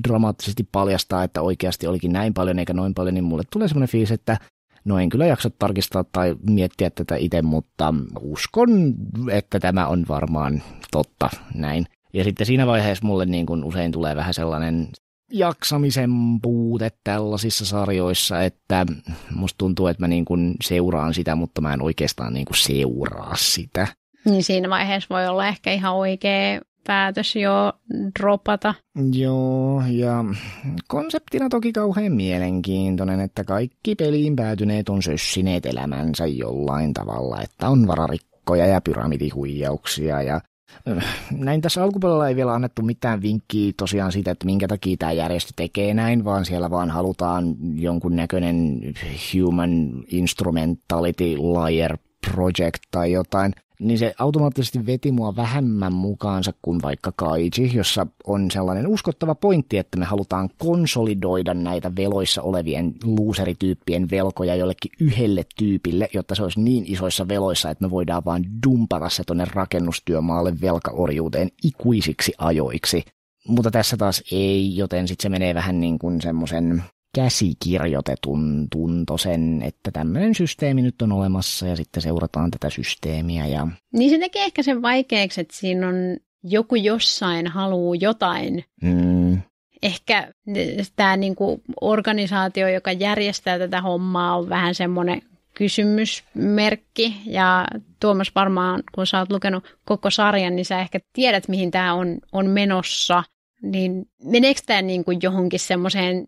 dramaattisesti paljastaa, että oikeasti olikin näin paljon eikä noin paljon, niin mulle tulee semmoinen fiilis, että No en kyllä jaksa tarkistaa tai miettiä tätä itse, mutta uskon, että tämä on varmaan totta näin. Ja sitten siinä vaiheessa mulle niin kuin usein tulee vähän sellainen jaksamisen puute tällaisissa sarjoissa, että musta tuntuu, että mä niin kuin seuraan sitä, mutta mä en oikeastaan niin kuin seuraa sitä. Niin siinä vaiheessa voi olla ehkä ihan oikea päätös jo dropata. Joo, ja konseptina toki kauhean mielenkiintoinen, että kaikki peliin päätyneet on sössineet elämänsä jollain tavalla, että on vararikkoja ja pyramidihuijauksia ja Öh, näin tässä alkupuolella ei vielä annettu mitään vinkkiä tosiaan siitä, että minkä takia tämä järjestö tekee näin, vaan siellä vaan halutaan jonkun näköinen human instrumentality layer project tai jotain niin se automaattisesti veti mua vähemmän mukaansa kuin vaikka Kaiji, jossa on sellainen uskottava pointti, että me halutaan konsolidoida näitä veloissa olevien looserityyppien velkoja jollekin yhdelle tyypille, jotta se olisi niin isoissa veloissa, että me voidaan vaan dumpata se tuonne rakennustyömaalle velkaorjuuteen ikuisiksi ajoiksi. Mutta tässä taas ei, joten sitten se menee vähän niin kuin semmoisen käsikirjoitetun tunto sen, että tämmöinen systeemi nyt on olemassa ja sitten seurataan tätä systeemiä. Ja... Niin se tekee ehkä sen vaikeaksi, että siinä on joku jossain haluaa jotain. Mm. Ehkä tämä niinku organisaatio, joka järjestää tätä hommaa, on vähän semmoinen kysymysmerkki. Ja Tuomas varmaan, kun sä oot lukenut koko sarjan, niin sä ehkä tiedät, mihin tämä on, on menossa. Niin meneekö tämä niinku johonkin semmoiseen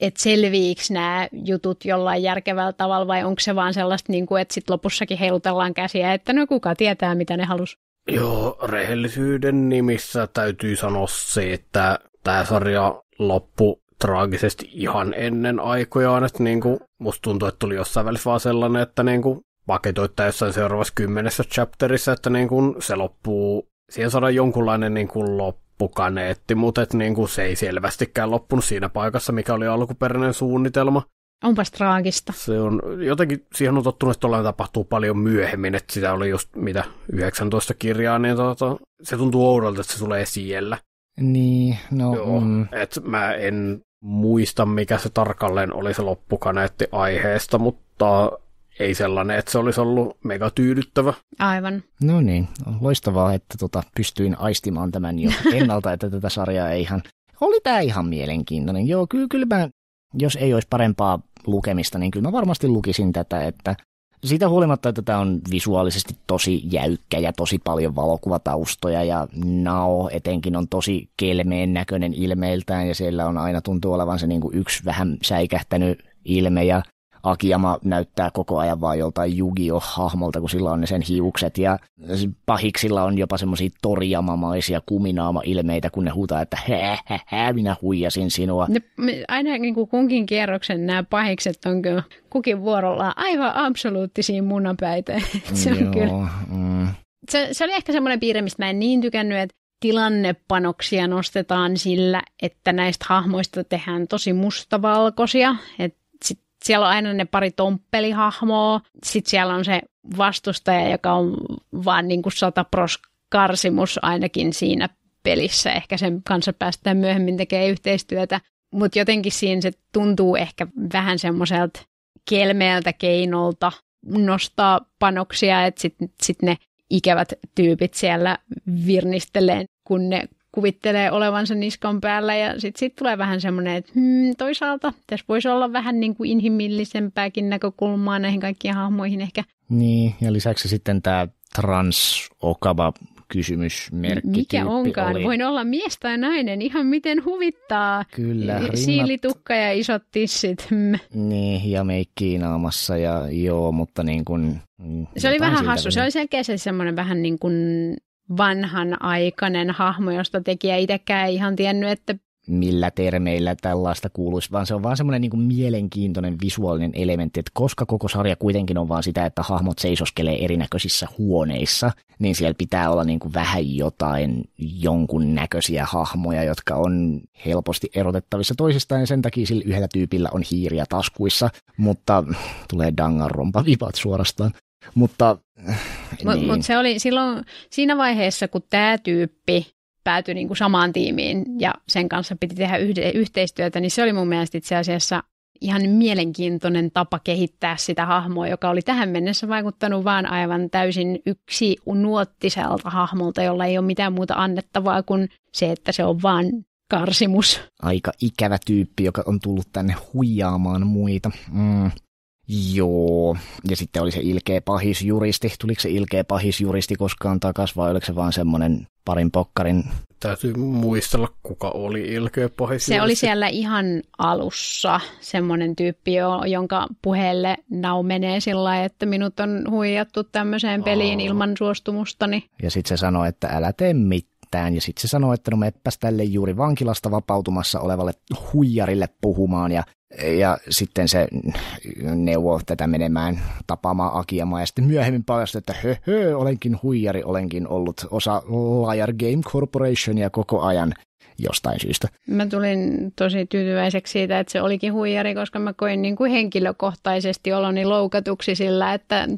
että selviikö nämä jutut jollain järkevällä tavalla vai onko se vaan sellaista, niin kuin, että sitten lopussakin heilutellaan käsiä, että no kuka tietää, mitä ne halus. Joo, rehellisyyden nimissä täytyy sanoa se, että tämä sarja loppu traagisesti ihan ennen aikojaan, että niin kuin, musta tuntuu, että tuli jossain välissä vaan sellainen, että niin kuin, paketoittaa jossain seuraavassa kymmenessä chapterissa, että niin kuin, se loppuu, siihen saadaan jonkunlainen niin kuin, loppu loppukaneetti, mutta et niinku se ei selvästikään loppunut siinä paikassa, mikä oli alkuperäinen suunnitelma. Onpa traagista. Se on jotenkin, siihen on tottunut, että tuolla tapahtuu paljon myöhemmin, että sitä oli just mitä 19 kirjaa, niin tota, se tuntuu oudolta, että se tulee siellä. Niin, no Joo, mm. et mä en muista, mikä se tarkalleen oli se loppukaneetti aiheesta, mutta ei sellainen, että se olisi ollut mega tyydyttävä. Aivan. No niin, loistavaa, että tota, pystyin aistimaan tämän jo ennalta, että tätä sarjaa ei ihan... Oli tämä ihan mielenkiintoinen. Joo, kyllä, kyllä mä, jos ei olisi parempaa lukemista, niin kyllä mä varmasti lukisin tätä, että siitä huolimatta, että tämä on visuaalisesti tosi jäykkä ja tosi paljon valokuvataustoja ja Nao etenkin on tosi kelmeen näköinen ilmeiltään ja siellä on aina tuntuu olevan se niin kuin yksi vähän säikähtänyt ilme ja Akiyama näyttää koko ajan vaan joltain Jugio-hahmolta, kun sillä on ne sen hiukset. Ja pahiksilla on jopa semmoisia torjamamaisia kuminaama-ilmeitä, kun ne huutaa, että hä, hä, hä, minä huijasin sinua. Ne, aina niin kuin kunkin kierroksen nämä pahikset on kyllä kukin vuorollaan aivan absoluuttisiin munapäitä. se on kyllä... Mm. Se, se oli ehkä semmoinen piirre, mistä mä en niin tykännyt, että tilannepanoksia nostetaan sillä, että näistä hahmoista tehdään tosi mustavalkoisia, että siellä on aina ne pari tomppelihahmoa, sitten siellä on se vastustaja, joka on vaan niin kuin satapros karsimus ainakin siinä pelissä. Ehkä sen kanssa päästään myöhemmin tekemään yhteistyötä. Mutta jotenkin siinä se tuntuu ehkä vähän semmoiselta kelmeältä keinolta nostaa panoksia, että sitten sit ne ikävät tyypit siellä virnistelee, kun ne kuvittelee olevansa niskan päällä ja sitten sit tulee vähän semmoinen, että hmm, toisaalta tässä voisi olla vähän niin kuin inhimillisempääkin näkökulmaa näihin kaikkiin hahmoihin ehkä. Niin, ja lisäksi sitten tämä trans-okava kysymysmerkki. Mikä onkaan, oli. voin olla mies tai nainen, ihan miten huvittaa. Kyllä. Rinnat... Siilitukka ja isot tissit. Mm. Niin, ja meikki naamassa ja joo, mutta niin kuin... Se oli vähän hassu, niin. se oli selkeästi semmoinen vähän niin kuin vanhanaikainen hahmo, josta tekijä itsekään ei ihan tiennyt, että millä termeillä tällaista kuuluisi, vaan se on vaan semmoinen niin mielenkiintoinen visuaalinen elementti, että koska koko sarja kuitenkin on vaan sitä, että hahmot seisoskelee erinäköisissä huoneissa, niin siellä pitää olla niin kuin vähän jotain jonkun näköisiä hahmoja, jotka on helposti erotettavissa toisistaan, ja sen takia sillä yhdellä tyypillä on hiiriä taskuissa, mutta tulee dangan rompavipat suorastaan. Mutta niin. Mut se oli silloin siinä vaiheessa, kun tämä tyyppi päätyi niinku samaan tiimiin ja sen kanssa piti tehdä yhde, yhteistyötä, niin se oli mun mielestä itse asiassa ihan mielenkiintoinen tapa kehittää sitä hahmoa, joka oli tähän mennessä vaikuttanut vaan aivan täysin yksi nuottiselta hahmolta, jolla ei ole mitään muuta annettavaa kuin se, että se on vaan karsimus. Aika ikävä tyyppi, joka on tullut tänne huijaamaan muita. Mm. Joo, ja sitten oli se ilkeä pahisjuristi. Tuliko se ilkeä pahisjuristi koskaan takas vai oliko se vaan semmoinen parin pokkarin? Täytyy muistella, kuka oli ilkeä pahisjuristi. Se oli siellä ihan alussa semmoinen tyyppi, jonka puheelle nau menee sillä lailla, että minut on huijattu tämmöiseen peliin Aa. ilman suostumustani. Ja sitten se sanoi, että älä tee mitään mitään. Ja sitten se sanoi, että no meppäs tälle juuri vankilasta vapautumassa olevalle huijarille puhumaan. Ja ja sitten se neuvoo tätä menemään tapaamaan Akiamaa ja sitten myöhemmin paljastui, että hö, hö, olenkin huijari, olenkin ollut osa Liar Game Corporationia koko ajan jostain syystä. Mä tulin tosi tyytyväiseksi siitä, että se olikin huijari, koska mä koin niin kuin henkilökohtaisesti oloni loukatuksi sillä, että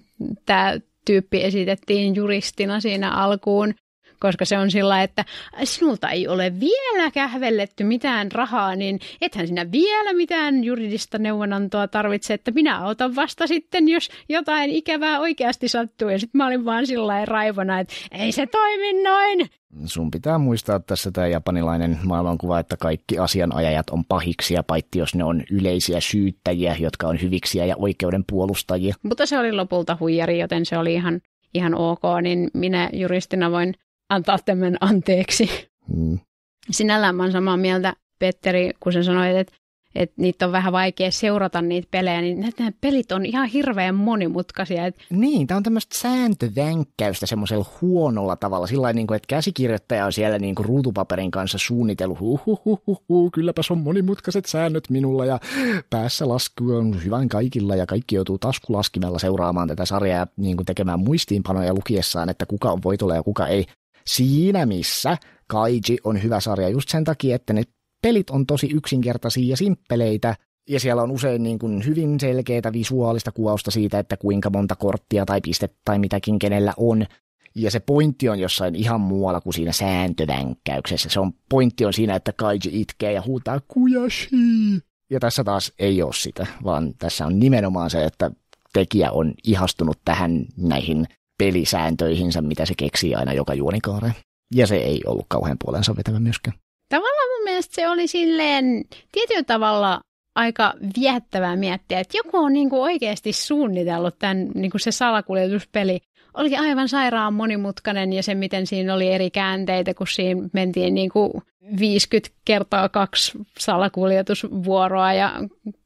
tämä tyyppi esitettiin juristina siinä alkuun koska se on sillä, että sinulta ei ole vielä kähvelletty mitään rahaa, niin ethän sinä vielä mitään juridista neuvonantoa tarvitse, että minä autan vasta sitten, jos jotain ikävää oikeasti sattuu. Ja sitten mä olin vaan sillä raivona, että ei se toimi noin. Sun pitää muistaa tässä tämä japanilainen maailmankuva, että kaikki asianajajat on pahiksia, paitsi jos ne on yleisiä syyttäjiä, jotka on hyviksiä ja oikeuden puolustajia. Mutta se oli lopulta huijari, joten se oli ihan, ihan ok, niin minä juristina voin antaa tämän anteeksi. Mm. Sinällään mä oon samaa mieltä, Petteri, kun sä sanoit, että että niitä on vähän vaikea seurata niitä pelejä, niin nämä pelit on ihan hirveän monimutkaisia. Että... Niin, tämä on tämmöistä sääntövänkkäystä semmoisella huonolla tavalla, sillä niin että käsikirjoittaja on siellä niin kuin ruutupaperin kanssa suunnitellut, kylläpä se on monimutkaiset säännöt minulla ja päässä lasku on hyvän kaikilla ja kaikki joutuu taskulaskimella seuraamaan tätä sarjaa niin kuin tekemään muistiinpanoja lukiessaan, että kuka on voitolla ja kuka ei siinä missä Kaiji on hyvä sarja just sen takia, että ne pelit on tosi yksinkertaisia ja simppeleitä, ja siellä on usein niin kuin hyvin selkeää visuaalista kuvausta siitä, että kuinka monta korttia tai pistettä tai mitäkin kenellä on. Ja se pointti on jossain ihan muualla kuin siinä sääntövänkkäyksessä. Se on pointti on siinä, että Kaiji itkee ja huutaa kujashi. Ja tässä taas ei ole sitä, vaan tässä on nimenomaan se, että tekijä on ihastunut tähän näihin pelisääntöihinsä, mitä se keksii aina joka juonikaareen. Ja se ei ollut kauhean puolensa vetävä myöskään. Tavallaan mun mielestä se oli silleen tietyllä tavalla aika viettävää miettiä, että joku on niin kuin oikeasti suunnitellut tämän, kuin niinku se salakuljetuspeli oli aivan sairaan monimutkainen ja se, miten siinä oli eri käänteitä, kun siinä mentiin niin kuin 50 kertaa kaksi salakuljetusvuoroa ja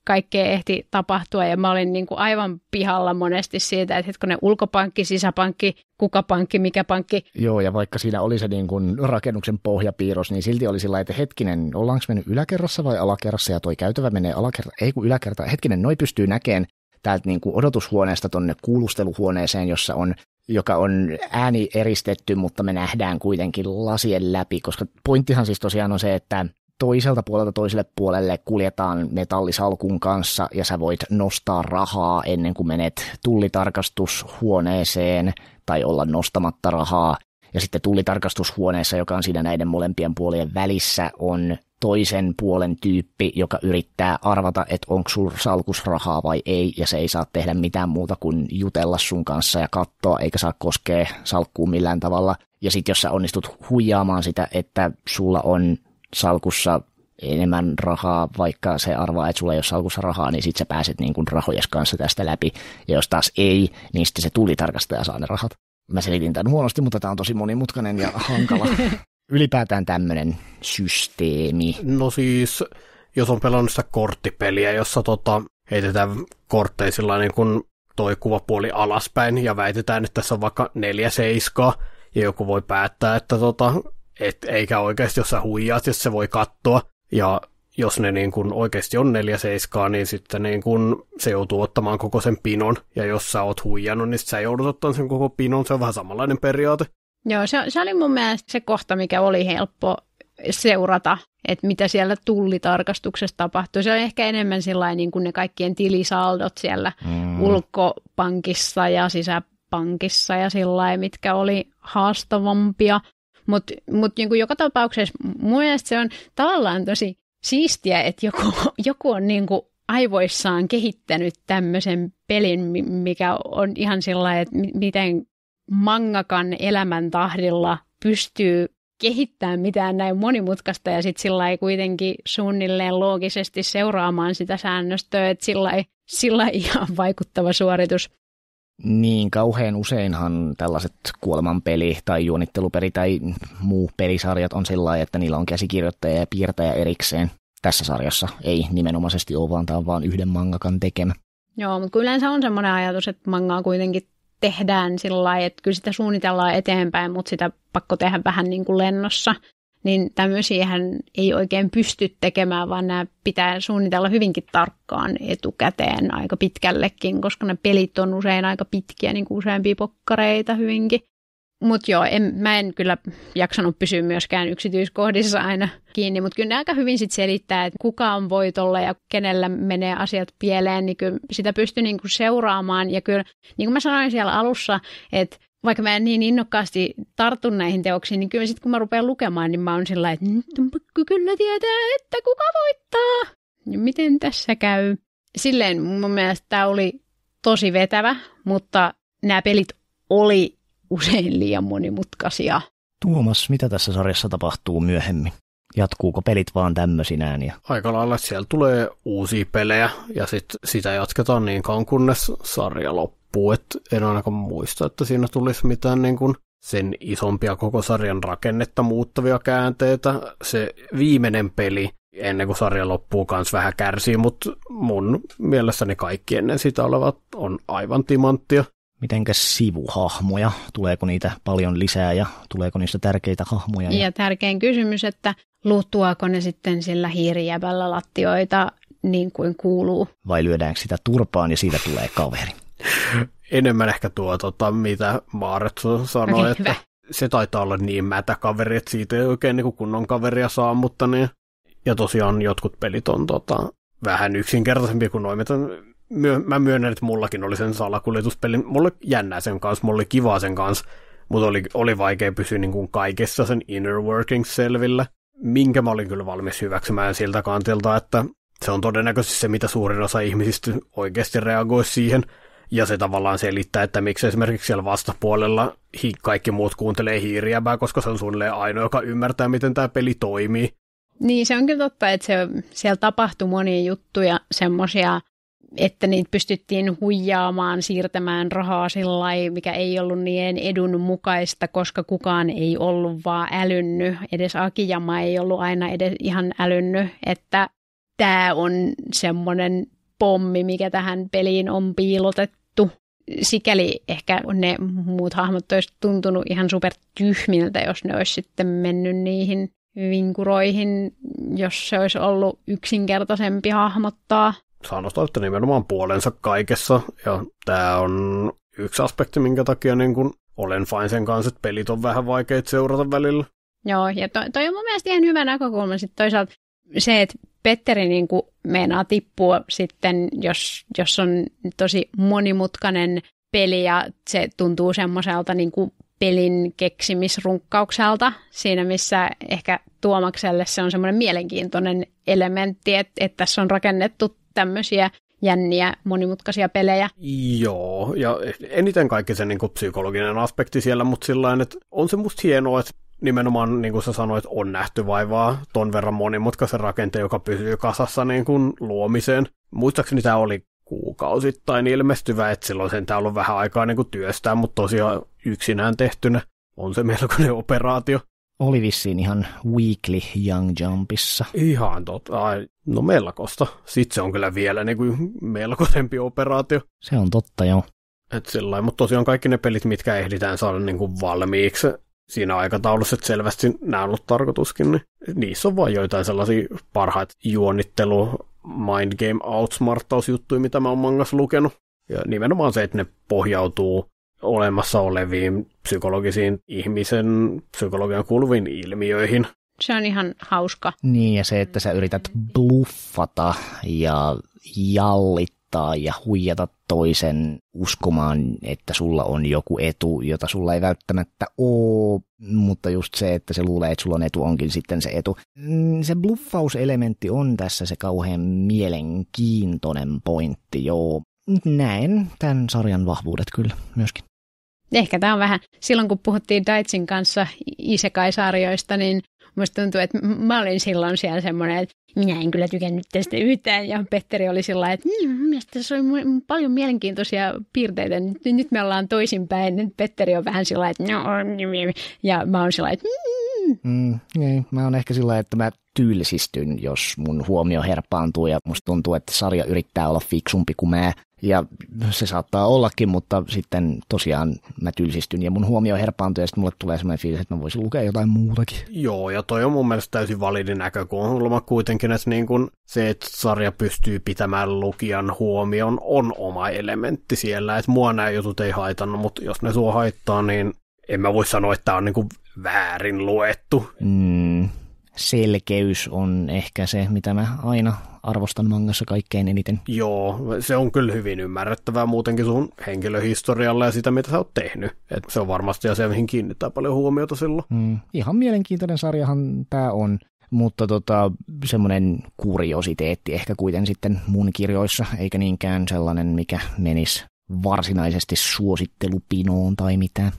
kaikkea ehti tapahtua ja mä olin niin kuin aivan pihalla monesti siitä, että hetkinen ulkopankki, sisäpankki, kuka pankki, mikä pankki. Joo ja vaikka siinä oli se niin kuin rakennuksen pohjapiirros, niin silti oli sillä että hetkinen, ollaanko mennyt yläkerrassa vai alakerrassa ja toi käytävä menee alakerta, ei kun yläkerta, hetkinen, noi pystyy näkemään täältä niin kuin odotushuoneesta tuonne kuulusteluhuoneeseen, jossa on joka on ääni eristetty, mutta me nähdään kuitenkin lasien läpi, koska pointtihan siis tosiaan on se, että toiselta puolelta toiselle puolelle kuljetaan metallisalkun kanssa ja sä voit nostaa rahaa ennen kuin menet tullitarkastushuoneeseen tai olla nostamatta rahaa. Ja sitten tullitarkastushuoneessa, joka on siinä näiden molempien puolien välissä, on toisen puolen tyyppi, joka yrittää arvata, että onko sun salkus rahaa vai ei, ja se ei saa tehdä mitään muuta kuin jutella sun kanssa ja katsoa, eikä saa koskea salkkuun millään tavalla. Ja sitten jos sä onnistut huijaamaan sitä, että sulla on salkussa enemmän rahaa, vaikka se arvaa, että sulla ei ole salkussa rahaa, niin sitten sä pääset niin kuin rahojes kanssa tästä läpi. Ja jos taas ei, niin sitten se tuli tarkastaja saa ne rahat. Mä selitin tämän huonosti, mutta tämä on tosi monimutkainen ja hankala. Ylipäätään tämmöinen systeemi. No siis, jos on pelannut sitä korttipeliä, jossa tota, heitetään kortteisilla niin kuin toi kuvapuoli alaspäin ja väitetään, että tässä on vaikka neljä seiskaa, ja joku voi päättää, että tota, et eikä oikeasti, jos sä huijaat, jos se voi katsoa, ja jos ne niin kun oikeasti on neljä seiskaa, niin sitten niin kun se joutuu ottamaan koko sen pinon, ja jos sä oot huijannut, niin sä joudut ottamaan sen koko pinon, se on vähän samanlainen periaate. Joo, se, se oli mun mielestä se kohta, mikä oli helppo seurata, että mitä siellä tullitarkastuksessa tapahtui. Se on ehkä enemmän sellainen niin kuin ne kaikkien tilisaldot siellä mm. ulkopankissa ja sisäpankissa ja sillä mitkä oli haastavampia. Mutta mut niin joka tapauksessa mun mielestä se on tavallaan tosi siistiä, että joku, joku on niin kuin aivoissaan kehittänyt tämmöisen pelin, mikä on ihan sillä että miten mangakan elämän tahdilla pystyy kehittämään mitään näin monimutkaista ja sitten sillä ei kuitenkin suunnilleen loogisesti seuraamaan sitä säännöstöä, että sillä ei ihan vaikuttava suoritus. Niin, kauhean useinhan tällaiset kuolemanpeli tai juonitteluperi tai muu pelisarjat on sellainen, että niillä on käsikirjoittaja ja piirtäjä erikseen. Tässä sarjassa ei nimenomaisesti ole, vaan tämä on vaan yhden mangakan tekemä. Joo, mutta kyllä yleensä on semmoinen ajatus, että mangaa kuitenkin tehdään sillä lailla, että kyllä sitä suunnitellaan eteenpäin, mutta sitä pakko tehdä vähän niin kuin lennossa niin tämmöisiähän ei oikein pysty tekemään, vaan nämä pitää suunnitella hyvinkin tarkkaan etukäteen aika pitkällekin, koska ne pelit on usein aika pitkiä, niin kuin useampia pokkareita hyvinkin. Mutta joo, en, mä en kyllä jaksanut pysyä myöskään yksityiskohdissa aina kiinni, mutta kyllä ne aika hyvin sitten selittää, että kuka on voitolla ja kenellä menee asiat pieleen, niin kyllä sitä pystyy niinku seuraamaan. Ja kyllä, niin kuin mä sanoin siellä alussa, että vaikka mä en niin innokkaasti tartu näihin teoksiin, niin kyllä sitten kun mä rupean lukemaan, niin mä oon sillä että nyt on pakko kyllä tietää, että kuka voittaa. Ja miten tässä käy? Silleen mun mielestä tämä oli tosi vetävä, mutta nämä pelit oli usein liian monimutkaisia. Tuomas, mitä tässä sarjassa tapahtuu myöhemmin? Jatkuuko pelit vaan tämmöisinään? Ja... Aika lailla, että siellä tulee uusia pelejä ja sit sitä jatketaan niin kauan, kunnes sarja loppuu loppuu, että en ainakaan muista, että siinä tulisi mitään niin kuin sen isompia koko sarjan rakennetta muuttavia käänteitä. Se viimeinen peli, ennen kuin sarja loppuu, kans vähän kärsii, mutta mun mielessäni kaikki ennen sitä olevat on aivan timanttia. Mitenkäs sivuhahmoja? Tuleeko niitä paljon lisää ja tuleeko niistä tärkeitä hahmoja? Ja, ja tärkein kysymys, että luuttuako ne sitten sillä hiirijävällä lattioita niin kuin kuuluu. Vai lyödäänkö sitä turpaan ja siitä tulee kaveri? enemmän ehkä tuo, tota, mitä Maaret sanoi, okay, että hyvä. se taitaa olla niin mätä kaveri, että siitä ei oikein niin kunnon kaveria saa, mutta niin. Ja tosiaan jotkut pelit on tota, vähän yksinkertaisempi kuin noin, mitä myö, mä myönnän, että mullakin oli sen salakuljetuspeli. Mulla oli jännää sen kanssa, mulla oli kivaa sen kanssa, mutta oli, oli vaikea pysyä niin kuin kaikessa sen inner working selvillä, minkä mä olin kyllä valmis hyväksymään siltä kantilta, että se on todennäköisesti se, mitä suurin osa ihmisistä oikeasti reagoi siihen, ja se tavallaan selittää, että miksi esimerkiksi siellä vastapuolella hi- kaikki muut kuuntelee hiiriämää, koska se on suunnilleen ainoa, joka ymmärtää, miten tämä peli toimii. Niin, se on kyllä totta, että se, siellä tapahtui monia juttuja, semmoisia, että niitä pystyttiin huijaamaan, siirtämään rahaa sillä mikä ei ollut niiden edun mukaista, koska kukaan ei ollut vaan älynny. Edes Akijama ei ollut aina edes ihan älynny, että tämä on semmoinen pommi, mikä tähän peliin on piilotettu sikäli ehkä ne muut hahmot olisi tuntunut ihan super tyhmiltä, jos ne olisi sitten mennyt niihin vinkuroihin, jos se olisi ollut yksinkertaisempi hahmottaa. Sanotaan, nimenomaan puolensa kaikessa, ja tämä on yksi aspekti, minkä takia niin kun olen fine sen kanssa, että pelit on vähän vaikeita seurata välillä. Joo, ja toi, toi on mun mielestä ihan hyvä näkökulma. Sitten toisaalta se, että Petteri niin kuin meinaa tippua sitten, jos, jos on tosi monimutkainen peli ja se tuntuu semmoiselta niin kuin pelin keksimisrunkkaukselta siinä, missä ehkä Tuomakselle se on semmoinen mielenkiintoinen elementti, että, että tässä on rakennettu tämmöisiä jänniä, monimutkaisia pelejä. Joo, ja eniten kaikki se niin kuin psykologinen aspekti siellä, mutta sillä että on se musta hienoa, että nimenomaan, niin kuin sä sanoit, on nähty vaivaa ton verran monimutkaisen rakenteen, joka pysyy kasassa niin kuin luomiseen. Muistaakseni tämä oli kuukausittain ilmestyvä, että silloin sen tää ollut vähän aikaa niin kuin työstää, mutta tosiaan yksinään tehtynä on se melkoinen operaatio. Oli vissiin ihan weekly Young Jumpissa. Ihan totta. Ai, no melkoista. Sitten se on kyllä vielä niin kuin melkoisempi operaatio. Se on totta, joo. Et sillä mutta tosiaan kaikki ne pelit, mitkä ehditään saada niin kuin valmiiksi siinä aikataulussa, että selvästi nämä on ollut tarkoituskin, niin niissä on vain joitain sellaisia parhaita juonnittelu, mind game, outsmarttausjuttuja, mitä mä oon mangas lukenut. Ja nimenomaan se, että ne pohjautuu olemassa oleviin psykologisiin ihmisen psykologian kuuluviin ilmiöihin. Se on ihan hauska. Niin, ja se, että sä yrität bluffata ja jallit voittaa ja huijata toisen uskomaan, että sulla on joku etu, jota sulla ei välttämättä ole, mutta just se, että se luulee, että sulla on etu, onkin sitten se etu. Mm, se bluffauselementti on tässä se kauhean mielenkiintoinen pointti, joo. Näen tämän sarjan vahvuudet kyllä myöskin. Ehkä tämä on vähän, silloin kun puhuttiin Daitsin kanssa isekai-sarjoista, niin musta tuntuu, että mä olin silloin siellä semmoinen, että minä en kyllä tykännyt tästä yhtään. Ja Petteri oli sillä että niin, mielestäni tässä oli paljon mielenkiintoisia piirteitä. Nyt, nyt me ollaan toisinpäin. Nyt Petteri on vähän sillä että no, mm, mm, mm. ja mä oon sillä että Mm. mm, niin, mä oon ehkä sillä että mä tylsistyn, jos mun huomio herpaantuu ja musta tuntuu, että sarja yrittää olla fiksumpi kuin mä. Ja se saattaa ollakin, mutta sitten tosiaan mä tylsistyn ja mun huomio herpaantuu ja sitten mulle tulee sellainen fiilis, että mä voisin lukea jotain muutakin. Joo, ja toi on mun mielestä täysin validi näkökulma kuitenkin, että niin kun se, että sarja pystyy pitämään lukijan huomion, on oma elementti siellä. Että mua nämä jutut ei haitannut, mutta jos ne sua haittaa, niin en mä voi sanoa, että tämä on niin väärin luettu. Mm, selkeys on ehkä se, mitä mä aina arvostan mangassa kaikkein eniten. Joo, se on kyllä hyvin ymmärrettävää muutenkin sun henkilöhistorialla ja sitä, mitä sä oot tehnyt. Et se on varmasti asia, mihin kiinnittää paljon huomiota silloin. Mm, ihan mielenkiintoinen sarjahan tämä on mutta tota, semmoinen kuriositeetti ehkä kuitenkin sitten mun kirjoissa, eikä niinkään sellainen, mikä menisi varsinaisesti suosittelupinoon tai mitään.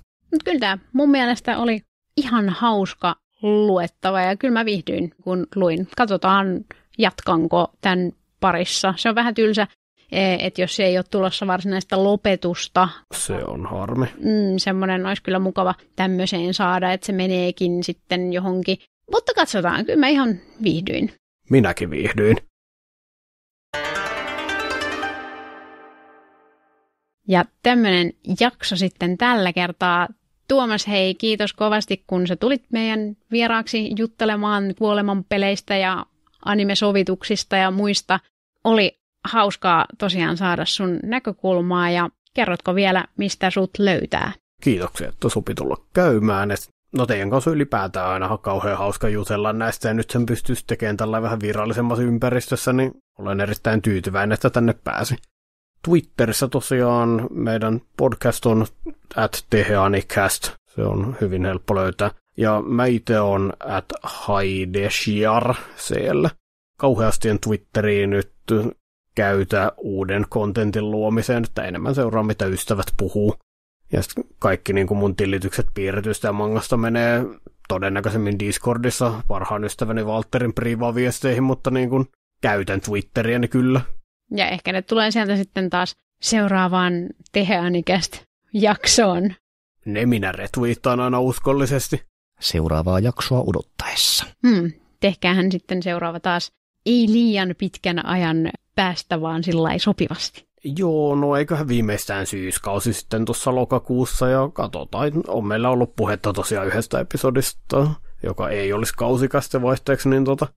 Kyllä tämä mun mielestä oli ihan hauska luettava ja kyllä mä viihdyin, kun luin. Katsotaan, jatkanko tämän parissa. Se on vähän tylsä, eh, että jos ei ole tulossa varsinaista lopetusta. Se on harmi. Mm, semmoinen olisi kyllä mukava tämmöiseen saada, että se meneekin sitten johonkin. Mutta katsotaan, kyllä mä ihan viihdyin. Minäkin viihdyin. Ja tämmöinen jakso sitten tällä kertaa. Tuomas, hei, kiitos kovasti, kun sä tulit meidän vieraaksi juttelemaan kuolemanpeleistä ja animesovituksista ja muista. Oli hauskaa tosiaan saada sun näkökulmaa ja kerrotko vielä, mistä sut löytää? Kiitoksia, että sopi tulla käymään. no teidän kanssa ylipäätään aina kauhean hauska jutella näistä ja nyt sen pystyisi tekemään tällä vähän virallisemmassa ympäristössä, niin olen erittäin tyytyväinen, että tänne pääsi. Twitterissä tosiaan meidän podcast on at teheanicast. Se on hyvin helppo löytää. Ja mä itse on at haideshiar siellä. Kauheasti en Twitteriin nyt käytä uuden kontentin luomiseen, että enemmän seuraa mitä ystävät puhuu. Ja sitten kaikki niin kuin mun tilitykset piirretystä ja mangasta menee todennäköisemmin Discordissa parhaan ystäväni Walterin priva viesteihin, mutta niin kuin käytän Twitteriä niin kyllä. Ja ehkä ne tulee sieltä sitten taas seuraavaan teheanikästä jaksoon. Ne minä retweetaan aina uskollisesti. Seuraavaa jaksoa odottaessa. Hmm, tehkäähän sitten seuraava taas ei liian pitkän ajan päästä, vaan sillä sopivasti. Joo, no eiköhän viimeistään syyskausi sitten tuossa lokakuussa ja katsotaan. On meillä ollut puhetta tosiaan yhdestä episodista, joka ei olisi kausikästä vaihteeksi, niin tota,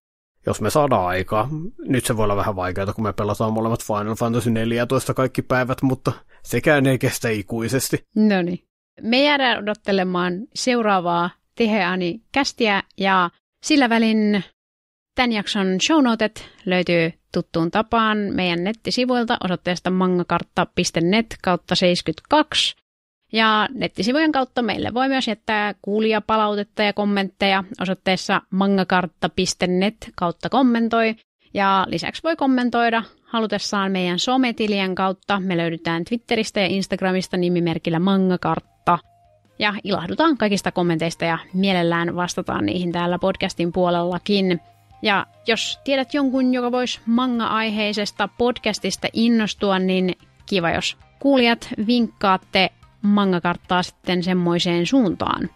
jos me saadaan aikaa. Nyt se voi olla vähän vaikeaa, kun me pelataan molemmat Final Fantasy 14 kaikki päivät, mutta sekään ei kestä ikuisesti. No niin. Me jäädään odottelemaan seuraavaa Tiheani kästiä ja sillä välin tämän jakson shownotet löytyy tuttuun tapaan meidän nettisivuilta osoitteesta mangakartta.net kautta 72 ja nettisivujen kautta meille voi myös jättää kuulia palautetta ja kommentteja osoitteessa mangakartta.net kautta kommentoi. Ja lisäksi voi kommentoida halutessaan meidän sometilien kautta. Me löydetään Twitteristä ja Instagramista nimimerkillä mangakartta. Ja ilahdutaan kaikista kommenteista ja mielellään vastataan niihin täällä podcastin puolellakin. Ja jos tiedät jonkun, joka voisi manga-aiheisesta podcastista innostua, niin kiva, jos kuulijat vinkkaatte manga sitten semmoiseen suuntaan.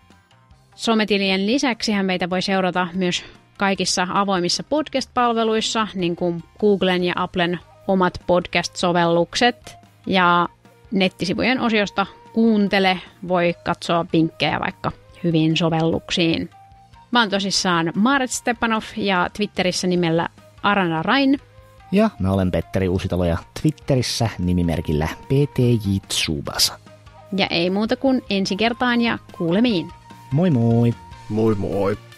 Sometilien lisäksi meitä voi seurata myös kaikissa avoimissa podcast-palveluissa, niin kuin Googlen ja Applen omat podcast-sovellukset. Ja nettisivujen osiosta Kuuntele voi katsoa vinkkejä vaikka hyvin sovelluksiin. Mä oon tosissaan Maret Stepanov ja Twitterissä nimellä Arana Rain. Ja mä olen Petteri Uusitalo ja Twitterissä nimimerkillä PTJ Tsubasa. Ja ei muuta kuin ensi kertaan ja kuulemiin. Moi moi! Moi moi!